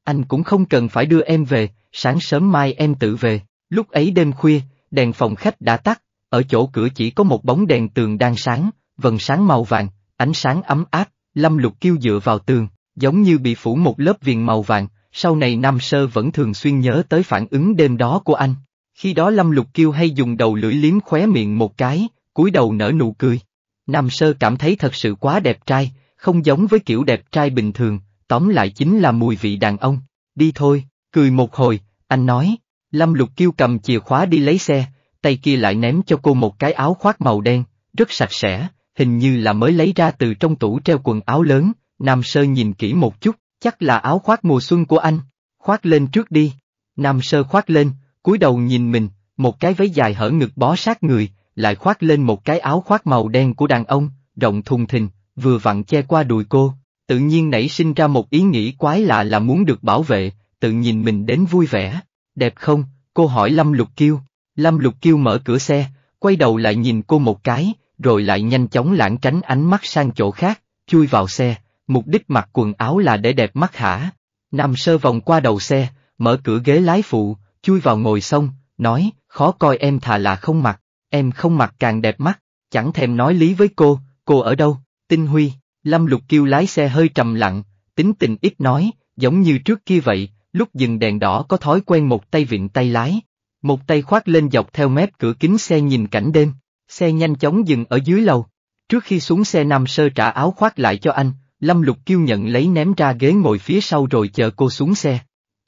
Anh cũng không cần phải đưa em về, sáng sớm mai em tự về. Lúc ấy đêm khuya, đèn phòng khách đã tắt, ở chỗ cửa chỉ có một bóng đèn tường đang sáng, vần sáng màu vàng, ánh sáng ấm áp, Lâm Lục Kiêu dựa vào tường, giống như bị phủ một lớp viền màu vàng, sau này Nam Sơ vẫn thường xuyên nhớ tới phản ứng đêm đó của anh. Khi đó Lâm Lục Kiêu hay dùng đầu lưỡi liếm khóe miệng một cái, cúi đầu nở nụ cười. Nam Sơ cảm thấy thật sự quá đẹp trai, không giống với kiểu đẹp trai bình thường, tóm lại chính là mùi vị đàn ông. Đi thôi, cười một hồi, anh nói. Lâm Lục Kiêu cầm chìa khóa đi lấy xe, tay kia lại ném cho cô một cái áo khoác màu đen, rất sạch sẽ, hình như là mới lấy ra từ trong tủ treo quần áo lớn, Nam Sơ nhìn kỹ một chút, chắc là áo khoác mùa xuân của anh, khoác lên trước đi. Nam Sơ khoác lên, cúi đầu nhìn mình, một cái váy dài hở ngực bó sát người, lại khoác lên một cái áo khoác màu đen của đàn ông, rộng thùng thình, vừa vặn che qua đùi cô, tự nhiên nảy sinh ra một ý nghĩ quái lạ là muốn được bảo vệ, tự nhìn mình đến vui vẻ. Đẹp không? Cô hỏi Lâm Lục Kiêu. Lâm Lục Kiêu mở cửa xe, quay đầu lại nhìn cô một cái, rồi lại nhanh chóng lãng tránh ánh mắt sang chỗ khác, chui vào xe, mục đích mặc quần áo là để đẹp mắt hả. Nam sơ vòng qua đầu xe, mở cửa ghế lái phụ, chui vào ngồi xong, nói, khó coi em thà là không mặc, em không mặc càng đẹp mắt, chẳng thèm nói lý với cô, cô ở đâu, tinh huy, lâm lục kiêu lái xe hơi trầm lặng, tính tình ít nói, giống như trước kia vậy, lúc dừng đèn đỏ có thói quen một tay vịn tay lái, một tay khoác lên dọc theo mép cửa kính xe nhìn cảnh đêm, xe nhanh chóng dừng ở dưới lầu. Trước khi xuống xe Nam Sơ trả áo khoác lại cho anh, Lâm Lục kêu nhận lấy ném ra ghế ngồi phía sau rồi chờ cô xuống xe.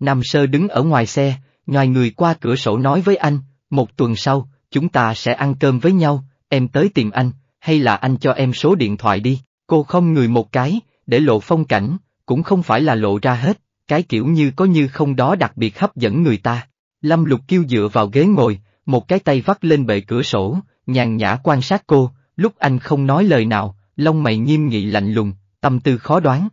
Nam Sơ đứng ở ngoài xe, ngoài người qua cửa sổ nói với anh, một tuần sau, chúng ta sẽ ăn cơm với nhau, em tới tìm anh, hay là anh cho em số điện thoại đi, cô không người một cái, để lộ phong cảnh, cũng không phải là lộ ra hết, cái kiểu như có như không đó đặc biệt hấp dẫn người ta. Lâm Lục Kiêu dựa vào ghế ngồi, một cái tay vắt lên bệ cửa sổ, nhàn nhã quan sát cô, lúc anh không nói lời nào, lông mày nghiêm nghị lạnh lùng, tâm tư khó đoán.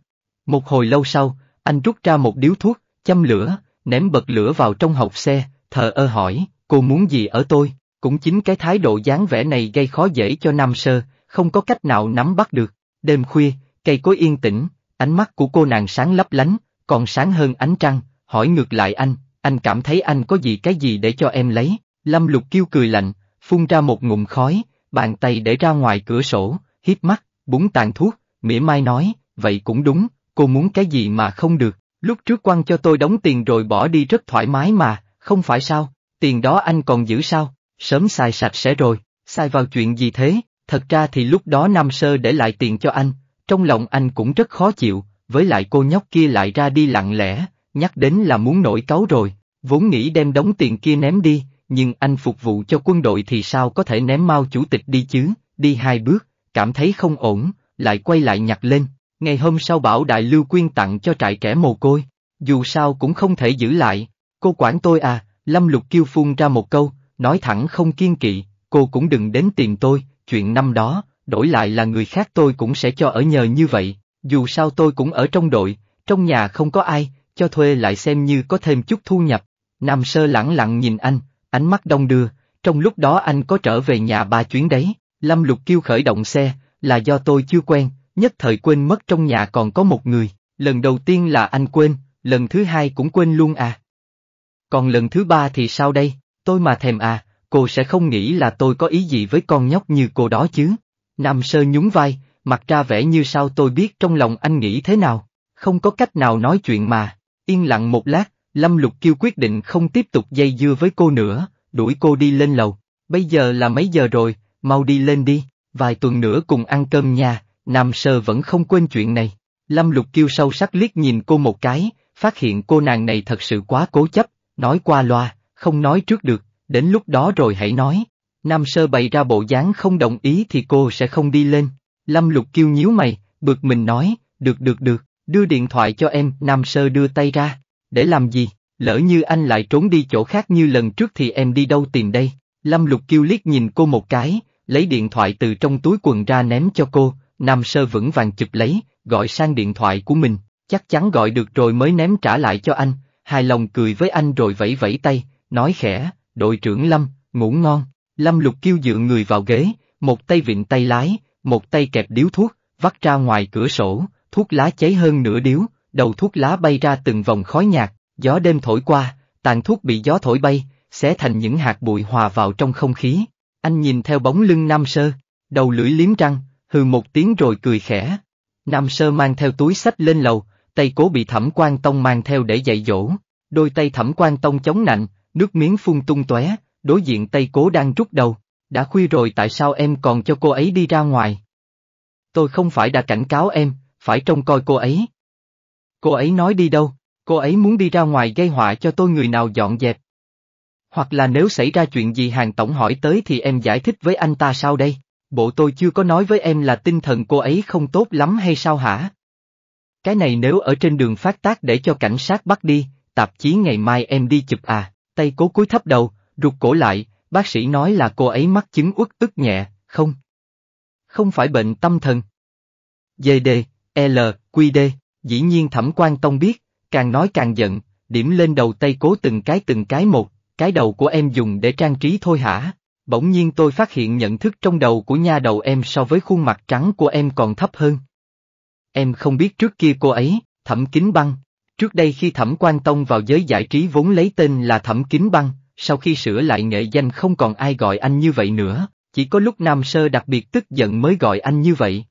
Một hồi lâu sau, anh rút ra một điếu thuốc, châm lửa, ném bật lửa vào trong hộc xe, thờ ơ hỏi, cô muốn gì ở tôi? Cũng chính cái thái độ dáng vẻ này gây khó dễ cho Nam Sơ, không có cách nào nắm bắt được. Đêm khuya, cây cối yên tĩnh, ánh mắt của cô nàng sáng lấp lánh, còn sáng hơn ánh trăng, hỏi ngược lại anh, anh cảm thấy anh có gì cái gì để cho em lấy, Lâm Lục kêu cười lạnh, phun ra một ngụm khói, bàn tay để ra ngoài cửa sổ, hít mắt, búng tàn thuốc, mỉa mai nói, vậy cũng đúng, cô muốn cái gì mà không được, lúc trước quăng cho tôi đóng tiền rồi bỏ đi rất thoải mái mà, không phải sao, tiền đó anh còn giữ sao, sớm xài sạch sẽ rồi, xài vào chuyện gì thế, thật ra thì lúc đó Nam Sơ để lại tiền cho anh, trong lòng anh cũng rất khó chịu, với lại cô nhóc kia lại ra đi lặng lẽ, nhắc đến là muốn nổi cáu rồi, vốn nghĩ đem đống tiền kia ném đi, nhưng anh phục vụ cho quân đội thì sao có thể ném mau chủ tịch đi chứ, đi hai bước, cảm thấy không ổn, lại quay lại nhặt lên, ngày hôm sau bảo đại lưu quyên tặng cho trại kẻ mồ côi, dù sao cũng không thể giữ lại, cô quản tôi à, Lâm Lục kêu phun ra một câu, nói thẳng không kiên kỵ, cô cũng đừng đến tìm tôi, chuyện năm đó, đổi lại là người khác tôi cũng sẽ cho ở nhờ như vậy, dù sao tôi cũng ở trong đội, trong nhà không có ai, cho thuê lại xem như có thêm chút thu nhập. Nam Sơ lẳng lặng nhìn anh, ánh mắt đông đưa, trong lúc đó anh có trở về nhà ba chuyến đấy, Lâm Lục kêu khởi động xe, là do tôi chưa quen, nhất thời quên mất trong nhà còn có một người, lần đầu tiên là anh quên, lần thứ hai cũng quên luôn à. Còn lần thứ ba thì sao đây, tôi mà thèm à, cô sẽ không nghĩ là tôi có ý gì với con nhóc như cô đó chứ. Nam Sơ nhún vai, mặt ra vẻ như sao tôi biết trong lòng anh nghĩ thế nào, không có cách nào nói chuyện mà. Yên lặng một lát, Lâm Lục Kiêu quyết định không tiếp tục dây dưa với cô nữa, đuổi cô đi lên lầu. Bây giờ là mấy giờ rồi, mau đi lên đi, vài tuần nữa cùng ăn cơm nha. Nam Sơ vẫn không quên chuyện này. Lâm Lục Kiêu sâu sắc liếc nhìn cô một cái, phát hiện cô nàng này thật sự quá cố chấp, nói qua loa, không nói trước được, đến lúc đó rồi hãy nói. Nam Sơ bày ra bộ dáng không đồng ý thì cô sẽ không đi lên. Lâm Lục Kiêu nhíu mày, bực mình nói, được được được. Đưa điện thoại cho em, Nam Sơ đưa tay ra. Để làm gì? Lỡ như anh lại trốn đi chỗ khác như lần trước thì em đi đâu tìm đây? Lâm Lục Kiêu liếc nhìn cô một cái, lấy điện thoại từ trong túi quần ra ném cho cô, Nam Sơ vững vàng chụp lấy, gọi sang điện thoại của mình, chắc chắn gọi được rồi mới ném trả lại cho anh, hài lòng cười với anh rồi vẫy vẫy tay, nói khẽ, đội trưởng Lâm, ngủ ngon, Lâm Lục Kiêu dựa người vào ghế, một tay vịn tay lái, một tay kẹp điếu thuốc, vắt ra ngoài cửa sổ, thuốc lá cháy hơn nửa điếu, đầu thuốc lá bay ra từng vòng khói nhạt, gió đêm thổi qua, tàn thuốc bị gió thổi bay, xé thành những hạt bụi hòa vào trong không khí. Anh nhìn theo bóng lưng Nam Sơ, đầu lưỡi liếm răng, hừ một tiếng rồi cười khẽ. Nam Sơ mang theo túi sách lên lầu, tay cố bị Thẩm quan Tông mang theo để dạy dỗ, đôi tay Thẩm quan Tông chống nạnh, nước miếng phun tung tóe, đối diện tay cố đang rút đầu. Đã khuya rồi tại sao em còn cho cô ấy đi ra ngoài? Tôi không phải đã cảnh cáo em, phải trông coi cô ấy. Cô ấy nói đi đâu, cô ấy muốn đi ra ngoài gây họa cho tôi người nào dọn dẹp. Hoặc là nếu xảy ra chuyện gì hàng tổng hỏi tới thì em giải thích với anh ta sao đây, bộ tôi chưa có nói với em là tinh thần cô ấy không tốt lắm hay sao hả? Cái này nếu ở trên đường phát tác để cho cảnh sát bắt đi, tạp chí ngày mai em đi chụp à, tay cố cúi thấp đầu, rụt cổ lại, bác sĩ nói là cô ấy mắc chứng uất ức nhẹ, không? Không phải bệnh tâm thần. Dề đề, LQD, dĩ nhiên Thẩm quan Tông biết, càng nói càng giận, điểm lên đầu tay Cố từng cái từng cái một, cái đầu của em dùng để trang trí thôi hả? Bỗng nhiên tôi phát hiện nhận thức trong đầu của nha đầu em so với khuôn mặt trắng của em còn thấp hơn. Em không biết trước kia cô ấy, Thẩm Kính Băng. Trước đây khi Thẩm quan Tông vào giới giải trí vốn lấy tên là Thẩm Kính Băng, sau khi sửa lại nghệ danh không còn ai gọi anh như vậy nữa, chỉ có lúc Nam Sơ đặc biệt tức giận mới gọi anh như vậy.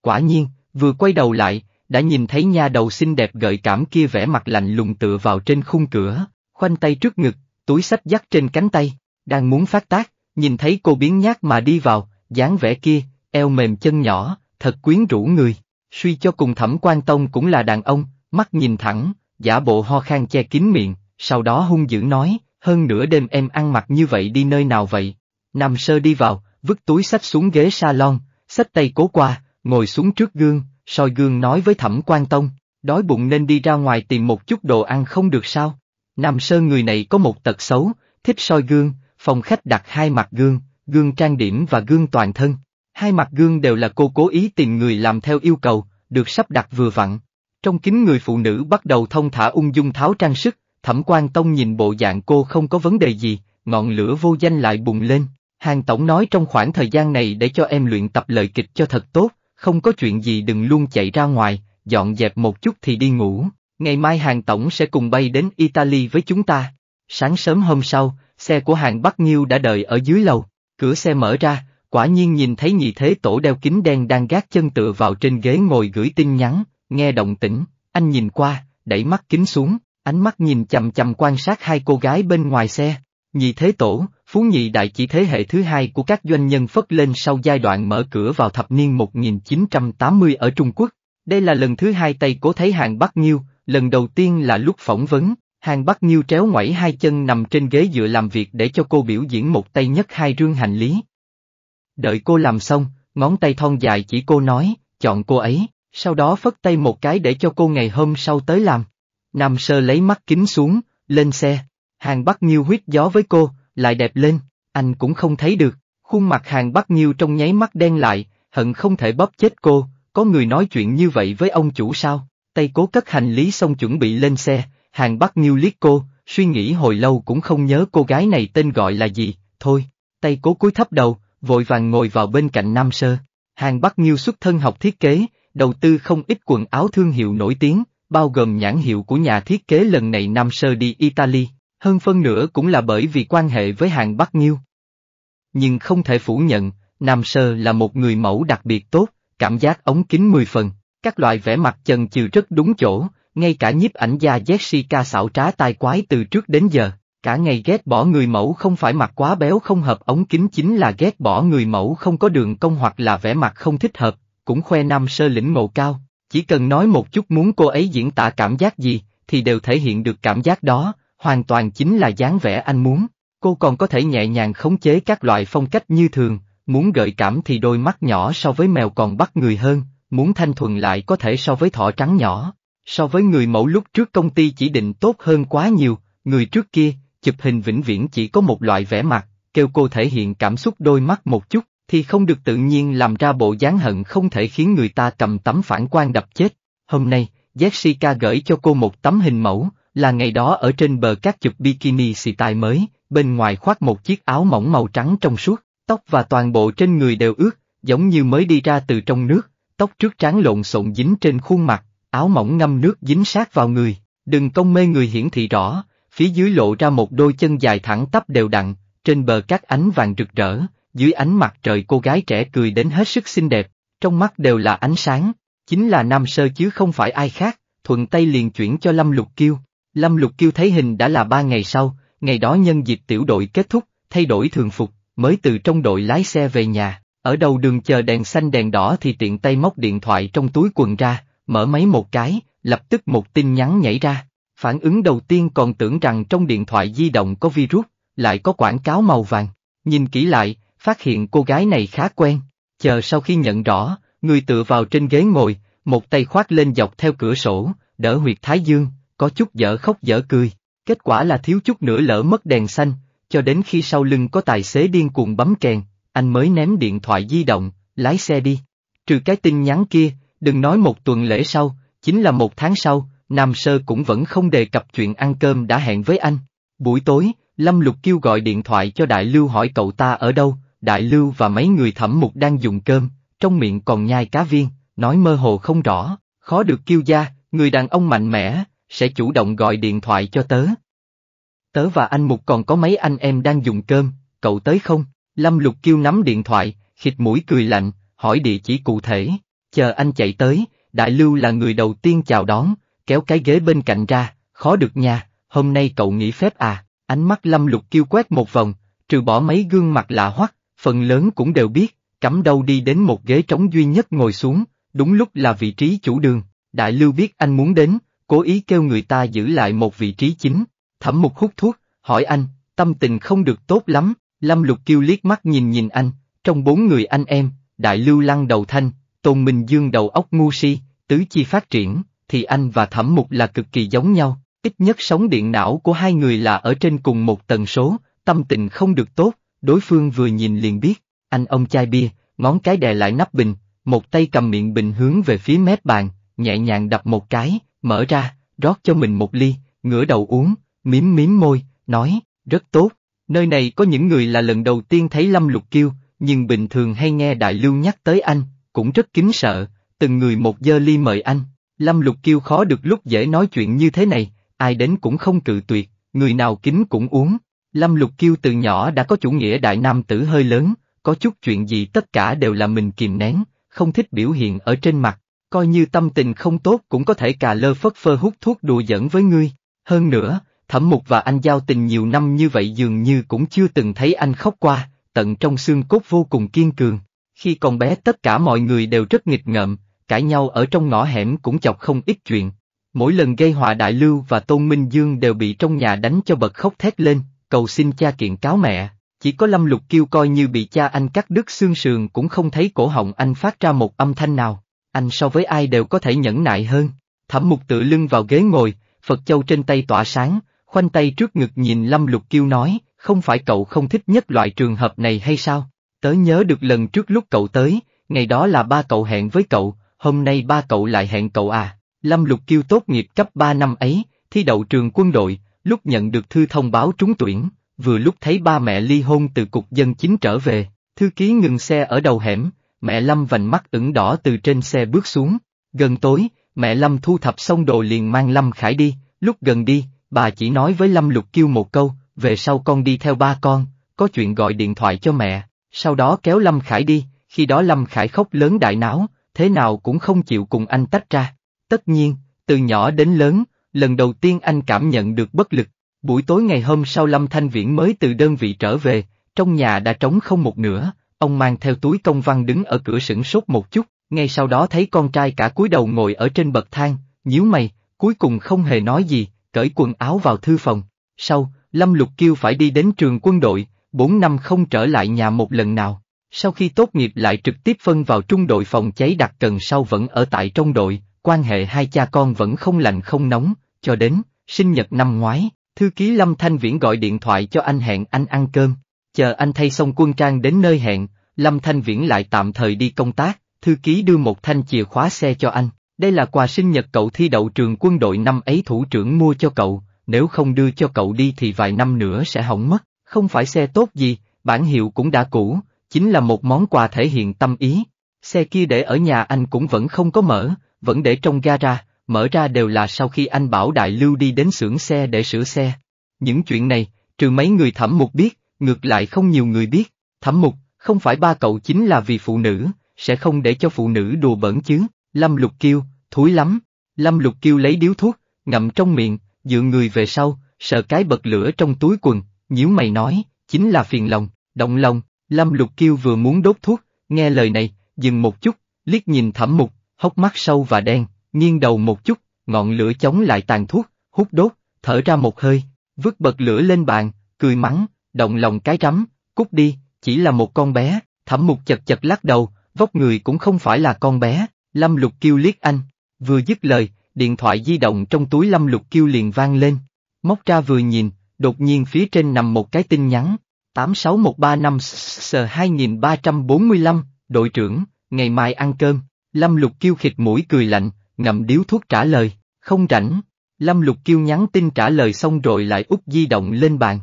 Quả nhiên, Vừa quay đầu lại, đã nhìn thấy nha đầu xinh đẹp gợi cảm kia vẻ mặt lạnh lùng tựa vào trên khung cửa, khoanh tay trước ngực, túi sách dắt trên cánh tay, đang muốn phát tác, nhìn thấy cô biến nhát mà đi vào, dáng vẻ kia, eo mềm chân nhỏ, thật quyến rũ người. Suy cho cùng thẩm quan tông cũng là đàn ông, mắt nhìn thẳng, giả bộ ho khan che kín miệng, sau đó hung dữ nói, hơn nửa đêm em ăn mặc như vậy đi nơi nào vậy. nằm sơ đi vào, vứt túi sách xuống ghế salon, xách tay cố qua, ngồi xuống trước gương, soi gương nói với Thẩm Quan Tông, đói bụng nên đi ra ngoài tìm một chút đồ ăn không được sao. Nam Sơn người này có một tật xấu, thích soi gương, phòng khách đặt hai mặt gương, gương trang điểm và gương toàn thân. Hai mặt gương đều là cô cố ý tìm người làm theo yêu cầu, được sắp đặt vừa vặn. Trong kính người phụ nữ bắt đầu thông thả ung dung tháo trang sức, thẩm quan tông nhìn bộ dạng cô không có vấn đề gì, ngọn lửa vô danh lại bùng lên. Hàng tổng nói trong khoảng thời gian này để cho em luyện tập lời kịch cho thật tốt, không có chuyện gì đừng luôn chạy ra ngoài, dọn dẹp một chút thì đi ngủ, ngày mai hàng tổng sẽ cùng bay đến Italy với chúng ta. Sáng sớm hôm sau, xe của hàng Bắc Nhiêu đã đợi ở dưới lầu, cửa xe mở ra, quả nhiên nhìn thấy nhị thế tổ đeo kính đen đang gác chân tựa vào trên ghế ngồi gửi tin nhắn, nghe động tĩnh, anh nhìn qua, đẩy mắt kính xuống, ánh mắt nhìn chầm chầm quan sát hai cô gái bên ngoài xe, nhị thế tổ, Phú Nhị Đại chỉ thế hệ thứ hai của các doanh nhân phất lên sau giai đoạn mở cửa vào thập niên 1980 ở Trung Quốc. Đây là lần thứ hai Tây Cố thấy Hàng Bắc Nhiêu, lần đầu tiên là lúc phỏng vấn, Hàng Bắc Nhiêu tréo ngoảy hai chân nằm trên ghế dựa làm việc để cho cô biểu diễn một tay nhất hai rương hành lý. Đợi cô làm xong, ngón tay thon dài chỉ cô nói, chọn cô ấy, sau đó phất tay một cái để cho cô ngày hôm sau tới làm. Nam Sơ lấy mắt kính xuống, lên xe, Hàng Bắc Nhiêu huyết gió với cô, lại đẹp lên, anh cũng không thấy được, khuôn mặt hàng bắt nhiêu trong nháy mắt đen lại, hận không thể bóp chết cô, có người nói chuyện như vậy với ông chủ sao, tay cố cất hành lý xong chuẩn bị lên xe, hàng bắt nhiêu liếc cô, suy nghĩ hồi lâu cũng không nhớ cô gái này tên gọi là gì, thôi, tay cố cúi thấp đầu, vội vàng ngồi vào bên cạnh Nam Sơ. Hàng bắt Nhiêu xuất thân học thiết kế, đầu tư không ít quần áo thương hiệu nổi tiếng, bao gồm nhãn hiệu của nhà thiết kế lần này Nam Sơ đi Italy, hơn phân nửa cũng là bởi vì quan hệ với hàng Bắc Nhiêu. Nhưng không thể phủ nhận, Nam Sơ là một người mẫu đặc biệt tốt, cảm giác ống kính mười phần, các loại vẻ mặt chần chừ rất đúng chỗ, ngay cả nhiếp ảnh gia Jessica xảo trá tai quái từ trước đến giờ, cả ngày ghét bỏ người mẫu không phải mặt quá béo không hợp ống kính chính là ghét bỏ người mẫu không có đường cong hoặc là vẻ mặt không thích hợp, cũng khoe Nam Sơ lĩnh ngộ cao, chỉ cần nói một chút muốn cô ấy diễn tả cảm giác gì, thì đều thể hiện được cảm giác đó, hoàn toàn chính là dáng vẻ anh muốn. Cô còn có thể nhẹ nhàng khống chế các loại phong cách như thường, muốn gợi cảm thì đôi mắt nhỏ so với mèo còn bắt người hơn, muốn thanh thuần lại có thể so với thỏ trắng nhỏ. So với người mẫu lúc trước công ty chỉ định tốt hơn quá nhiều, người trước kia, chụp hình vĩnh viễn chỉ có một loại vẻ mặt, kêu cô thể hiện cảm xúc đôi mắt một chút, thì không được tự nhiên làm ra bộ dáng hận không thể khiến người ta cầm tấm phản quan đập chết. Hôm nay, Jessica gửi cho cô một tấm hình mẫu, là ngày đó ở trên bờ cát chụp bikini xì tài mới, bên ngoài khoác một chiếc áo mỏng màu trắng trong suốt, tóc và toàn bộ trên người đều ướt, giống như mới đi ra từ trong nước, tóc trước trán lộn xộn dính trên khuôn mặt, áo mỏng ngâm nước dính sát vào người, đừng công mê người hiển thị rõ, phía dưới lộ ra một đôi chân dài thẳng tắp đều đặn, trên bờ cát ánh vàng rực rỡ, dưới ánh mặt trời cô gái trẻ cười đến hết sức xinh đẹp, trong mắt đều là ánh sáng, chính là nam sơ chứ không phải ai khác, thuận tay liền chuyển cho Lâm Lục Kiêu. Lâm Lục Kiêu thấy hình đã là ba ngày sau, ngày đó nhân dịp tiểu đội kết thúc, thay đổi thường phục, mới từ trong đội lái xe về nhà, ở đầu đường chờ đèn xanh đèn đỏ thì tiện tay móc điện thoại trong túi quần ra, mở máy một cái, lập tức một tin nhắn nhảy ra. Phản ứng đầu tiên còn tưởng rằng trong điện thoại di động có virus, lại có quảng cáo màu vàng. Nhìn kỹ lại, phát hiện cô gái này khá quen. Chờ sau khi nhận rõ, người tựa vào trên ghế ngồi, một tay khoác lên dọc theo cửa sổ, đỡ huyệt thái dương, có chút dở khóc dở cười, kết quả là thiếu chút nữa lỡ mất đèn xanh, cho đến khi sau lưng có tài xế điên cuồng bấm kèn, anh mới ném điện thoại di động, lái xe đi. Trừ cái tin nhắn kia, đừng nói một tuần lễ sau, chính là một tháng sau, Nam Sơ cũng vẫn không đề cập chuyện ăn cơm đã hẹn với anh. Buổi tối, Lâm Lục kêu gọi điện thoại cho Đại Lưu hỏi cậu ta ở đâu, Đại Lưu và mấy người thẩm mục đang dùng cơm, trong miệng còn nhai cá viên, nói mơ hồ không rõ, khó được kêu ra, người đàn ông mạnh mẽ, sẽ chủ động gọi điện thoại cho tớ. Tớ và anh Mục còn có mấy anh em đang dùng cơm, cậu tới không? Lâm Lục kêu nắm điện thoại, khịt mũi cười lạnh, hỏi địa chỉ cụ thể, chờ anh chạy tới, Đại Lưu là người đầu tiên chào đón, kéo cái ghế bên cạnh ra, khó được nha, hôm nay cậu nghỉ phép à, ánh mắt Lâm Lục kêu quét một vòng, trừ bỏ mấy gương mặt lạ hoắc, phần lớn cũng đều biết, cắm đầu đi đến một ghế trống duy nhất ngồi xuống, đúng lúc là vị trí chủ đường, Đại Lưu biết anh muốn đến, cố ý kêu người ta giữ lại một vị trí chính, thẩm mục hút thuốc, hỏi anh, tâm tình không được tốt lắm, Lâm Lục Kiêu liếc mắt nhìn nhìn anh, trong bốn người anh em, Đại Lưu Lăng đầu thanh, Tôn Minh Dương đầu óc ngu si, tứ chi phát triển, thì anh và Thẩm Mục là cực kỳ giống nhau, ít nhất sóng điện não của hai người là ở trên cùng một tần số, tâm tình không được tốt, đối phương vừa nhìn liền biết, anh ông chai bia, ngón cái đè lại nắp bình, một tay cầm miệng bình hướng về phía mép bàn, nhẹ nhàng đập một cái, mở ra, rót cho mình một ly, ngửa đầu uống, miếm miếm môi, nói, rất tốt, nơi này có những người là lần đầu tiên thấy Lâm Lục Kiêu, nhưng bình thường hay nghe Đại Lưu nhắc tới anh, cũng rất kính sợ, từng người một dơ ly mời anh. Lâm Lục Kiêu khó được lúc dễ nói chuyện như thế này, ai đến cũng không cự tuyệt, người nào kính cũng uống. Lâm Lục Kiêu từ nhỏ đã có chủ nghĩa đại nam tử hơi lớn, có chút chuyện gì tất cả đều là mình kìm nén, không thích biểu hiện ở trên mặt, coi như tâm tình không tốt cũng có thể cà lơ phất phơ hút thuốc đùa giỡn với ngươi. Hơn nữa, thẩm mục và anh giao tình nhiều năm như vậy dường như cũng chưa từng thấy anh khóc qua, tận trong xương cốt vô cùng kiên cường. Khi còn bé tất cả mọi người đều rất nghịch ngợm, cãi nhau ở trong ngõ hẻm cũng chọc không ít chuyện. Mỗi lần gây họa Đại Lưu và Tôn Minh Dương đều bị trong nhà đánh cho bật khóc thét lên, cầu xin cha kiện cáo mẹ. Chỉ có Lâm Lục Kiêu coi như bị cha anh cắt đứt xương sườn cũng không thấy cổ họng anh phát ra một âm thanh nào anh so với ai đều có thể nhẫn nại hơn. Thẩm mục tự lưng vào ghế ngồi, Phật Châu trên tay tỏa sáng, khoanh tay trước ngực nhìn Lâm Lục Kiêu nói, không phải cậu không thích nhất loại trường hợp này hay sao? Tớ nhớ được lần trước lúc cậu tới, ngày đó là ba cậu hẹn với cậu, hôm nay ba cậu lại hẹn cậu à. Lâm Lục Kiêu tốt nghiệp cấp 3 năm ấy, thi đậu trường quân đội, lúc nhận được thư thông báo trúng tuyển, vừa lúc thấy ba mẹ ly hôn từ cục dân chính trở về, thư ký ngừng xe ở đầu hẻm, mẹ Lâm vành mắt ửng đỏ từ trên xe bước xuống. Gần tối, mẹ Lâm thu thập xong đồ liền mang Lâm Khải đi, lúc gần đi, bà chỉ nói với Lâm Lục Kiêu một câu, về sau con đi theo ba con, có chuyện gọi điện thoại cho mẹ, sau đó kéo Lâm Khải đi, khi đó Lâm Khải khóc lớn đại náo, thế nào cũng không chịu cùng anh tách ra. Tất nhiên, từ nhỏ đến lớn, lần đầu tiên anh cảm nhận được bất lực. Buổi tối ngày hôm sau Lâm Thanh Viễn mới từ đơn vị trở về, trong nhà đã trống không một nửa, Ông mang theo túi công văn đứng ở cửa sửng sốt một chút, ngay sau đó thấy con trai cả cúi đầu ngồi ở trên bậc thang, nhíu mày, cuối cùng không hề nói gì, cởi quần áo vào thư phòng. Sau, Lâm Lục Kiêu phải đi đến trường quân đội, 4 năm không trở lại nhà một lần nào. Sau khi tốt nghiệp lại trực tiếp phân vào trung đội phòng cháy đặc cần sau vẫn ở tại trong đội, quan hệ hai cha con vẫn không lạnh không nóng, cho đến, sinh nhật năm ngoái, thư ký Lâm Thanh Viễn gọi điện thoại cho anh hẹn anh ăn cơm. Chờ anh thay xong quân trang đến nơi hẹn, Lâm Thanh Viễn lại tạm thời đi công tác, thư ký đưa một thanh chìa khóa xe cho anh. Đây là quà sinh nhật cậu thi đậu trường quân đội năm ấy thủ trưởng mua cho cậu, nếu không đưa cho cậu đi thì vài năm nữa sẽ hỏng mất, không phải xe tốt gì, bản hiệu cũng đã cũ, chính là một món quà thể hiện tâm ý. Xe kia để ở nhà anh cũng vẫn không có mở, vẫn để trong gara, mở ra đều là sau khi anh bảo Đại Lưu đi đến xưởng xe để sửa xe. Những chuyện này, trừ mấy người thẩm mục biết, ngược lại không nhiều người biết. Thẩm mục, không phải ba cậu chính là vì phụ nữ, sẽ không để cho phụ nữ đùa bỡn chứ, Lâm Lục Kiêu, thúi lắm, Lâm Lục Kiêu lấy điếu thuốc, ngậm trong miệng, dựa người về sau, sợ cái bật lửa trong túi quần, nhíu mày nói, chính là phiền lòng, động lòng, Lâm Lục Kiêu vừa muốn đốt thuốc, nghe lời này, dừng một chút, liếc nhìn thẩm mục, hốc mắt sâu và đen, nghiêng đầu một chút, ngọn lửa chống lại tàn thuốc, hút đốt, thở ra một hơi, vứt bật lửa lên bàn, cười mắng, động lòng cái rắm, cút đi, chỉ là một con bé, thẩm mục chật chật lắc đầu, vóc người cũng không phải là con bé, lâm lục kêu liếc anh, vừa dứt lời, điện thoại di động trong túi lâm lục kêu liền vang lên, móc ra vừa nhìn, đột nhiên phía trên nằm một cái tin nhắn, 86135S2345, đội trưởng, ngày mai ăn cơm, lâm lục kêu khịt mũi cười lạnh, ngậm điếu thuốc trả lời, không rảnh, lâm lục kiêu nhắn tin trả lời xong rồi lại úp di động lên bàn.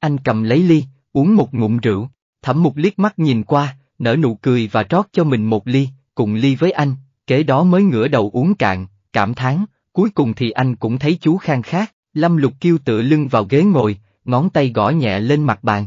Anh cầm lấy ly, uống một ngụm rượu, thẩm mục liếc mắt nhìn qua, nở nụ cười và trót cho mình một ly, cùng ly với anh, kế đó mới ngửa đầu uống cạn, cảm thán, cuối cùng thì anh cũng thấy chú khang khát, lâm lục kêu tựa lưng vào ghế ngồi, ngón tay gõ nhẹ lên mặt bàn.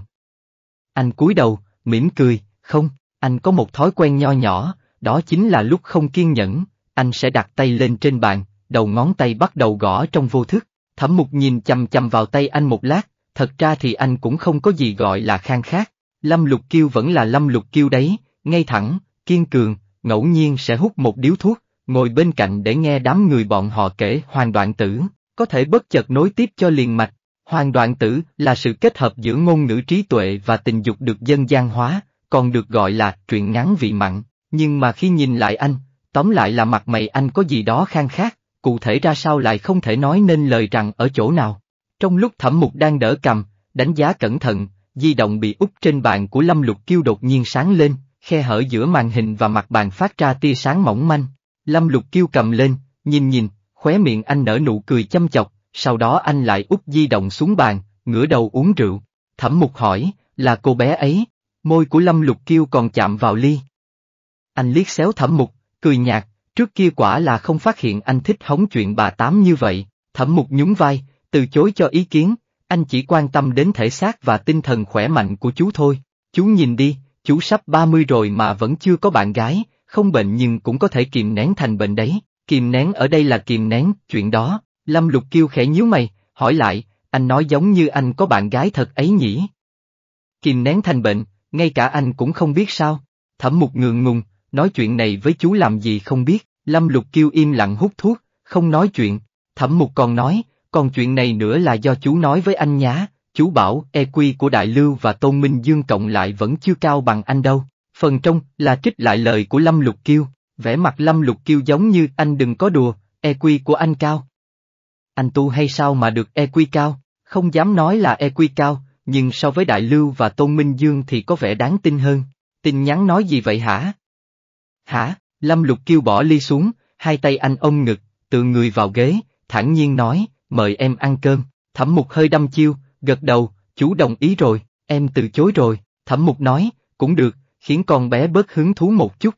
Anh cúi đầu, mỉm cười, không, anh có một thói quen nho nhỏ, đó chính là lúc không kiên nhẫn, anh sẽ đặt tay lên trên bàn, đầu ngón tay bắt đầu gõ trong vô thức, thẩm mục nhìn chầm chầm vào tay anh một lát, thật ra thì anh cũng không có gì gọi là khang khát. Lâm Lục Kiêu vẫn là Lâm Lục Kiêu đấy, ngay thẳng, kiên cường, ngẫu nhiên sẽ hút một điếu thuốc, ngồi bên cạnh để nghe đám người bọn họ kể hoàng đoạn tử, có thể bất chợt nối tiếp cho liền mạch. Hoàng đoạn tử là sự kết hợp giữa ngôn ngữ trí tuệ và tình dục được dân gian hóa, còn được gọi là truyện ngắn vị mặn, nhưng mà khi nhìn lại anh, tóm lại là mặt mày anh có gì đó khang khát, cụ thể ra sao lại không thể nói nên lời rằng ở chỗ nào. Trong lúc thẩm mục đang đỡ cầm, đánh giá cẩn thận, di động bị úp trên bàn của Lâm Lục Kiêu đột nhiên sáng lên, khe hở giữa màn hình và mặt bàn phát ra tia sáng mỏng manh. Lâm Lục Kiêu cầm lên, nhìn nhìn, khóe miệng anh nở nụ cười chăm chọc, sau đó anh lại úp di động xuống bàn, ngửa đầu uống rượu. Thẩm mục hỏi, là cô bé ấy, môi của Lâm Lục Kiêu còn chạm vào ly. Anh liếc xéo thẩm mục, cười nhạt, trước kia quả là không phát hiện anh thích hóng chuyện bà tám như vậy, thẩm mục nhún vai, từ chối cho ý kiến, anh chỉ quan tâm đến thể xác và tinh thần khỏe mạnh của chú thôi. Chú nhìn đi, chú sắp 30 rồi mà vẫn chưa có bạn gái, không bệnh nhưng cũng có thể kìm nén thành bệnh đấy. Kìm nén ở đây là kìm nén, chuyện đó. Lâm Lục Kiêu khẽ nhíu mày, hỏi lại, anh nói giống như anh có bạn gái thật ấy nhỉ? Kìm nén thành bệnh, ngay cả anh cũng không biết sao. Thẩm Mục ngượng ngùng, nói chuyện này với chú làm gì không biết. Lâm Lục Kiêu im lặng hút thuốc, không nói chuyện. Thẩm Mục còn nói, còn chuyện này nữa là do chú nói với anh nhá, chú bảo EQ của Đại Lưu và Tôn Minh Dương cộng lại vẫn chưa cao bằng anh đâu. Phần trong là trích lại lời của Lâm Lục Kiêu, vẻ mặt Lâm Lục Kiêu giống như anh đừng có đùa, EQ của anh cao. Anh tu hay sao mà được EQ cao, không dám nói là EQ cao, nhưng so với Đại Lưu và Tôn Minh Dương thì có vẻ đáng tin hơn. Tin nhắn nói gì vậy hả? Hả? Lâm Lục Kiêu bỏ ly xuống, hai tay anh ôm ngực, tựa người vào ghế, thản nhiên nói, mời em ăn cơm, thẩm mục hơi đăm chiêu, gật đầu, chú đồng ý rồi, em từ chối rồi, thẩm mục nói, cũng được, khiến con bé bớt hứng thú một chút.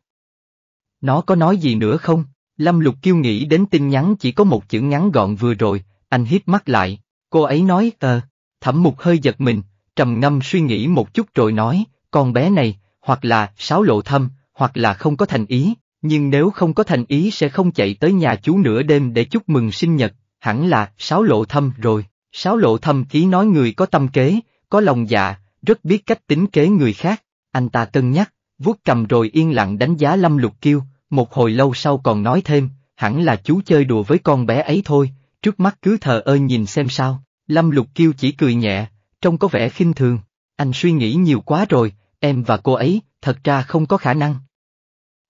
Nó có nói gì nữa không? Lâm Lục kêu nghĩ đến tin nhắn chỉ có một chữ ngắn gọn vừa rồi, anh hít mắt lại, cô ấy nói ờ, thẩm mục hơi giật mình, trầm ngâm suy nghĩ một chút rồi nói, con bé này, hoặc là sáo lộ thâm, hoặc là không có thành ý, nhưng nếu không có thành ý sẽ không chạy tới nhà chú nửa đêm để chúc mừng sinh nhật, hẳn là sáo lộ thâm rồi. Sáo lộ thâm ký nói người có tâm kế, có lòng dạ, rất biết cách tính kế người khác. Anh ta cân nhắc, vuốt cầm rồi yên lặng đánh giá Lâm Lục Kiêu, một hồi lâu sau còn nói thêm, hẳn là chú chơi đùa với con bé ấy thôi, trước mắt cứ thờ ơ nhìn xem sao. Lâm Lục Kiêu chỉ cười nhẹ, trông có vẻ khinh thường. Anh suy nghĩ nhiều quá rồi, em và cô ấy, thật ra không có khả năng.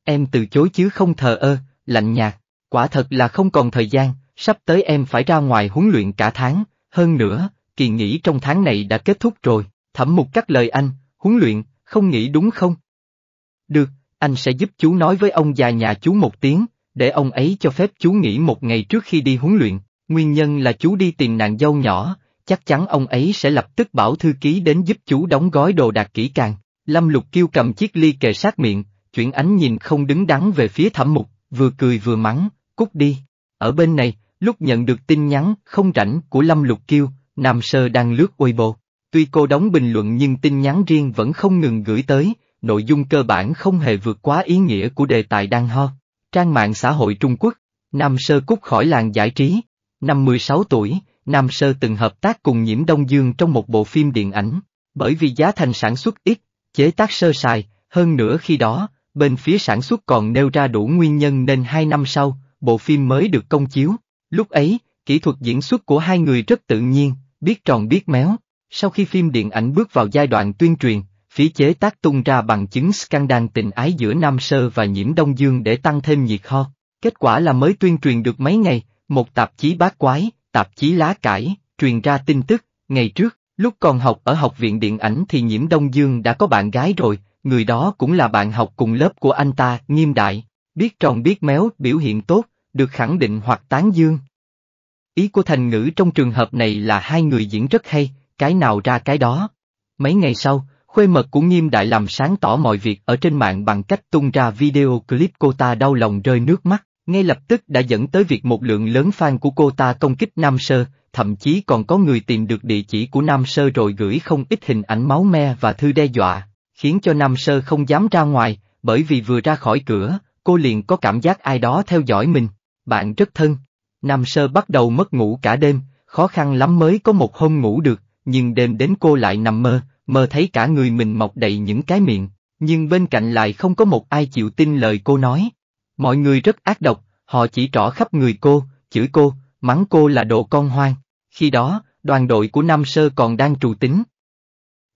Em từ chối chứ không thờ ơ, lạnh nhạt, quả thật là không còn thời gian, sắp tới em phải ra ngoài huấn luyện cả tháng, hơn nữa, kỳ nghỉ trong tháng này đã kết thúc rồi, thẩm mục cắt lời anh, huấn luyện, không nghĩ đúng không? Được, anh sẽ giúp chú nói với ông già nhà chú một tiếng, để ông ấy cho phép chú nghỉ một ngày trước khi đi huấn luyện, nguyên nhân là chú đi tìm nàng dâu nhỏ, chắc chắn ông ấy sẽ lập tức bảo thư ký đến giúp chú đóng gói đồ đạc kỹ càng. Lâm Lục Kiêu cầm chiếc ly kề sát miệng, chuyển ánh nhìn không đứng đắn về phía thẩm mục, vừa cười vừa mắng, cút đi. Ở bên này, Lúc nhận được tin nhắn không rảnh của Lâm Lục Kiêu, Nam Sơ đang lướt Weibo. Tuy cô đóng bình luận nhưng tin nhắn riêng vẫn không ngừng gửi tới, nội dung cơ bản không hề vượt quá ý nghĩa của đề tài đang ho. Trang mạng xã hội Trung Quốc, Nam Sơ cút khỏi làng giải trí. Năm 16 tuổi, Nam Sơ từng hợp tác cùng Nhiễm Đông Dương trong một bộ phim điện ảnh, bởi vì giá thành sản xuất ít, chế tác sơ sài, hơn nữa khi đó, bên phía sản xuất còn nêu ra đủ nguyên nhân nên hai năm sau, bộ phim mới được công chiếu, Lúc ấy, kỹ thuật diễn xuất của hai người rất tự nhiên, biết tròn biết méo. Sau khi phim điện ảnh bước vào giai đoạn tuyên truyền, phía chế tác tung ra bằng chứng scandal tình ái giữa Nam Sơ và Nhiễm Đông Dương để tăng thêm nhiệt kho. Kết quả là mới tuyên truyền được mấy ngày, một tạp chí bát quái, tạp chí lá cải, truyền ra tin tức, ngày trước, lúc còn học ở học viện điện ảnh thì Nhiễm Đông Dương đã có bạn gái rồi, người đó cũng là bạn học cùng lớp của anh ta, nghiêm đại, biết tròn biết méo, biểu hiện tốt, được khẳng định hoặc tán dương. Ý của thành ngữ trong trường hợp này là hai người diễn rất hay, cái nào ra cái đó. Mấy ngày sau, khuê mật của nghiêm đại làm sáng tỏ mọi việc ở trên mạng bằng cách tung ra video clip cô ta đau lòng rơi nước mắt, ngay lập tức đã dẫn tới việc một lượng lớn fan của cô ta công kích Nam Sơ, thậm chí còn có người tìm được địa chỉ của Nam Sơ rồi gửi không ít hình ảnh máu me và thư đe dọa, khiến cho Nam Sơ không dám ra ngoài, bởi vì vừa ra khỏi cửa, cô liền có cảm giác ai đó theo dõi mình. Bạn rất thân. Nam sơ bắt đầu mất ngủ cả đêm, khó khăn lắm mới có một hôm ngủ được, nhưng đêm đến cô lại nằm mơ, mơ thấy cả người mình mọc đầy những cái miệng, nhưng bên cạnh lại không có một ai chịu tin lời cô nói. Mọi người rất ác độc, họ chỉ trỏ khắp người cô, chửi cô, mắng cô là đồ con hoang. Khi đó, đoàn đội của Nam Sơ còn đang trù tính.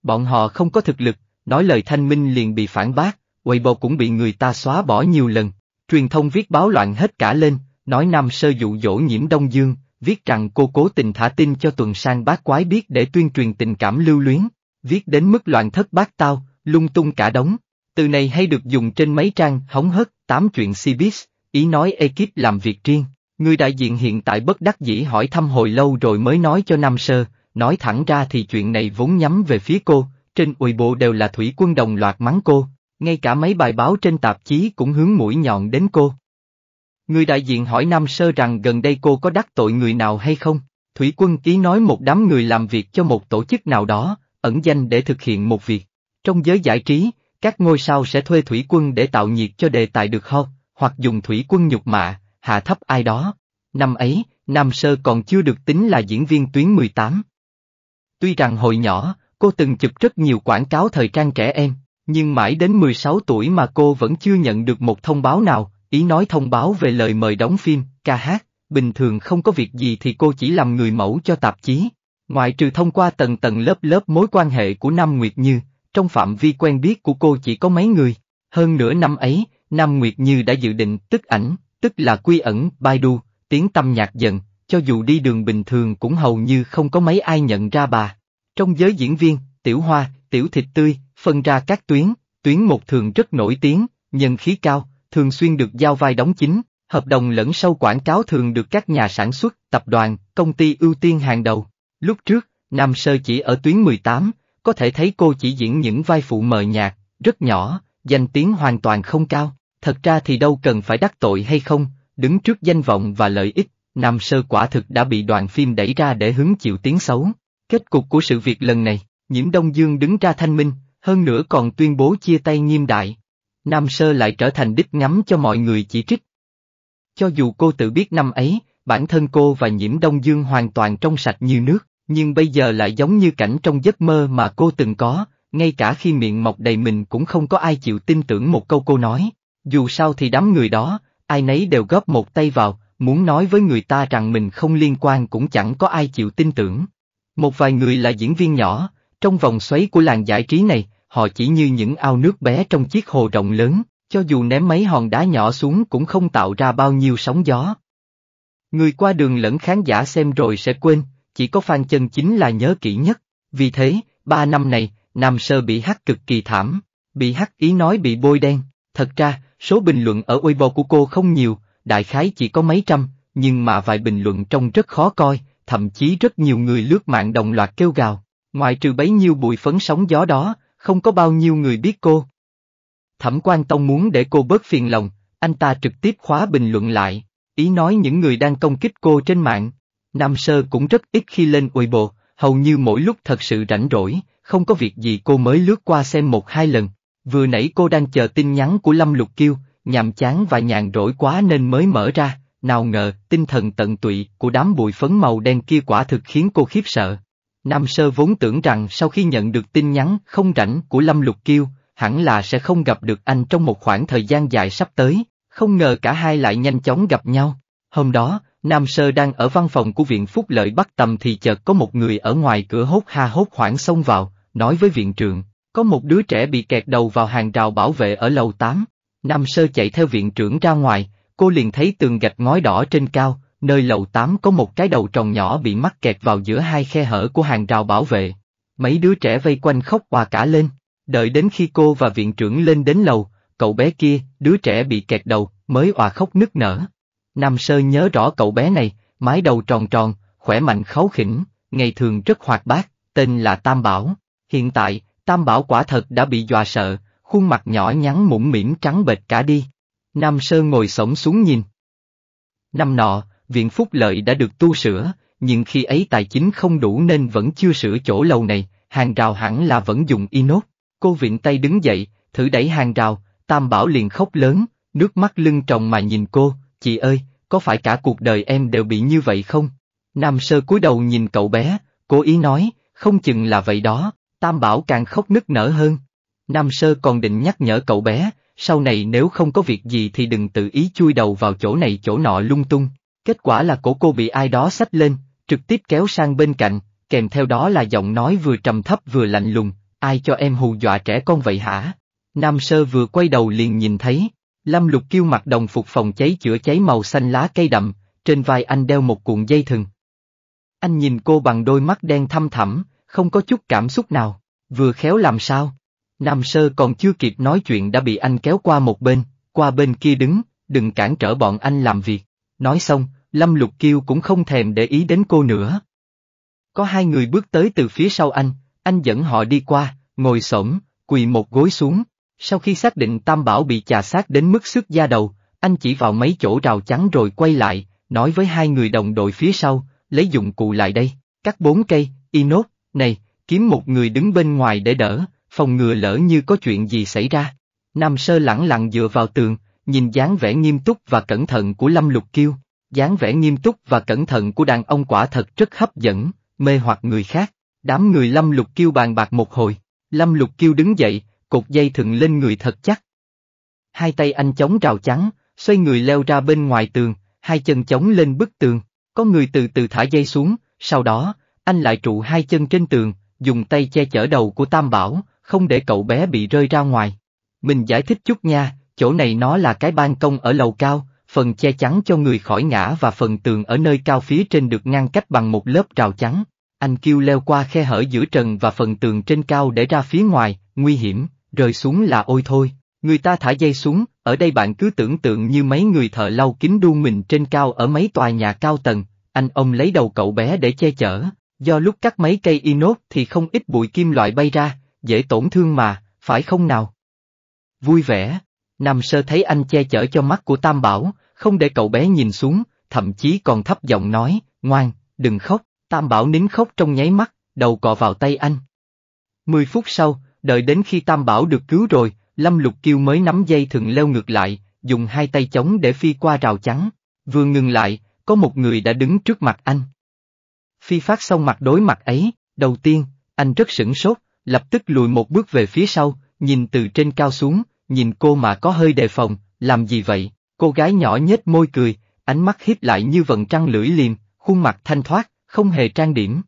Bọn họ không có thực lực, nói lời thanh minh liền bị phản bác, Weibo cũng bị người ta xóa bỏ nhiều lần. Truyền thông viết báo loạn hết cả lên, nói Nam Sơ dụ dỗ nhiễm Đông Dương, viết rằng cô cố tình thả tin cho tuần sang bác quái biết để tuyên truyền tình cảm lưu luyến, viết đến mức loạn thất bác tao, lung tung cả đống. Từ này hay được dùng trên mấy trang hóng hớt tám chuyện CBIS, ý nói ekip làm việc riêng. Người đại diện hiện tại bất đắc dĩ hỏi thăm hồi lâu rồi mới nói cho Nam Sơ, nói thẳng ra thì chuyện này vốn nhắm về phía cô, trên ủy bộ đều là thủy quân đồng loạt mắng cô, ngay cả mấy bài báo trên tạp chí cũng hướng mũi nhọn đến cô. Người đại diện hỏi Nam Sơ rằng gần đây cô có đắc tội người nào hay không? Thủy quân ký nói một đám người làm việc cho một tổ chức nào đó, ẩn danh để thực hiện một việc. Trong giới giải trí, các ngôi sao sẽ thuê thủy quân để tạo nhiệt cho đề tài được không? hoặc dùng thủy quân nhục mạ, hạ thấp ai đó. Năm ấy, Nam Sơ còn chưa được tính là diễn viên tuyến 18. Tuy rằng hồi nhỏ, cô từng chụp rất nhiều quảng cáo thời trang trẻ em, nhưng mãi đến 16 tuổi mà cô vẫn chưa nhận được một thông báo nào, ý nói thông báo về lời mời đóng phim, ca hát, bình thường không có việc gì thì cô chỉ làm người mẫu cho tạp chí. Ngoại trừ thông qua tầng tầng lớp lớp mối quan hệ của Nam Nguyệt Như, trong phạm vi quen biết của cô chỉ có mấy người. Hơn nửa năm ấy, Nam Nguyệt Như đã dự định tức ảnh, tức là quy ẩn, Baidu, tiếng tâm nhạc dần, cho dù đi đường bình thường cũng hầu như không có mấy ai nhận ra bà. Trong giới diễn viên, tiểu hoa, tiểu thịt tươi, phân ra các tuyến, tuyến một thường rất nổi tiếng, nhân khí cao, thường xuyên được giao vai đóng chính, hợp đồng lẫn sâu quảng cáo thường được các nhà sản xuất, tập đoàn, công ty ưu tiên hàng đầu. Lúc trước, Nam Sơ chỉ ở tuyến 18, có thể thấy cô chỉ diễn những vai phụ mờ nhạt, rất nhỏ, danh tiếng hoàn toàn không cao. Thật ra thì đâu cần phải đắc tội hay không, đứng trước danh vọng và lợi ích, Nam Sơ quả thực đã bị đoàn phim đẩy ra để hứng chịu tiếng xấu. Kết cục của sự việc lần này, nhiễm Đông Dương đứng ra thanh minh, hơn nữa còn tuyên bố chia tay nghiêm đại. Nam Sơ lại trở thành đích ngắm cho mọi người chỉ trích. Cho dù cô tự biết năm ấy, bản thân cô và nhiễm Đông Dương hoàn toàn trong sạch như nước, nhưng bây giờ lại giống như cảnh trong giấc mơ mà cô từng có, ngay cả khi miệng mọc đầy mình cũng không có ai chịu tin tưởng một câu cô nói. Dù sao thì đám người đó, ai nấy đều góp một tay vào, muốn nói với người ta rằng mình không liên quan cũng chẳng có ai chịu tin tưởng. Một vài người là diễn viên nhỏ, trong vòng xoáy của làng giải trí này, họ chỉ như những ao nước bé trong chiếc hồ rộng lớn, cho dù ném mấy hòn đá nhỏ xuống cũng không tạo ra bao nhiêu sóng gió. Người qua đường lẫn khán giả xem rồi sẽ quên, chỉ có Phan Chân chính là nhớ kỹ nhất, vì thế, ba năm này, Nam Sơ bị hắc cực kỳ thảm, bị hắc ý nói bị bôi đen, thật ra, số bình luận ở Weibo của cô không nhiều, đại khái chỉ có mấy trăm, nhưng mà vài bình luận trông rất khó coi, thậm chí rất nhiều người lướt mạng đồng loạt kêu gào. Ngoài trừ bấy nhiêu bụi phấn sóng gió đó, không có bao nhiêu người biết cô. Thẩm quan tông muốn để cô bớt phiền lòng, anh ta trực tiếp khóa bình luận lại, ý nói những người đang công kích cô trên mạng. Nam Sơ cũng rất ít khi lên Weibo, hầu như mỗi lúc thật sự rảnh rỗi, không có việc gì cô mới lướt qua xem một hai lần. Vừa nãy cô đang chờ tin nhắn của Lâm Lục Kiêu, nhàm chán và nhàn rỗi quá nên mới mở ra, nào ngờ tinh thần tận tụy của đám bụi phấn màu đen kia quả thực khiến cô khiếp sợ. Nam Sơ vốn tưởng rằng sau khi nhận được tin nhắn không rảnh của Lâm Lục Kiêu, hẳn là sẽ không gặp được anh trong một khoảng thời gian dài sắp tới, không ngờ cả hai lại nhanh chóng gặp nhau. Hôm đó, Nam Sơ đang ở văn phòng của viện Phúc Lợi Bắc Tầm thì chợt có một người ở ngoài cửa hốt ha hốt hoảng xông vào, nói với viện trưởng, có một đứa trẻ bị kẹt đầu vào hàng rào bảo vệ ở lầu 8. Nam Sơ chạy theo viện trưởng ra ngoài, cô liền thấy tường gạch ngói đỏ trên cao, nơi lầu 8 có một cái đầu tròn nhỏ bị mắc kẹt vào giữa hai khe hở của hàng rào bảo vệ. Mấy đứa trẻ vây quanh khóc hòa cả lên, đợi đến khi cô và viện trưởng lên đến lầu, cậu bé kia, đứa trẻ bị kẹt đầu, mới hòa khóc nức nở. Nam Sơ nhớ rõ cậu bé này, mái đầu tròn tròn, khỏe mạnh kháu khỉnh, ngày thường rất hoạt bát, tên là Tam Bảo. Hiện tại, Tam Bảo quả thật đã bị dọa sợ, khuôn mặt nhỏ nhắn mũm mỉm trắng bệch cả đi. Nam Sơ ngồi sổng xuống nhìn. Năm nọ, viện phúc lợi đã được tu sửa, nhưng khi ấy tài chính không đủ nên vẫn chưa sửa chỗ lầu này, hàng rào hẳn là vẫn dùng inox. Cô viện tay đứng dậy, thử đẩy hàng rào, Tam Bảo liền khóc lớn, nước mắt lưng tròng mà nhìn cô, chị ơi, có phải cả cuộc đời em đều bị như vậy không? Nam sơ cúi đầu nhìn cậu bé, cố ý nói, không chừng là vậy đó, Tam Bảo càng khóc nức nở hơn. Nam sơ còn định nhắc nhở cậu bé, sau này nếu không có việc gì thì đừng tự ý chui đầu vào chỗ này chỗ nọ lung tung, Kết quả là cổ cô bị ai đó xách lên, trực tiếp kéo sang bên cạnh, kèm theo đó là giọng nói vừa trầm thấp vừa lạnh lùng, ai cho em hù dọa trẻ con vậy hả? Nam sơ vừa quay đầu liền nhìn thấy, Lâm Lục Kiêu mặc đồng phục phòng cháy chữa cháy màu xanh lá cây đậm, trên vai anh đeo một cuộn dây thừng. Anh nhìn cô bằng đôi mắt đen thăm thẳm, không có chút cảm xúc nào, vừa khéo làm sao? Nam sơ còn chưa kịp nói chuyện đã bị anh kéo qua một bên, qua bên kia đứng, đừng cản trở bọn anh làm việc. Nói xong, Lâm Lục Kiêu cũng không thèm để ý đến cô nữa. Có hai người bước tới từ phía sau anh, anh dẫn họ đi qua, ngồi xổm, quỳ một gối xuống. Sau khi xác định Tam Bảo bị chà sát đến mức sức da đầu, anh chỉ vào mấy chỗ rào chắn rồi quay lại, nói với hai người đồng đội phía sau, lấy dụng cụ lại đây, cắt bốn cây, inox, này, kiếm một người đứng bên ngoài để đỡ, phòng ngừa lỡ như có chuyện gì xảy ra. Nam Sơ lẳng lặng dựa vào tường, nhìn dáng vẻ nghiêm túc và cẩn thận của Lâm Lục Kiêu, dáng vẻ nghiêm túc và cẩn thận của đàn ông quả thật rất hấp dẫn, mê hoặc người khác. Đám người Lâm Lục Kiêu bàn bạc một hồi, Lâm Lục Kiêu đứng dậy, cột dây thừng lên người thật chắc. Hai tay anh chống rào chắn, xoay người leo ra bên ngoài tường, hai chân chống lên bức tường, có người từ từ thả dây xuống, sau đó, anh lại trụ hai chân trên tường, dùng tay che chở đầu của Tam Bảo, không để cậu bé bị rơi ra ngoài. Mình giải thích chút nha, chỗ này nó là cái ban công ở lầu cao, phần che chắn cho người khỏi ngã và phần tường ở nơi cao phía trên được ngăn cách bằng một lớp rào chắn. Anh kêu leo qua khe hở giữa trần và phần tường trên cao để ra phía ngoài, nguy hiểm, rơi xuống là ôi thôi. Người ta thả dây xuống, ở đây bạn cứ tưởng tượng như mấy người thợ lau kính đu mình trên cao ở mấy tòa nhà cao tầng, anh ông lấy đầu cậu bé để che chở, do lúc cắt mấy cây inox thì không ít bụi kim loại bay ra, dễ tổn thương mà, phải không nào? Vui vẻ, Nam Sơ thấy anh che chở cho mắt của Tam Bảo, không để cậu bé nhìn xuống, thậm chí còn thấp giọng nói, ngoan, đừng khóc, Tam Bảo nín khóc trong nháy mắt, đầu cọ vào tay anh. Mười phút sau, đợi đến khi Tam Bảo được cứu rồi, Lâm Lục Kiêu mới nắm dây thừng leo ngược lại, dùng hai tay chống để phi qua rào chắn. Vừa ngừng lại, có một người đã đứng trước mặt anh. Phi phát xong mặt đối mặt ấy, đầu tiên, anh rất sửng sốt, lập tức lùi một bước về phía sau, nhìn từ trên cao xuống, nhìn cô mà có hơi đề phòng, làm gì vậy, cô gái nhỏ nhếch môi cười, ánh mắt hiếp lại như vần trăng lưỡi liềm, khuôn mặt thanh thoát, không hề trang điểm.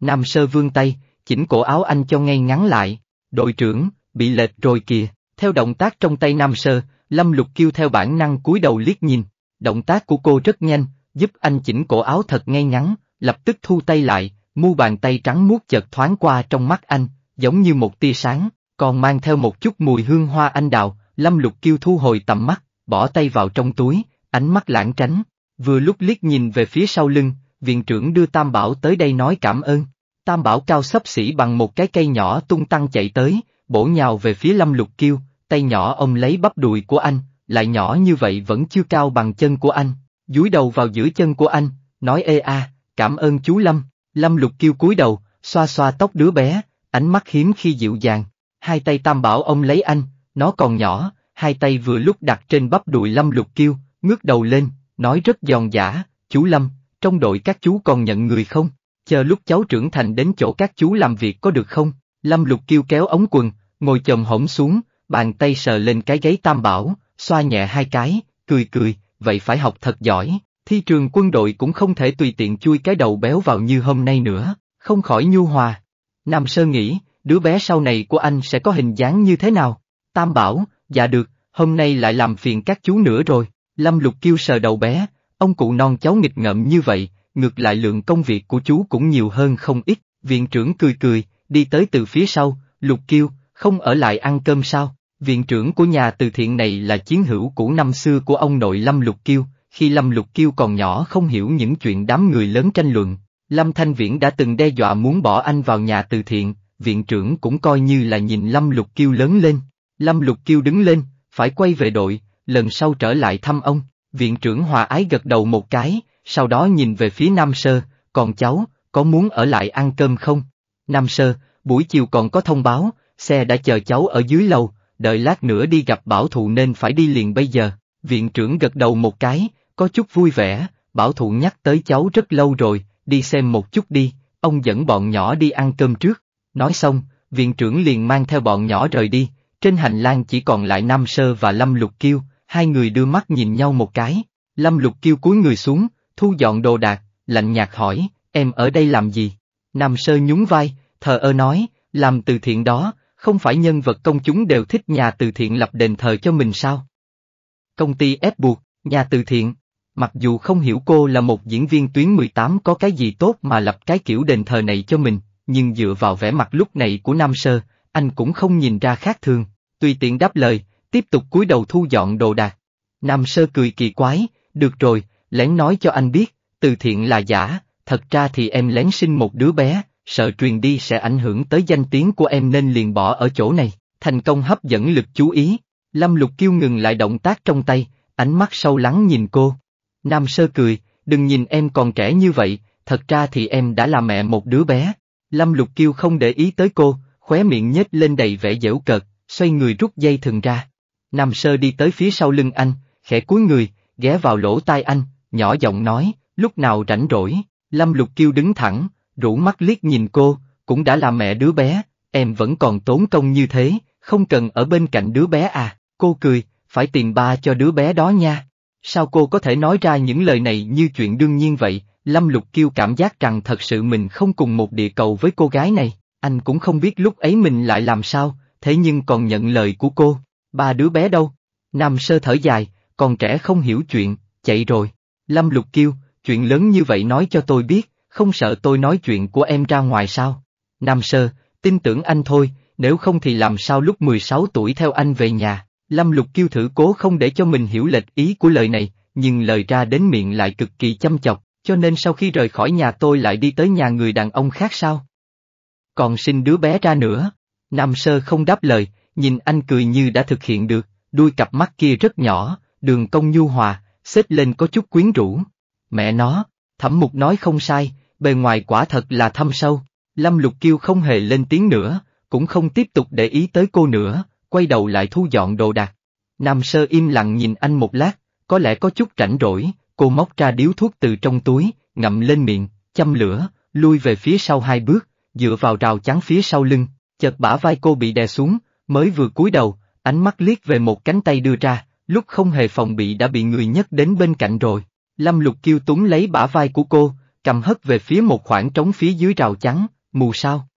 Nam sơ vương tay, chỉnh cổ áo anh cho ngay ngắn lại, đội trưởng, bị lệch rồi kìa, theo động tác trong tay Nam sơ, Lâm Lục kêu theo bản năng cúi đầu liếc nhìn, động tác của cô rất nhanh, giúp anh chỉnh cổ áo thật ngay ngắn, lập tức thu tay lại, mu bàn tay trắng muốt chợt thoáng qua trong mắt anh, giống như một tia sáng, còn mang theo một chút mùi hương hoa anh đào, Lâm Lục Kiêu thu hồi tầm mắt, bỏ tay vào trong túi, ánh mắt lãng tránh, vừa lúc liếc nhìn về phía sau lưng, viện trưởng đưa Tam Bảo tới đây nói cảm ơn. Tam Bảo cao sấp xỉ bằng một cái cây nhỏ tung tăng chạy tới, bổ nhào về phía Lâm Lục Kiêu, tay nhỏ ông lấy bắp đùi của anh, lại nhỏ như vậy vẫn chưa cao bằng chân của anh, dúi đầu vào giữa chân của anh, nói ê a, cảm ơn chú Lâm, Lâm Lục Kiêu cúi đầu, xoa xoa tóc đứa bé, ánh mắt hiếm khi dịu dàng, hai tay tam bảo ông lấy anh, nó còn nhỏ, hai tay vừa lúc đặt trên bắp đùi Lâm Lục Kiêu, ngước đầu lên, nói rất giòn giả, chú Lâm, trong đội các chú còn nhận người không? Chờ lúc cháu trưởng thành đến chỗ các chú làm việc có được không? Lâm Lục Kiêu kéo ống quần, ngồi chồm hổm xuống, bàn tay sờ lên cái gáy tam bảo, xoa nhẹ hai cái, cười cười, vậy phải học thật giỏi, thi trường quân đội cũng không thể tùy tiện chui cái đầu béo vào như hôm nay nữa, không khỏi nhu hòa. Nam Sơ nghĩ, đứa bé sau này của anh sẽ có hình dáng như thế nào? Tam bảo, dạ được, hôm nay lại làm phiền các chú nữa rồi. Lâm Lục Kiêu sờ đầu bé, ông cụ non cháu nghịch ngợm như vậy, ngược lại lượng công việc của chú cũng nhiều hơn không ít. Viện trưởng cười cười, đi tới từ phía sau, Lục Kiêu, không ở lại ăn cơm sao? Viện trưởng của nhà từ thiện này là chiến hữu của năm xưa của ông nội Lâm Lục Kiêu, khi Lâm Lục Kiêu còn nhỏ không hiểu những chuyện đám người lớn tranh luận. Lâm Thanh Viễn đã từng đe dọa muốn bỏ anh vào nhà từ thiện, viện trưởng cũng coi như là nhìn Lâm Lục Kiêu lớn lên. Lâm Lục Kiêu đứng lên, phải quay về đội, lần sau trở lại thăm ông, viện trưởng hòa ái gật đầu một cái, sau đó nhìn về phía Nam Sơ, còn cháu, có muốn ở lại ăn cơm không? Nam Sơ, buổi chiều còn có thông báo, xe đã chờ cháu ở dưới lầu, đợi lát nữa đi gặp bảo thụ nên phải đi liền bây giờ, viện trưởng gật đầu một cái, có chút vui vẻ, bảo thụ nhắc tới cháu rất lâu rồi, đi xem một chút đi, ông dẫn bọn nhỏ đi ăn cơm trước. Nói xong, viện trưởng liền mang theo bọn nhỏ rời đi, trên hành lang chỉ còn lại Nam Sơ và Lâm Lục Kiêu, hai người đưa mắt nhìn nhau một cái. Lâm Lục Kiêu cúi người xuống, thu dọn đồ đạc, lạnh nhạt hỏi, em ở đây làm gì? Nam Sơ nhún vai, thờ ơ nói, làm từ thiện đó, không phải nhân vật công chúng đều thích nhà từ thiện lập đền thờ cho mình sao? Công ty ép buộc, nhà từ thiện, mặc dù không hiểu cô là một diễn viên tuyến 18 có cái gì tốt mà lập cái kiểu đền thờ này cho mình, nhưng dựa vào vẻ mặt lúc này của Nam Sơ, anh cũng không nhìn ra khác thường, tùy tiện đáp lời, tiếp tục cúi đầu thu dọn đồ đạc. Nam Sơ cười kỳ quái, được rồi, lén nói cho anh biết, từ thiện là giả, thật ra thì em lén sinh một đứa bé, sợ truyền đi sẽ ảnh hưởng tới danh tiếng của em nên liền bỏ ở chỗ này, thành công hấp dẫn lực chú ý. Lâm Lục Kiêu ngừng lại động tác trong tay, ánh mắt sâu lắng nhìn cô. Nam Sơ cười, đừng nhìn em còn trẻ như vậy, thật ra thì em đã là mẹ một đứa bé, Lâm Lục Kiêu không để ý tới cô, khóe miệng nhếch lên đầy vẻ dễu cợt, xoay người rút dây thừng ra. Nam Sơ đi tới phía sau lưng anh, khẽ cúi người, ghé vào lỗ tai anh, nhỏ giọng nói, lúc nào rảnh rỗi, Lâm Lục Kiêu đứng thẳng, rủ mắt liếc nhìn cô, cũng đã là mẹ đứa bé, em vẫn còn tốn công như thế, không cần ở bên cạnh đứa bé à, cô cười, phải tìm ba cho đứa bé đó nha. Sao cô có thể nói ra những lời này như chuyện đương nhiên vậy, Lâm Lục Kiêu cảm giác rằng thật sự mình không cùng một địa cầu với cô gái này, anh cũng không biết lúc ấy mình lại làm sao, thế nhưng còn nhận lời của cô, ba đứa bé đâu. Nam sơ thở dài, còn trẻ không hiểu chuyện, chạy rồi. Lâm Lục Kiêu, chuyện lớn như vậy nói cho tôi biết, không sợ tôi nói chuyện của em ra ngoài sao. Nam sơ, tin tưởng anh thôi, nếu không thì làm sao lúc 16 tuổi theo anh về nhà. Lâm Lục Kiêu thử cố không để cho mình hiểu lệch ý của lời này, nhưng lời ra đến miệng lại cực kỳ chăm chọc, cho nên sau khi rời khỏi nhà tôi lại đi tới nhà người đàn ông khác sao? Còn sinh đứa bé ra nữa. Nam sơ không đáp lời, nhìn anh cười như đã thực hiện được, đuôi cặp mắt kia rất nhỏ, đường cong nhu hòa, xếp lên có chút quyến rũ. Mẹ nó, thẩm mục nói không sai, bề ngoài quả thật là thâm sâu. Lâm Lục Kiêu không hề lên tiếng nữa, cũng không tiếp tục để ý tới cô nữa, quay đầu lại thu dọn đồ đạc. Nam sơ im lặng nhìn anh một lát, có lẽ có chút rảnh rỗi, Cô móc ra điếu thuốc từ trong túi, ngậm lên miệng, châm lửa, lui về phía sau hai bước, dựa vào rào chắn phía sau lưng, chợt bả vai cô bị đè xuống, mới vừa cúi đầu, ánh mắt liếc về một cánh tay đưa ra, lúc không hề phòng bị đã bị người nhấc đến bên cạnh rồi. Lâm Lục Kiêu túng lấy bả vai của cô, cầm hất về phía một khoảng trống phía dưới rào chắn, mù sao.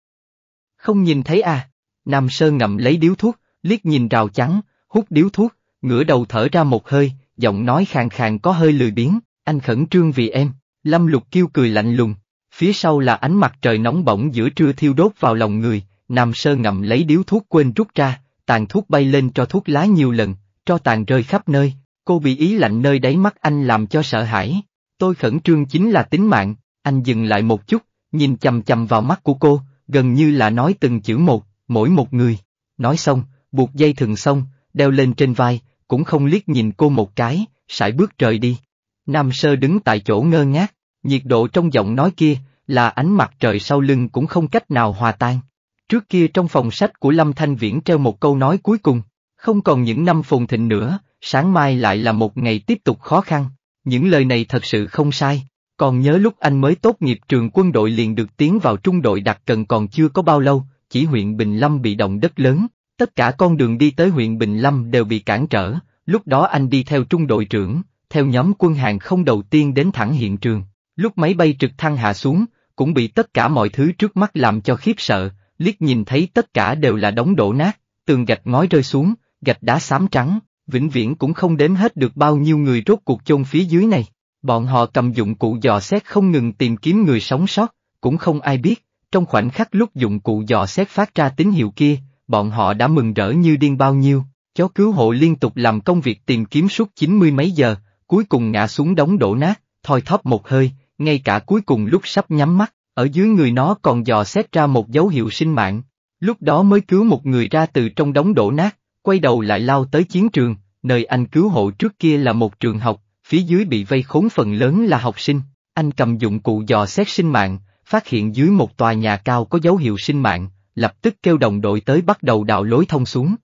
Không nhìn thấy à, Nam Sơ ngậm lấy điếu thuốc, liếc nhìn rào chắn, hút điếu thuốc, ngửa đầu thở ra một hơi, giọng nói khàn khàn có hơi lười biếng, anh khẩn trương vì em, Lâm Lục kêu cười lạnh lùng, phía sau là ánh mặt trời nóng bỏng giữa trưa thiêu đốt vào lòng người, Nam Sơ ngậm lấy điếu thuốc quên rút ra, tàn thuốc bay lên cho thuốc lá nhiều lần, cho tàn rơi khắp nơi, cô bị ý lạnh nơi đáy mắt anh làm cho sợ hãi, tôi khẩn trương chính là tính mạng, anh dừng lại một chút, nhìn chầm chầm vào mắt của cô, gần như là nói từng chữ một, mỗi một người, nói xong, buộc dây thừng xong, đeo lên trên vai, cũng không liếc nhìn cô một cái, sải bước rời đi. Nam Sơ đứng tại chỗ ngơ ngác, nhiệt độ trong giọng nói kia, là ánh mặt trời sau lưng cũng không cách nào hòa tan. Trước kia trong phòng sách của Lâm Thanh Viễn treo một câu nói cuối cùng, không còn những năm phồn thịnh nữa, sáng mai lại là một ngày tiếp tục khó khăn. Những lời này thật sự không sai, còn nhớ lúc anh mới tốt nghiệp trường quân đội liền được tiến vào trung đội đặc cần còn chưa có bao lâu, chỉ huyện Bình Lâm bị động đất lớn, Tất cả con đường đi tới huyện Bình Lâm đều bị cản trở, lúc đó anh đi theo trung đội trưởng, theo nhóm quân hàng không đầu tiên đến thẳng hiện trường. Lúc máy bay trực thăng hạ xuống, cũng bị tất cả mọi thứ trước mắt làm cho khiếp sợ, liếc nhìn thấy tất cả đều là đống đổ nát, tường gạch ngói rơi xuống, gạch đá xám trắng, vĩnh viễn cũng không đếm hết được bao nhiêu người rốt cuộc chôn phía dưới này. Bọn họ cầm dụng cụ dò xét không ngừng tìm kiếm người sống sót, cũng không ai biết, trong khoảnh khắc lúc dụng cụ dò xét phát ra tín hiệu kia, bọn họ đã mừng rỡ như điên bao nhiêu, chó cứu hộ liên tục làm công việc tìm kiếm suốt chín mươi mấy giờ, cuối cùng ngã xuống đống đổ nát, thoi thóp một hơi, ngay cả cuối cùng lúc sắp nhắm mắt, ở dưới người nó còn dò xét ra một dấu hiệu sinh mạng, lúc đó mới cứu một người ra từ trong đống đổ nát, quay đầu lại lao tới chiến trường, nơi anh cứu hộ trước kia là một trường học, phía dưới bị vây khốn phần lớn là học sinh, anh cầm dụng cụ dò xét sinh mạng, phát hiện dưới một tòa nhà cao có dấu hiệu sinh mạng, lập tức kêu đồng đội tới bắt đầu đào lối thông xuống.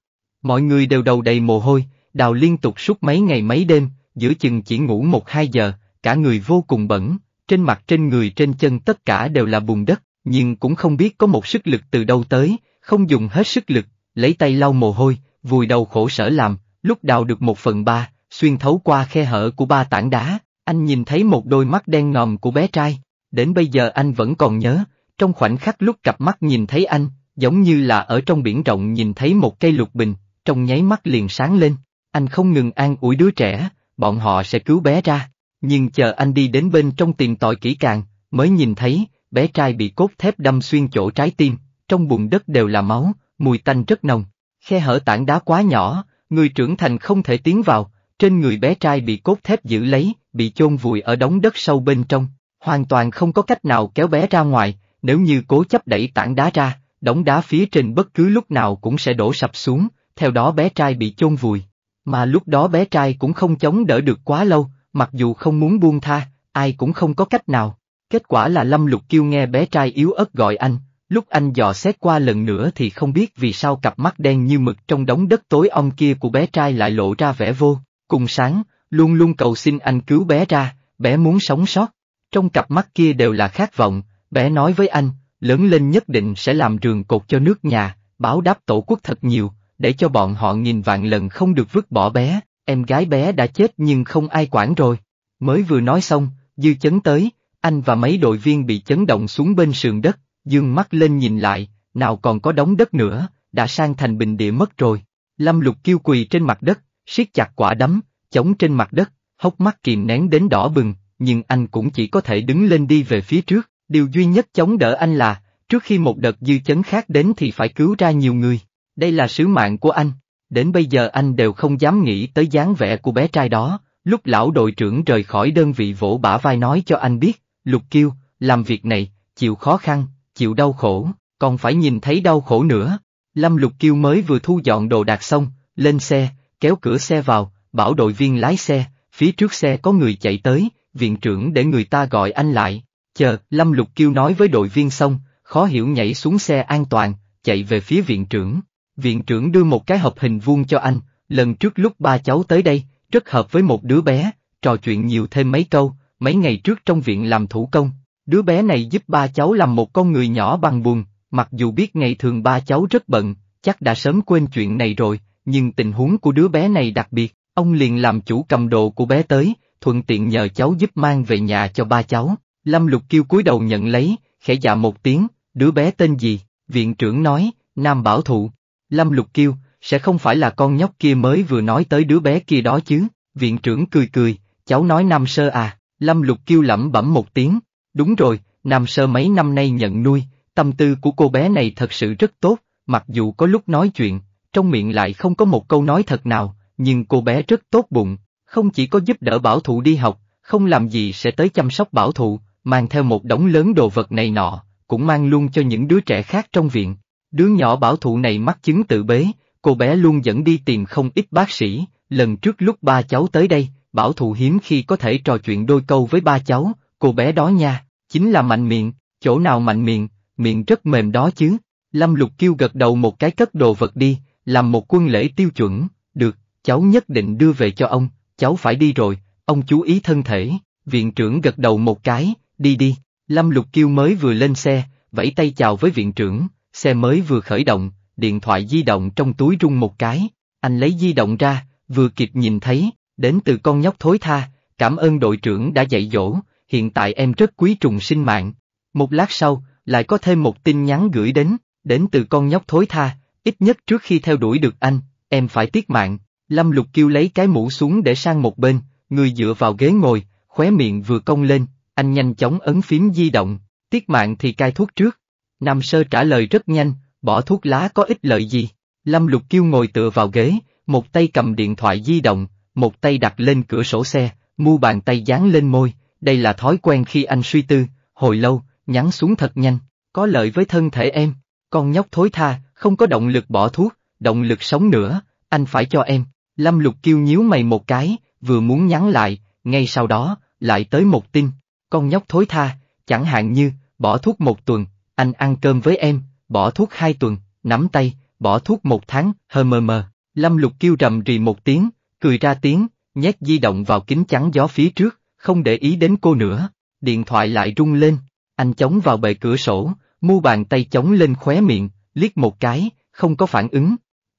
Mọi người đều đầu đầy mồ hôi, đào liên tục suốt mấy ngày mấy đêm, giữa chừng chỉ ngủ một hai giờ, cả người vô cùng bẩn, trên mặt trên người trên chân tất cả đều là bùn đất, nhưng cũng không biết có một sức lực từ đâu tới, không dùng hết sức lực, lấy tay lau mồ hôi, vùi đầu khổ sở làm, lúc đào được một phần ba, xuyên thấu qua khe hở của ba tảng đá, anh nhìn thấy một đôi mắt đen ngòm của bé trai, đến bây giờ anh vẫn còn nhớ, trong khoảnh khắc lúc cặp mắt nhìn thấy anh, giống như là ở trong biển rộng nhìn thấy một cây lục bình, trong nháy mắt liền sáng lên, anh không ngừng an ủi đứa trẻ, bọn họ sẽ cứu bé ra, nhưng chờ anh đi đến bên trong tìm tòi kỹ càng, mới nhìn thấy, bé trai bị cốt thép đâm xuyên chỗ trái tim, trong bùn đất đều là máu, mùi tanh rất nồng, khe hở tảng đá quá nhỏ, người trưởng thành không thể tiến vào, trên người bé trai bị cốt thép giữ lấy, bị chôn vùi ở đống đất sâu bên trong, hoàn toàn không có cách nào kéo bé ra ngoài, nếu như cố chấp đẩy tảng đá ra, đống đá phía trên bất cứ lúc nào cũng sẽ đổ sập xuống, theo đó bé trai bị chôn vùi. Mà lúc đó bé trai cũng không chống đỡ được quá lâu, mặc dù không muốn buông tha, ai cũng không có cách nào. Kết quả là Lâm Lục Kiêu nghe bé trai yếu ớt gọi anh, lúc anh dò xét qua lần nữa thì không biết vì sao cặp mắt đen như mực trong đống đất tối ong kia của bé trai lại lộ ra vẻ vô, cùng sáng, luôn luôn cầu xin anh cứu bé ra, bé muốn sống sót. Trong cặp mắt kia đều là khát vọng, bé nói với anh, lớn lên nhất định sẽ làm rường cột cho nước nhà, báo đáp tổ quốc thật nhiều, để cho bọn họ nghìn vạn lần không được vứt bỏ bé, em gái bé đã chết nhưng không ai quản rồi. Mới vừa nói xong, dư chấn tới, anh và mấy đội viên bị chấn động xuống bên sườn đất, dương mắt lên nhìn lại, nào còn có đống đất nữa, đã sang thành bình địa mất rồi. Lâm lục kêu quỳ trên mặt đất, siết chặt quả đấm, chống trên mặt đất, hốc mắt kìm nén đến đỏ bừng, nhưng anh cũng chỉ có thể đứng lên đi về phía trước. Điều duy nhất chống đỡ anh là, trước khi một đợt dư chấn khác đến thì phải cứu ra nhiều người. Đây là sứ mạng của anh. Đến bây giờ anh đều không dám nghĩ tới dáng vẻ của bé trai đó. Lúc lão đội trưởng rời khỏi đơn vị vỗ bả vai nói cho anh biết, Lục Kiêu, làm việc này, chịu khó khăn, chịu đau khổ, còn phải nhìn thấy đau khổ nữa. Lâm Lục Kiêu mới vừa thu dọn đồ đạc xong, lên xe, kéo cửa xe vào, bảo đội viên lái xe, phía trước xe có người chạy tới, viện trưởng để người ta gọi anh lại. Chờ, Lâm Lục Kiêu nói với đội viên xong, khó hiểu nhảy xuống xe an toàn, chạy về phía viện trưởng. Viện trưởng đưa một cái hộp hình vuông cho anh, lần trước lúc ba cháu tới đây, rất hợp với một đứa bé, trò chuyện nhiều thêm mấy câu, mấy ngày trước trong viện làm thủ công, đứa bé này giúp ba cháu làm một con người nhỏ bằng buồn, mặc dù biết ngày thường ba cháu rất bận, chắc đã sớm quên chuyện này rồi, nhưng tình huống của đứa bé này đặc biệt, ông liền làm chủ cầm đồ của bé tới, thuận tiện nhờ cháu giúp mang về nhà cho ba cháu. Lâm Lục Kiêu cúi đầu nhận lấy, khẽ dạ một tiếng, đứa bé tên gì, viện trưởng nói, Nam Bảo Thụ. Lâm Lục Kiêu, sẽ không phải là con nhóc kia mới vừa nói tới đứa bé kia đó chứ, viện trưởng cười cười, cháu nói Nam Sơ à, Lâm Lục Kiêu lẩm bẩm một tiếng, đúng rồi, Nam Sơ mấy năm nay nhận nuôi, tâm tư của cô bé này thật sự rất tốt, mặc dù có lúc nói chuyện, trong miệng lại không có một câu nói thật nào, nhưng cô bé rất tốt bụng, không chỉ có giúp đỡ bảo thụ đi học, không làm gì sẽ tới chăm sóc bảo thụ, mang theo một đống lớn đồ vật này nọ, cũng mang luôn cho những đứa trẻ khác trong viện. Đứa nhỏ bảo thụ này mắc chứng tự bế, cô bé luôn dẫn đi tìm không ít bác sĩ, lần trước lúc ba cháu tới đây, bảo thụ hiếm khi có thể trò chuyện đôi câu với ba cháu, cô bé đó nha, chính là mạnh miệng, chỗ nào mạnh miệng, miệng rất mềm đó chứ. Lâm Lục kêu gật đầu một cái cất đồ vật đi, làm một quân lễ tiêu chuẩn, được, cháu nhất định đưa về cho ông, cháu phải đi rồi, ông chú ý thân thể, viện trưởng gật đầu một cái, Đi đi, Lâm Lục Kiêu mới vừa lên xe, vẫy tay chào với viện trưởng, xe mới vừa khởi động, điện thoại di động trong túi rung một cái, anh lấy di động ra, vừa kịp nhìn thấy, đến từ con nhóc thối tha, cảm ơn đội trưởng đã dạy dỗ, hiện tại em rất quý trùng sinh mạng. Một lát sau, lại có thêm một tin nhắn gửi đến, đến từ con nhóc thối tha, ít nhất trước khi theo đuổi được anh, em phải tiếc mạng. Lâm Lục Kiêu lấy cái mũ xuống để sang một bên, người dựa vào ghế ngồi, khóe miệng vừa cong lên, anh nhanh chóng ấn phím di động, tiết mạng thì cai thuốc trước. Nam Sơ trả lời rất nhanh, bỏ thuốc lá có ích lợi gì? Lâm Lục Kiêu ngồi tựa vào ghế, một tay cầm điện thoại di động, một tay đặt lên cửa sổ xe, mu bàn tay dán lên môi, đây là thói quen khi anh suy tư, hồi lâu, nhắn xuống thật nhanh, có lợi với thân thể em, con nhóc thối tha, không có động lực bỏ thuốc, động lực sống nữa, anh phải cho em. Lâm Lục Kiêu nhíu mày một cái, vừa muốn nhắn lại, ngay sau đó, lại tới một tin, con nhóc thối tha, chẳng hạn như, bỏ thuốc một tuần, anh ăn cơm với em, bỏ thuốc hai tuần, nắm tay, bỏ thuốc một tháng, hờ mờ mờ. Lâm Lục kêu rầm rì một tiếng, cười ra tiếng, nhét di động vào kính chắn gió phía trước, không để ý đến cô nữa. Điện thoại lại rung lên, anh chống vào bệ cửa sổ, mu bàn tay chống lên khóe miệng, liếc một cái, không có phản ứng.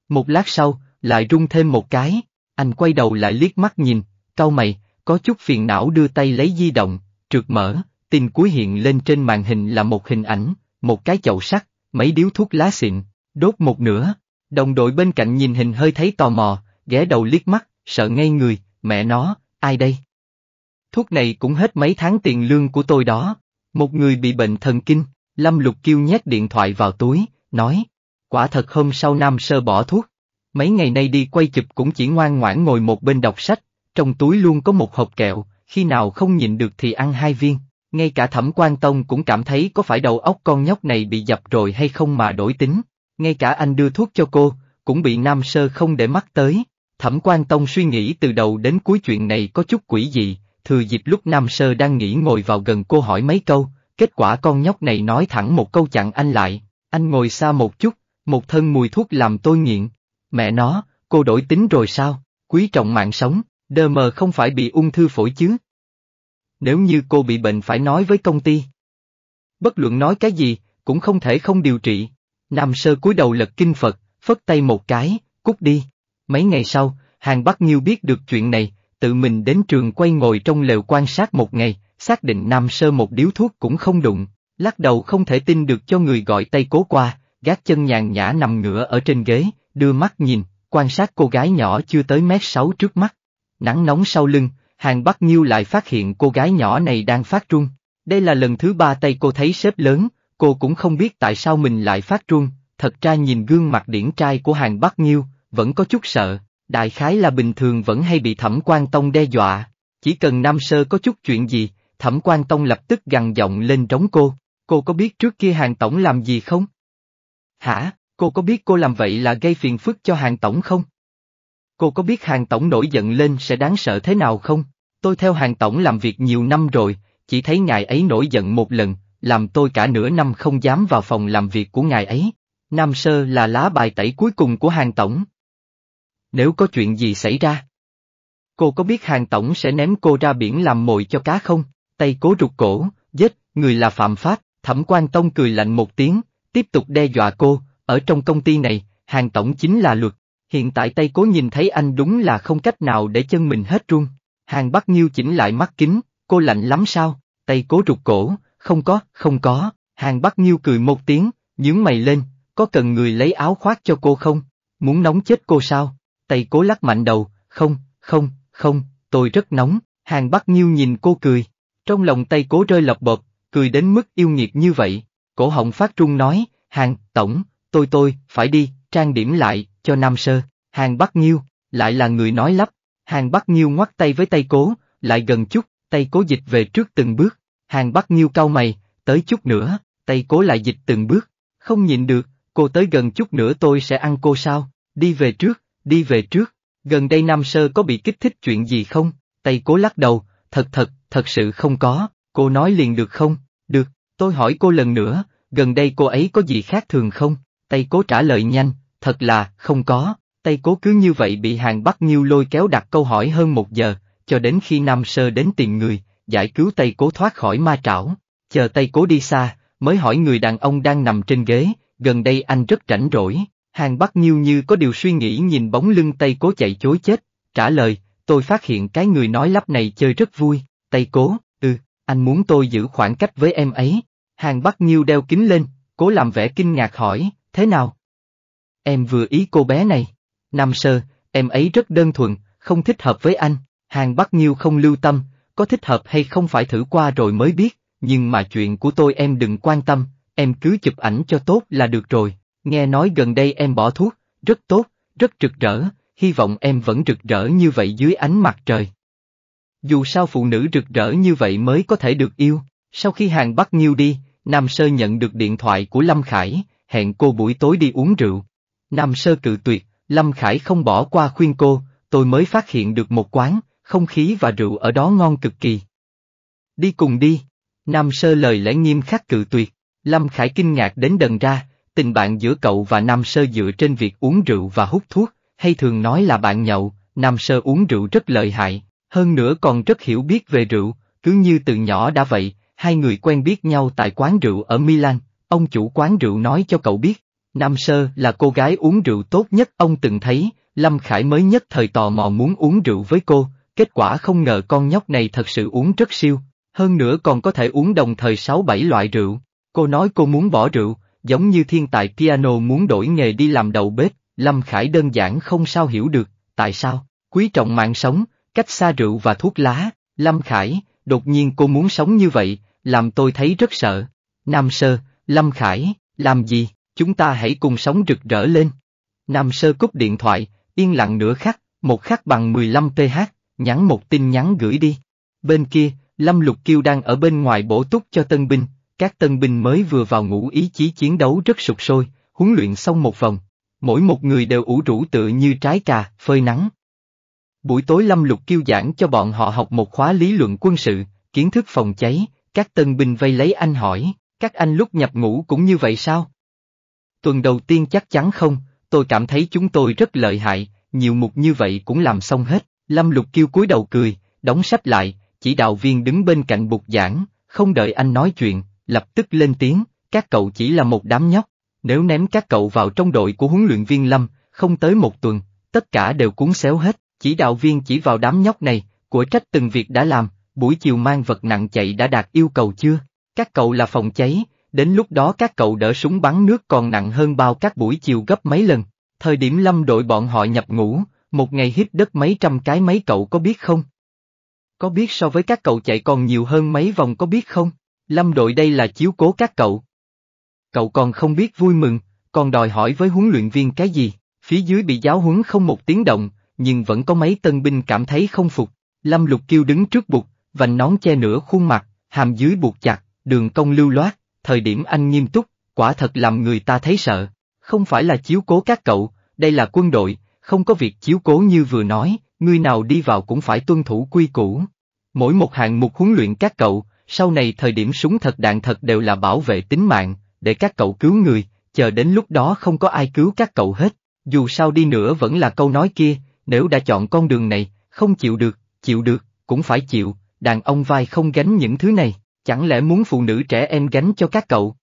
Một lát sau, lại rung thêm một cái, anh quay đầu lại liếc mắt nhìn, cau mày, có chút phiền não đưa tay lấy di động, trượt mở, tin cuối hiện lên trên màn hình là một hình ảnh, một cái chậu sắt, mấy điếu thuốc lá xịn, đốt một nửa. Đồng đội bên cạnh nhìn hình hơi thấy tò mò, ghé đầu liếc mắt, sợ ngay người, mẹ nó, ai đây? Thuốc này cũng hết mấy tháng tiền lương của tôi đó. Một người bị bệnh thần kinh, Lâm Lục Kiêu nhét điện thoại vào túi, nói. Quả thật hôm sau Nam Sơ bỏ thuốc. Mấy ngày nay đi quay chụp cũng chỉ ngoan ngoãn ngồi một bên đọc sách, trong túi luôn có một hộp kẹo, khi nào không nhịn được thì ăn hai viên. Ngay cả thẩm quan tông cũng cảm thấy có phải đầu óc con nhóc này bị dập rồi hay không mà đổi tính. Ngay cả anh đưa thuốc cho cô, cũng bị nam sơ không để mắt tới. Thẩm quan tông suy nghĩ từ đầu đến cuối chuyện này có chút quỷ dị, thừa dịp lúc nam sơ đang nghỉ ngồi vào gần cô hỏi mấy câu, kết quả con nhóc này nói thẳng một câu chặn anh lại, anh ngồi xa một chút, một thân mùi thuốc làm tôi nghiện. Mẹ nó, cô đổi tính rồi sao, quý trọng mạng sống, Đờ mờ không phải bị ung thư phổi chứ? Nếu như cô bị bệnh phải nói với công ty. Bất luận nói cái gì, cũng không thể không điều trị. Nam sơ cúi đầu lật kinh Phật, phất tay một cái, cút đi. Mấy ngày sau, Hàng Bắc Nhiêu biết được chuyện này, tự mình đến trường quay ngồi trong lều quan sát một ngày, xác định Nam Sơ một điếu thuốc cũng không đụng, lắc đầu không thể tin được cho người gọi tay cố qua, gác chân nhàn nhã nằm ngửa ở trên ghế, đưa mắt nhìn, quan sát cô gái nhỏ chưa tới mét sáu trước mắt. Nắng nóng sau lưng, Hàng Bắc Nhiêu lại phát hiện cô gái nhỏ này đang phát run. Đây là lần thứ ba tay cô thấy sếp lớn, cô cũng không biết tại sao mình lại phát run, thật ra nhìn gương mặt điển trai của Hàng Bắc Nhiêu, vẫn có chút sợ, đại khái là bình thường vẫn hay bị Thẩm quan Tông đe dọa, chỉ cần Nam Sơ có chút chuyện gì, Thẩm quan Tông lập tức gằn giọng lên trống cô, cô có biết trước kia Hàng Tổng làm gì không? Hả, cô có biết cô làm vậy là gây phiền phức cho Hàng Tổng không? Cô có biết hàng tổng nổi giận lên sẽ đáng sợ thế nào không? Tôi theo hàng tổng làm việc nhiều năm rồi, chỉ thấy ngài ấy nổi giận một lần, làm tôi cả nửa năm không dám vào phòng làm việc của ngài ấy. Nam Sơ là lá bài tẩy cuối cùng của hàng tổng. Nếu có chuyện gì xảy ra, cô có biết hàng tổng sẽ ném cô ra biển làm mồi cho cá không? Tay cố rụt cổ, giết, người là phạm pháp, thẩm quan tông cười lạnh một tiếng, tiếp tục đe dọa cô, ở trong công ty này, hàng tổng chính là luật, Hiện tại Tây Cố nhìn thấy anh đúng là không cách nào để chân mình hết run. Hàng Bắc Nhiêu chỉnh lại mắt kính, cô lạnh lắm sao? Tây Cố rụt cổ, không có, không có. Hàng Bắc Nhiêu cười một tiếng, nhướng mày lên, có cần người lấy áo khoác cho cô không? Muốn nóng chết cô sao? Tây Cố lắc mạnh đầu, không, không, không, tôi rất nóng. Hàng Bắc Nhiêu nhìn cô cười. Trong lòng Tây Cố rơi lọc bộp, cười đến mức yêu nghiệt như vậy. Cổ họng phát trung nói, Hàng, Tổng, tôi tôi, phải đi, trang điểm lại, cho Nam Sơ, hàng Bắc Nhiêu, lại là người nói lắp, hàng Bắc Nhiêu ngoắt tay với tay cố, lại gần chút, tay cố dịch về trước từng bước, hàng Bắc Nhiêu cau mày, tới chút nữa, tay cố lại dịch từng bước, không nhìn được, cô tới gần chút nữa tôi sẽ ăn cô sao, đi về trước, đi về trước, gần đây Nam Sơ có bị kích thích chuyện gì không, tay cố lắc đầu, thật thật, thật sự không có, cô nói liền được không, được, tôi hỏi cô lần nữa, gần đây cô ấy có gì khác thường không, tay cố trả lời nhanh, thật là, không có, Tây Cố cứ như vậy bị hàng Bắc Nhiêu lôi kéo đặt câu hỏi hơn một giờ, cho đến khi Nam Sơ đến tìm người, giải cứu Tây Cố thoát khỏi ma trảo, chờ Tây Cố đi xa, mới hỏi người đàn ông đang nằm trên ghế, gần đây anh rất rảnh rỗi, hàng Bắc Nhiêu như có điều suy nghĩ nhìn bóng lưng Tây Cố chạy chối chết, trả lời, tôi phát hiện cái người nói lắp này chơi rất vui, Tây Cố, ừ, anh muốn tôi giữ khoảng cách với em ấy, hàng Bắc Nhiêu đeo kính lên, cố làm vẻ kinh ngạc hỏi, thế nào? Em vừa ý cô bé này. Nam sơ, em ấy rất đơn thuần, không thích hợp với anh. Hàng Bắc Nhiêu không lưu tâm, có thích hợp hay không phải thử qua rồi mới biết, nhưng mà chuyện của tôi em đừng quan tâm, em cứ chụp ảnh cho tốt là được rồi. Nghe nói gần đây em bỏ thuốc, rất tốt, rất rực rỡ, hy vọng em vẫn rực rỡ như vậy dưới ánh mặt trời. Dù sao phụ nữ rực rỡ như vậy mới có thể được yêu. Sau khi Hàng Bắc Nhiêu đi, Nam Sơ nhận được điện thoại của Lâm Khải, hẹn cô buổi tối đi uống rượu. Nam Sơ cự tuyệt, Lâm Khải không bỏ qua khuyên cô, tôi mới phát hiện được một quán, không khí và rượu ở đó ngon cực kỳ. Đi cùng đi, Nam Sơ lời lẽ nghiêm khắc cự tuyệt, Lâm Khải kinh ngạc đến đần ra, tình bạn giữa cậu và Nam Sơ dựa trên việc uống rượu và hút thuốc, hay thường nói là bạn nhậu, Nam Sơ uống rượu rất lợi hại, hơn nữa còn rất hiểu biết về rượu, cứ như từ nhỏ đã vậy, hai người quen biết nhau tại quán rượu ở Milan, ông chủ quán rượu nói cho cậu biết, Nam Sơ là cô gái uống rượu tốt nhất ông từng thấy, Lâm Khải mới nhất thời tò mò muốn uống rượu với cô, kết quả không ngờ con nhóc này thật sự uống rất siêu, hơn nữa còn có thể uống đồng thời 6-7 loại rượu. Cô nói cô muốn bỏ rượu, giống như thiên tài piano muốn đổi nghề đi làm đầu bếp, Lâm Khải đơn giản không sao hiểu được, tại sao, quý trọng mạng sống, cách xa rượu và thuốc lá, Lâm Khải, đột nhiên cô muốn sống như vậy, làm tôi thấy rất sợ. Nam Sơ, Lâm Khải, làm gì? chúng ta hãy cùng sống rực rỡ lên. Nam sơ cúp điện thoại, yên lặng nửa khắc, một khắc bằng 15th, nhắn một tin nhắn gửi đi. Bên kia, Lâm Lục Kiêu đang ở bên ngoài bổ túc cho tân binh, các tân binh mới vừa vào ngủ ý chí chiến đấu rất sụp sôi, huấn luyện xong một vòng, mỗi một người đều ủ rũ tựa như trái cà, phơi nắng. Buổi tối Lâm Lục Kiêu giảng cho bọn họ học một khóa lý luận quân sự, kiến thức phòng cháy, các tân binh vây lấy anh hỏi, các anh lúc nhập ngũ cũng như vậy sao? tuần đầu tiên chắc chắn không, tôi cảm thấy chúng tôi rất lợi hại, nhiều mục như vậy cũng làm xong hết. Lâm Lục Kiêu cúi đầu cười, đóng sách lại, chỉ đạo viên đứng bên cạnh bục giảng, không đợi anh nói chuyện, lập tức lên tiếng, các cậu chỉ là một đám nhóc, nếu ném các cậu vào trong đội của huấn luyện viên Lâm, không tới một tuần, tất cả đều cuốn xéo hết, chỉ đạo viên chỉ vào đám nhóc này, của trách từng việc đã làm, buổi chiều mang vật nặng chạy đã đạt yêu cầu chưa? Các cậu là phòng cháy, Đến lúc đó các cậu đỡ súng bắn nước còn nặng hơn bao các buổi chiều gấp mấy lần. Thời điểm lâm đội bọn họ nhập ngũ, một ngày hít đất mấy trăm cái mấy cậu có biết không? Có biết so với các cậu chạy còn nhiều hơn mấy vòng có biết không? Lâm đội đây là chiếu cố các cậu. Cậu còn không biết vui mừng, còn đòi hỏi với huấn luyện viên cái gì, phía dưới bị giáo huấn không một tiếng động, nhưng vẫn có mấy tân binh cảm thấy không phục. Lâm lục kêu đứng trước bục, vành nón che nửa khuôn mặt, hàm dưới buộc chặt, đường cong lưu loát, thời điểm anh nghiêm túc, quả thật làm người ta thấy sợ. Không phải là chiếu cố các cậu, đây là quân đội, không có việc chiếu cố như vừa nói, người nào đi vào cũng phải tuân thủ quy củ. Mỗi một hạng mục huấn luyện các cậu, sau này thời điểm súng thật đạn thật đều là bảo vệ tính mạng, để các cậu cứu người, chờ đến lúc đó không có ai cứu các cậu hết. Dù sao đi nữa vẫn là câu nói kia, nếu đã chọn con đường này, không chịu được, chịu được, cũng phải chịu, đàn ông vai không gánh những thứ này. Chẳng lẽ muốn phụ nữ trẻ em gánh cho các cậu?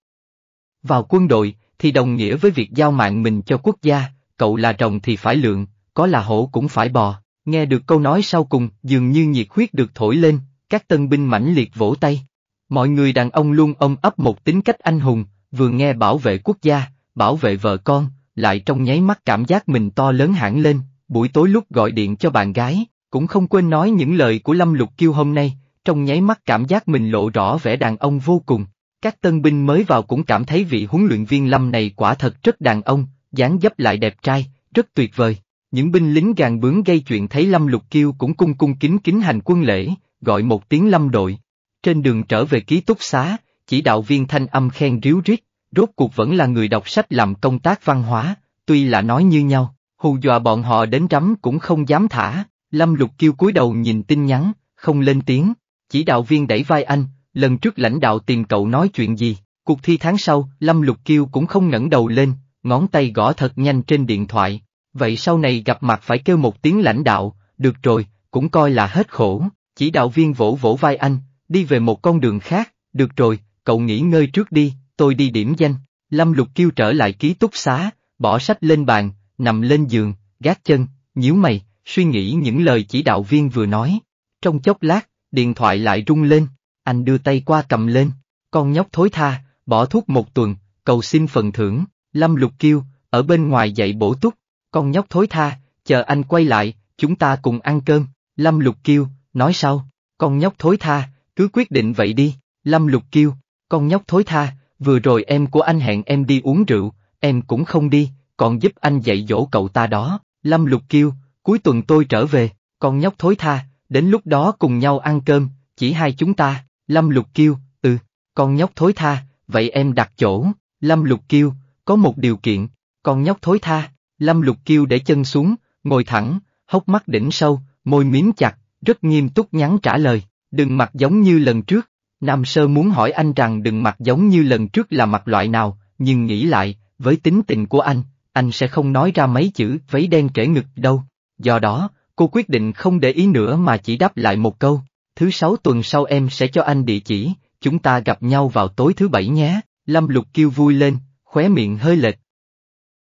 Vào quân đội, thì đồng nghĩa với việc giao mạng mình cho quốc gia, cậu là rồng thì phải lượng có là hổ cũng phải bò. Nghe được câu nói sau cùng, dường như nhiệt huyết được thổi lên, các tân binh mãnh liệt vỗ tay. Mọi người đàn ông luôn ôm ấp một tính cách anh hùng, vừa nghe bảo vệ quốc gia, bảo vệ vợ con, lại trong nháy mắt cảm giác mình to lớn hẳn lên, buổi tối lúc gọi điện cho bạn gái, cũng không quên nói những lời của Lâm Lục Kiêu hôm nay, trong nháy mắt cảm giác mình lộ rõ vẻ đàn ông vô cùng. Các tân binh mới vào cũng cảm thấy vị huấn luyện viên Lâm này quả thật rất đàn ông, dáng dấp lại đẹp trai, rất tuyệt vời. Những binh lính gàng bướng gây chuyện thấy Lâm Lục Kiêu cũng cung cung kính kính hành quân lễ, gọi một tiếng Lâm đội. Trên đường trở về ký túc xá, chỉ đạo viên thanh âm khen ríu rít, rốt cuộc vẫn là người đọc sách làm công tác văn hóa, tuy là nói như nhau, hù dọa bọn họ đến rắm cũng không dám thả. Lâm Lục Kiêu cúi đầu nhìn tin nhắn, không lên tiếng. Chỉ đạo viên đẩy vai anh, lần trước lãnh đạo tìm cậu nói chuyện gì, cuộc thi tháng sau, Lâm Lục Kiêu cũng không ngẩng đầu lên, ngón tay gõ thật nhanh trên điện thoại. Vậy sau này gặp mặt phải kêu một tiếng lãnh đạo, được rồi, cũng coi là hết khổ. Chỉ đạo viên vỗ vỗ vai anh, đi về một con đường khác, được rồi, cậu nghỉ ngơi trước đi, tôi đi điểm danh. Lâm Lục Kiêu trở lại ký túc xá, bỏ sách lên bàn, nằm lên giường, gác chân, nhíu mày, suy nghĩ những lời chỉ đạo viên vừa nói. Trong chốc lát, điện thoại lại rung lên, anh đưa tay qua cầm lên, con nhóc thối tha, bỏ thuốc một tuần, cầu xin phần thưởng, Lâm Lục kêu, ở bên ngoài dạy bổ túc, con nhóc thối tha, chờ anh quay lại, chúng ta cùng ăn cơm, Lâm Lục kêu, nói sau, con nhóc thối tha, cứ quyết định vậy đi, Lâm Lục kêu, con nhóc thối tha, vừa rồi em của anh hẹn em đi uống rượu, em cũng không đi, còn giúp anh dạy dỗ cậu ta đó, Lâm Lục kêu, cuối tuần tôi trở về, con nhóc thối tha, Đến lúc đó cùng nhau ăn cơm, chỉ hai chúng ta, Lâm Lục kêu ừ, con nhóc thối tha, vậy em đặt chỗ, Lâm Lục kêu có một điều kiện, con nhóc thối tha, Lâm Lục kêu để chân xuống, ngồi thẳng, hốc mắt đỉnh sâu, môi miếm chặt, rất nghiêm túc nhắn trả lời, đừng mặc giống như lần trước. Nam Sơ muốn hỏi anh rằng đừng mặc giống như lần trước là mặc loại nào, nhưng nghĩ lại, với tính tình của anh, anh sẽ không nói ra mấy chữ váy đen trễ ngực đâu. Do đó, cô quyết định không để ý nữa mà chỉ đáp lại một câu, thứ sáu tuần sau em sẽ cho anh địa chỉ, chúng ta gặp nhau vào tối thứ bảy nhé, Lâm Lục kêu vui lên, khóe miệng hơi lệch.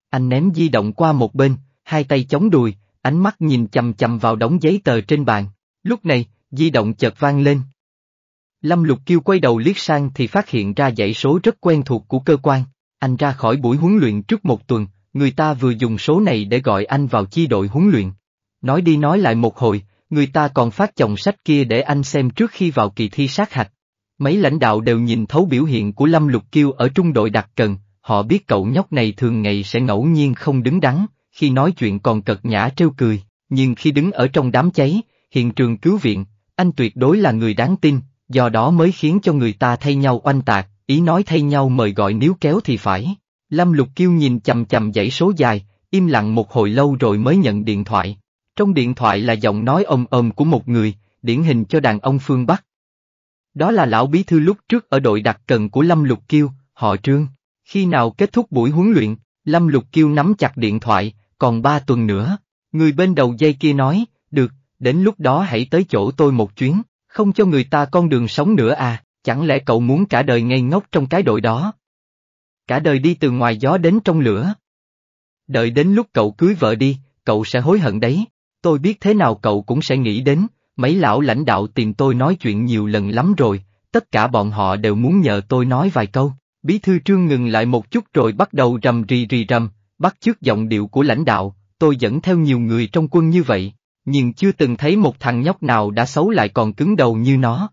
Anh ném di động qua một bên, hai tay chống đùi, ánh mắt nhìn chầm chầm vào đống giấy tờ trên bàn, lúc này, di động chợt vang lên. Lâm Lục kêu quay đầu liếc sang thì phát hiện ra dãy số rất quen thuộc của cơ quan, anh ra khỏi buổi huấn luyện trước một tuần, người ta vừa dùng số này để gọi anh vào chi đội huấn luyện. Nói đi nói lại một hồi, người ta còn phát chồng sách kia để anh xem trước khi vào kỳ thi sát hạch. Mấy lãnh đạo đều nhìn thấu biểu hiện của Lâm Lục Kiêu ở trung đội đặc cần, họ biết cậu nhóc này thường ngày sẽ ngẫu nhiên không đứng đắn, khi nói chuyện còn cật nhã trêu cười, nhưng khi đứng ở trong đám cháy, hiện trường cứu viện, anh tuyệt đối là người đáng tin, do đó mới khiến cho người ta thay nhau oanh tạc, ý nói thay nhau mời gọi níu kéo thì phải. Lâm Lục Kiêu nhìn chầm chầm dãy số dài, im lặng một hồi lâu rồi mới nhận điện thoại, trong điện thoại là giọng nói ồm ồm của một người, điển hình cho đàn ông phương Bắc. Đó là lão bí thư lúc trước ở đội đặc cần của Lâm Lục Kiêu, họ Trương. Khi nào kết thúc buổi huấn luyện, Lâm Lục Kiêu nắm chặt điện thoại, còn ba tuần nữa. Người bên đầu dây kia nói, được, đến lúc đó hãy tới chỗ tôi một chuyến, không cho người ta con đường sống nữa à, chẳng lẽ cậu muốn cả đời ngây ngốc trong cái đội đó? Cả đời đi từ ngoài gió đến trong lửa. Đợi đến lúc cậu cưới vợ đi, cậu sẽ hối hận đấy. Tôi biết thế nào cậu cũng sẽ nghĩ đến, mấy lão lãnh đạo tìm tôi nói chuyện nhiều lần lắm rồi, tất cả bọn họ đều muốn nhờ tôi nói vài câu. Bí thư trương ngừng lại một chút rồi bắt đầu rầm rì rì rầm, bắt chước giọng điệu của lãnh đạo, tôi dẫn theo nhiều người trong quân như vậy, nhưng chưa từng thấy một thằng nhóc nào đã xấu lại còn cứng đầu như nó.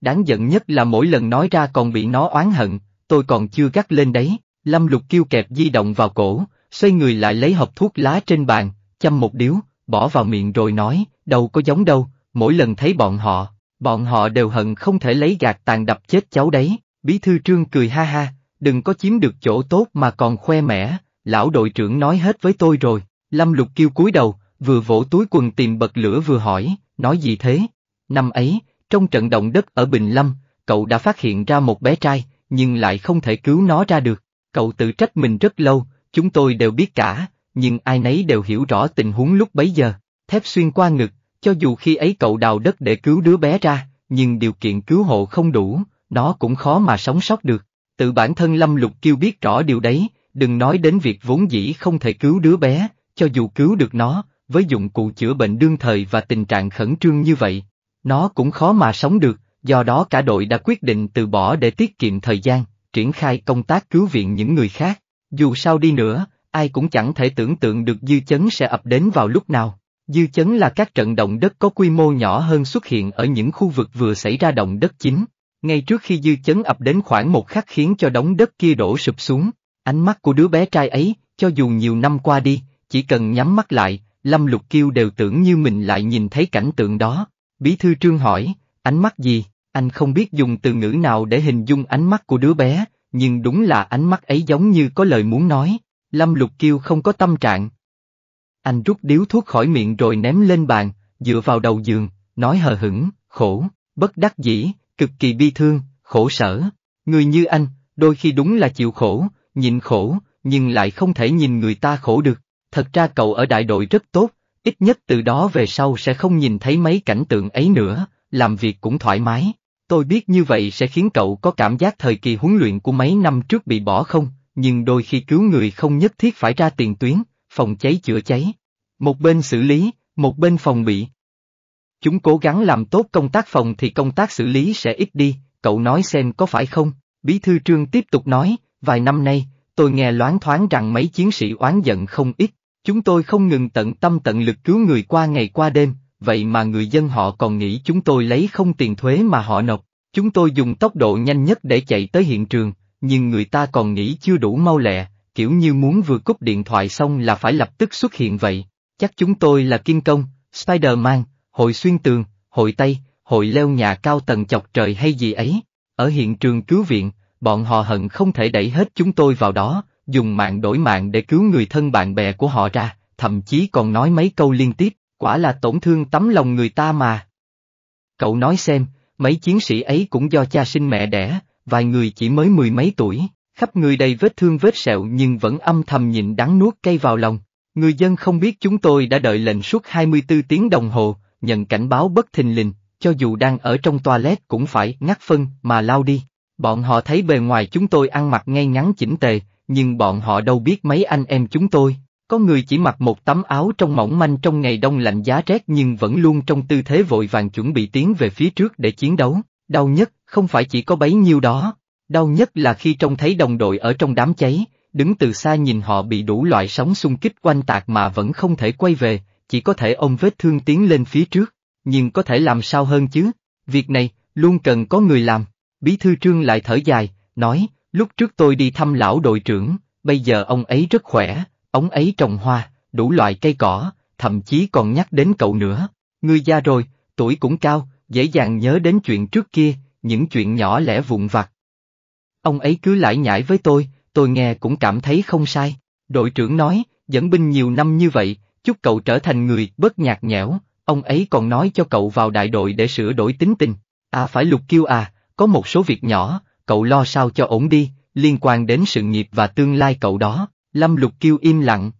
Đáng giận nhất là mỗi lần nói ra còn bị nó oán hận, tôi còn chưa gắt lên đấy, lâm lục kêu kẹp di động vào cổ, xoay người lại lấy hộp thuốc lá trên bàn, chăm một điếu, bỏ vào miệng rồi nói, đâu có giống đâu, mỗi lần thấy bọn họ, bọn họ đều hận không thể lấy gạt tàn đập chết cháu đấy, bí thư trương cười ha ha, đừng có chiếm được chỗ tốt mà còn khoe mẽ, lão đội trưởng nói hết với tôi rồi, lâm lục kêu cúi đầu, vừa vỗ túi quần tìm bật lửa vừa hỏi, nói gì thế? Năm ấy, trong trận động đất ở Bình Lâm, cậu đã phát hiện ra một bé trai, nhưng lại không thể cứu nó ra được. Cậu tự trách mình rất lâu, chúng tôi đều biết cả, nhưng ai nấy đều hiểu rõ tình huống lúc bấy giờ. Thép xuyên qua ngực, cho dù khi ấy cậu đào đất để cứu đứa bé ra, nhưng điều kiện cứu hộ không đủ, nó cũng khó mà sống sót được. Tự bản thân Lâm Lục Kiêu biết rõ điều đấy, đừng nói đến việc vốn dĩ không thể cứu đứa bé, cho dù cứu được nó, với dụng cụ chữa bệnh đương thời và tình trạng khẩn trương như vậy, nó cũng khó mà sống được, do đó cả đội đã quyết định từ bỏ để tiết kiệm thời gian, triển khai công tác cứu viện những người khác. Dù sao đi nữa, ai cũng chẳng thể tưởng tượng được dư chấn sẽ ập đến vào lúc nào. Dư chấn là các trận động đất có quy mô nhỏ hơn xuất hiện ở những khu vực vừa xảy ra động đất chính. Ngay trước khi dư chấn ập đến khoảng một khắc khiến cho đống đất kia đổ sụp xuống, ánh mắt của đứa bé trai ấy, cho dù nhiều năm qua đi, chỉ cần nhắm mắt lại, Lâm Lục Kiêu đều tưởng như mình lại nhìn thấy cảnh tượng đó. Bí thư trương hỏi, ánh mắt gì, anh không biết dùng từ ngữ nào để hình dung ánh mắt của đứa bé, nhưng đúng là ánh mắt ấy giống như có lời muốn nói, Lâm Lục Kiêu không có tâm trạng. Anh rút điếu thuốc khỏi miệng rồi ném lên bàn, dựa vào đầu giường, nói hờ hững, khổ, bất đắc dĩ, cực kỳ bi thương, khổ sở. Người như anh, đôi khi đúng là chịu khổ, nhìn khổ, nhưng lại không thể nhìn người ta khổ được. Thật ra cậu ở đại đội rất tốt, ít nhất từ đó về sau sẽ không nhìn thấy mấy cảnh tượng ấy nữa, làm việc cũng thoải mái. Tôi biết như vậy sẽ khiến cậu có cảm giác thời kỳ huấn luyện của mấy năm trước bị bỏ không, nhưng đôi khi cứu người không nhất thiết phải ra tiền tuyến, phòng cháy chữa cháy. Một bên xử lý, một bên phòng bị. Chúng cố gắng làm tốt công tác phòng thì công tác xử lý sẽ ít đi, cậu nói xem có phải không? Bí thư trương tiếp tục nói, vài năm nay, tôi nghe loáng thoáng rằng mấy chiến sĩ oán giận không ít, chúng tôi không ngừng tận tâm tận lực cứu người qua ngày qua đêm, vậy mà người dân họ còn nghĩ chúng tôi lấy không tiền thuế mà họ nộp. Chúng tôi dùng tốc độ nhanh nhất để chạy tới hiện trường, nhưng người ta còn nghĩ chưa đủ mau lẹ, kiểu như muốn vừa cúp điện thoại xong là phải lập tức xuất hiện vậy. Chắc chúng tôi là Kim Công, Spider-Man, hội xuyên tường, hội Tây, hội leo nhà cao tầng chọc trời hay gì ấy. Ở hiện trường cứu viện, bọn họ hận không thể đẩy hết chúng tôi vào đó, dùng mạng đổi mạng để cứu người thân bạn bè của họ ra, thậm chí còn nói mấy câu liên tiếp, quả là tổn thương tấm lòng người ta mà. Cậu nói xem, mấy chiến sĩ ấy cũng do cha sinh mẹ đẻ, vài người chỉ mới mười mấy tuổi, khắp người đầy vết thương vết sẹo nhưng vẫn âm thầm nhịn đắng nuốt cay vào lòng. Người dân không biết chúng tôi đã đợi lệnh suốt 24 tiếng đồng hồ, nhận cảnh báo bất thình lình, cho dù đang ở trong toilet cũng phải ngắt phân mà lao đi. Bọn họ thấy bề ngoài chúng tôi ăn mặc ngay ngắn chỉnh tề, nhưng bọn họ đâu biết mấy anh em chúng tôi. Có người chỉ mặc một tấm áo trong mỏng manh trong ngày đông lạnh giá rét nhưng vẫn luôn trong tư thế vội vàng chuẩn bị tiến về phía trước để chiến đấu. Đau nhất không phải chỉ có bấy nhiêu đó, đau nhất là khi trông thấy đồng đội ở trong đám cháy, đứng từ xa nhìn họ bị đủ loại sóng xung kích quanh tạc mà vẫn không thể quay về, chỉ có thể ôm vết thương tiến lên phía trước, nhưng có thể làm sao hơn chứ, việc này luôn cần có người làm. Bí thư trương lại thở dài, nói, lúc trước tôi đi thăm lão đội trưởng, bây giờ ông ấy rất khỏe, ông ấy trồng hoa, đủ loại cây cỏ, thậm chí còn nhắc đến cậu nữa. Người già rồi, tuổi cũng cao, dễ dàng nhớ đến chuyện trước kia, những chuyện nhỏ lẻ vụn vặt. Ông ấy cứ lại nhải với tôi, tôi nghe cũng cảm thấy không sai. Đội trưởng nói, dẫn binh nhiều năm như vậy, chúc cậu trở thành người bớt nhạt nhẽo, ông ấy còn nói cho cậu vào đại đội để sửa đổi tính tình. À phải lục kiêu à, có một số việc nhỏ, cậu lo sao cho ổn đi, liên quan đến sự nghiệp và tương lai cậu đó, Lâm lục kiêu im lặng.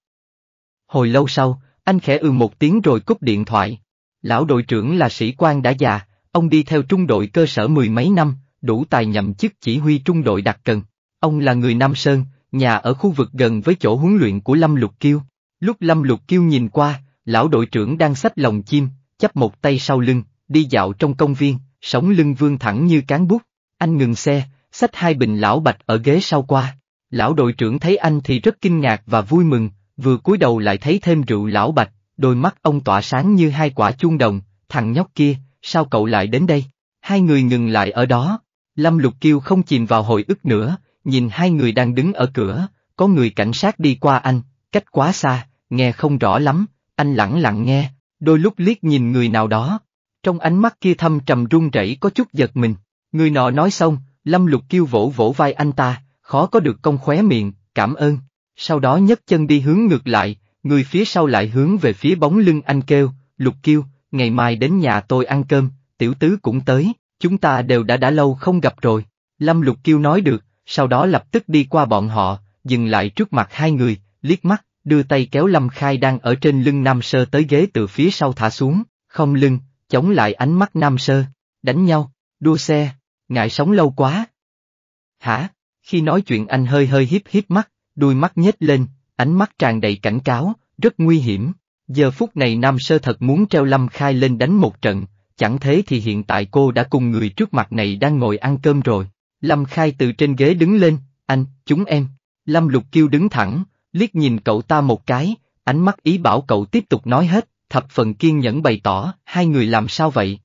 Hồi lâu sau, anh khẽ ư ừ một tiếng rồi cúp điện thoại. Lão đội trưởng là sĩ quan đã già, ông đi theo trung đội cơ sở mười mấy năm, đủ tài nhậm chức chỉ huy trung đội đặc cần. Ông là người Nam Sơn, nhà ở khu vực gần với chỗ huấn luyện của Lâm Lục Kiêu. Lúc Lâm Lục Kiêu nhìn qua, lão đội trưởng đang xách lồng chim, chấp một tay sau lưng, đi dạo trong công viên, sống lưng vương thẳng như cán bút. Anh ngừng xe, xách hai bình lão bạch ở ghế sau qua. Lão đội trưởng thấy anh thì rất kinh ngạc và vui mừng, vừa cúi đầu lại thấy thêm rượu lão bạch, Đôi mắt ông tỏa sáng như hai quả chuông đồng, thằng nhóc kia, sao cậu lại đến đây? Hai người ngừng lại ở đó. Lâm Lục Kiêu không chìm vào hồi ức nữa, nhìn hai người đang đứng ở cửa, có người cảnh sát đi qua anh, cách quá xa, nghe không rõ lắm, anh lặng lặng nghe, đôi lúc liếc nhìn người nào đó. Trong ánh mắt kia thâm trầm run rẩy có chút giật mình, người nọ nói xong, Lâm Lục Kiêu vỗ vỗ vai anh ta, khó có được công khóe miệng, cảm ơn. Sau đó nhấc chân đi hướng ngược lại, Người phía sau lại hướng về phía bóng lưng anh kêu, lục kêu, ngày mai đến nhà tôi ăn cơm, tiểu tứ cũng tới, chúng ta đều đã đã lâu không gặp rồi. Lâm lục kêu nói được, sau đó lập tức đi qua bọn họ, dừng lại trước mặt hai người, liếc mắt, đưa tay kéo Lâm Khai đang ở trên lưng Nam Sơ tới ghế từ phía sau thả xuống, không lưng, chống lại ánh mắt Nam Sơ, đánh nhau, đua xe, ngại sống lâu quá. Hả? Khi nói chuyện anh hơi hơi hiếp hiếp mắt, đuôi mắt nhếch lên, ánh mắt tràn đầy cảnh cáo, rất nguy hiểm. Giờ phút này Nam Sơ thật muốn treo Lâm Khai lên đánh một trận, chẳng thế thì hiện tại cô đã cùng người trước mặt này đang ngồi ăn cơm rồi. Lâm Khai từ trên ghế đứng lên, anh, chúng em. Lâm Lục Kiêu đứng thẳng, liếc nhìn cậu ta một cái, ánh mắt ý bảo cậu tiếp tục nói hết, thập phần kiên nhẫn bày tỏ, hai người làm sao vậy?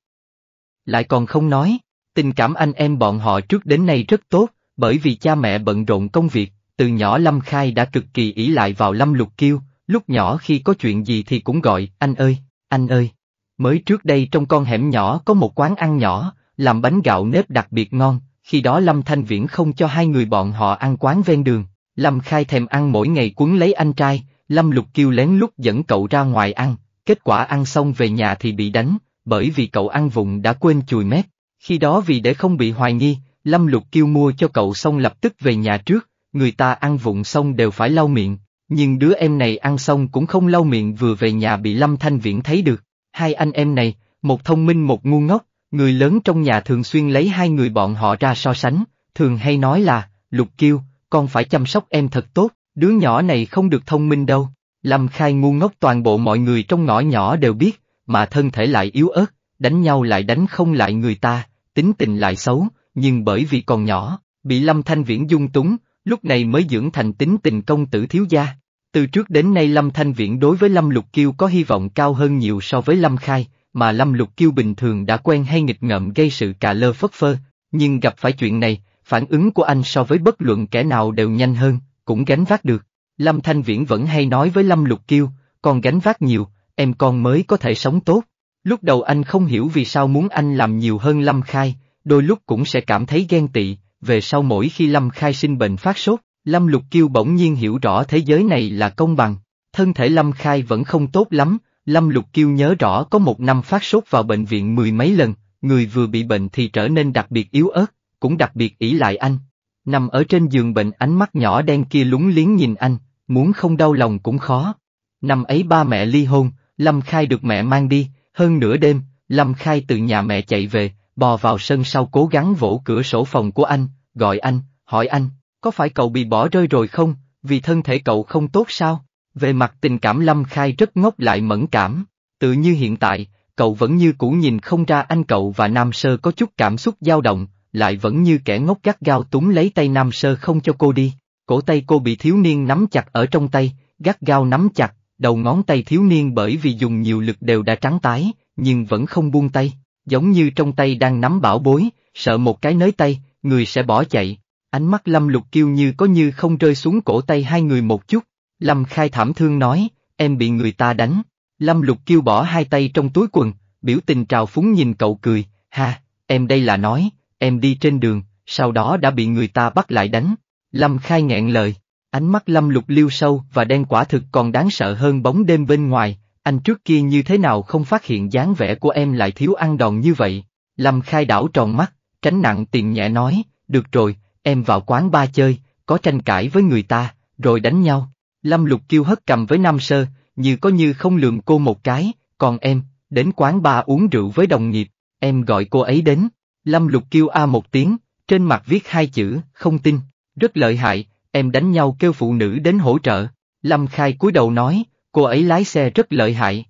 Lại còn không nói, tình cảm anh em bọn họ trước đến nay rất tốt, bởi vì cha mẹ bận rộn công việc, từ nhỏ Lâm Khai đã cực kỳ ỷ lại vào Lâm Lục Kiêu, lúc nhỏ khi có chuyện gì thì cũng gọi, anh ơi, anh ơi. Mới trước đây trong con hẻm nhỏ có một quán ăn nhỏ, làm bánh gạo nếp đặc biệt ngon, khi đó Lâm Thanh Viễn không cho hai người bọn họ ăn quán ven đường. Lâm Khai thèm ăn mỗi ngày cuốn lấy anh trai, Lâm Lục Kiêu lén lút dẫn cậu ra ngoài ăn, kết quả ăn xong về nhà thì bị đánh, bởi vì cậu ăn vụng đã quên chùi mép. Khi đó vì để không bị hoài nghi, Lâm Lục Kiêu mua cho cậu xong lập tức về nhà trước, người ta ăn vụng xong đều phải lau miệng, nhưng đứa em này ăn xong cũng không lau miệng vừa về nhà bị Lâm Thanh Viễn thấy được. Hai anh em này, một thông minh một ngu ngốc, người lớn trong nhà thường xuyên lấy hai người bọn họ ra so sánh, thường hay nói là, Lục Kiêu, con phải chăm sóc em thật tốt, đứa nhỏ này không được thông minh đâu. Lâm Khai ngu ngốc toàn bộ mọi người trong ngõ nhỏ đều biết, mà thân thể lại yếu ớt, đánh nhau lại đánh không lại người ta, tính tình lại xấu, nhưng bởi vì còn nhỏ, bị Lâm Thanh Viễn dung túng, Lúc này mới dưỡng thành tính tình công tử thiếu gia. Từ trước đến nay Lâm Thanh Viễn đối với Lâm Lục Kiêu có hy vọng cao hơn nhiều so với Lâm Khai, mà Lâm Lục Kiêu bình thường đã quen hay nghịch ngợm gây sự cà lơ phất phơ, nhưng gặp phải chuyện này, phản ứng của anh so với bất luận kẻ nào đều nhanh hơn, cũng gánh vác được. Lâm Thanh Viễn vẫn hay nói với Lâm Lục Kiêu, con gánh vác nhiều, em con mới có thể sống tốt. Lúc đầu anh không hiểu vì sao muốn anh làm nhiều hơn Lâm Khai, đôi lúc cũng sẽ cảm thấy ghen tị, về sau mỗi khi Lâm Khai sinh bệnh phát sốt, Lâm Lục Kiêu bỗng nhiên hiểu rõ thế giới này là công bằng, thân thể Lâm Khai vẫn không tốt lắm, Lâm Lục Kiêu nhớ rõ có một năm phát sốt vào bệnh viện mười mấy lần, người vừa bị bệnh thì trở nên đặc biệt yếu ớt, cũng đặc biệt ỷ lại anh. Nằm ở trên giường bệnh ánh mắt nhỏ đen kia lúng liếng nhìn anh, muốn không đau lòng cũng khó. Năm ấy ba mẹ ly hôn, Lâm Khai được mẹ mang đi, hơn nửa đêm, Lâm Khai từ nhà mẹ chạy về, bò vào sân sau cố gắng vỗ cửa sổ phòng của anh, gọi anh, hỏi anh, có phải cậu bị bỏ rơi rồi không, vì thân thể cậu không tốt sao? Về mặt tình cảm Lâm Khai rất ngốc lại mẫn cảm, tự như hiện tại, cậu vẫn như cũ nhìn không ra anh cậu và Nam Sơ có chút cảm xúc dao động, lại vẫn như kẻ ngốc gắt gao túng lấy tay Nam Sơ không cho cô đi. Cổ tay cô bị thiếu niên nắm chặt ở trong tay, gắt gao nắm chặt, đầu ngón tay thiếu niên bởi vì dùng nhiều lực đều đã trắng tái, nhưng vẫn không buông tay giống như trong tay đang nắm bảo bối, sợ một cái nới tay, người sẽ bỏ chạy. Ánh mắt Lâm Lục Kiêu như có như không rơi xuống cổ tay hai người một chút. Lâm Khai thảm thương nói, em bị người ta đánh. Lâm Lục Kiêu bỏ hai tay trong túi quần, biểu tình trào phúng nhìn cậu cười, ha, em đây là nói, em đi trên đường, sau đó đã bị người ta bắt lại đánh. Lâm Khai nghẹn lời, ánh mắt Lâm Lục Liêu sâu và đen quả thực còn đáng sợ hơn bóng đêm bên ngoài, anh trước kia như thế nào không phát hiện dáng vẻ của em lại thiếu ăn đòn như vậy? Lâm khai đảo tròn mắt, tránh nặng tiền nhẹ nói, được rồi, em vào quán ba chơi, có tranh cãi với người ta, rồi đánh nhau. Lâm lục kêu hất cầm với Nam Sơ, như có như không lường cô một cái, còn em, đến quán ba uống rượu với đồng nghiệp, em gọi cô ấy đến. Lâm lục kêu a một tiếng, trên mặt viết hai chữ, không tin, rất lợi hại, em đánh nhau kêu phụ nữ đến hỗ trợ. Lâm khai cúi đầu nói, cô ấy lái xe rất lợi hại.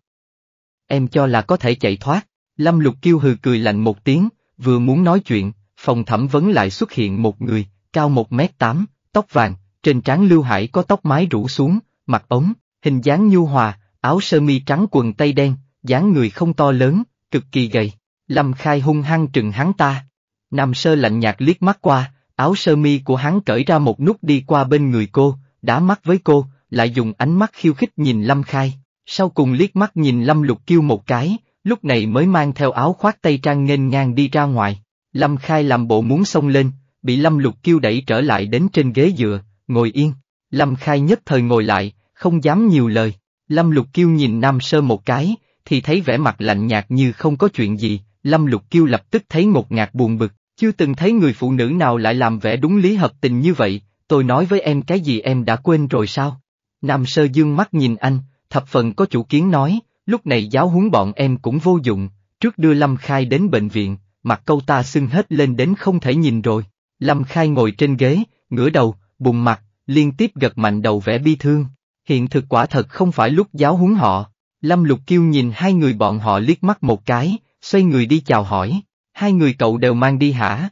Em cho là có thể chạy thoát, Lâm Lục Kiêu hừ cười lạnh một tiếng, vừa muốn nói chuyện, phòng thẩm vấn lại xuất hiện một người, cao 1m8, tóc vàng, trên trán Lưu Hải có tóc mái rủ xuống, mặt ống, hình dáng nhu hòa, áo sơ mi trắng quần tây đen, dáng người không to lớn, cực kỳ gầy. Lâm Khai hung hăng trừng hắn ta. Nam Sơ lạnh nhạt liếc mắt qua, áo sơ mi của hắn cởi ra một nút đi qua bên người cô, đá mắt với cô, lại dùng ánh mắt khiêu khích nhìn Lâm Khai, sau cùng liếc mắt nhìn Lâm Lục Kiêu một cái, lúc này mới mang theo áo khoác tay trang nghênh ngang đi ra ngoài. Lâm Khai làm bộ muốn xông lên, bị Lâm Lục Kiêu đẩy trở lại đến trên ghế dựa, ngồi yên. Lâm Khai nhất thời ngồi lại, không dám nhiều lời. Lâm Lục Kiêu nhìn Nam Sơ một cái, thì thấy vẻ mặt lạnh nhạt như không có chuyện gì, Lâm Lục Kiêu lập tức thấy một ngạc buồn bực, chưa từng thấy người phụ nữ nào lại làm vẻ đúng lý hợp tình như vậy, tôi nói với em cái gì em đã quên rồi sao? Nam Sơ Dương mắt nhìn anh, thập phần có chủ kiến nói, lúc này giáo huấn bọn em cũng vô dụng, trước đưa Lâm Khai đến bệnh viện, mặt câu ta sưng hết lên đến không thể nhìn rồi. Lâm Khai ngồi trên ghế, ngửa đầu, bùng mặt, liên tiếp gật mạnh đầu vẻ bi thương. Hiện thực quả thật không phải lúc giáo huấn họ. Lâm Lục Kiêu nhìn hai người bọn họ liếc mắt một cái, xoay người đi chào hỏi, hai người cậu đều mang đi hả?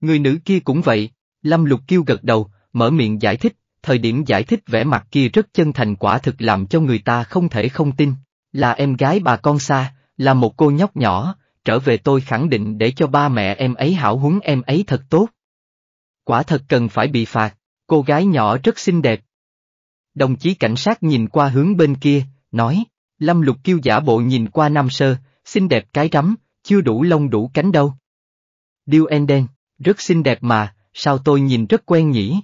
Người nữ kia cũng vậy, Lâm Lục Kiêu gật đầu, mở miệng giải thích, thời điểm giải thích vẻ mặt kia rất chân thành quả thực làm cho người ta không thể không tin. Là em gái bà con xa, là một cô nhóc nhỏ, trở về tôi khẳng định để cho ba mẹ em ấy hảo húng em ấy thật tốt. Quả thật cần phải bị phạt, cô gái nhỏ rất xinh đẹp. Đồng chí cảnh sát nhìn qua hướng bên kia, nói, Lâm Lục kiêu giả bộ nhìn qua Nam Sơ, xinh đẹp cái rắm, chưa đủ lông đủ cánh đâu. Điêu Enden, rất xinh đẹp mà, sao tôi nhìn rất quen nhỉ?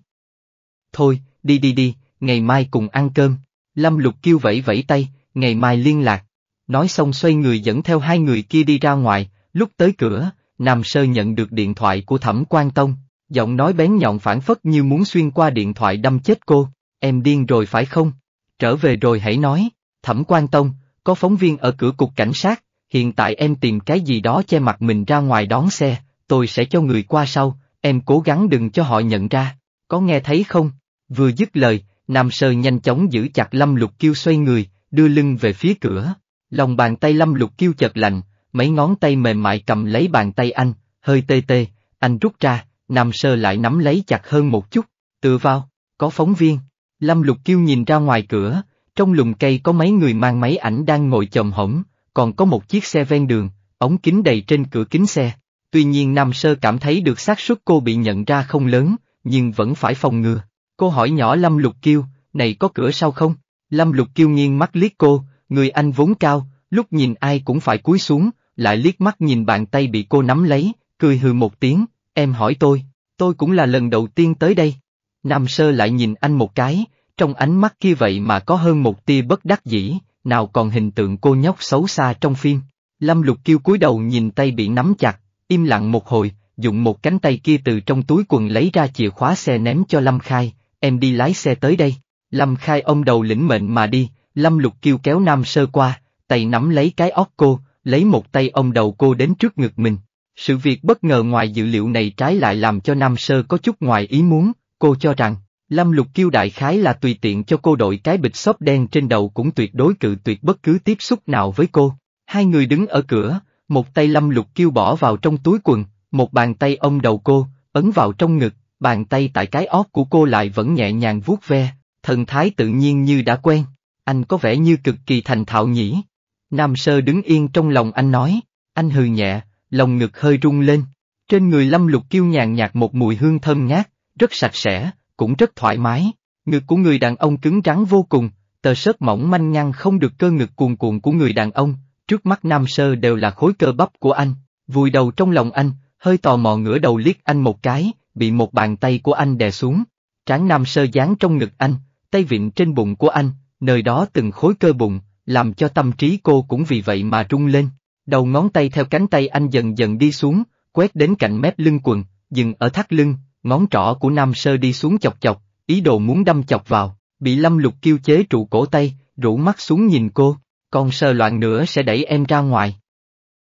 Thôi, đi đi đi, ngày mai cùng ăn cơm. Lâm Lục kêu vẫy vẫy tay, ngày mai liên lạc. Nói xong xoay người dẫn theo hai người kia đi ra ngoài, lúc tới cửa, Nam Sơ nhận được điện thoại của Thẩm Quan Tông, giọng nói bén nhọn phản phất như muốn xuyên qua điện thoại đâm chết cô, em điên rồi phải không? Trở về rồi hãy nói, Thẩm Quan Tông, có phóng viên ở cửa cục cảnh sát, hiện tại em tìm cái gì đó che mặt mình ra ngoài đón xe, tôi sẽ cho người qua sau, em cố gắng đừng cho họ nhận ra, có nghe thấy không? Vừa dứt lời, Nam Sơ nhanh chóng giữ chặt Lâm Lục Kiêu xoay người, đưa lưng về phía cửa. Lòng bàn tay Lâm Lục Kiêu chợt lạnh, mấy ngón tay mềm mại cầm lấy bàn tay anh, hơi tê tê, anh rút ra, Nam Sơ lại nắm lấy chặt hơn một chút, tựa vào, có phóng viên. Lâm Lục Kiêu nhìn ra ngoài cửa, trong lùm cây có mấy người mang máy ảnh đang ngồi chồng hổm, còn có một chiếc xe ven đường, ống kính đầy trên cửa kính xe. Tuy nhiên Nam Sơ cảm thấy được xác suất cô bị nhận ra không lớn, nhưng vẫn phải phòng ngừa. Cô hỏi nhỏ Lâm Lục Kiêu, này có cửa sau không? Lâm Lục Kiêu nghiêng mắt liếc cô, người anh vốn cao, lúc nhìn ai cũng phải cúi xuống, lại liếc mắt nhìn bàn tay bị cô nắm lấy, cười hừ một tiếng, em hỏi tôi, tôi cũng là lần đầu tiên tới đây. Nam Sơ lại nhìn anh một cái, trong ánh mắt kia vậy mà có hơn một tia bất đắc dĩ, nào còn hình tượng cô nhóc xấu xa trong phim. Lâm Lục Kiêu cúi đầu nhìn tay bị nắm chặt, im lặng một hồi, dùng một cánh tay kia từ trong túi quần lấy ra chìa khóa xe ném cho Lâm Khai, em đi lái xe tới đây. Lâm khai ông đầu lĩnh mệnh mà đi, Lâm lục kêu kéo nam sơ qua, tay nắm lấy cái óc cô, lấy một tay ông đầu cô đến trước ngực mình. Sự việc bất ngờ ngoài dự liệu này trái lại làm cho nam sơ có chút ngoài ý muốn, cô cho rằng, Lâm lục kêu đại khái là tùy tiện cho cô đội cái bịch xóp đen trên đầu cũng tuyệt đối cự tuyệt bất cứ tiếp xúc nào với cô. Hai người đứng ở cửa, một tay Lâm lục kêu bỏ vào trong túi quần, một bàn tay ông đầu cô, ấn vào trong ngực, bàn tay tại cái óc của cô lại vẫn nhẹ nhàng vuốt ve, thần thái tự nhiên như đã quen, anh có vẻ như cực kỳ thành thạo nhỉ. Nam sơ đứng yên trong lòng anh nói, anh hừ nhẹ, lòng ngực hơi rung lên, trên người lâm lục kiêu nhàn nhạt một mùi hương thơm ngát, rất sạch sẽ, cũng rất thoải mái, ngực của người đàn ông cứng rắn vô cùng, tờ sớt mỏng manh nhăn không được cơ ngực cuồn cuộn của người đàn ông, trước mắt nam sơ đều là khối cơ bắp của anh, vùi đầu trong lòng anh, hơi tò mò ngửa đầu liếc anh một cái, bị một bàn tay của anh đè xuống. Tráng nam sơ dán trong ngực anh, tay vịn trên bụng của anh, nơi đó từng khối cơ bụng, làm cho tâm trí cô cũng vì vậy mà trung lên. Đầu ngón tay theo cánh tay anh dần dần đi xuống, quét đến cạnh mép lưng quần, dừng ở thắt lưng, ngón trỏ của nam sơ đi xuống chọc chọc, ý đồ muốn đâm chọc vào, bị lâm lục kiêu chế trụ cổ tay, rủ mắt xuống nhìn cô, con sơ loạn nữa sẽ đẩy em ra ngoài.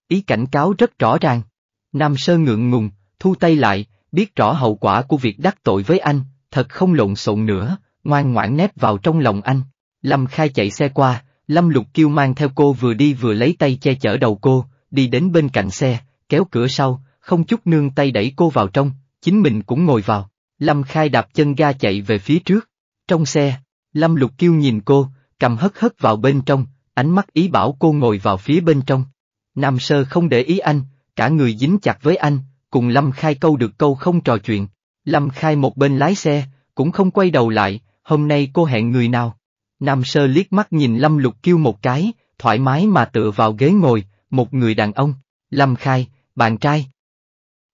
Ý cảnh cáo rất rõ ràng. Nam sơ ngượng ngùng, thu tay lại, biết rõ hậu quả của việc đắc tội với anh, thật không lộn xộn nữa, ngoan ngoãn nép vào trong lòng anh. Lâm Khai chạy xe qua, Lâm Lục Kiêu mang theo cô vừa đi vừa lấy tay che chở đầu cô, đi đến bên cạnh xe, kéo cửa sau, không chút nương tay đẩy cô vào trong, chính mình cũng ngồi vào. Lâm Khai đạp chân ga chạy về phía trước. Trong xe, Lâm Lục Kiêu nhìn cô, cầm hất hất vào bên trong, ánh mắt ý bảo cô ngồi vào phía bên trong. Nam Sơ không để ý anh, cả người dính chặt với anh, cùng Lâm Khai câu được câu không trò chuyện. Lâm Khai một bên lái xe, cũng không quay đầu lại, hôm nay cô hẹn người nào. Nam Sơ liếc mắt nhìn Lâm Lục kêu một cái, thoải mái mà tựa vào ghế ngồi, một người đàn ông, Lâm Khai, bạn trai.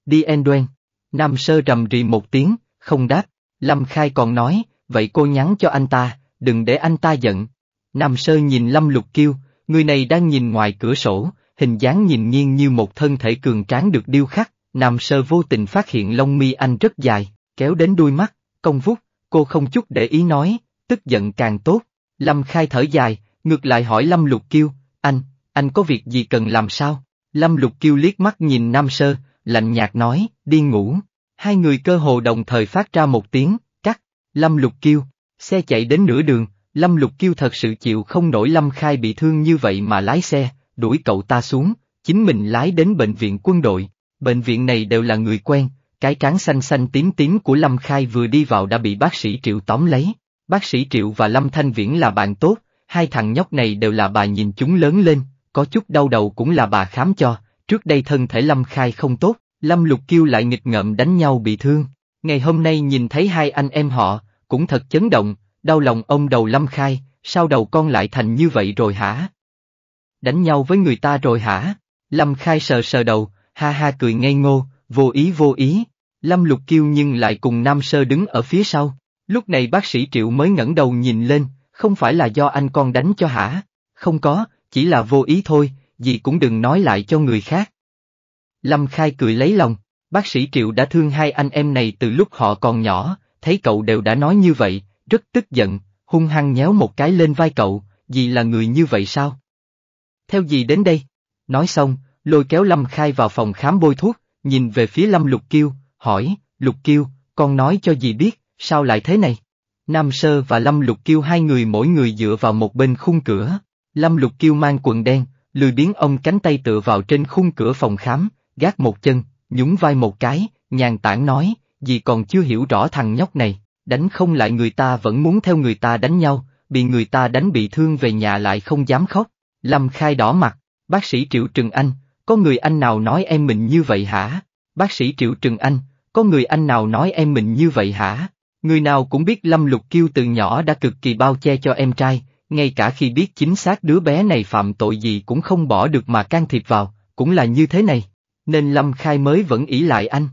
Đi Enduen. Nam Sơ rầm rì một tiếng, không đáp, Lâm Khai còn nói, vậy cô nhắn cho anh ta, đừng để anh ta giận. Nam Sơ nhìn Lâm Lục kêu, người này đang nhìn ngoài cửa sổ, hình dáng nhìn nghiêng như một thân thể cường tráng được điêu khắc, Nam Sơ vô tình phát hiện lông mi anh rất dài, kéo đến đuôi mắt, công vút, cô không chút để ý nói, tức giận càng tốt. Lâm Khai thở dài, ngược lại hỏi Lâm Lục Kiêu, anh, anh có việc gì cần làm sao? Lâm Lục Kiêu liếc mắt nhìn Nam Sơ, lạnh nhạt nói, đi ngủ. Hai người cơ hồ đồng thời phát ra một tiếng, cắt, Lâm Lục Kiêu, xe chạy đến nửa đường, Lâm Lục Kiêu thật sự chịu không nổi Lâm Khai bị thương như vậy mà lái xe, đuổi cậu ta xuống, chính mình lái đến bệnh viện quân đội. Bệnh viện này đều là người quen, cái trán xanh xanh tím tím của Lâm Khai vừa đi vào đã bị bác sĩ Triệu tóm lấy. Bác sĩ Triệu và Lâm Thanh Viễn là bạn tốt, hai thằng nhóc này đều là bà nhìn chúng lớn lên, có chút đau đầu cũng là bà khám cho, trước đây thân thể Lâm Khai không tốt, Lâm Lục Kiêu lại nghịch ngợm đánh nhau bị thương. Ngày hôm nay nhìn thấy hai anh em họ, cũng thật chấn động, đau lòng ông đầu Lâm Khai, sao đầu con lại thành như vậy rồi hả? Đánh nhau với người ta rồi hả? Lâm Khai sờ sờ đầu, ha ha cười ngây ngô, vô ý vô ý. Lâm Lục Kiêu nhưng lại cùng Nam Sơ đứng ở phía sau. Lúc này bác sĩ Triệu mới ngẩng đầu nhìn lên, không phải là do anh con đánh cho hả? Không có, chỉ là vô ý thôi, gì cũng đừng nói lại cho người khác. Lâm Khai cười lấy lòng, bác sĩ Triệu đã thương hai anh em này từ lúc họ còn nhỏ, thấy cậu đều đã nói như vậy, rất tức giận, hung hăng nhéo một cái lên vai cậu, gì là người như vậy sao? Theo gì đến đây? Nói xong, lôi kéo Lâm Khai vào phòng khám bôi thuốc, nhìn về phía Lâm Lục Kiêu, hỏi, Lục Kiêu, con nói cho dì biết, sao lại thế này? Nam Sơ và Lâm Lục Kiêu hai người mỗi người dựa vào một bên khung cửa, Lâm Lục Kiêu mang quần đen, lười biến ông cánh tay tựa vào trên khung cửa phòng khám, gác một chân, nhún vai một cái, nhàn tản nói, dì còn chưa hiểu rõ thằng nhóc này, đánh không lại người ta vẫn muốn theo người ta đánh nhau, bị người ta đánh bị thương về nhà lại không dám khóc. Lâm Khai đỏ mặt, bác sĩ Triệu Trừng Anh, có người anh nào nói em mình như vậy hả? Bác sĩ Triệu Trừng Anh, có người anh nào nói em mình như vậy hả? Người nào cũng biết Lâm Lục Kiêu từ nhỏ đã cực kỳ bao che cho em trai, ngay cả khi biết chính xác đứa bé này phạm tội gì cũng không bỏ được mà can thiệp vào, cũng là như thế này, nên Lâm Khai mới vẫn ý lại anh.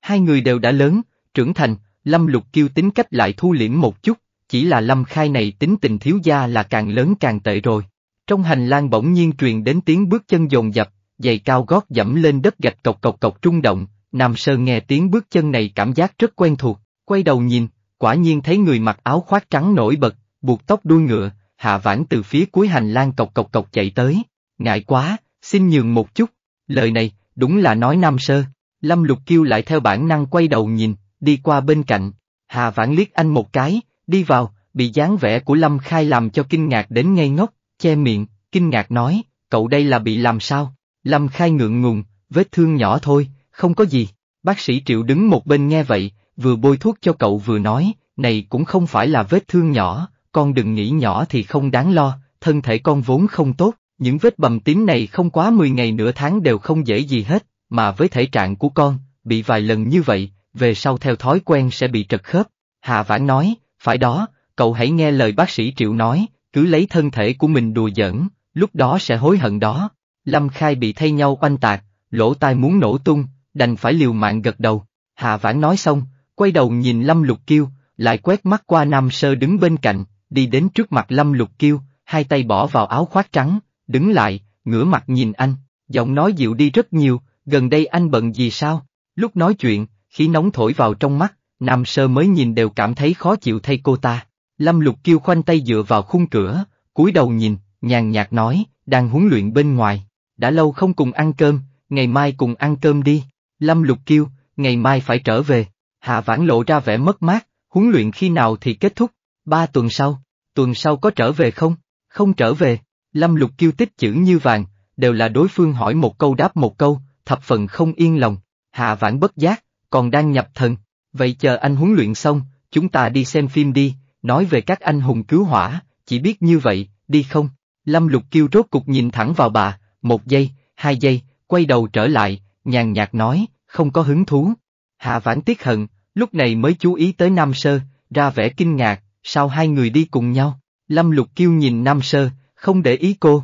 Hai người đều đã lớn, trưởng thành, Lâm Lục Kiêu tính cách lại thu liễm một chút, chỉ là Lâm Khai này tính tình thiếu gia là càng lớn càng tệ rồi. Trong hành lang bỗng nhiên truyền đến tiếng bước chân dồn dập, giày cao gót dẫm lên đất gạch cộc cộc cộc trung động, Nam Sơn nghe tiếng bước chân này cảm giác rất quen thuộc, quay đầu nhìn, quả nhiên thấy người mặc áo khoác trắng nổi bật, buộc tóc đuôi ngựa, hạ vãn từ phía cuối hành lang cộc cộc cộc chạy tới, ngại quá, xin nhường một chút, lời này, đúng là nói Nam Sơ, Lâm Lục Kiêu lại theo bản năng quay đầu nhìn, đi qua bên cạnh, Hà Vãn liếc anh một cái, đi vào, bị dáng vẻ của Lâm Khai làm cho kinh ngạc đến ngây ngốc, che miệng, kinh ngạc nói, cậu đây là bị làm sao? Lâm Khai ngượng ngùng, vết thương nhỏ thôi, không có gì. Bác sĩ Triệu đứng một bên nghe vậy, vừa bôi thuốc cho cậu vừa nói, này cũng không phải là vết thương nhỏ, con đừng nghĩ nhỏ thì không đáng lo, thân thể con vốn không tốt, những vết bầm tím này không quá 10 ngày nửa tháng đều không dễ gì hết, mà với thể trạng của con, bị vài lần như vậy, về sau theo thói quen sẽ bị trật khớp. Hạ Vãn nói, phải đó, cậu hãy nghe lời bác sĩ Triệu nói, cứ lấy thân thể của mình đùa giỡn, lúc đó sẽ hối hận đó. Lâm Khai bị thay nhau oanh tạc, lỗ tai muốn nổ tung, đành phải liều mạng gật đầu. Hạ Vãn nói xong, quay đầu nhìn Lâm Lục Kiêu, lại quét mắt qua Nam Sơ đứng bên cạnh, đi đến trước mặt Lâm Lục Kiêu, hai tay bỏ vào áo khoác trắng, đứng lại, ngửa mặt nhìn anh, giọng nói dịu đi rất nhiều, gần đây anh bận gì sao? Lúc nói chuyện, khí nóng thổi vào trong mắt, Nam Sơ mới nhìn đều cảm thấy khó chịu thay cô ta. Lâm Lục Kiêu khoanh tay dựa vào khung cửa, cúi đầu nhìn, nhàn nhạt nói, đang huấn luyện bên ngoài, đã lâu không cùng ăn cơm, ngày mai cùng ăn cơm đi. Lâm Lục Kiêu, ngày mai phải trở về. Hạ Vãn lộ ra vẻ mất mát, huấn luyện khi nào thì kết thúc, ba tuần sau, tuần sau có trở về không? Không trở về, Lâm Lục Kiêu tích chữ như vàng, đều là đối phương hỏi một câu đáp một câu, thập phần không yên lòng, Hạ Vãn bất giác, còn đang nhập thần, vậy chờ anh huấn luyện xong, chúng ta đi xem phim đi, nói về các anh hùng cứu hỏa, chỉ biết như vậy, đi không? Lâm Lục Kiêu rốt cục nhìn thẳng vào bà, một giây, hai giây, quay đầu trở lại, nhàn nhạt nói, không có hứng thú. Hạ Vãn tiếc hận, lúc này mới chú ý tới Nam Sơ, ra vẻ kinh ngạc, sao hai người đi cùng nhau? Lâm Lục Kiêu nhìn Nam Sơ, không để ý cô.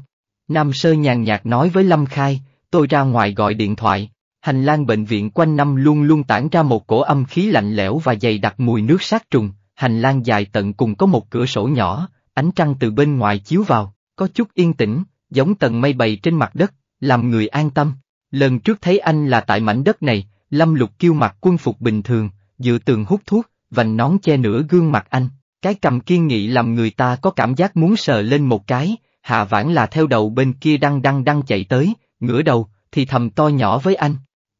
Nam Sơ nhàn nhạt nói với Lâm Khai, tôi ra ngoài gọi điện thoại. Hành lang bệnh viện quanh năm luôn luôn tản ra một cổ âm khí lạnh lẽo và dày đặc mùi nước sát trùng, hành lang dài tận cùng có một cửa sổ nhỏ, ánh trăng từ bên ngoài chiếu vào, có chút yên tĩnh, giống tầng mây bày trên mặt đất, làm người an tâm. Lần trước thấy anh là tại mảnh đất này, Lâm Lục kêu mặc quân phục bình thường, dựa tường hút thuốc, vành nón che nửa gương mặt anh, cái cầm kiên nghị làm người ta có cảm giác muốn sờ lên một cái, hạ vãn là theo đầu bên kia đăng đăng đăng chạy tới, ngửa đầu, thì thầm to nhỏ với anh.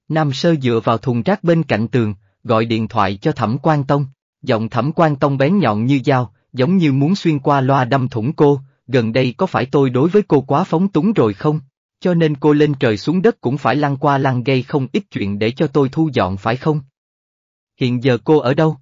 Nam Sơ dựa vào thùng rác bên cạnh tường, gọi điện thoại cho Thẩm Quang Tông, Giọng thẩm quan tông bén nhọn như dao, giống như muốn xuyên qua loa đâm thủng cô, gần đây có phải tôi đối với cô quá phóng túng rồi không? Cho nên cô lên trời xuống đất cũng phải lăn qua lăn gây không ít chuyện để cho tôi thu dọn phải không? Hiện giờ cô ở đâu?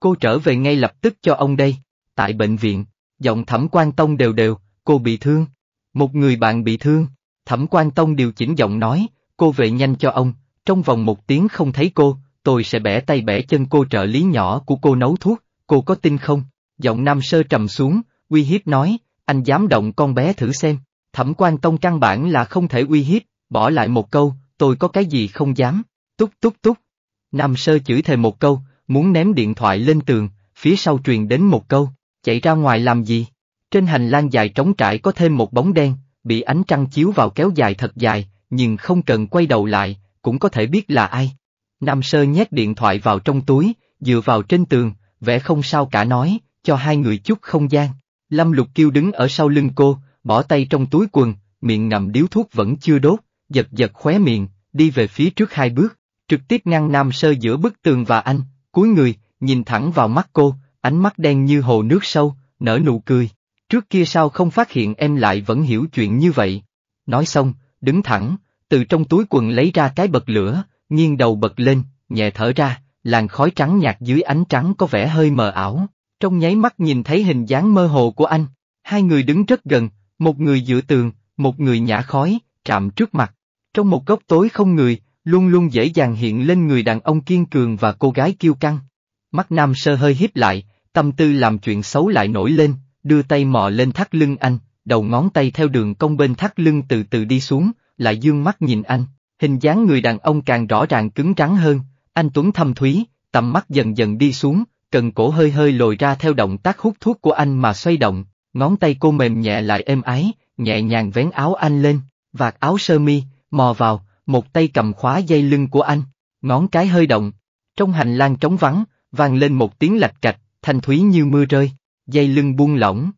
Cô trở về ngay lập tức cho ông đây, tại bệnh viện, giọng thẩm quan tông đều đều, cô bị thương. Một người bạn bị thương, thẩm quan tông điều chỉnh giọng nói, cô về nhanh cho ông, trong vòng một tiếng không thấy cô, tôi sẽ bẻ tay bẻ chân cô trợ lý nhỏ của cô nấu thuốc, cô có tin không? Giọng nam sơ trầm xuống, uy hiếp nói, anh dám động con bé thử xem. Thẩm quan tông căn bản là không thể uy hiếp, bỏ lại một câu, tôi có cái gì không dám, túc túc túc. Nam sơ chửi thề một câu, muốn ném điện thoại lên tường, phía sau truyền đến một câu, chạy ra ngoài làm gì? Trên hành lang dài trống trải có thêm một bóng đen, bị ánh trăng chiếu vào kéo dài thật dài, nhưng không cần quay đầu lại, cũng có thể biết là ai. Nam Sơ nhét điện thoại vào trong túi, dựa vào trên tường, vẽ không sao cả nói, cho hai người chút không gian. Lâm Lục Kiêu đứng ở sau lưng cô, bỏ tay trong túi quần, miệng ngậm điếu thuốc vẫn chưa đốt, giật giật khóe miệng, đi về phía trước hai bước, trực tiếp ngăn Nam Sơ giữa bức tường và anh, cúi người, nhìn thẳng vào mắt cô, ánh mắt đen như hồ nước sâu, nở nụ cười. Trước kia sao không phát hiện em lại vẫn hiểu chuyện như vậy. Nói xong, đứng thẳng, từ trong túi quần lấy ra cái bật lửa, nghiêng đầu bật lên, nhẹ thở ra, làn khói trắng nhạt dưới ánh trắng có vẻ hơi mờ ảo, trong nháy mắt nhìn thấy hình dáng mơ hồ của anh, hai người đứng rất gần, một người dựa tường, một người nhả khói, chạm trước mặt. Trong một góc tối không người, luôn luôn dễ dàng hiện lên người đàn ông kiên cường và cô gái kiêu căng. Mắt nam sơ hơi híp lại, tâm tư làm chuyện xấu lại nổi lên, đưa tay mò lên thắt lưng anh, đầu ngón tay theo đường cong bên thắt lưng từ từ đi xuống, lại dương mắt nhìn anh, Hình dáng người đàn ông càng rõ ràng cứng trắng hơn, anh Tuấn thâm thúy, tầm mắt dần dần đi xuống, cần cổ hơi hơi lồi ra theo động tác hút thuốc của anh mà xoay động, ngón tay cô mềm nhẹ lại êm ái, nhẹ nhàng vén áo anh lên, vạt áo sơ mi, mò vào, một tay cầm khóa dây lưng của anh, ngón cái hơi động. Trong hành lang trống vắng, vang lên một tiếng lạch cạch, thanh thúy như mưa rơi, dây lưng buông lỏng.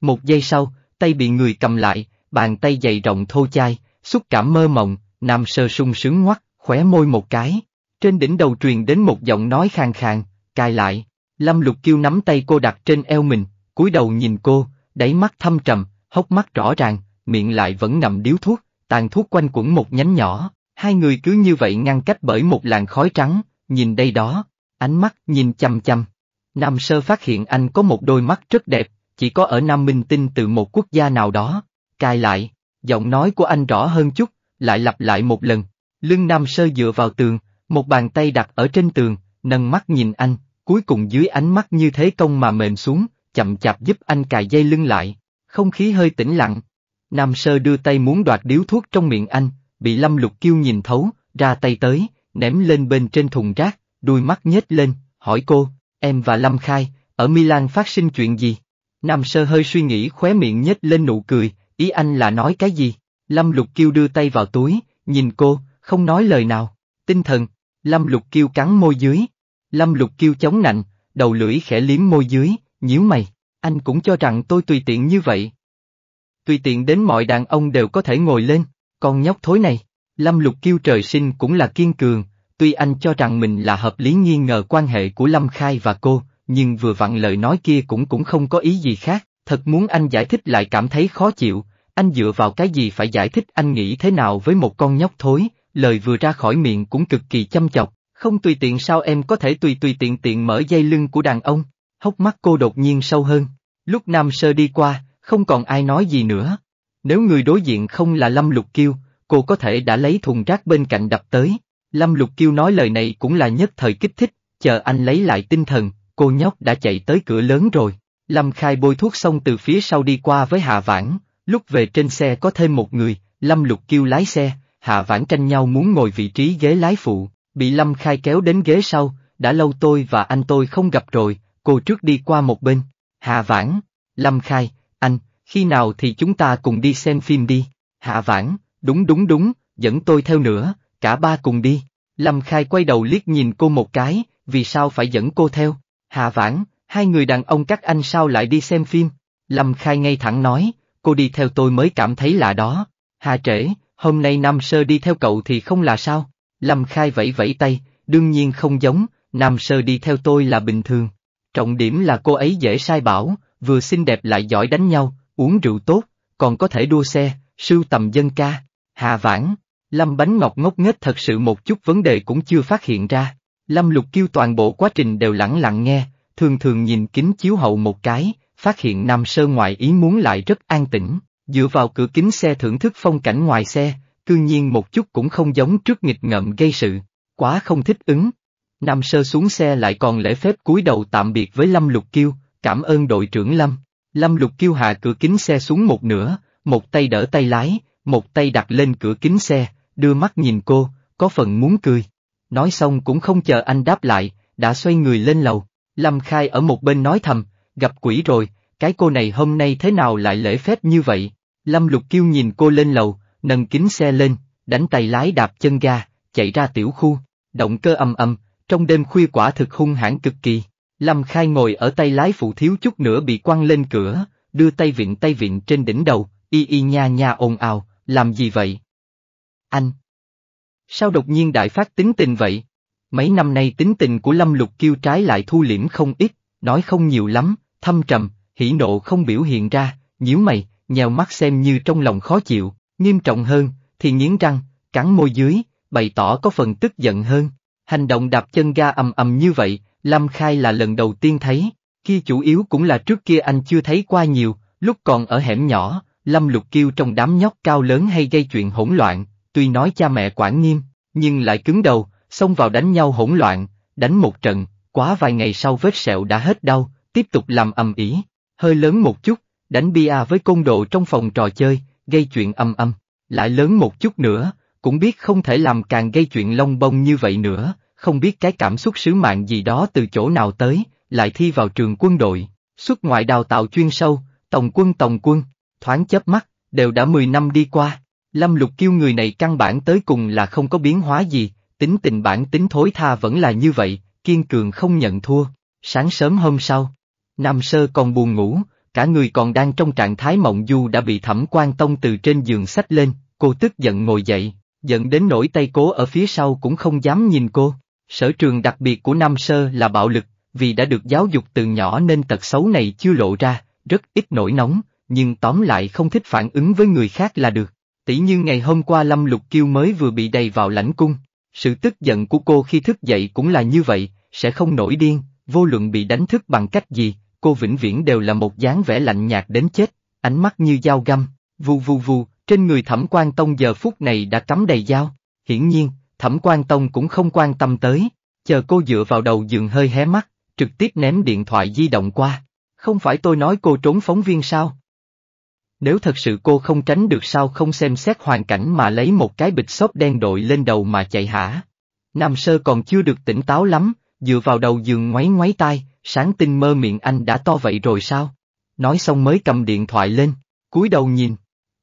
Một giây sau, tay bị người cầm lại, bàn tay dày rộng thô chai, xúc cảm mơ mộng, Nam Sơ sung sướng ngoắt, khóe môi một cái. Trên đỉnh đầu truyền đến một giọng nói khàn khàn, cài lại. Lâm Lục Kiêu nắm tay cô đặt trên eo mình, cúi đầu nhìn cô, đáy mắt thâm trầm, hốc mắt rõ ràng, miệng lại vẫn nằm điếu thuốc, tàn thuốc quanh quẩn một nhánh nhỏ. Hai người cứ như vậy ngăn cách bởi một làn khói trắng, nhìn đây đó, ánh mắt nhìn chằm chằm. Nam Sơ phát hiện anh có một đôi mắt rất đẹp, chỉ có ở Nam Minh Tinh từ một quốc gia nào đó. Cài lại, giọng nói của anh rõ hơn chút, lại lặp lại một lần. Lưng Nam Sơ dựa vào tường, một bàn tay đặt ở trên tường, nâng mắt nhìn anh, cuối cùng dưới ánh mắt như thế công mà mềm xuống, chậm chạp giúp anh cài dây lưng lại. Không khí hơi tĩnh lặng. Nam Sơ đưa tay muốn đoạt điếu thuốc trong miệng anh, bị Lâm Lục Kiêu nhìn thấu, ra tay tới, ném lên bên trên thùng rác, đuôi mắt nhếch lên, hỏi cô, em và Lâm Khai, ở Milan phát sinh chuyện gì? Nam Sơ hơi suy nghĩ khóe miệng nhếch lên nụ cười, ý anh là nói cái gì? Lâm Lục Kiêu đưa tay vào túi, nhìn cô, không nói lời nào. Tinh thần, Lâm Lục Kiêu cắn môi dưới. Lâm Lục Kiêu chống nạnh, đầu lưỡi khẽ liếm môi dưới, nhíu mày, anh cũng cho rằng tôi tùy tiện như vậy. Tùy tiện đến mọi đàn ông đều có thể ngồi lên, con nhóc thối này. Lâm Lục Kiêu trời sinh cũng là kiên cường, tuy anh cho rằng mình là hợp lý nghi ngờ quan hệ của Lâm Khai và cô, nhưng vừa vặn lời nói kia cũng cũng không có ý gì khác, thật muốn anh giải thích lại cảm thấy khó chịu, anh dựa vào cái gì phải giải thích anh nghĩ thế nào với một con nhóc thối, lời vừa ra khỏi miệng cũng cực kỳ chăm chọc, không tùy tiện sao em có thể tùy tùy tiện tiện mở dây lưng của đàn ông, hốc mắt cô đột nhiên sâu hơn, lúc Nam Sơ đi qua, không còn ai nói gì nữa. Nếu người đối diện không là Lâm Lục Kiêu, cô có thể đã lấy thùng rác bên cạnh đập tới. Lâm Lục Kiêu nói lời này cũng là nhất thời kích thích, chờ anh lấy lại tinh thần, cô nhóc đã chạy tới cửa lớn rồi. Lâm Khai bôi thuốc xong từ phía sau đi qua với Hạ Vãn, Lúc về trên xe có thêm một người, Lâm Lục kêu lái xe, Hạ Vãn tranh nhau muốn ngồi vị trí ghế lái phụ, bị Lâm Khai kéo đến ghế sau, đã lâu tôi và anh tôi không gặp rồi, cô trước đi qua một bên. Hạ Vãn, Lâm Khai, anh, khi nào thì chúng ta cùng đi xem phim đi. Hạ Vãn, đúng đúng đúng, dẫn tôi theo nữa, cả ba cùng đi. Lâm Khai quay đầu liếc nhìn cô một cái, vì sao phải dẫn cô theo? Hạ Vãn, hai người đàn ông các anh sao lại đi xem phim? Lâm Khai ngay thẳng nói, cô đi theo tôi mới cảm thấy lạ đó. Hà trễ, hôm nay Nam Sơ đi theo cậu thì không là sao? Lâm Khai vẫy vẫy tay, đương nhiên không giống, Nam Sơ đi theo tôi là bình thường. Trọng điểm là cô ấy dễ sai bảo, vừa xinh đẹp lại giỏi đánh nhau, uống rượu tốt, còn có thể đua xe, sưu tầm dân ca. Hà Vãn, Lâm Bánh Ngọc ngốc nghếch thật sự một chút vấn đề cũng chưa phát hiện ra. Lâm Lục Kiêu toàn bộ quá trình đều lẳng lặng nghe, thường thường nhìn kính chiếu hậu một cái, phát hiện Nam sơ ngoại ý muốn lại rất an tĩnh, dựa vào cửa kính xe thưởng thức phong cảnh ngoài xe, cư nhiên một chút cũng không giống trước nghịch ngợm gây sự, quá không thích ứng. Nam Sơ xuống xe lại còn lễ phép cúi đầu tạm biệt với Lâm Lục Kiêu, cảm ơn đội trưởng Lâm. Lâm Lục Kiêu hạ cửa kính xe xuống một nửa, một tay đỡ tay lái, một tay đặt lên cửa kính xe, đưa mắt nhìn cô, có phần muốn cười. Nói xong cũng không chờ anh đáp lại, đã xoay người lên lầu. Lâm Khai ở một bên nói thầm, gặp quỷ rồi, cái cô này hôm nay thế nào lại lễ phép như vậy? Lâm Lục Kiêu nhìn cô lên lầu, nâng kính xe lên, đánh tay lái đạp chân ga, chạy ra tiểu khu, động cơ âm âm, trong đêm khuya quả thực hung hãn cực kỳ. Lâm Khai ngồi ở tay lái phụ thiếu chút nữa bị quăng lên cửa, đưa tay vịn tay vịn trên đỉnh đầu, y y nha nha ồn ào, làm gì vậy? Anh! Sao đột nhiên đại phát tính tình vậy? Mấy năm nay tính tình của Lâm Lục Kiêu trái lại thu liễm không ít, nói không nhiều lắm, thâm trầm, hỉ nộ không biểu hiện ra, nhíu mày, nhèo mắt xem như trong lòng khó chịu, nghiêm trọng hơn, thì nghiến răng, cắn môi dưới, bày tỏ có phần tức giận hơn. Hành động đạp chân ga ầm ầm như vậy, Lâm Khai là lần đầu tiên thấy, kia chủ yếu cũng là trước kia anh chưa thấy qua nhiều, lúc còn ở hẻm nhỏ, Lâm Lục Kiêu trong đám nhóc cao lớn hay gây chuyện hỗn loạn, tuy nói cha mẹ quản nghiêm, nhưng lại cứng đầu, xông vào đánh nhau hỗn loạn, đánh một trận, quá vài ngày sau vết sẹo đã hết đau, tiếp tục làm ầm ĩ, hơi lớn một chút, đánh bia với côn đồ trong phòng trò chơi, gây chuyện âm âm, lại lớn một chút nữa, cũng biết không thể làm càng gây chuyện long bông như vậy nữa, không biết cái cảm xúc sứ mạng gì đó từ chỗ nào tới, lại thi vào trường quân đội, xuất ngoại đào tạo chuyên sâu, tổng quân tổng quân, thoáng chớp mắt, đều đã 10 năm đi qua, Lâm Lục kêu người này căn bản tới cùng là không có biến hóa gì, tính tình bản tính thối tha vẫn là như vậy, kiên cường không nhận thua. Sáng sớm hôm sau, Nam Sơ còn buồn ngủ, cả người còn đang trong trạng thái mộng du đã bị Thẩm Quan Tông từ trên giường sách lên, cô tức giận ngồi dậy, giận đến nỗi tay cố ở phía sau cũng không dám nhìn cô. Sở trường đặc biệt của Nam Sơ là bạo lực, vì đã được giáo dục từ nhỏ nên tật xấu này chưa lộ ra, rất ít nổi nóng, nhưng tóm lại không thích phản ứng với người khác là được. Tỷ như ngày hôm qua Lâm Lục Kiêu mới vừa bị đầy vào lãnh cung, sự tức giận của cô khi thức dậy cũng là như vậy, sẽ không nổi điên, vô luận bị đánh thức bằng cách gì, cô vĩnh viễn đều là một dáng vẻ lạnh nhạt đến chết, ánh mắt như dao găm, vù vù vù, trên người Thẩm Quan Tông giờ phút này đã cắm đầy dao, hiển nhiên, Thẩm Quan Tông cũng không quan tâm tới, chờ cô dựa vào đầu giường hơi hé mắt, trực tiếp ném điện thoại di động qua. Không phải tôi nói cô trốn phóng viên sao? Nếu thật sự cô không tránh được sao không xem xét hoàn cảnh mà lấy một cái bịch xốp đen đội lên đầu mà chạy hả? Nam sơ còn chưa được tỉnh táo lắm, dựa vào đầu giường ngoáy ngoáy tai, sáng tinh mơ miệng anh đã to vậy rồi sao? Nói xong mới cầm điện thoại lên, cúi đầu nhìn.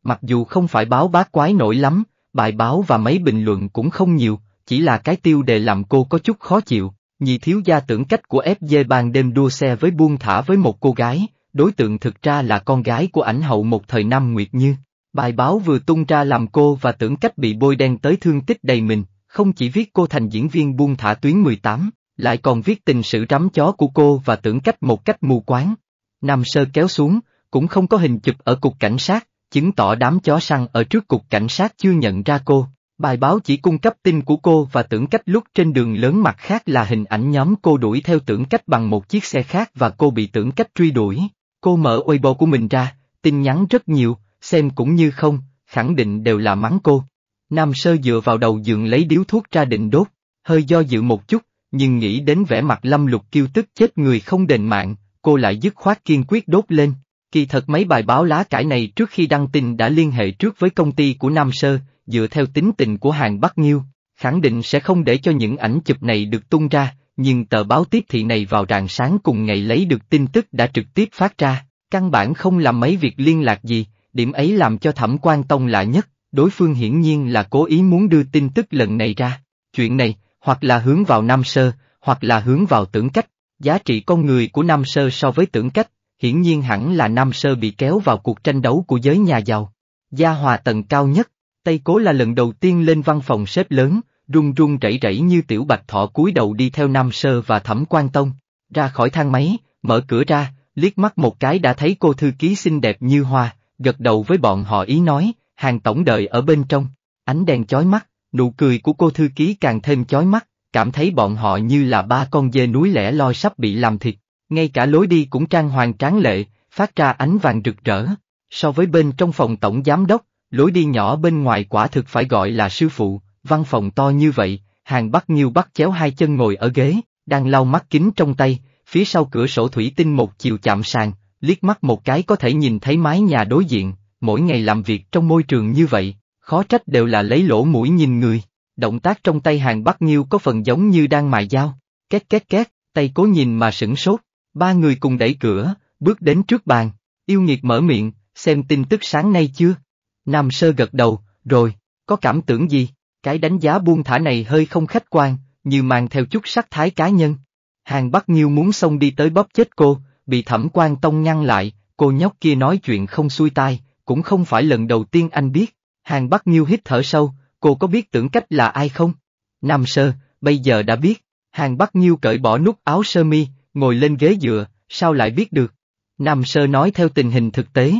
Mặc dù không phải báo bác quái nổi lắm, bài báo và mấy bình luận cũng không nhiều, chỉ là cái tiêu đề làm cô có chút khó chịu. Nhị thiếu gia tưởng cách của FG ban đêm đua xe với buông thả với một cô gái, Đối tượng thực ra là con gái của ảnh hậu một thời năm Nguyệt Như. Bài báo vừa tung ra làm cô và tưởng cách bị bôi đen tới thương tích đầy mình, không chỉ viết cô thành diễn viên buông thả tuyến mười tám lại còn viết tình sự rắm chó của cô và tưởng cách một cách mù quáng. Nam Sơ kéo xuống, cũng không có hình chụp ở cục cảnh sát, chứng tỏ đám chó săn ở trước cục cảnh sát chưa nhận ra cô. Bài báo chỉ cung cấp tin của cô và tưởng cách lúc trên đường lớn mặt khác là hình ảnh nhóm cô đuổi theo tưởng cách bằng một chiếc xe khác và cô bị tưởng cách truy đuổi. Cô mở Weibo của mình ra, tin nhắn rất nhiều, xem cũng như không, khẳng định đều là mắng cô. Nam Sơ dựa vào đầu giường lấy điếu thuốc ra định đốt, hơi do dự một chút, nhưng nghĩ đến vẻ mặt Lâm Lục kiêu tức chết người không đền mạng, cô lại dứt khoát kiên quyết đốt lên. Kỳ thật mấy bài báo lá cải này trước khi đăng tin đã liên hệ trước với công ty của Nam Sơ, dựa theo tính tình của hàng Bắc Nhiêu, khẳng định sẽ không để cho những ảnh chụp này được tung ra, nhưng tờ báo tiếp thị này vào rạng sáng cùng ngày lấy được tin tức đã trực tiếp phát ra, căn bản không làm mấy việc liên lạc gì, điểm ấy làm cho Thẩm quan Tông lạ nhất, đối phương hiển nhiên là cố ý muốn đưa tin tức lần này ra, chuyện này, hoặc là hướng vào Nam Sơ, hoặc là hướng vào tưởng cách, giá trị con người của Nam Sơ so với tưởng cách, hiển nhiên hẳn là Nam Sơ bị kéo vào cuộc tranh đấu của giới nhà giàu. Gia hòa tầng cao nhất, Tây Cố là lần đầu tiên lên văn phòng xếp lớn, run run rẩy rẩy như tiểu bạch thọ cúi đầu đi theo Nam Sơ và Thẩm Quan Tông, ra khỏi thang máy, mở cửa ra, liếc mắt một cái đã thấy cô thư ký xinh đẹp như hoa, gật đầu với bọn họ ý nói, hàng tổng đợi ở bên trong, ánh đèn chói mắt, nụ cười của cô thư ký càng thêm chói mắt, cảm thấy bọn họ như là ba con dê núi lẻ loi sắp bị làm thịt, ngay cả lối đi cũng trang hoàng tráng lệ, phát ra ánh vàng rực rỡ. So với bên trong phòng tổng giám đốc, lối đi nhỏ bên ngoài quả thực phải gọi là sư phụ, Văn phòng to như vậy, hàng bắt nhiêu bắt chéo hai chân ngồi ở ghế, đang lau mắt kính trong tay, phía sau cửa sổ thủy tinh một chiều chạm sàn, liếc mắt một cái có thể nhìn thấy mái nhà đối diện, mỗi ngày làm việc trong môi trường như vậy, khó trách đều là lấy lỗ mũi nhìn người. Động tác trong tay hàng bắt nhiêu có phần giống như đang mài dao, két két két, tay cố nhìn mà sửng sốt, ba người cùng đẩy cửa, bước đến trước bàn, yêu nghiệt mở miệng, xem tin tức sáng nay chưa? Nam sơ gật đầu, rồi, có cảm tưởng gì? Cái đánh giá buông thả này hơi không khách quan, như mang theo chút sắc thái cá nhân. Hàng Bắc Nhiêu muốn xông đi tới bóp chết cô, bị thẩm quan tông ngăn lại, cô nhóc kia nói chuyện không xuôi tai, cũng không phải lần đầu tiên anh biết. Hàng Bắc Nhiêu hít thở sâu, cô có biết tưởng cách là ai không? Nam sơ, bây giờ đã biết, Hàng Bắc Nhiêu cởi bỏ nút áo sơ mi, ngồi lên ghế dựa, sao lại biết được? Nam sơ nói theo tình hình thực tế.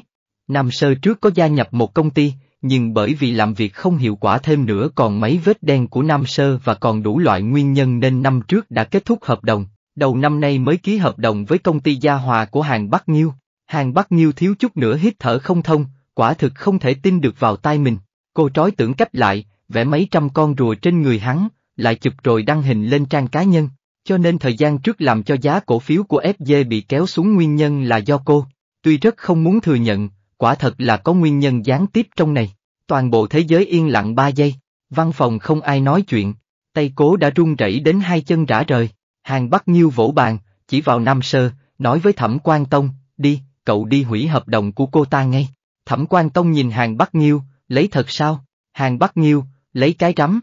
Nam sơ trước có gia nhập một công ty, nhưng bởi vì làm việc không hiệu quả thêm nữa còn mấy vết đen của Nam Sơ và còn đủ loại nguyên nhân nên năm trước đã kết thúc hợp đồng, đầu năm nay mới ký hợp đồng với công ty gia hòa của hàng Bắc Nhiêu. Hàng Bắc Nhiêu thiếu chút nữa hít thở không thông, quả thực không thể tin được vào tai mình. Cô trói tưởng cách lại, vẽ mấy trăm con rùa trên người hắn, lại chụp rồi đăng hình lên trang cá nhân. Cho nên thời gian trước làm cho giá cổ phiếu của FG bị kéo xuống nguyên nhân là do cô. Tuy rất không muốn thừa nhận, quả thật là có nguyên nhân gián tiếp trong này. Toàn bộ thế giới yên lặng ba giây, văn phòng không ai nói chuyện, tay cố đã run rẩy đến hai chân rã rời, hàng bắt nhiêu vỗ bàn, chỉ vào Nam Sơ, nói với Thẩm Quan Tông, đi, cậu đi hủy hợp đồng của cô ta ngay. Thẩm Quan Tông nhìn hàng bắt nhiêu, lấy thật sao, hàng bắt nhiêu, lấy cái rắm.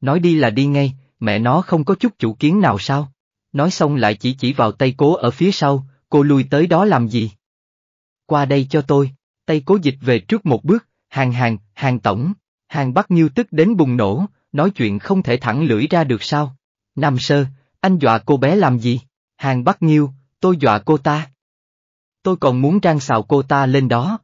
Nói đi là đi ngay, mẹ nó không có chút chủ kiến nào sao. Nói xong lại chỉ chỉ vào tay cố ở phía sau, cô lui tới đó làm gì? qua đây cho tôi. Tay cố dịch về trước một bước, hàng hàng, hàng tổng, hàng bắt nhiêu tức đến bùng nổ, nói chuyện không thể thẳng lưỡi ra được sao. Nam sơ, anh dọa cô bé làm gì? Hàng bắt nhiêu, tôi dọa cô ta. Tôi còn muốn trang xào cô ta lên đó.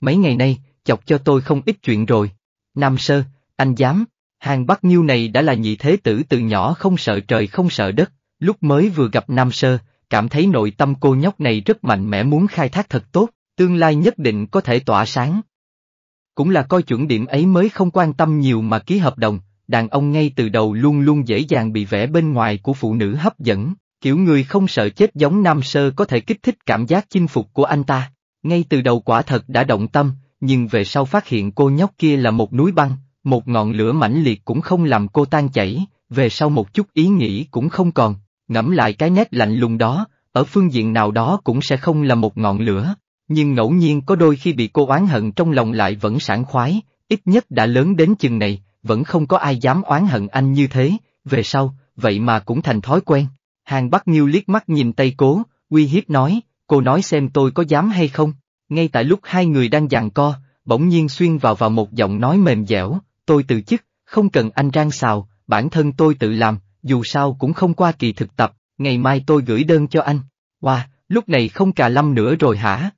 Mấy ngày nay, chọc cho tôi không ít chuyện rồi. Nam sơ, anh dám, hàng bắt nhiêu này đã là nhị thế tử từ nhỏ không sợ trời không sợ đất, lúc mới vừa gặp Nam sơ, cảm thấy nội tâm cô nhóc này rất mạnh mẽ muốn khai thác thật tốt, tương lai nhất định có thể tỏa sáng. Cũng là coi chuẩn điểm ấy mới không quan tâm nhiều mà ký hợp đồng, đàn ông ngay từ đầu luôn luôn dễ dàng bị vẽ bên ngoài của phụ nữ hấp dẫn, kiểu người không sợ chết giống nam sơ có thể kích thích cảm giác chinh phục của anh ta. Ngay từ đầu quả thật đã động tâm, nhưng về sau phát hiện cô nhóc kia là một núi băng, một ngọn lửa mãnh liệt cũng không làm cô tan chảy, về sau một chút ý nghĩ cũng không còn, ngẫm lại cái nét lạnh lùng đó, ở phương diện nào đó cũng sẽ không là một ngọn lửa, nhưng ngẫu nhiên có đôi khi bị cô oán hận trong lòng lại vẫn sảng khoái, ít nhất đã lớn đến chừng này, vẫn không có ai dám oán hận anh như thế, về sau, vậy mà cũng thành thói quen. Hàng Bắc Nghiêu liếc mắt nhìn Tây cố, uy hiếp nói, cô nói xem tôi có dám hay không. Ngay tại lúc hai người đang giằng co, bỗng nhiên xuyên vào vào một giọng nói mềm dẻo, tôi tự chức, không cần anh rang xào, bản thân tôi tự làm, dù sao cũng không qua kỳ thực tập, ngày mai tôi gửi đơn cho anh. Wow, lúc này không cà lâm nữa rồi hả?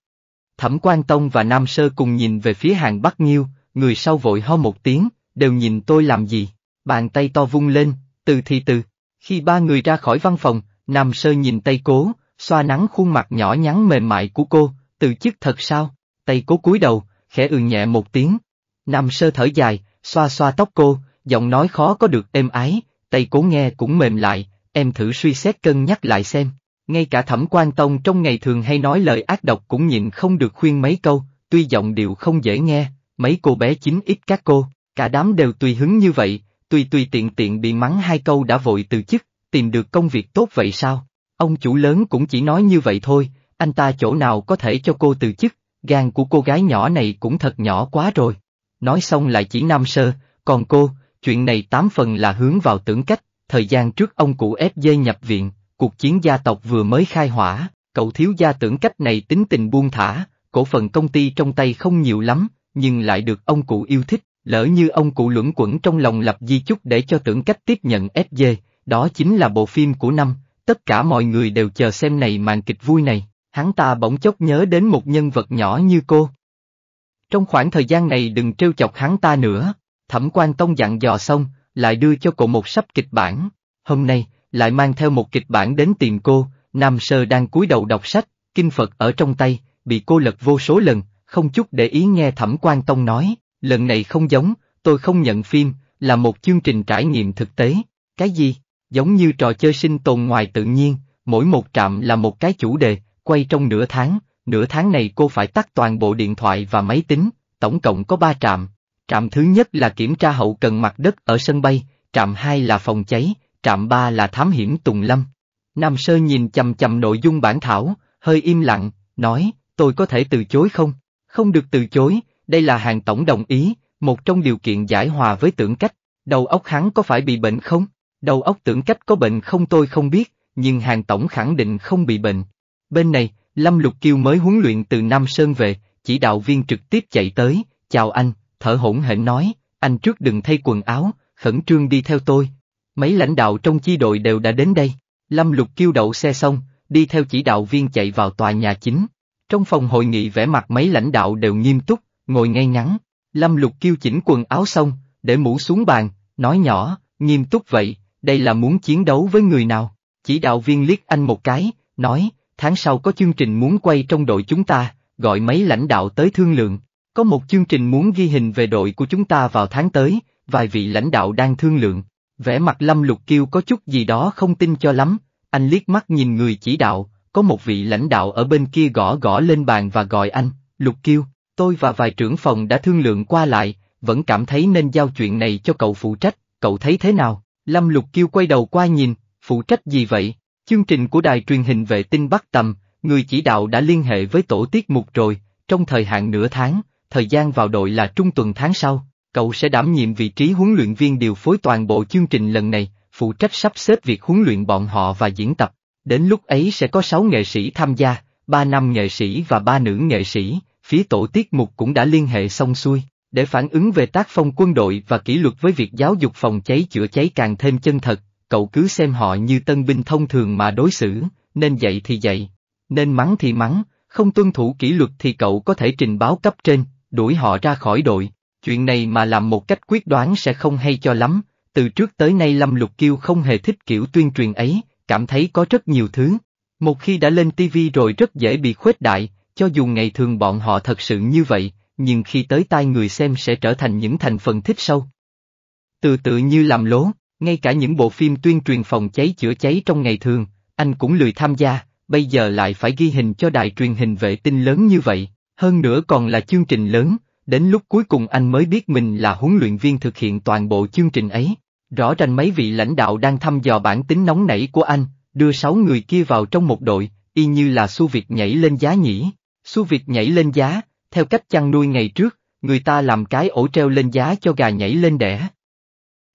Thẩm Quang Tông và Nam Sơ cùng nhìn về phía hàng Bắc Nhiêu, người sau vội ho một tiếng, đều nhìn tôi làm gì, bàn tay to vung lên, từ thì từ. Khi ba người ra khỏi văn phòng, Nam Sơ nhìn tay cố, xoa nắng khuôn mặt nhỏ nhắn mềm mại của cô, từ chức thật sao, tay cố cúi đầu, khẽ ừ nhẹ một tiếng. Nam Sơ thở dài, xoa xoa tóc cô, giọng nói khó có được êm ái, tay cố nghe cũng mềm lại, em thử suy xét cân nhắc lại xem. Ngay cả thẩm quan tông trong ngày thường hay nói lời ác độc cũng nhịn không được khuyên mấy câu, tuy giọng điệu không dễ nghe, mấy cô bé chính ít các cô, cả đám đều tùy hứng như vậy, tùy tùy tiện tiện bị mắng hai câu đã vội từ chức, tìm được công việc tốt vậy sao? Ông chủ lớn cũng chỉ nói như vậy thôi, anh ta chỗ nào có thể cho cô từ chức, gan của cô gái nhỏ này cũng thật nhỏ quá rồi. Nói xong lại chỉ nam sơ, còn cô, chuyện này tám phần là hướng vào tưởng cách, thời gian trước ông cụ ép dây nhập viện, cuộc chiến gia tộc vừa mới khai hỏa, cậu thiếu gia tưởng cách này tính tình buông thả, cổ phần công ty trong tay không nhiều lắm, nhưng lại được ông cụ yêu thích, lỡ như ông cụ luẩn quẩn trong lòng lập di chúc để cho tưởng cách tiếp nhận ép dây đó chính là bộ phim của năm, tất cả mọi người đều chờ xem này màn kịch vui này, hắn ta bỗng chốc nhớ đến một nhân vật nhỏ như cô. Trong khoảng thời gian này đừng trêu chọc hắn ta nữa, Thẩm quan Tông dặn dò xong, lại đưa cho cô một sắp kịch bản. Hôm nay, lại mang theo một kịch bản đến tìm cô, Nam Sơ đang cúi đầu đọc sách, kinh Phật ở trong tay, bị cô lật vô số lần, không chút để ý nghe Thẩm quan Tông nói, lần này không giống, tôi không nhận phim, là một chương trình trải nghiệm thực tế. Cái gì? Giống như trò chơi sinh tồn ngoài tự nhiên, mỗi một trạm là một cái chủ đề, quay trong nửa tháng, nửa tháng này cô phải tắt toàn bộ điện thoại và máy tính, tổng cộng có ba trạm, Trạm thứ nhất là kiểm tra hậu cần mặt đất ở sân bay, trạm hai là phòng cháy, trạm ba là thám hiểm Tùng Lâm. Nam Sơ nhìn chầm chầm nội dung bản thảo, hơi im lặng, nói, tôi có thể từ chối không? Không được từ chối, đây là hàng tổng đồng ý, một trong điều kiện giải hòa với tưởng cách, đầu óc hắn có phải bị bệnh không? Đầu óc tưởng cách có bệnh không tôi không biết, nhưng hàng tổng khẳng định không bị bệnh. Bên này, Lâm Lục Kiêu mới huấn luyện từ Nam Sơn về, chỉ đạo viên trực tiếp chạy tới, chào anh, thở hổn hển nói, anh trước đừng thay quần áo, khẩn trương đi theo tôi. Mấy lãnh đạo trong chi đội đều đã đến đây. Lâm Lục kêu đậu xe xong, đi theo chỉ đạo viên chạy vào tòa nhà chính. Trong phòng hội nghị vẻ mặt mấy lãnh đạo đều nghiêm túc, ngồi ngay ngắn. Lâm Lục kêu chỉnh quần áo xong, để mũ xuống bàn, nói nhỏ, nghiêm túc vậy, đây là muốn chiến đấu với người nào. Chỉ đạo viên liếc anh một cái, nói, tháng sau có chương trình muốn quay trong đội chúng ta, gọi mấy lãnh đạo tới thương lượng. Có một chương trình muốn ghi hình về đội của chúng ta vào tháng tới, vài vị lãnh đạo đang thương lượng. Vẻ mặt Lâm Lục Kiêu có chút gì đó không tin cho lắm, anh liếc mắt nhìn người chỉ đạo, có một vị lãnh đạo ở bên kia gõ gõ lên bàn và gọi anh, Lục Kiêu, tôi và vài trưởng phòng đã thương lượng qua lại, vẫn cảm thấy nên giao chuyện này cho cậu phụ trách, cậu thấy thế nào? Lâm Lục Kiêu quay đầu qua nhìn, phụ trách gì vậy? Chương trình của đài truyền hình vệ tinh Bắc Tầm, người chỉ đạo đã liên hệ với tổ tiết mục rồi, trong thời hạn nửa tháng, thời gian vào đội là trung tuần tháng sau, cậu sẽ đảm nhiệm vị trí huấn luyện viên điều phối toàn bộ chương trình lần này, phụ trách sắp xếp việc huấn luyện bọn họ và diễn tập. Đến lúc ấy sẽ có 6 nghệ sĩ tham gia, 3 nam nghệ sĩ và 3 nữ nghệ sĩ, phía tổ tiết mục cũng đã liên hệ xong xuôi, để phản ứng về tác phong quân đội và kỷ luật với việc giáo dục phòng cháy chữa cháy càng thêm chân thật, cậu cứ xem họ như tân binh thông thường mà đối xử, nên dạy thì dạy, nên mắng thì mắng, không tuân thủ kỷ luật thì cậu có thể trình báo cấp trên, đuổi họ ra khỏi đội, chuyện này mà làm một cách quyết đoán sẽ không hay cho lắm, từ trước tới nay Lâm Lục Kiêu không hề thích kiểu tuyên truyền ấy, cảm thấy có rất nhiều thứ. Một khi đã lên TV rồi rất dễ bị khuếch đại, cho dù ngày thường bọn họ thật sự như vậy, nhưng khi tới tai người xem sẽ trở thành những thành phần thích sâu. Từ tự như làm lố, ngay cả những bộ phim tuyên truyền phòng cháy chữa cháy trong ngày thường, anh cũng lười tham gia, bây giờ lại phải ghi hình cho đài truyền hình vệ tinh lớn như vậy, hơn nữa còn là chương trình lớn, đến lúc cuối cùng anh mới biết mình là huấn luyện viên thực hiện toàn bộ chương trình ấy. Rõ ràng mấy vị lãnh đạo đang thăm dò bản tính nóng nảy của anh, đưa sáu người kia vào trong một đội, y như là su việc nhảy lên giá nhỉ. Su việc nhảy lên giá, theo cách chăn nuôi ngày trước, người ta làm cái ổ treo lên giá cho gà nhảy lên đẻ.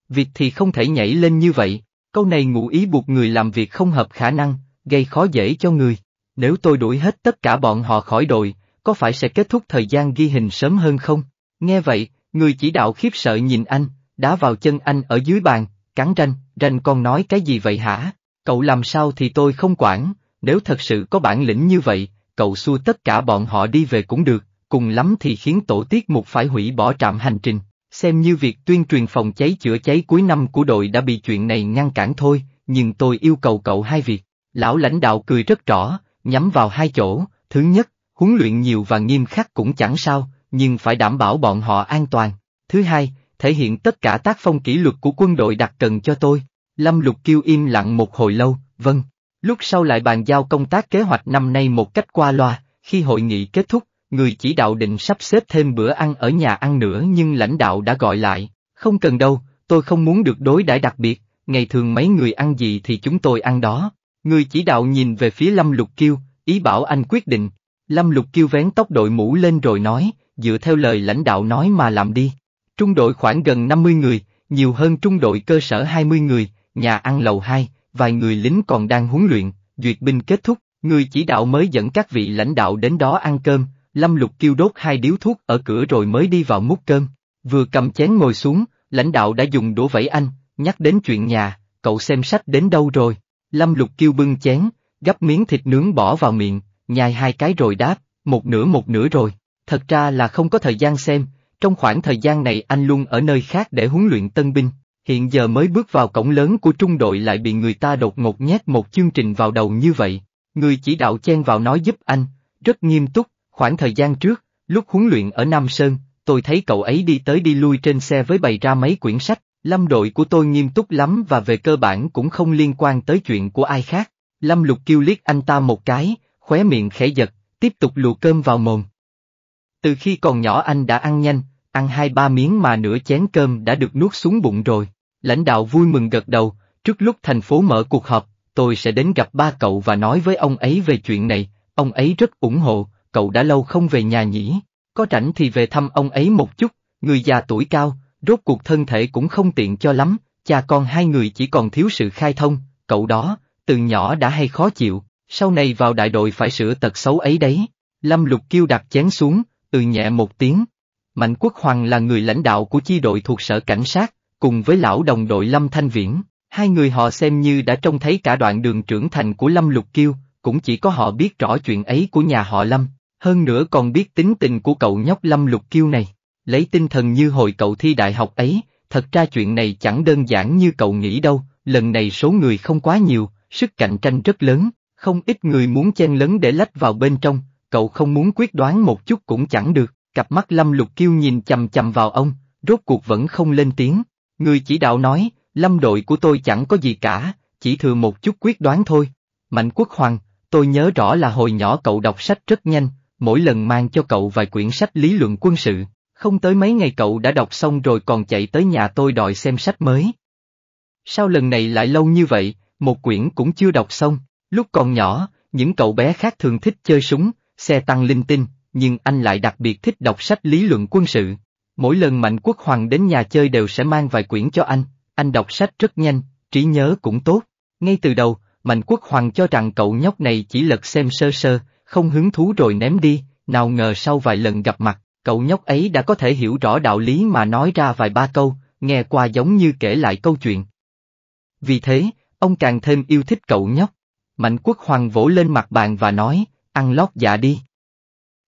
Việc thì không thể nhảy lên như vậy, câu này ngụ ý buộc người làm việc không hợp khả năng, gây khó dễ cho người. Nếu tôi đuổi hết tất cả bọn họ khỏi đội, có phải sẽ kết thúc thời gian ghi hình sớm hơn không? Nghe vậy, người chỉ đạo khiếp sợ nhìn anh, đá vào chân anh ở dưới bàn, cắn ranh, ranh con nói cái gì vậy hả? Cậu làm sao thì tôi không quản, nếu thật sự có bản lĩnh như vậy, cậu xua tất cả bọn họ đi về cũng được, cùng lắm thì khiến tổ tiết mục phải hủy bỏ trạm hành trình, xem như việc tuyên truyền phòng cháy chữa cháy cuối năm của đội đã bị chuyện này ngăn cản thôi, nhưng tôi yêu cầu cậu hai việc. Lão lãnh đạo cười rất rõ, nhắm vào hai chỗ, thứ nhất, huấn luyện nhiều và nghiêm khắc cũng chẳng sao, nhưng phải đảm bảo bọn họ an toàn. Thứ hai, thể hiện tất cả tác phong kỷ luật của quân đội đặc cần cho tôi. Lâm Lục kêu im lặng một hồi lâu, vâng. Lúc sau lại bàn giao công tác kế hoạch năm nay một cách qua loa, khi hội nghị kết thúc, người chỉ đạo định sắp xếp thêm bữa ăn ở nhà ăn nữa nhưng lãnh đạo đã gọi lại, không cần đâu, tôi không muốn được đối đãi đặc biệt, ngày thường mấy người ăn gì thì chúng tôi ăn đó. Người chỉ đạo nhìn về phía Lâm Lục Kiêu, ý bảo anh quyết định, Lâm Lục kêu vén tóc đội mũ lên rồi nói, dựa theo lời lãnh đạo nói mà làm đi. Trung đội khoảng gần 50 người, nhiều hơn trung đội cơ sở 20 người, nhà ăn lầu 2, vài người lính còn đang huấn luyện, duyệt binh kết thúc, người chỉ đạo mới dẫn các vị lãnh đạo đến đó ăn cơm, Lâm Lục kêu đốt hai điếu thuốc ở cửa rồi mới đi vào múc cơm, vừa cầm chén ngồi xuống, lãnh đạo đã dùng đũa vẫy anh, nhắc đến chuyện nhà, cậu xem sách đến đâu rồi, Lâm Lục kêu bưng chén, gắp miếng thịt nướng bỏ vào miệng, nhai hai cái rồi đáp, một nửa một nửa rồi, thật ra là không có thời gian xem, trong khoảng thời gian này anh luôn ở nơi khác để huấn luyện tân binh, hiện giờ mới bước vào cổng lớn của trung đội lại bị người ta đột ngột nhét một chương trình vào đầu như vậy, người chỉ đạo chen vào nói giúp anh, rất nghiêm túc, khoảng thời gian trước, lúc huấn luyện ở Nam Sơn, tôi thấy cậu ấy đi tới đi lui trên xe với bày ra mấy quyển sách, lâm đội của tôi nghiêm túc lắm và về cơ bản cũng không liên quan tới chuyện của ai khác. Lâm Lục kêu liếc anh ta một cái, khóe miệng khẽ giật, tiếp tục lùa cơm vào mồm. Từ khi còn nhỏ anh đã ăn nhanh, ăn hai ba miếng mà nửa chén cơm đã được nuốt xuống bụng rồi. Lãnh đạo vui mừng gật đầu, trước lúc thành phố mở cuộc họp, tôi sẽ đến gặp ba cậu và nói với ông ấy về chuyện này, ông ấy rất ủng hộ, cậu đã lâu không về nhà nhỉ, có rảnh thì về thăm ông ấy một chút, người già tuổi cao, rốt cuộc thân thể cũng không tiện cho lắm, cha con hai người chỉ còn thiếu sự khai thông, cậu đó, từ nhỏ đã hay khó chịu, sau này vào đại đội phải sửa tật xấu ấy đấy. Lâm Lục Kiêu đặt chén xuống, từ nhẹ một tiếng. Mạnh Quốc Hoàng là người lãnh đạo của chi đội thuộc sở cảnh sát, cùng với lão đồng đội Lâm Thanh Viễn, hai người họ xem như đã trông thấy cả đoạn đường trưởng thành của Lâm Lục Kiêu, cũng chỉ có họ biết rõ chuyện ấy của nhà họ Lâm, hơn nữa còn biết tính tình của cậu nhóc Lâm Lục Kiêu này. Lấy tinh thần như hồi cậu thi đại học ấy, thật ra chuyện này chẳng đơn giản như cậu nghĩ đâu, lần này số người không quá nhiều, sức cạnh tranh rất lớn, không ít người muốn chen lấn để lách vào bên trong, cậu không muốn quyết đoán một chút cũng chẳng được, cặp mắt Lâm Lục Kiêu nhìn chầm chầm vào ông, rốt cuộc vẫn không lên tiếng. Người chỉ đạo nói, Lâm đội của tôi chẳng có gì cả, chỉ thừa một chút quyết đoán thôi. Mạnh Quốc Hoàng, tôi nhớ rõ là hồi nhỏ cậu đọc sách rất nhanh, mỗi lần mang cho cậu vài quyển sách lý luận quân sự, không tới mấy ngày cậu đã đọc xong rồi còn chạy tới nhà tôi đòi xem sách mới. Sao lần này lại lâu như vậy, một quyển cũng chưa đọc xong, Lúc còn nhỏ, những cậu bé khác thường thích chơi súng, xe tăng linh tinh, nhưng anh lại đặc biệt thích đọc sách lý luận quân sự. Mỗi lần Mạnh Quốc Hoàng đến nhà chơi đều sẽ mang vài quyển cho anh, anh đọc sách rất nhanh, trí nhớ cũng tốt. Ngay từ đầu, Mạnh Quốc Hoàng cho rằng cậu nhóc này chỉ lật xem sơ sơ, không hứng thú rồi ném đi, nào ngờ sau vài lần gặp mặt, cậu nhóc ấy đã có thể hiểu rõ đạo lý mà nói ra vài ba câu, nghe qua giống như kể lại câu chuyện. Vì thế, ông càng thêm yêu thích cậu nhóc. Mạnh quốc hoàng vỗ lên mặt bàn và nói, ăn lót dạ đi.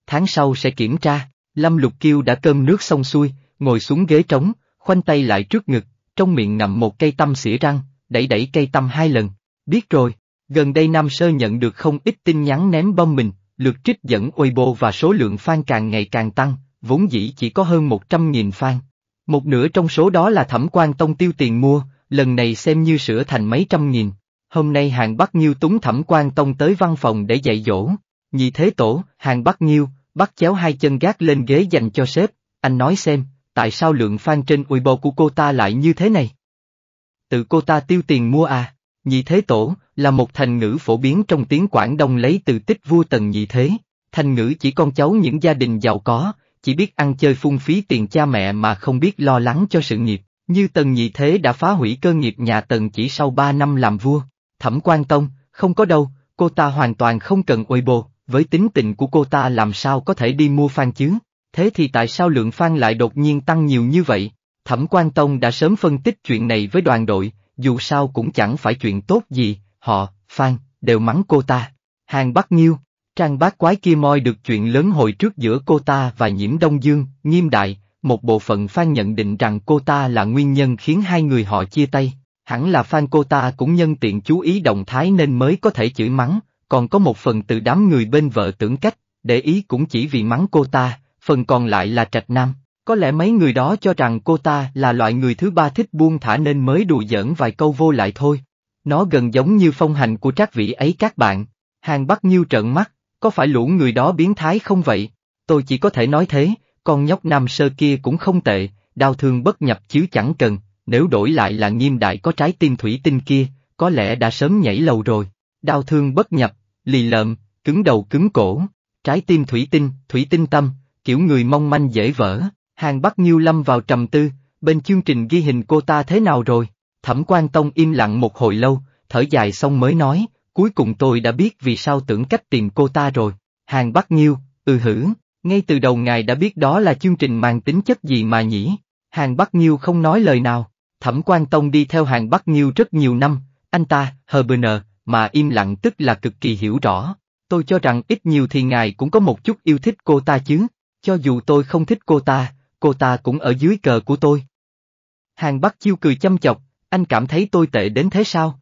Tháng sau sẽ kiểm tra, Lâm Lục Kiêu đã cơm nước xong xuôi, ngồi xuống ghế trống, khoanh tay lại trước ngực, trong miệng nằm một cây tăm xỉa răng, đẩy đẩy cây tăm hai lần. Biết rồi, gần đây Nam Sơ nhận được không ít tin nhắn ném bom mình, lượt trích dẫn Weibo và số lượng fan càng ngày càng tăng, vốn dĩ chỉ có hơn 100.000 fan. Một nửa trong số đó là thẩm quan tông tiêu tiền mua, lần này xem như sửa thành mấy trăm nghìn, hôm nay hàng Bắc Nhiêu túng Thẩm quan Tông tới văn phòng để dạy dỗ. Nhị thế tổ, hàng Bắc Nhiêu, bắt chéo hai chân gác lên ghế dành cho sếp, anh nói xem, tại sao lượng fan trên ui bò của cô ta lại như thế này? Tự cô ta tiêu tiền mua à? Nhị thế tổ, là một thành ngữ phổ biến trong tiếng Quảng Đông lấy từ tích vua tần nhị thế. Thành ngữ chỉ con cháu những gia đình giàu có, chỉ biết ăn chơi phung phí tiền cha mẹ mà không biết lo lắng cho sự nghiệp, như tần nhị thế đã phá hủy cơ nghiệp nhà tần chỉ sau ba năm làm vua. Thẩm quan Tông, không có đâu, cô ta hoàn toàn không cần ôi bồ, với tính tình của cô ta làm sao có thể đi mua phan chứ, thế thì tại sao lượng phan lại đột nhiên tăng nhiều như vậy? Thẩm quan Tông đã sớm phân tích chuyện này với đoàn đội, dù sao cũng chẳng phải chuyện tốt gì, họ, phan, đều mắng cô ta. Hàng Bắc Nhiêu, trang bác quái kia moi được chuyện lớn hồi trước giữa cô ta và Nhiễm Đông Dương, nghiêm đại, một bộ phận phan nhận định rằng cô ta là nguyên nhân khiến hai người họ chia tay. Hẳn là fan cô ta cũng nhân tiện chú ý động thái nên mới có thể chửi mắng, còn có một phần từ đám người bên vợ tưởng cách, để ý cũng chỉ vì mắng cô ta, phần còn lại là trạch nam. Có lẽ mấy người đó cho rằng cô ta là loại người thứ ba thích buông thả nên mới đùa giỡn vài câu vô lại thôi. Nó gần giống như phong hành của trác vĩ ấy các bạn. Hàng bắt Nhiêu trợn mắt, có phải lũ người đó biến thái không vậy? Tôi chỉ có thể nói thế, con nhóc nam sơ kia cũng không tệ, đau thương bất nhập chứ chẳng cần, nếu đổi lại là nghiêm đại có trái tim thủy tinh kia, có lẽ đã sớm nhảy lầu rồi. Đau thương bất nhập, lì lợm, cứng đầu cứng cổ, trái tim thủy tinh, thủy tinh tâm, kiểu người mong manh dễ vỡ. Hàng Bắc Nhiêu Lâm vào trầm tư, bên chương trình ghi hình cô ta thế nào rồi? Thẩm quan Tông im lặng một hồi lâu, thở dài xong mới nói, cuối cùng tôi đã biết vì sao tưởng cách tìm cô ta rồi. Hàng Bắc Nhiêu, ừ hử, ngay từ đầu ngài đã biết đó là chương trình mang tính chất gì mà nhỉ? Hàng Bắc Nhiêu không nói lời nào, Thẩm Quan Tông đi theo hàng Bắc Nhiêu rất nhiều năm, anh ta, hờ bờ mà im lặng tức là cực kỳ hiểu rõ. Tôi cho rằng ít nhiều thì ngài cũng có một chút yêu thích cô ta chứ, cho dù tôi không thích cô ta, cô ta cũng ở dưới cờ của tôi. Hàng Bắc Chiêu cười chăm chọc, anh cảm thấy tôi tệ đến thế sao?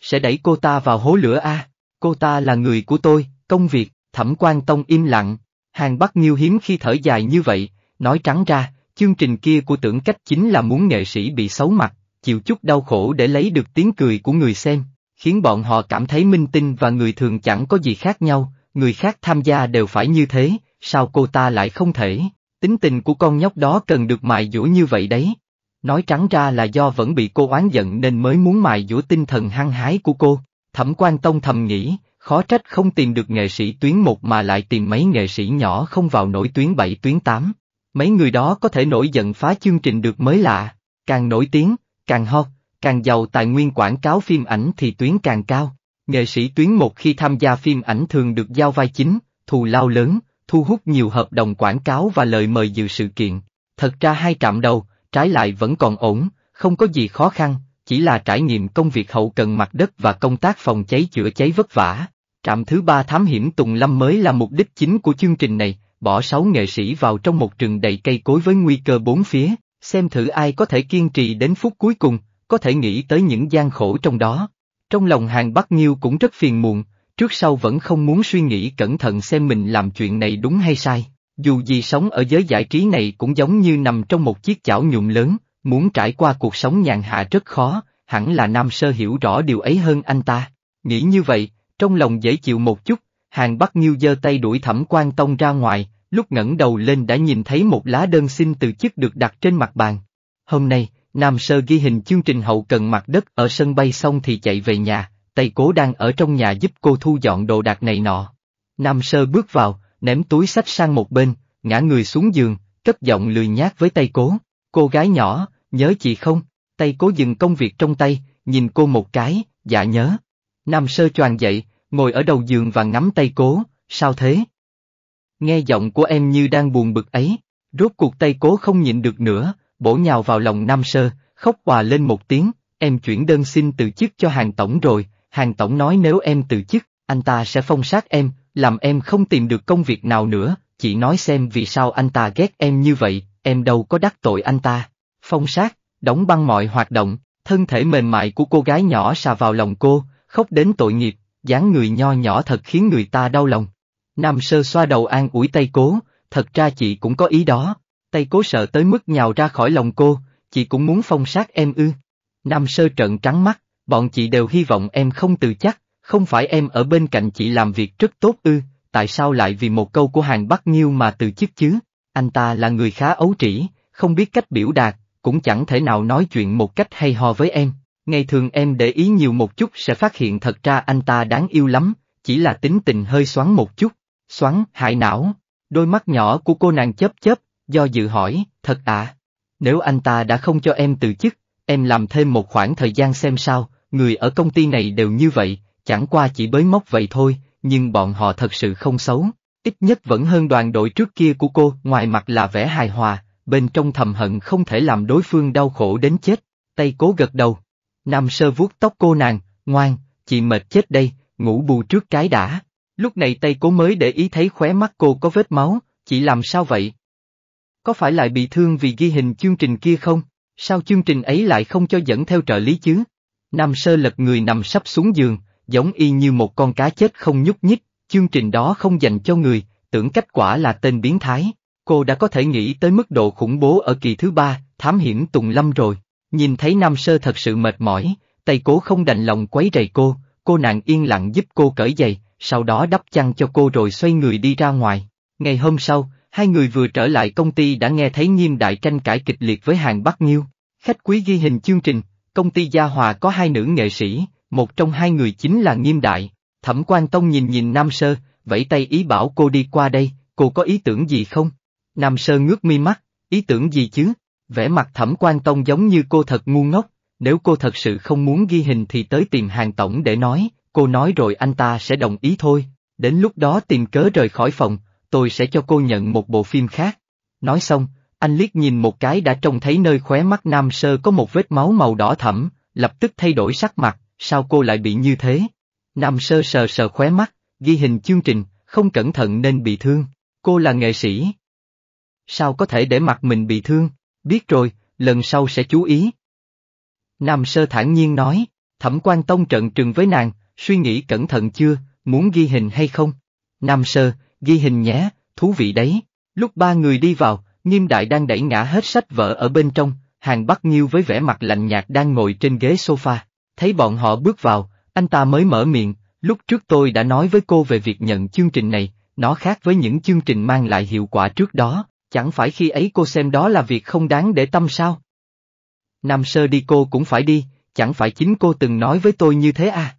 Sẽ đẩy cô ta vào hố lửa a cô ta là người của tôi, công việc, thẩm quan tông im lặng. Hàng Bắc Nhiêu hiếm khi thở dài như vậy, nói trắng ra, Chương trình kia của tưởng cách chính là muốn nghệ sĩ bị xấu mặt, chịu chút đau khổ để lấy được tiếng cười của người xem, khiến bọn họ cảm thấy minh tinh và người thường chẳng có gì khác nhau, người khác tham gia đều phải như thế, sao cô ta lại không thể, tính tình của con nhóc đó cần được mài dũa như vậy đấy. Nói trắng ra là do vẫn bị cô oán giận nên mới muốn mài dũa tinh thần hăng hái của cô, thẩm quan tông thầm nghĩ, khó trách không tìm được nghệ sĩ tuyến một mà lại tìm mấy nghệ sĩ nhỏ không vào nổi tuyến bảy tuyến tám mấy người đó có thể nổi giận phá chương trình được mới lạ, càng nổi tiếng, càng hot, càng giàu tài nguyên quảng cáo phim ảnh thì tuyến càng cao. Nghệ sĩ tuyến một khi tham gia phim ảnh thường được giao vai chính, thù lao lớn, thu hút nhiều hợp đồng quảng cáo và lời mời dự sự kiện. Thật ra hai trạm đầu, trái lại vẫn còn ổn, không có gì khó khăn, chỉ là trải nghiệm công việc hậu cần mặt đất và công tác phòng cháy chữa cháy vất vả. Trạm thứ ba thám hiểm Tùng Lâm mới là mục đích chính của chương trình này, bỏ sáu nghệ sĩ vào trong một rừng đầy cây cối với nguy cơ bốn phía, xem thử ai có thể kiên trì đến phút cuối cùng, có thể nghĩ tới những gian khổ trong đó. Trong lòng hàng Bắc Nhiêu cũng rất phiền muộn, trước sau vẫn không muốn suy nghĩ cẩn thận xem mình làm chuyện này đúng hay sai. Dù gì sống ở giới giải trí này cũng giống như nằm trong một chiếc chảo nhụm lớn, muốn trải qua cuộc sống nhàn hạ rất khó, hẳn là Nam Sơ hiểu rõ điều ấy hơn anh ta. Nghĩ như vậy, trong lòng dễ chịu một chút, hàng Bắc Nghiêu giơ tay đuổi thẩm quan tông ra ngoài, lúc ngẩng đầu lên đã nhìn thấy một lá đơn xin từ chức được đặt trên mặt bàn. Hôm nay, Nam Sơ ghi hình chương trình hậu cần mặt đất ở sân bay xong thì chạy về nhà, Tay Cố đang ở trong nhà giúp cô thu dọn đồ đạc này nọ. Nam Sơ bước vào, ném túi sách sang một bên, ngã người xuống giường, cất giọng lười nhác với Tay Cố. Cô gái nhỏ, nhớ chị không? Tay Cố dừng công việc trong tay, nhìn cô một cái, dạ nhớ. Nam Sơ choàng dậy, ngồi ở đầu giường và ngắm tay cố, sao thế? Nghe giọng của em như đang buồn bực ấy, rốt cuộc tay cố không nhịn được nữa, bổ nhào vào lòng Nam Sơ, khóc hòa lên một tiếng, em chuyển đơn xin từ chức cho hàng tổng rồi, hàng tổng nói nếu em từ chức, anh ta sẽ phong sát em, làm em không tìm được công việc nào nữa, chỉ nói xem vì sao anh ta ghét em như vậy, em đâu có đắc tội anh ta. Phong sát, đóng băng mọi hoạt động, thân thể mềm mại của cô gái nhỏ xà vào lòng cô, khóc đến tội nghiệp, dáng người nho nhỏ thật khiến người ta đau lòng. Nam sơ xoa đầu an ủi tay cố, thật ra chị cũng có ý đó, tay cố sợ tới mức nhào ra khỏi lòng cô, chị cũng muốn phong sát em ư. Nam sơ trợn trắng mắt, bọn chị đều hy vọng em không từ chắc, không phải em ở bên cạnh chị làm việc rất tốt ư, tại sao lại vì một câu của hàng Bắc nhiêu mà từ chức chứ? Anh ta là người khá ấu trĩ, không biết cách biểu đạt, cũng chẳng thể nào nói chuyện một cách hay ho với em. Ngày thường em để ý nhiều một chút sẽ phát hiện thật ra anh ta đáng yêu lắm, chỉ là tính tình hơi xoắn một chút, xoắn, hại não. Đôi mắt nhỏ của cô nàng chớp chớp, do dự hỏi, thật à? Nếu anh ta đã không cho em từ chức, em làm thêm một khoảng thời gian xem sao, người ở công ty này đều như vậy, chẳng qua chỉ bới móc vậy thôi, nhưng bọn họ thật sự không xấu. Ít nhất vẫn hơn đoàn đội trước kia của cô, ngoài mặt là vẻ hài hòa, bên trong thầm hận không thể làm đối phương đau khổ đến chết. Tay cố gật đầu. Nam Sơ vuốt tóc cô nàng, ngoan, chị mệt chết đây, ngủ bù trước cái đã. Lúc này Tây Cố mới để ý thấy khóe mắt cô có vết máu, chị làm sao vậy? Có phải lại bị thương vì ghi hình chương trình kia không? Sao chương trình ấy lại không cho dẫn theo trợ lý chứ? Nam Sơ lật người nằm sắp xuống giường, giống y như một con cá chết không nhúc nhích, chương trình đó không dành cho người, tưởng cách quả là tên biến thái. Cô đã có thể nghĩ tới mức độ khủng bố ở kỳ thứ ba, thám hiểm Tùng Lâm rồi. Nhìn thấy Nam Sơ thật sự mệt mỏi, Tây Cố không đành lòng quấy rầy cô, cô nàng yên lặng giúp cô cởi giày, sau đó đắp chăn cho cô rồi xoay người đi ra ngoài. Ngày hôm sau, hai người vừa trở lại công ty đã nghe thấy nghiêm đại tranh cãi kịch liệt với hàng Bắc Nhiêu. Khách quý ghi hình chương trình, công ty Gia Hòa có hai nữ nghệ sĩ, một trong hai người chính là nghiêm đại. Thẩm quan Tông nhìn nhìn Nam Sơ, vẫy tay ý bảo cô đi qua đây, cô có ý tưởng gì không? Nam Sơ ngước mi mắt, ý tưởng gì chứ, vẻ mặt thẩm quan tông giống như cô thật ngu ngốc, nếu cô thật sự không muốn ghi hình thì tới tìm hàng tổng để nói, cô nói rồi anh ta sẽ đồng ý thôi, đến lúc đó tìm cớ rời khỏi phòng, tôi sẽ cho cô nhận một bộ phim khác. Nói xong, anh liếc nhìn một cái đã trông thấy nơi khóe mắt nam sơ có một vết máu màu đỏ thẫm, lập tức thay đổi sắc mặt, sao cô lại bị như thế? Nam sơ sờ sờ khóe mắt, ghi hình chương trình, không cẩn thận nên bị thương, cô là nghệ sĩ. Sao có thể để mặt mình bị thương? Biết rồi, lần sau sẽ chú ý. Nam Sơ thản nhiên nói, Thẩm quan Tông trận trừng với nàng, suy nghĩ cẩn thận chưa, muốn ghi hình hay không? Nam Sơ, ghi hình nhé, thú vị đấy. Lúc ba người đi vào, Nghiêm Đại đang đẩy ngã hết sách vở ở bên trong, Hàng Bắc Nghiêu với vẻ mặt lạnh nhạt đang ngồi trên ghế sofa. Thấy bọn họ bước vào, anh ta mới mở miệng, lúc trước tôi đã nói với cô về việc nhận chương trình này, nó khác với những chương trình mang lại hiệu quả trước đó, Chẳng phải khi ấy cô xem đó là việc không đáng để tâm sao? Nam sơ đi cô cũng phải đi, chẳng phải chính cô từng nói với tôi như thế à?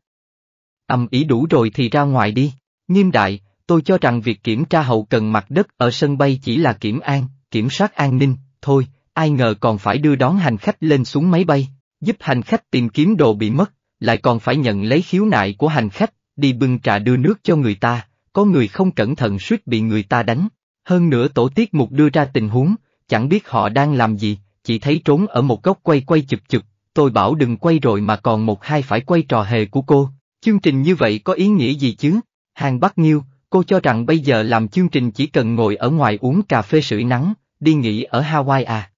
Âm ý đủ rồi thì ra ngoài đi, nghiêm đại, tôi cho rằng việc kiểm tra hậu cần mặt đất ở sân bay chỉ là kiểm an, kiểm soát an ninh, thôi, ai ngờ còn phải đưa đón hành khách lên xuống máy bay, giúp hành khách tìm kiếm đồ bị mất, lại còn phải nhận lấy khiếu nại của hành khách, đi bưng trà đưa nước cho người ta, có người không cẩn thận suýt bị người ta đánh hơn nữa tổ tiết mục đưa ra tình huống, chẳng biết họ đang làm gì, chỉ thấy trốn ở một góc quay quay chụp chụp, tôi bảo đừng quay rồi mà còn một hai phải quay trò hề của cô, chương trình như vậy có ý nghĩa gì chứ? Hàng Bắc Nghiêu, cô cho rằng bây giờ làm chương trình chỉ cần ngồi ở ngoài uống cà phê sưởi nắng, đi nghỉ ở Hawaii à?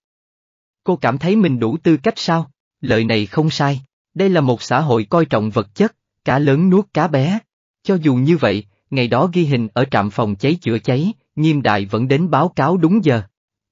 Cô cảm thấy mình đủ tư cách sao? Lời này không sai, đây là một xã hội coi trọng vật chất, cá lớn nuốt cá bé. Cho dù như vậy, ngày đó ghi hình ở trạm phòng cháy chữa cháy, nghiêm đại vẫn đến báo cáo đúng giờ.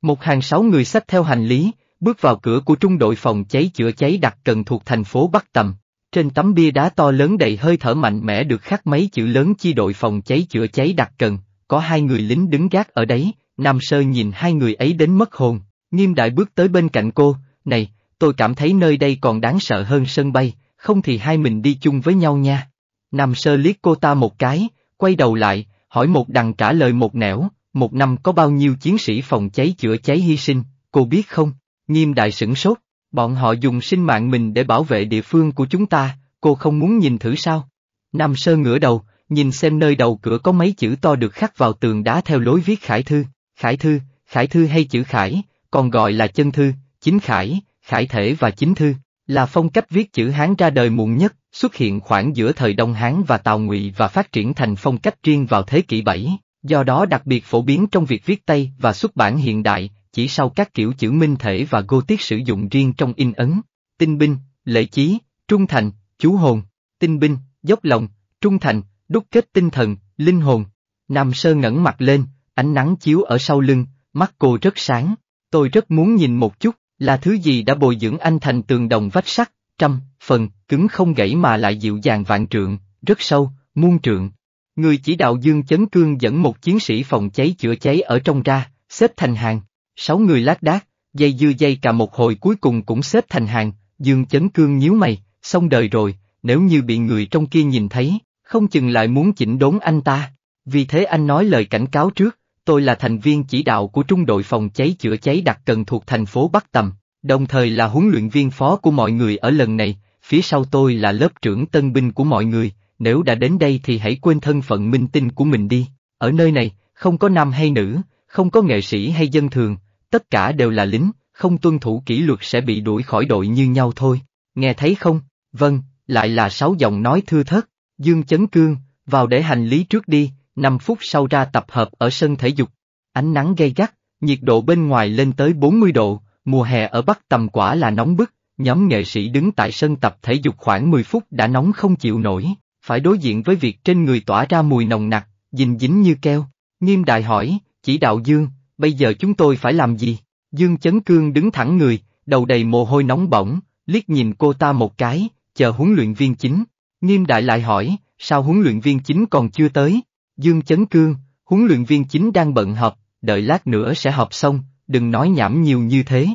Một hàng sáu người xách theo hành lý, bước vào cửa của trung đội phòng cháy chữa cháy đặc cần thuộc thành phố Bắc Tầm. Trên tấm bia đá to lớn đầy hơi thở mạnh mẽ được khắc mấy chữ lớn chi đội phòng cháy chữa cháy đặc cần, có hai người lính đứng gác ở đấy, Nam Sơ nhìn hai người ấy đến mất hồn, nghiêm đại bước tới bên cạnh cô, này, tôi cảm thấy nơi đây còn đáng sợ hơn sân bay, không thì hai mình đi chung với nhau nha. Nam Sơ liếc cô ta một cái, quay đầu lại, hỏi một đằng trả lời một nẻo, một năm có bao nhiêu chiến sĩ phòng cháy chữa cháy hy sinh, cô biết không? Nghiêm đại sửng sốt, bọn họ dùng sinh mạng mình để bảo vệ địa phương của chúng ta, cô không muốn nhìn thử sao? Nam Sơ ngửa đầu, nhìn xem nơi đầu cửa có mấy chữ to được khắc vào tường đá theo lối viết khải thư, khải thư, khải thư hay chữ khải, còn gọi là chân thư, chính khải, khải thể và chính thư. Là phong cách viết chữ Hán ra đời muộn nhất, xuất hiện khoảng giữa thời Đông Hán và Tào Ngụy và phát triển thành phong cách riêng vào thế kỷ 7, do đó đặc biệt phổ biến trong việc viết Tây và xuất bản hiện đại, chỉ sau các kiểu chữ minh thể và tiết sử dụng riêng trong in ấn, tinh binh, lệ chí, trung thành, chú hồn, tinh binh, dốc lòng, trung thành, đúc kết tinh thần, linh hồn. Nam Sơ ngẩng mặt lên, ánh nắng chiếu ở sau lưng, mắt cô rất sáng, tôi rất muốn nhìn một chút. Là thứ gì đã bồi dưỡng anh thành tường đồng vách sắt, trăm, phần, cứng không gãy mà lại dịu dàng vạn trượng, rất sâu, muôn trượng. Người chỉ đạo Dương Chấn Cương dẫn một chiến sĩ phòng cháy chữa cháy ở trong ra, xếp thành hàng, sáu người lác đác, dây dưa dây cả một hồi cuối cùng cũng xếp thành hàng, Dương Chấn Cương nhíu mày, xong đời rồi, nếu như bị người trong kia nhìn thấy, không chừng lại muốn chỉnh đốn anh ta. Vì thế anh nói lời cảnh cáo trước, tôi là thành viên chỉ đạo của trung đội phòng cháy chữa cháy đặc cần thuộc thành phố Bắc Tầm, đồng thời là huấn luyện viên phó của mọi người ở lần này, phía sau tôi là lớp trưởng tân binh của mọi người, nếu đã đến đây thì hãy quên thân phận minh tinh của mình đi, ở nơi này, không có nam hay nữ, không có nghệ sĩ hay dân thường, tất cả đều là lính, không tuân thủ kỷ luật sẽ bị đuổi khỏi đội như nhau thôi, nghe thấy không? Vâng, lại là sáu giọng nói thưa thớt, Dương Chấn Cương, vào để hành lý trước đi, 5 phút sau ra tập hợp ở sân thể dục. Ánh nắng gay gắt, nhiệt độ bên ngoài lên tới 40 độ, mùa hè ở Bắc tầm quả là nóng bức, nhóm nghệ sĩ đứng tại sân tập thể dục khoảng 10 phút đã nóng không chịu nổi, phải đối diện với việc trên người tỏa ra mùi nồng nặc, dính dính như keo. Nghiêm đại hỏi, chỉ đạo Dương, bây giờ chúng tôi phải làm gì? Dương Chấn Cương đứng thẳng người, đầu đầy mồ hôi nóng bỏng, liếc nhìn cô ta một cái, chờ huấn luyện viên chính. Nghiêm đại lại hỏi, sao huấn luyện viên chính còn chưa tới? Dương Chấn Cương, huấn luyện viên chính đang bận họp, đợi lát nữa sẽ họp xong, đừng nói nhảm nhiều như thế.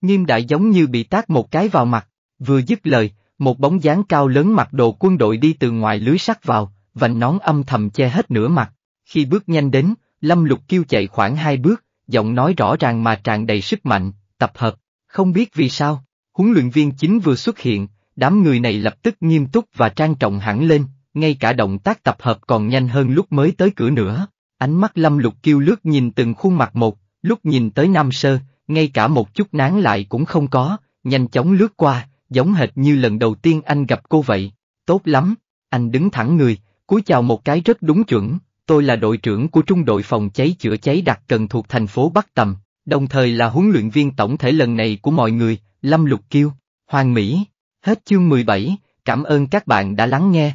Nghiêm đại giống như bị tác một cái vào mặt, vừa dứt lời, một bóng dáng cao lớn mặc đồ quân đội đi từ ngoài lưới sắt vào, vành nón âm thầm che hết nửa mặt. Khi bước nhanh đến, Lâm Lục kêu chạy khoảng hai bước, giọng nói rõ ràng mà tràn đầy sức mạnh, tập hợp, không biết vì sao, huấn luyện viên chính vừa xuất hiện, đám người này lập tức nghiêm túc và trang trọng hẳn lên, ngay cả động tác tập hợp còn nhanh hơn lúc mới tới cửa nữa. Ánh mắt lâm lục kiêu lướt nhìn từng khuôn mặt một, lúc nhìn tới Nam Sơ, ngay cả một chút nán lại cũng không có, nhanh chóng lướt qua, giống hệt như lần đầu tiên anh gặp cô vậy. Tốt lắm, anh đứng thẳng người, cúi chào một cái rất đúng chuẩn, tôi là đội trưởng của trung đội phòng cháy chữa cháy đặc cần thuộc thành phố Bắc Tầm, đồng thời là huấn luyện viên tổng thể lần này của mọi người, Lâm Lục Kiêu, Hoàng Mỹ. Hết chương 17, cảm ơn các bạn đã lắng nghe